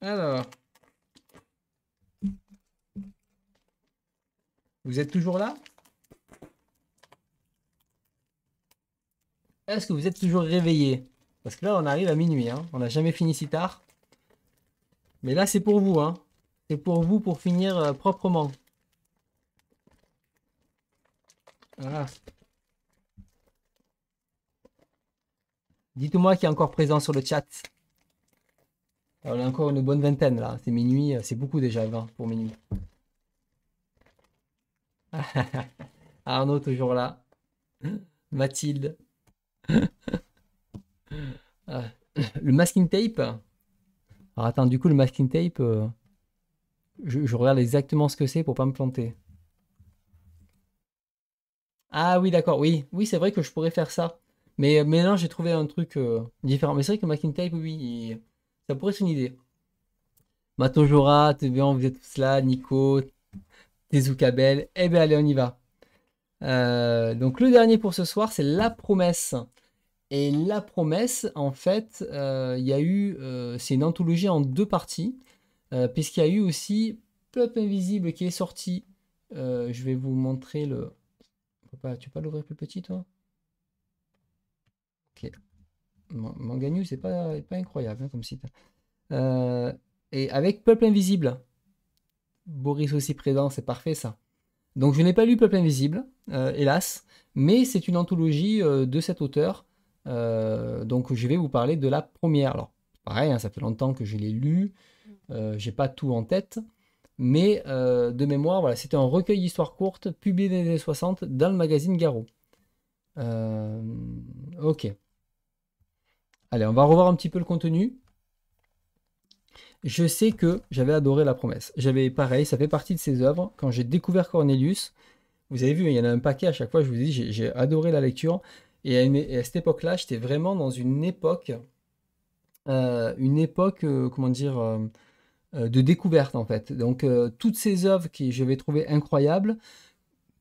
Alors. Vous êtes toujours là Est-ce que vous êtes toujours réveillé parce que là, on arrive à minuit. Hein. On n'a jamais fini si tard. Mais là, c'est pour vous. Hein. C'est pour vous pour finir euh, proprement. Voilà. Dites-moi qui est encore présent sur le chat. on a encore une bonne vingtaine là. C'est minuit. Euh, c'est beaucoup déjà, 20 pour minuit. Arnaud toujours là. Mathilde. Euh, le masking tape. Alors attends, du coup, le masking tape, euh, je, regarde exactement ce que c'est pour pas me planter. Ah oui, d'accord, oui. Oui, c'est vrai que je pourrais faire ça. Mais, euh, mais j'ai trouvé un truc différent. Mais c'est vrai que le masking tape, oui, ça pourrait être une idée. Matojora, bien vous êtes tous là, Nico, Tezuka-Bell. Eh bien, allez, on y va. donc le dernier pour ce soir, c'est La Promesse. Et la promesse, en fait, euh, il y a eu, euh, c'est une anthologie en deux parties, euh, puisqu'il y a eu aussi Peuple Invisible qui est sorti. je vais vous montrer le. tu peux pas l'ouvrir plus petit, toi Ok. Manganius, c'est pas, pas incroyable hein, comme site. et avec Peuple Invisible. Boris aussi présent, c'est parfait ça. Donc je n'ai pas lu Peuple Invisible, hélas, mais c'est une anthologie de cet auteur euh, donc je vais vous parler de la première. Alors pareil, hein, ça fait longtemps que je l'ai lu, euh, j'ai pas tout en tête, mais euh, de mémoire, voilà, c'était un recueil d'histoires courtes publié dans les années 60 dans le magazine Garou. ok. Allez, on va revoir un petit peu le contenu. Je sais que j'avais adoré La Promesse. J'avais pareil, ça fait partie de ses œuvres. Quand j'ai découvert Cornelius, vous avez vu, il y en a un paquet à chaque fois, je vous dis, j'ai adoré la lecture. Et à, cette époque-là, j'étais vraiment dans une époque, euh, une époque, euh, comment dire, euh, de découverte en fait. Donc toutes ces œuvres que j'avais trouvées incroyables,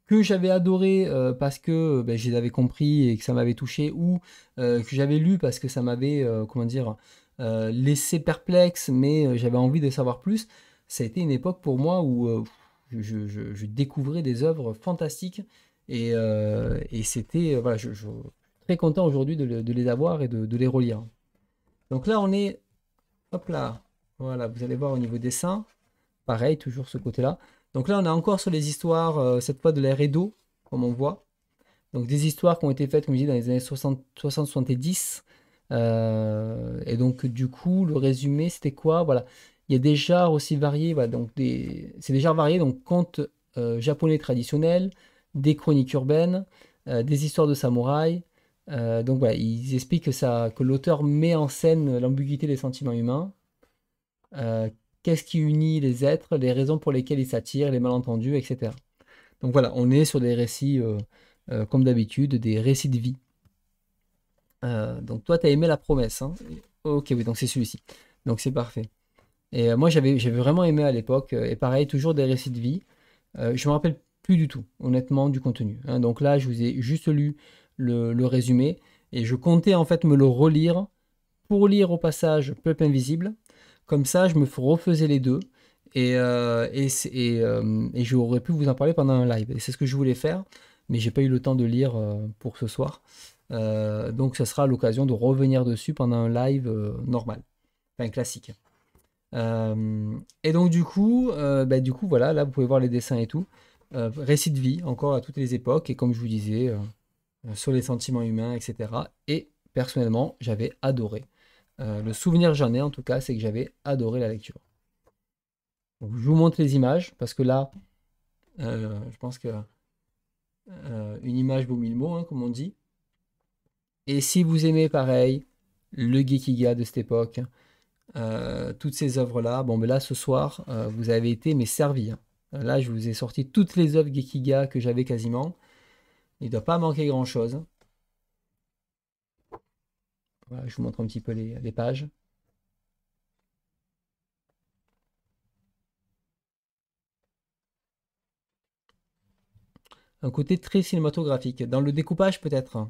que j'avais adorées parce que ben, je les avais compris et que ça m'avait touché, ou que j'avais lu parce que ça m'avait, comment dire, laissé perplexe, mais j'avais envie de savoir plus. Ça a été une époque pour moi où je, je découvrais des œuvres fantastiques euh, et, c'était, euh, voilà, je, je, très content aujourd'hui de, les avoir et de, les relire. Donc là, on est, hop là, voilà, vous allez voir au niveau dessin, pareil, toujours ce côté-là. Donc là, on est encore sur les histoires, euh, cette fois de l'ère Edo, comme on voit. Donc des histoires qui ont été faites, comme je dis, dans les années 60-70. Euh, et donc, du coup, le résumé, c'était quoi Voilà, il y a des genres aussi variés, voilà, donc des, c'est des genres variés, donc contes japonais traditionnels, des chroniques urbaines, euh, des histoires de samouraïs. Euh, donc voilà, ils expliquent que, que l'auteur met en scène l'ambiguïté des sentiments humains. Euh, qu'est-ce qui unit les êtres, les raisons pour lesquelles ils s'attirent, les malentendus, etc. Donc voilà, on est sur des récits, comme d'habitude, des récits de vie. donc toi, tu as aimé la promesse. Hein ok, oui, donc c'est celui-ci. Donc c'est parfait. Et moi, j'avais vraiment aimé à l'époque. Et pareil, toujours des récits de vie. je me rappelle plus du tout, honnêtement, du contenu. Hein. donc là, je vous ai juste lu le, résumé et je comptais en fait me le relire pour lire au passage Peuple Invisible. Comme ça, je me refaisais les deux et, euh, et, euh, et, j'aurais pu vous en parler pendant un live. Et c'est ce que je voulais faire, mais j'ai pas eu le temps de lire euh, pour ce soir. donc, ce sera l'occasion de revenir dessus pendant un live normal, enfin classique. et donc, du coup, bah, du coup, voilà, là, vous pouvez voir les dessins et tout. Euh, récit récits de vie, encore à toutes les époques, et comme je vous disais, euh, sur les sentiments humains, etc. Et personnellement, j'avais adoré. Euh, le souvenir j'en ai en tout cas, c'est que j'avais adoré la lecture. je vous montre les images, parce que là, je pense que une image vaut mille mots, hein, comme on dit. Et si vous aimez pareil, le Gekiga de cette époque, toutes ces œuvres-là, bon, mais ben là, ce soir, vous avez été, mes servi. Hein. Euh, là, je vous ai sorti toutes les œuvres Gekiga que j'avais quasiment. Il ne doit pas manquer grand-chose. je vous montre un petit peu les, pages. un côté très cinématographique. Dans le découpage, peut-être.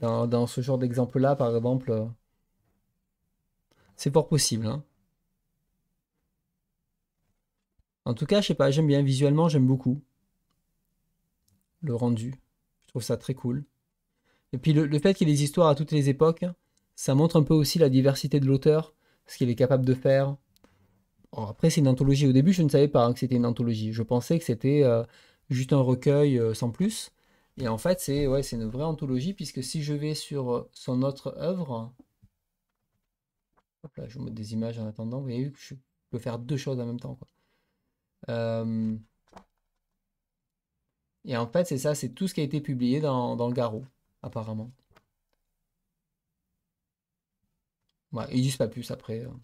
Dans, dans, ce genre d'exemple-là, par exemple. Euh, c'est fort possible. Hein. En tout cas, je sais pas, j'aime bien visuellement, j'aime beaucoup le rendu. Je trouve ça très cool. Et puis le, fait qu'il y ait des histoires à toutes les époques, ça montre un peu aussi la diversité de l'auteur, ce qu'il est capable de faire. après, c'est une anthologie. Au début, je ne savais pas hein, que c'était une anthologie. Je pensais que c'était euh, juste un recueil euh, sans plus. Et en fait, c'est ouais, une vraie anthologie, puisque si je vais sur euh, son autre œuvre, hop là, je vous mets des images en attendant, vous voyez que je peux faire deux choses en même temps. Quoi. Euh, et en fait, c'est ça, c'est tout ce qui a été publié dans, le garrot, apparemment. Il ils disent pas plus après. Hein.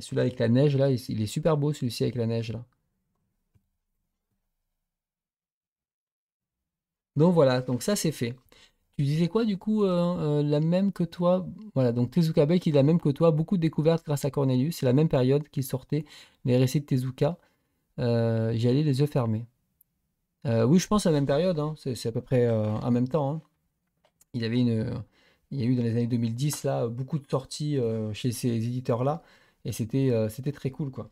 celui-là avec la neige, là, il est super beau celui-ci avec la neige, là. Donc voilà, donc ça c'est fait. Tu disais quoi du coup euh, euh, La même que toi. Voilà, donc Tezuka Bay qui est la même que toi, beaucoup de découvertes grâce à Cornelius. C'est la même période qui sortait les récits de Tezuka. Euh, J'y allais les yeux fermés. Euh, oui, je pense à la même période, hein, c'est à peu près en même temps. Hein. Il, avait une, il y a eu dans les années 2010 là, beaucoup de sorties chez ces éditeurs-là, et c'était c'était très cool. quoi.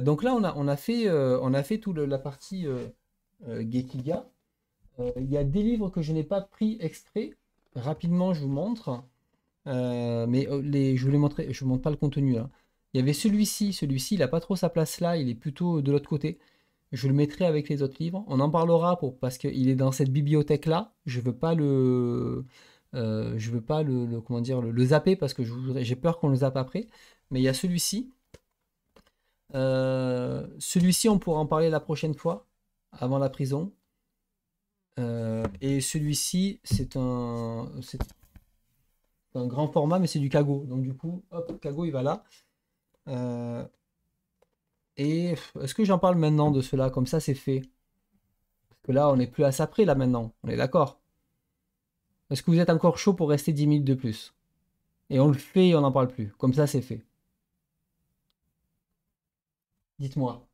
donc là, on a, on a fait, on a fait toute la partie Gekiga. Euh, il y a des livres que je n'ai pas pris exprès. Rapidement, je vous montre. Euh, mais oh, je vous montrer, je vous montre pas le contenu là. Hein. Il y avait celui-ci, celui-ci, il n'a pas trop sa place là, il est plutôt euh, de l'autre côté. Je le mettrai avec les autres livres. On en parlera pour, parce qu'il est dans cette bibliothèque là. Je veux pas le, je veux pas le, comment dire, le, zapper parce que j'ai peur qu'on le zappe après. Mais il y a celui-ci. celui-ci, on pourra en parler la prochaine fois, avant la prison. Euh, et celui-ci, c'est un, un grand format, mais c'est du cago. Donc du coup, hop, cago, il va là. Euh, et est-ce que j'en parle maintenant de cela Comme ça, c'est fait. Parce que là, on n'est plus à sa près, là, maintenant. On est d'accord Est-ce que vous êtes encore chaud pour rester 10 minutes de plus Et on le fait et on n'en parle plus. Comme ça, c'est fait. Dites-moi.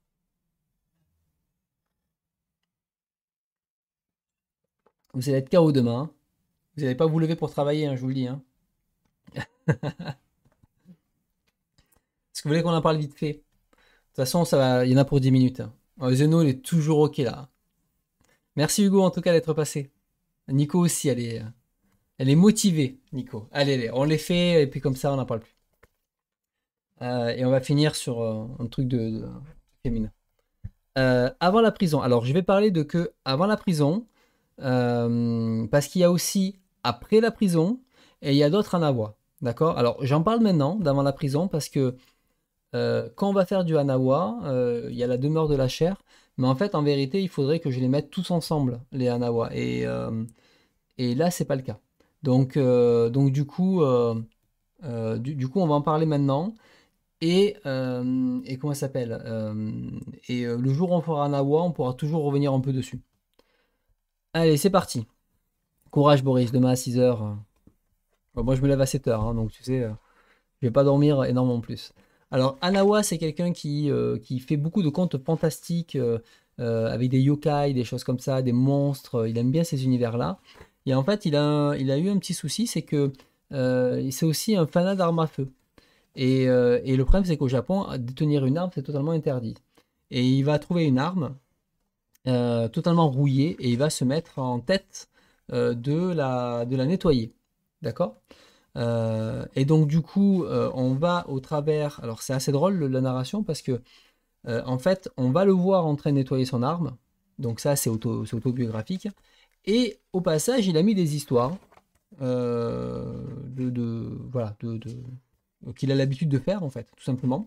Vous allez être KO demain. Vous n'allez pas vous lever pour travailler, hein, je vous le dis. Hein. Est-ce que vous voulez qu'on en parle vite fait De toute façon, ça il y en a pour 10 minutes. Hein. Euh, Zeno, il est toujours OK là. Merci Hugo en tout cas d'être passé. Nico aussi, elle est, euh, elle est motivée, Nico. Allez, on les fait et puis comme ça, on n'en parle plus. Euh, et on va finir sur un truc de, féminin. avant la prison. Alors, je vais parler de que avant la prison, euh, parce qu'il y a aussi après la prison et il y a d'autres anawa. D'accord Alors j'en parle maintenant, d'avant la prison, parce que euh, quand on va faire du anawa, euh, il y a la demeure de la chair, mais en fait, en vérité, il faudrait que je les mette tous ensemble, les anawa. Et, et là, c'est pas le cas. Donc, donc du, coup, du, coup, on va en parler maintenant. Et, et comment ça s'appelle Et le jour où on fera anawa, on pourra toujours revenir un peu dessus. Allez, c'est parti. Courage, Boris. Demain à 6h. moi, je me lève à 7h, hein, donc tu sais, je euh, je vais pas dormir énormément plus. Alors, Anawa, c'est quelqu'un qui, euh, qui fait beaucoup de contes fantastiques euh, avec des yokai, des choses comme ça, des monstres. Il aime bien ces univers-là. Et en fait, il a, il a eu un petit souci, c'est que c'est aussi un fanat d'armes à feu. Et, et le problème, c'est qu'au Japon, détenir une arme, c'est totalement interdit. Et il va trouver une arme euh, totalement rouillé et il va se mettre en tête euh, de, la, de la nettoyer. D'accord euh, Et donc du coup, on va au travers... Alors c'est assez drôle la narration parce que en fait, on va le voir en train de nettoyer son arme. Donc ça, c'est auto, autobiographique. Et au passage, il a mis des histoires de, voilà, qu'il a l'habitude de faire, en fait, tout simplement.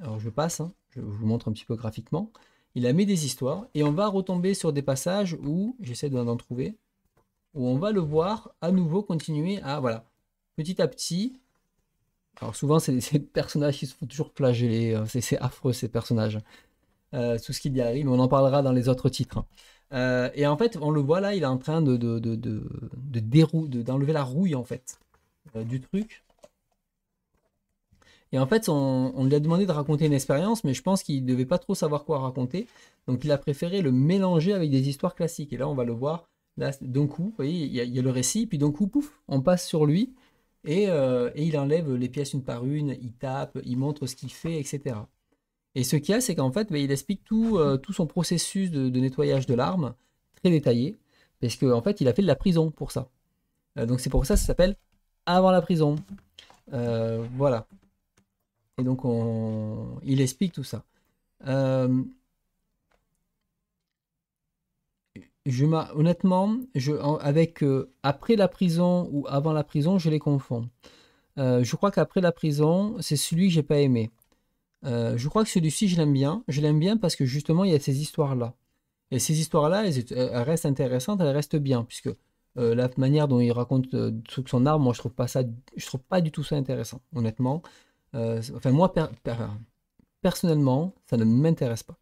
Alors je passe, hein, je vous montre un petit peu graphiquement il a mis des histoires et on va retomber sur des passages où, j'essaie d'en trouver, où on va le voir à nouveau continuer à, voilà, petit à petit. Alors souvent, c'est des personnages qui se font toujours flageller, euh, c'est affreux ces personnages, tout euh, ce qui y arrive, on en parlera dans les autres titres. Euh, et en fait, on le voit là, il est en train de, de, d'enlever la rouille en fait du truc et en fait, on, lui a demandé de raconter une expérience, mais je pense qu'il ne devait pas trop savoir quoi raconter. Donc il a préféré le mélanger avec des histoires classiques. Et là, on va le voir. d'un coup, vous voyez, il y, a, le récit, puis d'un coup, pouf, on passe sur lui. Euh, et, il enlève les pièces une par une, il tape, il montre ce qu'il fait, etc. Et ce qu'il y a, c'est qu'en fait, bah, il explique tout, euh, son processus de, nettoyage de l'arme, très détaillé, parce qu'en fait, il a fait de la prison pour ça. Euh, donc c'est pour ça que ça s'appelle Avant la prison. voilà. Et donc, il explique tout ça. Euh, honnêtement, je, avec euh, après la prison ou avant la prison, je les confonds. Euh, je crois qu'après la prison, c'est celui que j'ai pas aimé. Euh, je crois que celui-ci, je l'aime bien. Je l'aime bien parce que justement, il y a ces histoires-là. Et ces histoires-là, elles, restent intéressantes, elles restent bien, puisque la manière dont il raconte son arbre, moi je trouve pas ça, je trouve pas du tout ça intéressant, honnêtement. Euh, enfin, moi, personnellement, ça ne m'intéresse pas.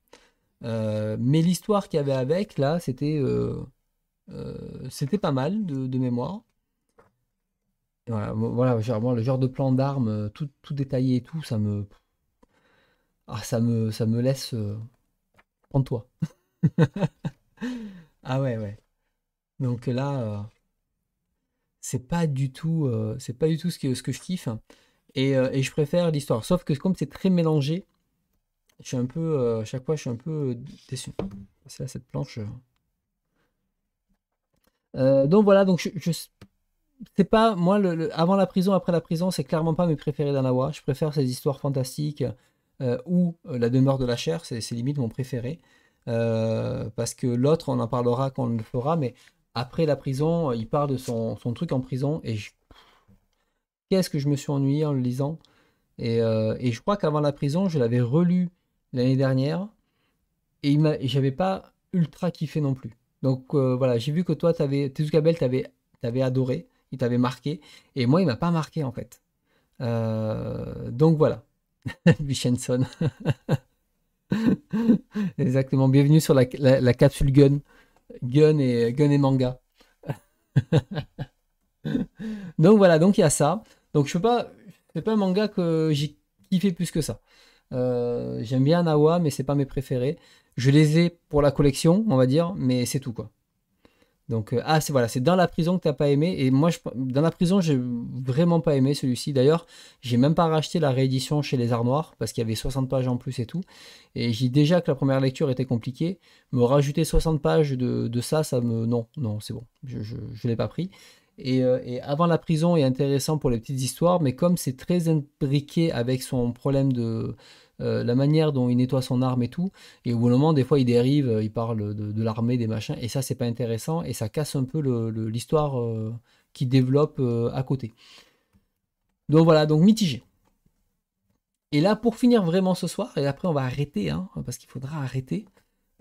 Euh, mais l'histoire qu'il y avait avec, là, c'était euh, c'était pas mal de, mémoire. voilà, voilà le genre de plan d'armes, tout, tout, détaillé et tout, ça me. Ah, ça me, ça me laisse. Prends-toi. ah ouais, ouais. Donc là, c'est pas du tout, c'est pas du tout ce que, ce que je kiffe. Hein. Euh, et, je préfère l'histoire. Sauf que comme c'est très mélangé, je suis un peu. Euh, chaque fois, je suis un peu euh, déçu. C'est là cette planche. donc voilà, donc je, c'est pas moi avant la prison, après la prison, c'est clairement pas mes préférés d'Anawa. Je préfère ces histoires fantastiques ou la demeure de la chair, c'est limite mon préféré. parce que l'autre, on en parlera quand on le fera, mais après la prison, il parle de son, son truc en prison et je Qu'est-ce que je me suis ennuyé en le lisant euh, et, je crois qu'avant la prison, je l'avais relu l'année dernière et, j'avais pas ultra kiffé non plus. Donc euh, voilà, j'ai vu que toi, t'avais, tu tu t'avais adoré, il t'avait marqué et moi, il m'a pas marqué en fait. Euh, donc voilà, Vichenson. Exactement, bienvenue sur la, capsule Gun. Gun et, gun et manga. donc voilà, donc il y a ça. Donc je peux pas, c'est pas un manga que j'ai kiffé plus que ça. Euh, j'aime bien Nawa, mais c'est pas mes préférés. Je les ai pour la collection, on va dire, mais c'est tout quoi. Donc euh, ah c'est voilà, c'est dans la prison que t'as pas aimé et moi dans la prison j'ai vraiment pas aimé celui-ci. D'ailleurs j'ai même pas racheté la réédition chez les Armoires parce qu'il y avait 60 pages en plus et tout. Et j'ai déjà que la première lecture était compliquée. Me rajouter 60 pages de, ça, ça me non non c'est bon, je, ne l'ai pas pris. Euh, et, avant la prison est intéressant pour les petites histoires, mais comme c'est très imbriqué avec son problème de euh, la manière dont il nettoie son arme et tout, et au bout d'un moment, des fois, il dérive, euh, il parle de, l'armée, des machins, et ça, c'est pas intéressant, et ça casse un peu l'histoire qui développe à côté. Donc voilà, donc mitigé. Et là, pour finir vraiment ce soir, et après on va arrêter, hein, parce qu'il faudra arrêter,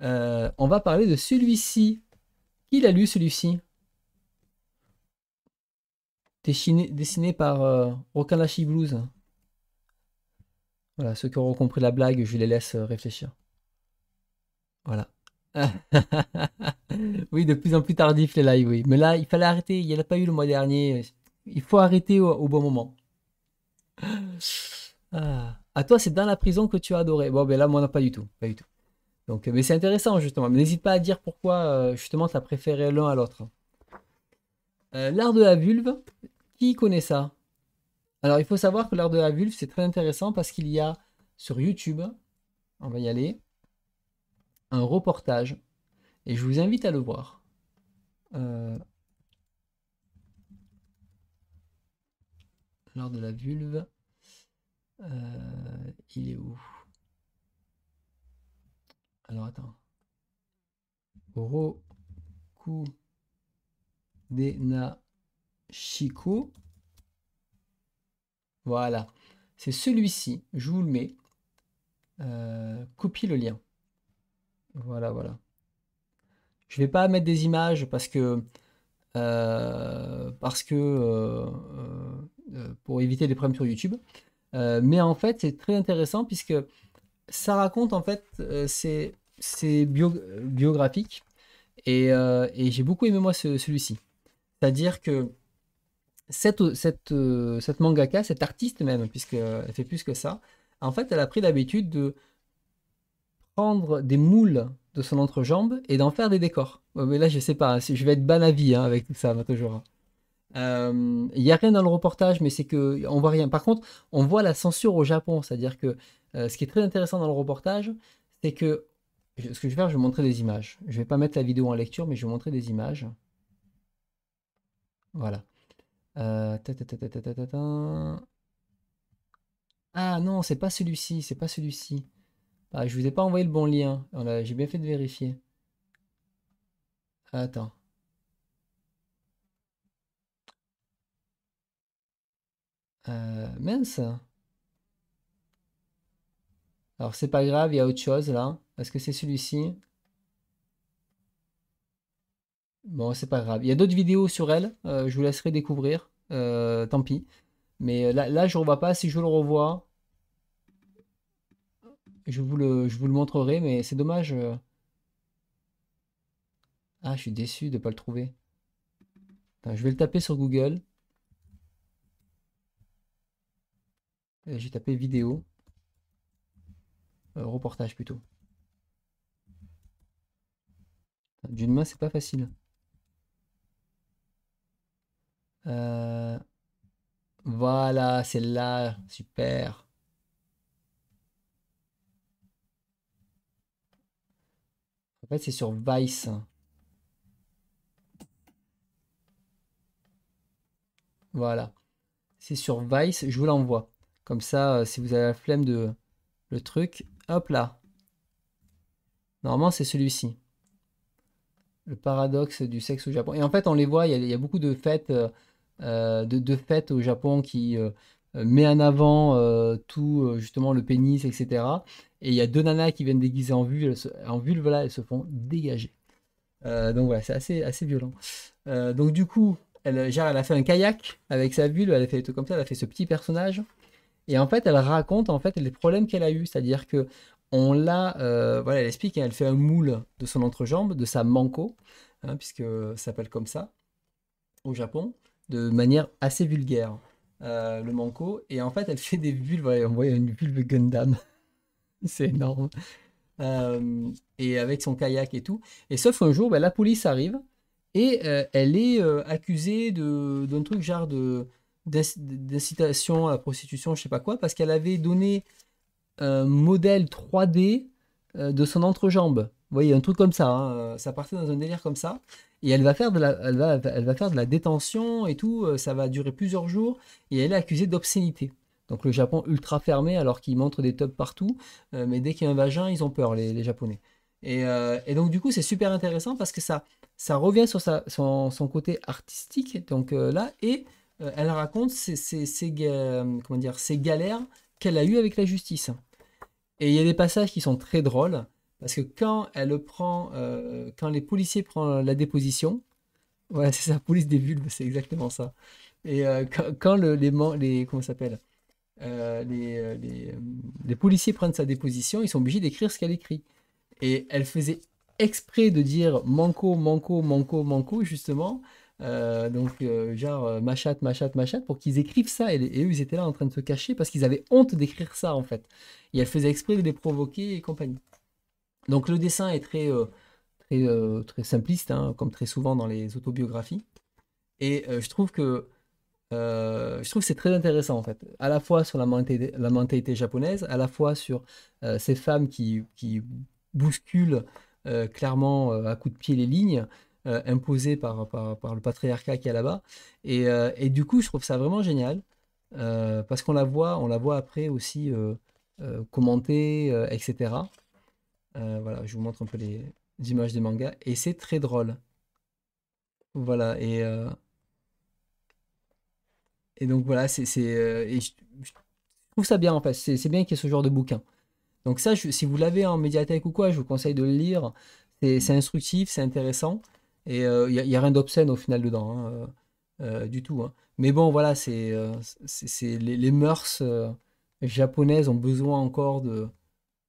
on va parler de celui-ci. Qui a lu celui-ci dessiné, dessiné par euh, Rokanashi Blues. Voilà, ceux qui auront compris la blague, je les laisse euh, réfléchir. Voilà. oui, de plus en plus tardif les lives, oui. Mais là, il fallait arrêter, il n'y en a pas eu le mois dernier. Il faut arrêter au, bon moment. Ah. À toi, c'est dans la prison que tu as adoré. Bon, ben là, moi, non, pas du tout. Pas du tout. Donc, euh, mais c'est intéressant, justement. Mais N'hésite pas à dire pourquoi, justement, tu as préféré l'un à l'autre. Euh, l'art de la vulve, qui connaît ça Alors, il faut savoir que l'art de la vulve, c'est très intéressant parce qu'il y a sur YouTube, on va y aller, un reportage. Et je vous invite à le voir. Euh, l'art de la vulve. Euh, il est où Alors, attends. Roku. Shiko. Voilà. C'est celui-ci. Je vous le mets. Euh, copie le lien. Voilà, voilà. Je vais pas mettre des images parce que euh, parce que euh, pour éviter les problèmes sur YouTube. mais en fait, c'est très intéressant puisque ça raconte en fait c'est bio, biographique et, j'ai beaucoup aimé moi celui-ci. C'est-à-dire que cette, mangaka, cette artiste même, puisqu'elle euh, fait plus que ça, en fait, elle a pris l'habitude de prendre des moules de son entrejambe et d'en faire des décors. Mais là, je ne sais pas, je vais être ban hein, avec tout ça, toujours. Euh, il n'y a rien dans le reportage, mais c'est que on voit rien. Par contre, on voit la censure au Japon, c'est-à-dire que euh, ce qui est très intéressant dans le reportage, c'est que ce que je vais faire, je vais montrer des images. Je ne vais pas mettre la vidéo en lecture, mais je vais montrer des images. Voilà. Euh, ah non, c'est pas celui-ci, c'est pas celui-ci. Je ah, je vous ai pas envoyé le bon lien. J'ai bien fait de vérifier. Attends. Euh, mince. Alors c'est pas grave, il y a autre chose là. est que c'est celui-ci Bon, c'est pas grave. Il y a d'autres vidéos sur elle. Euh, je vous laisserai découvrir. Euh, tant pis. Mais là, là je ne revois pas. Si je le revois, je vous le, je vous le montrerai. Mais c'est dommage. Euh. Ah, je suis déçu de ne pas le trouver. je vais le taper sur Google. J'ai tapé vidéo. reportage plutôt. D'une main, c'est pas facile. Euh, voilà, celle-là, super. En fait, c'est sur Vice. Voilà. C'est sur Vice, je vous l'envoie. Comme ça, euh, si vous avez la flemme de le truc, hop là. Normalement, c'est celui-ci. Le paradoxe du sexe au Japon. Et en fait, on les voit, il y, a beaucoup de fêtes. Euh, euh, de, de, fête au Japon qui euh, met en avant euh, tout justement le pénis, etc. Et il y a deux nanas qui viennent déguiser en vulve, en vulve là, elles se font dégager. donc voilà, c'est assez, assez violent. donc du coup, elle, gère elle a fait un kayak avec sa vulve, elle a fait des comme ça, elle a fait ce petit personnage. Et en fait, elle raconte en fait les problèmes qu'elle a eu, c'est-à-dire que on l'a, voilà, elle explique, hein, elle fait un moule de son entrejambe, de sa manco hein, puisque ça s'appelle comme ça au Japon de manière assez vulgaire, euh, le Manco. Et en fait, elle fait des bulles. on voit une bulle Gundam. c'est énorme. Euh, et avec son kayak et tout. Et sauf un jour, bah, la police arrive et euh, elle est accusée d'un truc genre de d'incitation à la prostitution, je sais pas quoi, parce qu'elle avait donné un modèle 3D de son entrejambe voyez, un truc comme ça. Hein, euh, ça partait dans un délire comme ça. Et elle va faire de la, elle va, faire de la détention et tout. Euh, ça va durer plusieurs jours. Et elle est accusée d'obscénité. Donc le Japon ultra fermé alors qu'il montre des tubs partout. Euh, mais dès qu'il y a un vagin, ils ont peur, les, Japonais. Et, donc du coup, c'est super intéressant parce que ça, ça revient sur sa, son, côté artistique. Donc là, et elle raconte ses, comment dire, galères qu'elle a eues avec la justice. Et il y a des passages qui sont très drôles. Parce que quand elle prend, euh, quand les policiers prennent la déposition, voilà, c'est ça, police des bulbes, c'est exactement ça. Et euh, quand, les, comment s'appelle euh, les, policiers prennent sa déposition, ils sont obligés d'écrire ce qu'elle écrit. Et elle faisait exprès de dire manco, manco, manco, manco, justement. donc, genre, Machat, Machat, Machat, pour qu'ils écrivent ça. Et, et, eux, ils étaient là en train de se cacher parce qu'ils avaient honte d'écrire ça, en fait. Et elle faisait exprès de les provoquer et compagnie. Donc le dessin est très, euh, euh, très, simpliste, hein, comme très souvent dans les autobiographies. Et euh, je trouve que je trouve c'est très intéressant en fait, à la fois sur la mentalité, la mentalité japonaise, à la fois sur ces femmes qui, qui bousculent clairement à coups de pied les lignes imposées par, par, par, le patriarcat qui est là-bas. Et, et, du coup, je trouve ça vraiment génial parce qu'on la voit, on la voit après aussi commenter, etc. Euh, voilà, je vous montre un peu les, images des mangas. Et c'est très drôle. Voilà, et... Euh, et donc voilà, c'est... Euh, je, je trouve ça bien en fait, c'est bien qu'il y ait ce genre de bouquin. Donc ça, si vous l'avez en médiathèque ou quoi, je vous conseille de le lire. C'est instructif, c'est intéressant. Et il n'y a, rien d'obscène au final dedans, hein, du tout. Hein. Mais bon, voilà, c'est les, les, mœurs japonaises ont besoin encore de,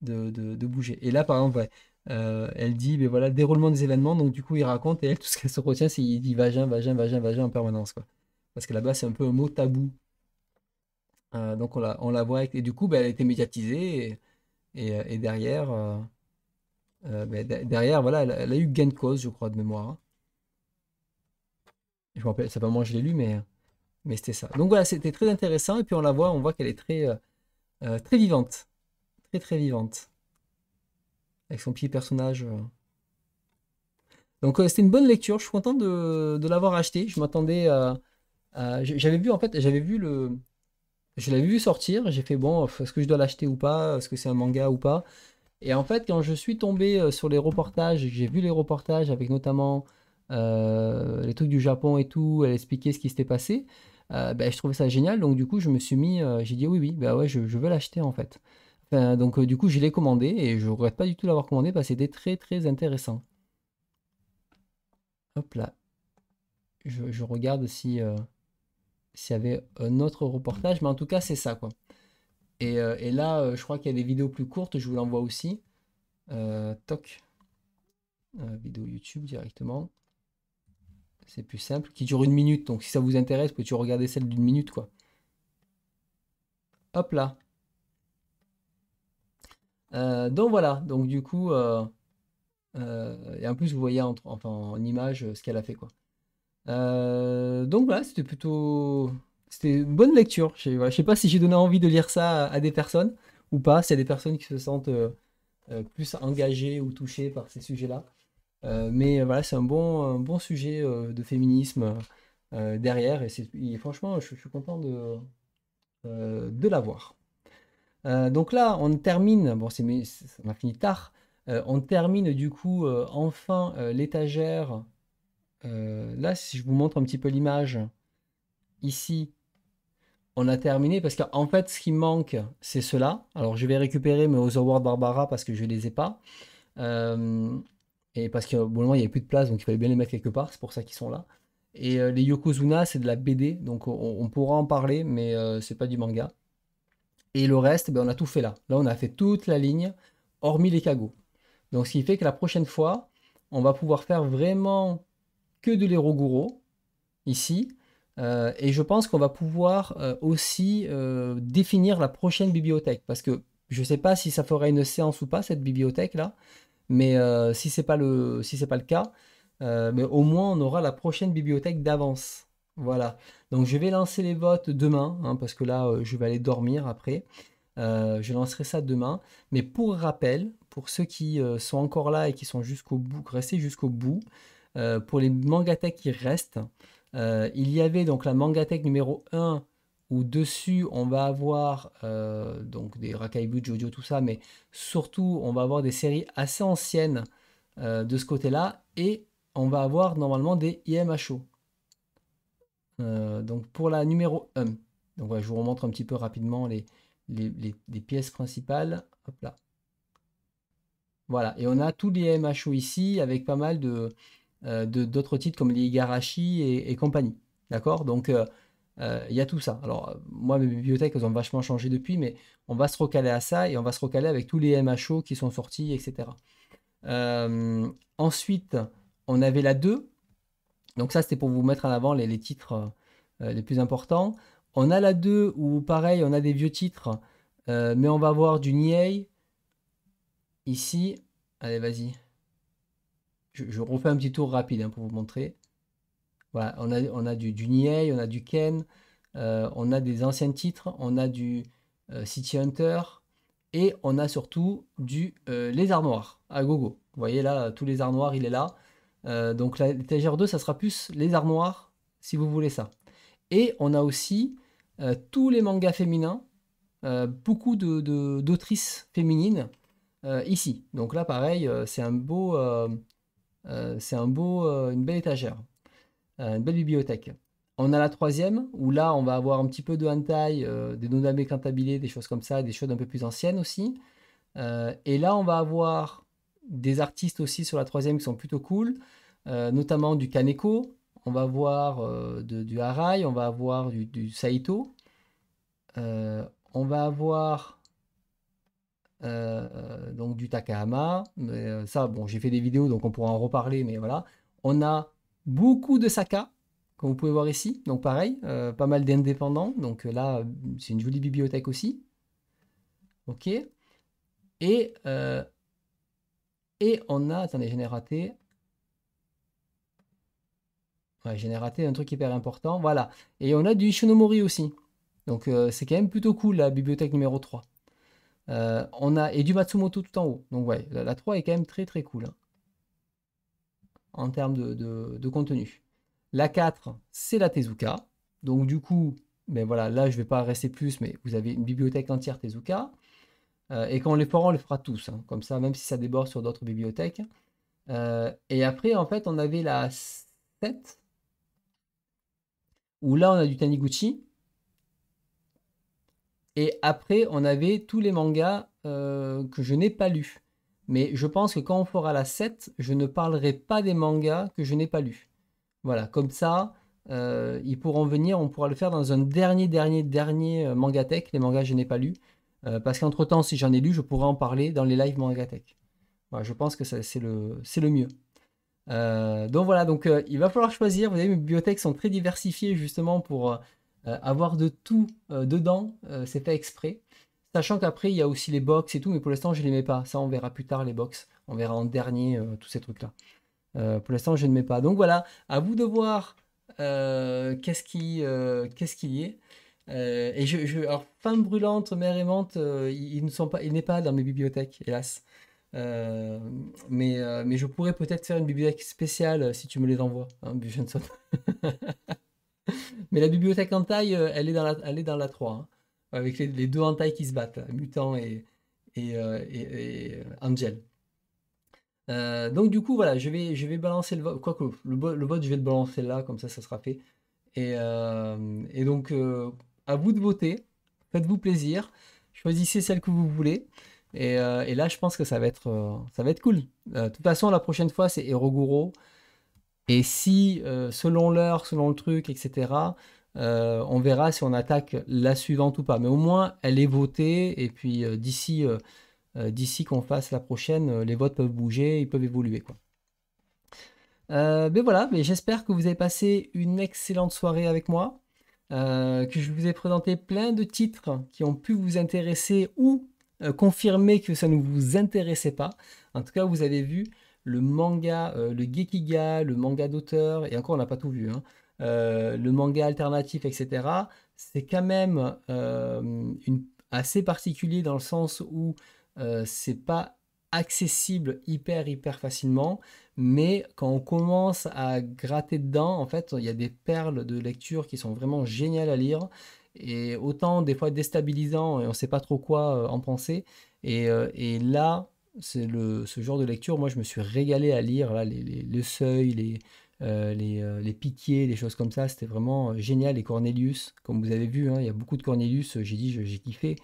de, bouger. Et là, par exemple, euh, elle dit, mais ben voilà, déroulement des événements. Donc, du coup, il raconte et elle, tout ce qu'elle se retient, c'est il dit vagin, vagin, vagin, vagin en permanence. Quoi. Parce que là-bas, c'est un peu un mot tabou. Euh, donc, on la, voit. et du coup, ben, elle a été médiatisée. Et, euh, derrière, ben, derrière, voilà, elle, a eu gain de cause, je crois, de mémoire. Hein. Je me rappelle, ça pas moi, je l'ai lu, mais, mais c'était ça. Donc, voilà, c'était très intéressant. Et puis, on la voit, on voit qu'elle est très, très vivante très vivante. Avec son petit personnage. Euh. Donc euh, c'était une bonne lecture, je suis content de, l'avoir acheté. Je m'attendais à, J'avais vu en fait, j'avais vu le... Je l'avais vu sortir, j'ai fait bon, est-ce que je dois l'acheter ou pas Est-ce que c'est un manga ou pas Et en fait, quand je suis tombé euh, sur les reportages, j'ai vu les reportages avec notamment les trucs du Japon et tout, elle expliquait ce qui s'était passé. Ben, je trouvais ça génial, donc du coup je me suis mis, j'ai dit oui oui, ben ouais je, je veux l'acheter en fait. Euh, donc euh, du coup, je l'ai commandé et je ne regrette pas du tout l'avoir commandé parce que c'était très très intéressant. Hop là. Je, regarde si euh, s'il y avait un autre reportage, mais en tout cas, c'est ça quoi. Et, euh, là, je crois qu'il y a des vidéos plus courtes, je vous l'envoie aussi. toc. vidéo YouTube directement. C'est plus simple, qui dure une minute. Donc si ça vous intéresse, peux-tu regarder celle d'une minute quoi. Hop là. Euh, donc voilà, donc du coup, euh, euh, et en plus vous voyez en, en image ce qu'elle a fait quoi. donc voilà, c'était plutôt, c'était une bonne lecture. Je ne sais pas si j'ai donné envie de lire ça à, des personnes ou pas, s'il y a des personnes qui se sentent plus engagées ou touchées par ces sujets-là. mais voilà, c'est un bon, sujet de féminisme derrière et, franchement, je, suis content de, de l'avoir. Euh, donc là, on termine, bon, c'est, on fini tard, euh, on termine du coup euh, enfin l'étagère. là, si je vous montre un petit peu l'image, ici, on a terminé parce qu'en fait, ce qui manque, c'est cela. Alors, je vais récupérer mes Awards Barbara parce que je les ai pas. et parce que, bon, moment, il n'y avait plus de place, donc il fallait bien les mettre quelque part, c'est pour ça qu'ils sont là. Et les Yokozuna, c'est de la BD, donc on, on pourra en parler, mais c'est pas du manga. Et le reste, ben, on a tout fait là. Là, on a fait toute la ligne, hormis les cagots. Donc, ce qui fait que la prochaine fois, on va pouvoir faire vraiment que de l'éroguro ici. Euh, et je pense qu'on va pouvoir euh, aussi euh, définir la prochaine bibliothèque. Parce que je ne sais pas si ça fera une séance ou pas, cette bibliothèque-là. Mais si ce n'est pas, le, si pas le cas, mais au moins on aura la prochaine bibliothèque d'avance. Voilà. Donc je vais lancer les votes demain, hein, parce que là, euh, je vais aller dormir après. Euh, je lancerai ça demain. Mais pour rappel, pour ceux qui euh, sont encore là et qui sont jusqu'au bout, restés jusqu'au bout, pour les mangatech qui restent, il y avait donc la mangatech numéro 1 où dessus on va avoir donc des Rakaibu, Jojo, tout ça, mais surtout on va avoir des séries assez anciennes de ce côté-là et on va avoir normalement des IMHO. Euh, donc pour la numéro 1, donc je vous remontre un petit peu rapidement les, les, pièces principales. Hop là. Voilà, et on a tous les MHO ici avec pas mal euh, de d'autres titres comme les Igarashi et, compagnie. D'accord Donc euh, il y a tout ça. Alors moi mes bibliothèques elles ont vachement changé depuis, mais on va se recaler à ça et on va se recaler avec tous les MHO qui sont sortis, etc. ensuite, on avait la 2 donc ça, c'était pour vous mettre en avant les, titres euh, euh, les plus importants. On a la deux où, pareil, on a des vieux titres, euh, mais on va avoir du Nyei. Ici, allez, vas-y. Je, refais un petit tour rapide hein, pour vous montrer. Voilà, on a, on a du, du on a du Ken, on a des anciens titres, on a du City Hunter, et on a surtout du Lézard Noir à gogo. Vous voyez là, tous les armoires il est là. Euh, donc l'étagère 2, ça sera plus les armoires, si vous voulez ça. Et on a aussi euh, tous les mangas féminins, euh, beaucoup d'autrices de, féminines ici. Donc là, pareil, c'est un beau, c'est un beau, une belle étagère, une belle bibliothèque. On a la troisième, où là, on va avoir un petit peu de hentai, des nom's cantabilés, des choses comme ça, des choses un peu plus anciennes aussi. et là, on va avoir des artistes aussi sur la troisième qui sont plutôt cool, euh, notamment du Kaneko, on va voir euh, du Harai, on va avoir du, Saito, euh, on va avoir donc du Takahama. ça, bon, j'ai fait des vidéos donc on pourra en reparler, mais voilà. On a beaucoup de Saka, comme vous pouvez voir ici, donc pareil, pas mal d'indépendants, donc là, c'est une jolie bibliothèque aussi. Ok. Et et on a, attendez, j'ai raté. Ouais, un truc hyper important. Voilà. Et on a du Ishinomori aussi. Donc euh, c'est quand même plutôt cool la bibliothèque numéro 3. Euh, on a, et du Matsumoto tout en haut. Donc ouais, la, 3 est quand même très très cool. Hein. en termes de, contenu. La 4, c'est la Tezuka. Donc du coup, ben voilà, là je ne vais pas rester plus, mais vous avez une bibliothèque entière Tezuka. Euh, et quand les fera, on le fera tous, hein. comme ça, même si ça déborde sur d'autres bibliothèques. Euh, et après, en fait, on avait la 7, où là, on a du Taniguchi. Et après, on avait tous les mangas euh, que je n'ai pas lus. Mais je pense que quand on fera la 7, je ne parlerai pas des mangas que je n'ai pas lus. Voilà, comme ça, ils pourront venir, on pourra le faire dans un dernier, dernier, dernier manga les mangas que je n'ai pas lus. Euh, parce qu'entre-temps, si j'en ai lu, je pourrais en parler dans les lives Mangatech. je pense que c'est le, le mieux. Euh, donc voilà, donc euh, il va falloir choisir. Vous avez mes bibliothèques sont très diversifiées justement pour avoir de tout dedans. c'est fait exprès. Sachant qu'après, il y a aussi les box et tout, mais pour l'instant, je ne les mets pas. Ça, on verra plus tard les box. On verra en dernier tous ces trucs-là. pour l'instant, je ne mets pas. Donc voilà, à vous de voir qu'est-ce qu'il y est. Euh, et je, je, alors, Femme brûlante, Mère aimante, euh, ils, ne sont pas, il n'est pas dans mes bibliothèques, hélas. Euh, mais, mais je pourrais peut-être faire une bibliothèque spéciale si tu me les envoies, hein, mais la bibliothèque en taille, elle est dans la, elle est dans la 3, hein, avec les, deux en taille qui se battent, Mutant et, et, et, Angel. donc du coup voilà, je vais, je vais balancer le quoi que le, le vote, je vais le balancer là comme ça, ça sera fait. Et, et donc à vous de voter. Faites-vous plaisir. Choisissez celle que vous voulez. Et, euh, là, je pense que ça va être, euh, ça va être cool. Euh, de toute façon, la prochaine fois, c'est Eroguro. Et si, selon l'heure, selon le truc, etc., on verra si on attaque la suivante ou pas. Mais au moins, elle est votée. Et puis d'ici, d'ici qu'on fasse la prochaine, les votes peuvent bouger, ils peuvent évoluer. Quoi. mais voilà, mais j'espère que vous avez passé une excellente soirée avec moi. Euh, que je vous ai présenté plein de titres qui ont pu vous intéresser ou euh, confirmer que ça ne vous intéressait pas. En tout cas, vous avez vu le manga, euh, le Gekiga, le manga d'auteur, et encore on n'a pas tout vu, hein, le manga alternatif, etc. C'est quand même assez particulier dans le sens où c'est pas accessible hyper hyper facilement mais quand on commence à gratter dedans, en fait, il y a des perles de lecture qui sont vraiment géniales à lire et autant des fois déstabilisant et on ne sait pas trop quoi euh, en penser. Euh, et, là, c'est le, ce genre de lecture, moi je me suis régalé à lire là, les, les, le seuil, les, euh, piquets, les, choses comme ça. C'était vraiment génial. Et Cornelius, comme vous avez vu, hein, il y a beaucoup de Cornelius. J'ai dit, j'ai kiffé.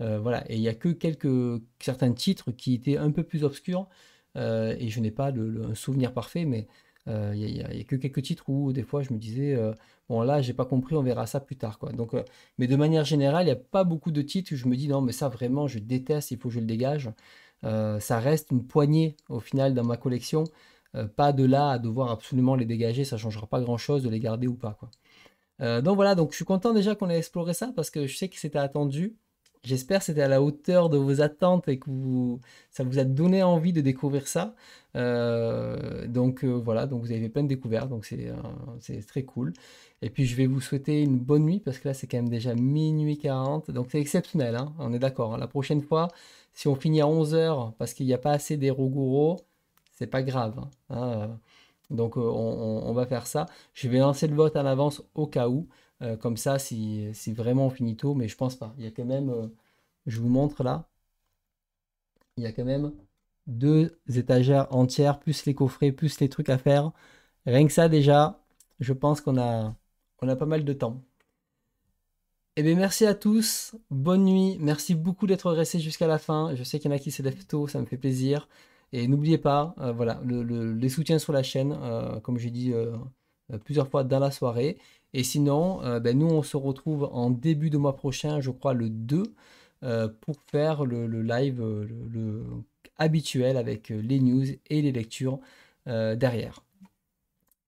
voilà. Et il n'y a que quelques, certains titres qui étaient un peu plus obscurs. Euh, et je n'ai pas le, souvenir parfait, mais euh, il n'y a, que quelques titres où des fois je me disais, euh, bon là, j'ai pas compris, on verra ça plus tard. Quoi. Donc, mais de manière générale, il n'y a pas beaucoup de titres où je me dis, non, mais ça vraiment, je déteste, il faut que je le dégage. ça reste une poignée au final dans ma collection. pas de là à devoir absolument les dégager, ça changera pas grand chose de les garder ou pas. Quoi. donc voilà, donc je suis content déjà qu'on ait exploré ça parce que je sais que c'était attendu. J'espère que c'était à la hauteur de vos attentes et que ça vous a donné envie de découvrir ça. Euh, donc euh, voilà, donc vous avez fait plein de découvertes, donc euh, c'est très cool. Et puis je vais vous souhaiter une bonne nuit parce que là c'est quand même déjà minuit 40, donc c'est exceptionnel, hein, on est d'accord. Hein. La prochaine fois, si on finit à 11h parce qu'il n'y a pas assez des ce c'est pas grave. Hein. donc on, on va faire ça. Je vais lancer le vote à l'avance au cas où. Euh, comme ça si, vraiment finito, mais je pense pas. Il y a quand même, euh, je vous montre là, il y a quand même deux étagères entières, plus les coffrets, plus les trucs à faire. Rien que ça déjà, je pense qu'on a, on pas mal de temps. Eh bien, merci à tous, bonne nuit, merci beaucoup d'être restés jusqu'à la fin. Je sais qu'il y en a qui se lèvent tôt, ça me fait plaisir. Et n'oubliez pas, euh, voilà, les soutiens sur la chaîne, comme j'ai dit plusieurs fois dans la soirée. Et sinon, euh, ben nous, on se retrouve en début de mois prochain, je crois le 2, euh, pour faire le, live euh, habituel avec les news et les lectures derrière.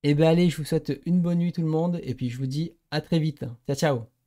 Et eh bien allez, je vous souhaite une bonne nuit tout le monde, et puis je vous dis à très vite. Ciao, ciao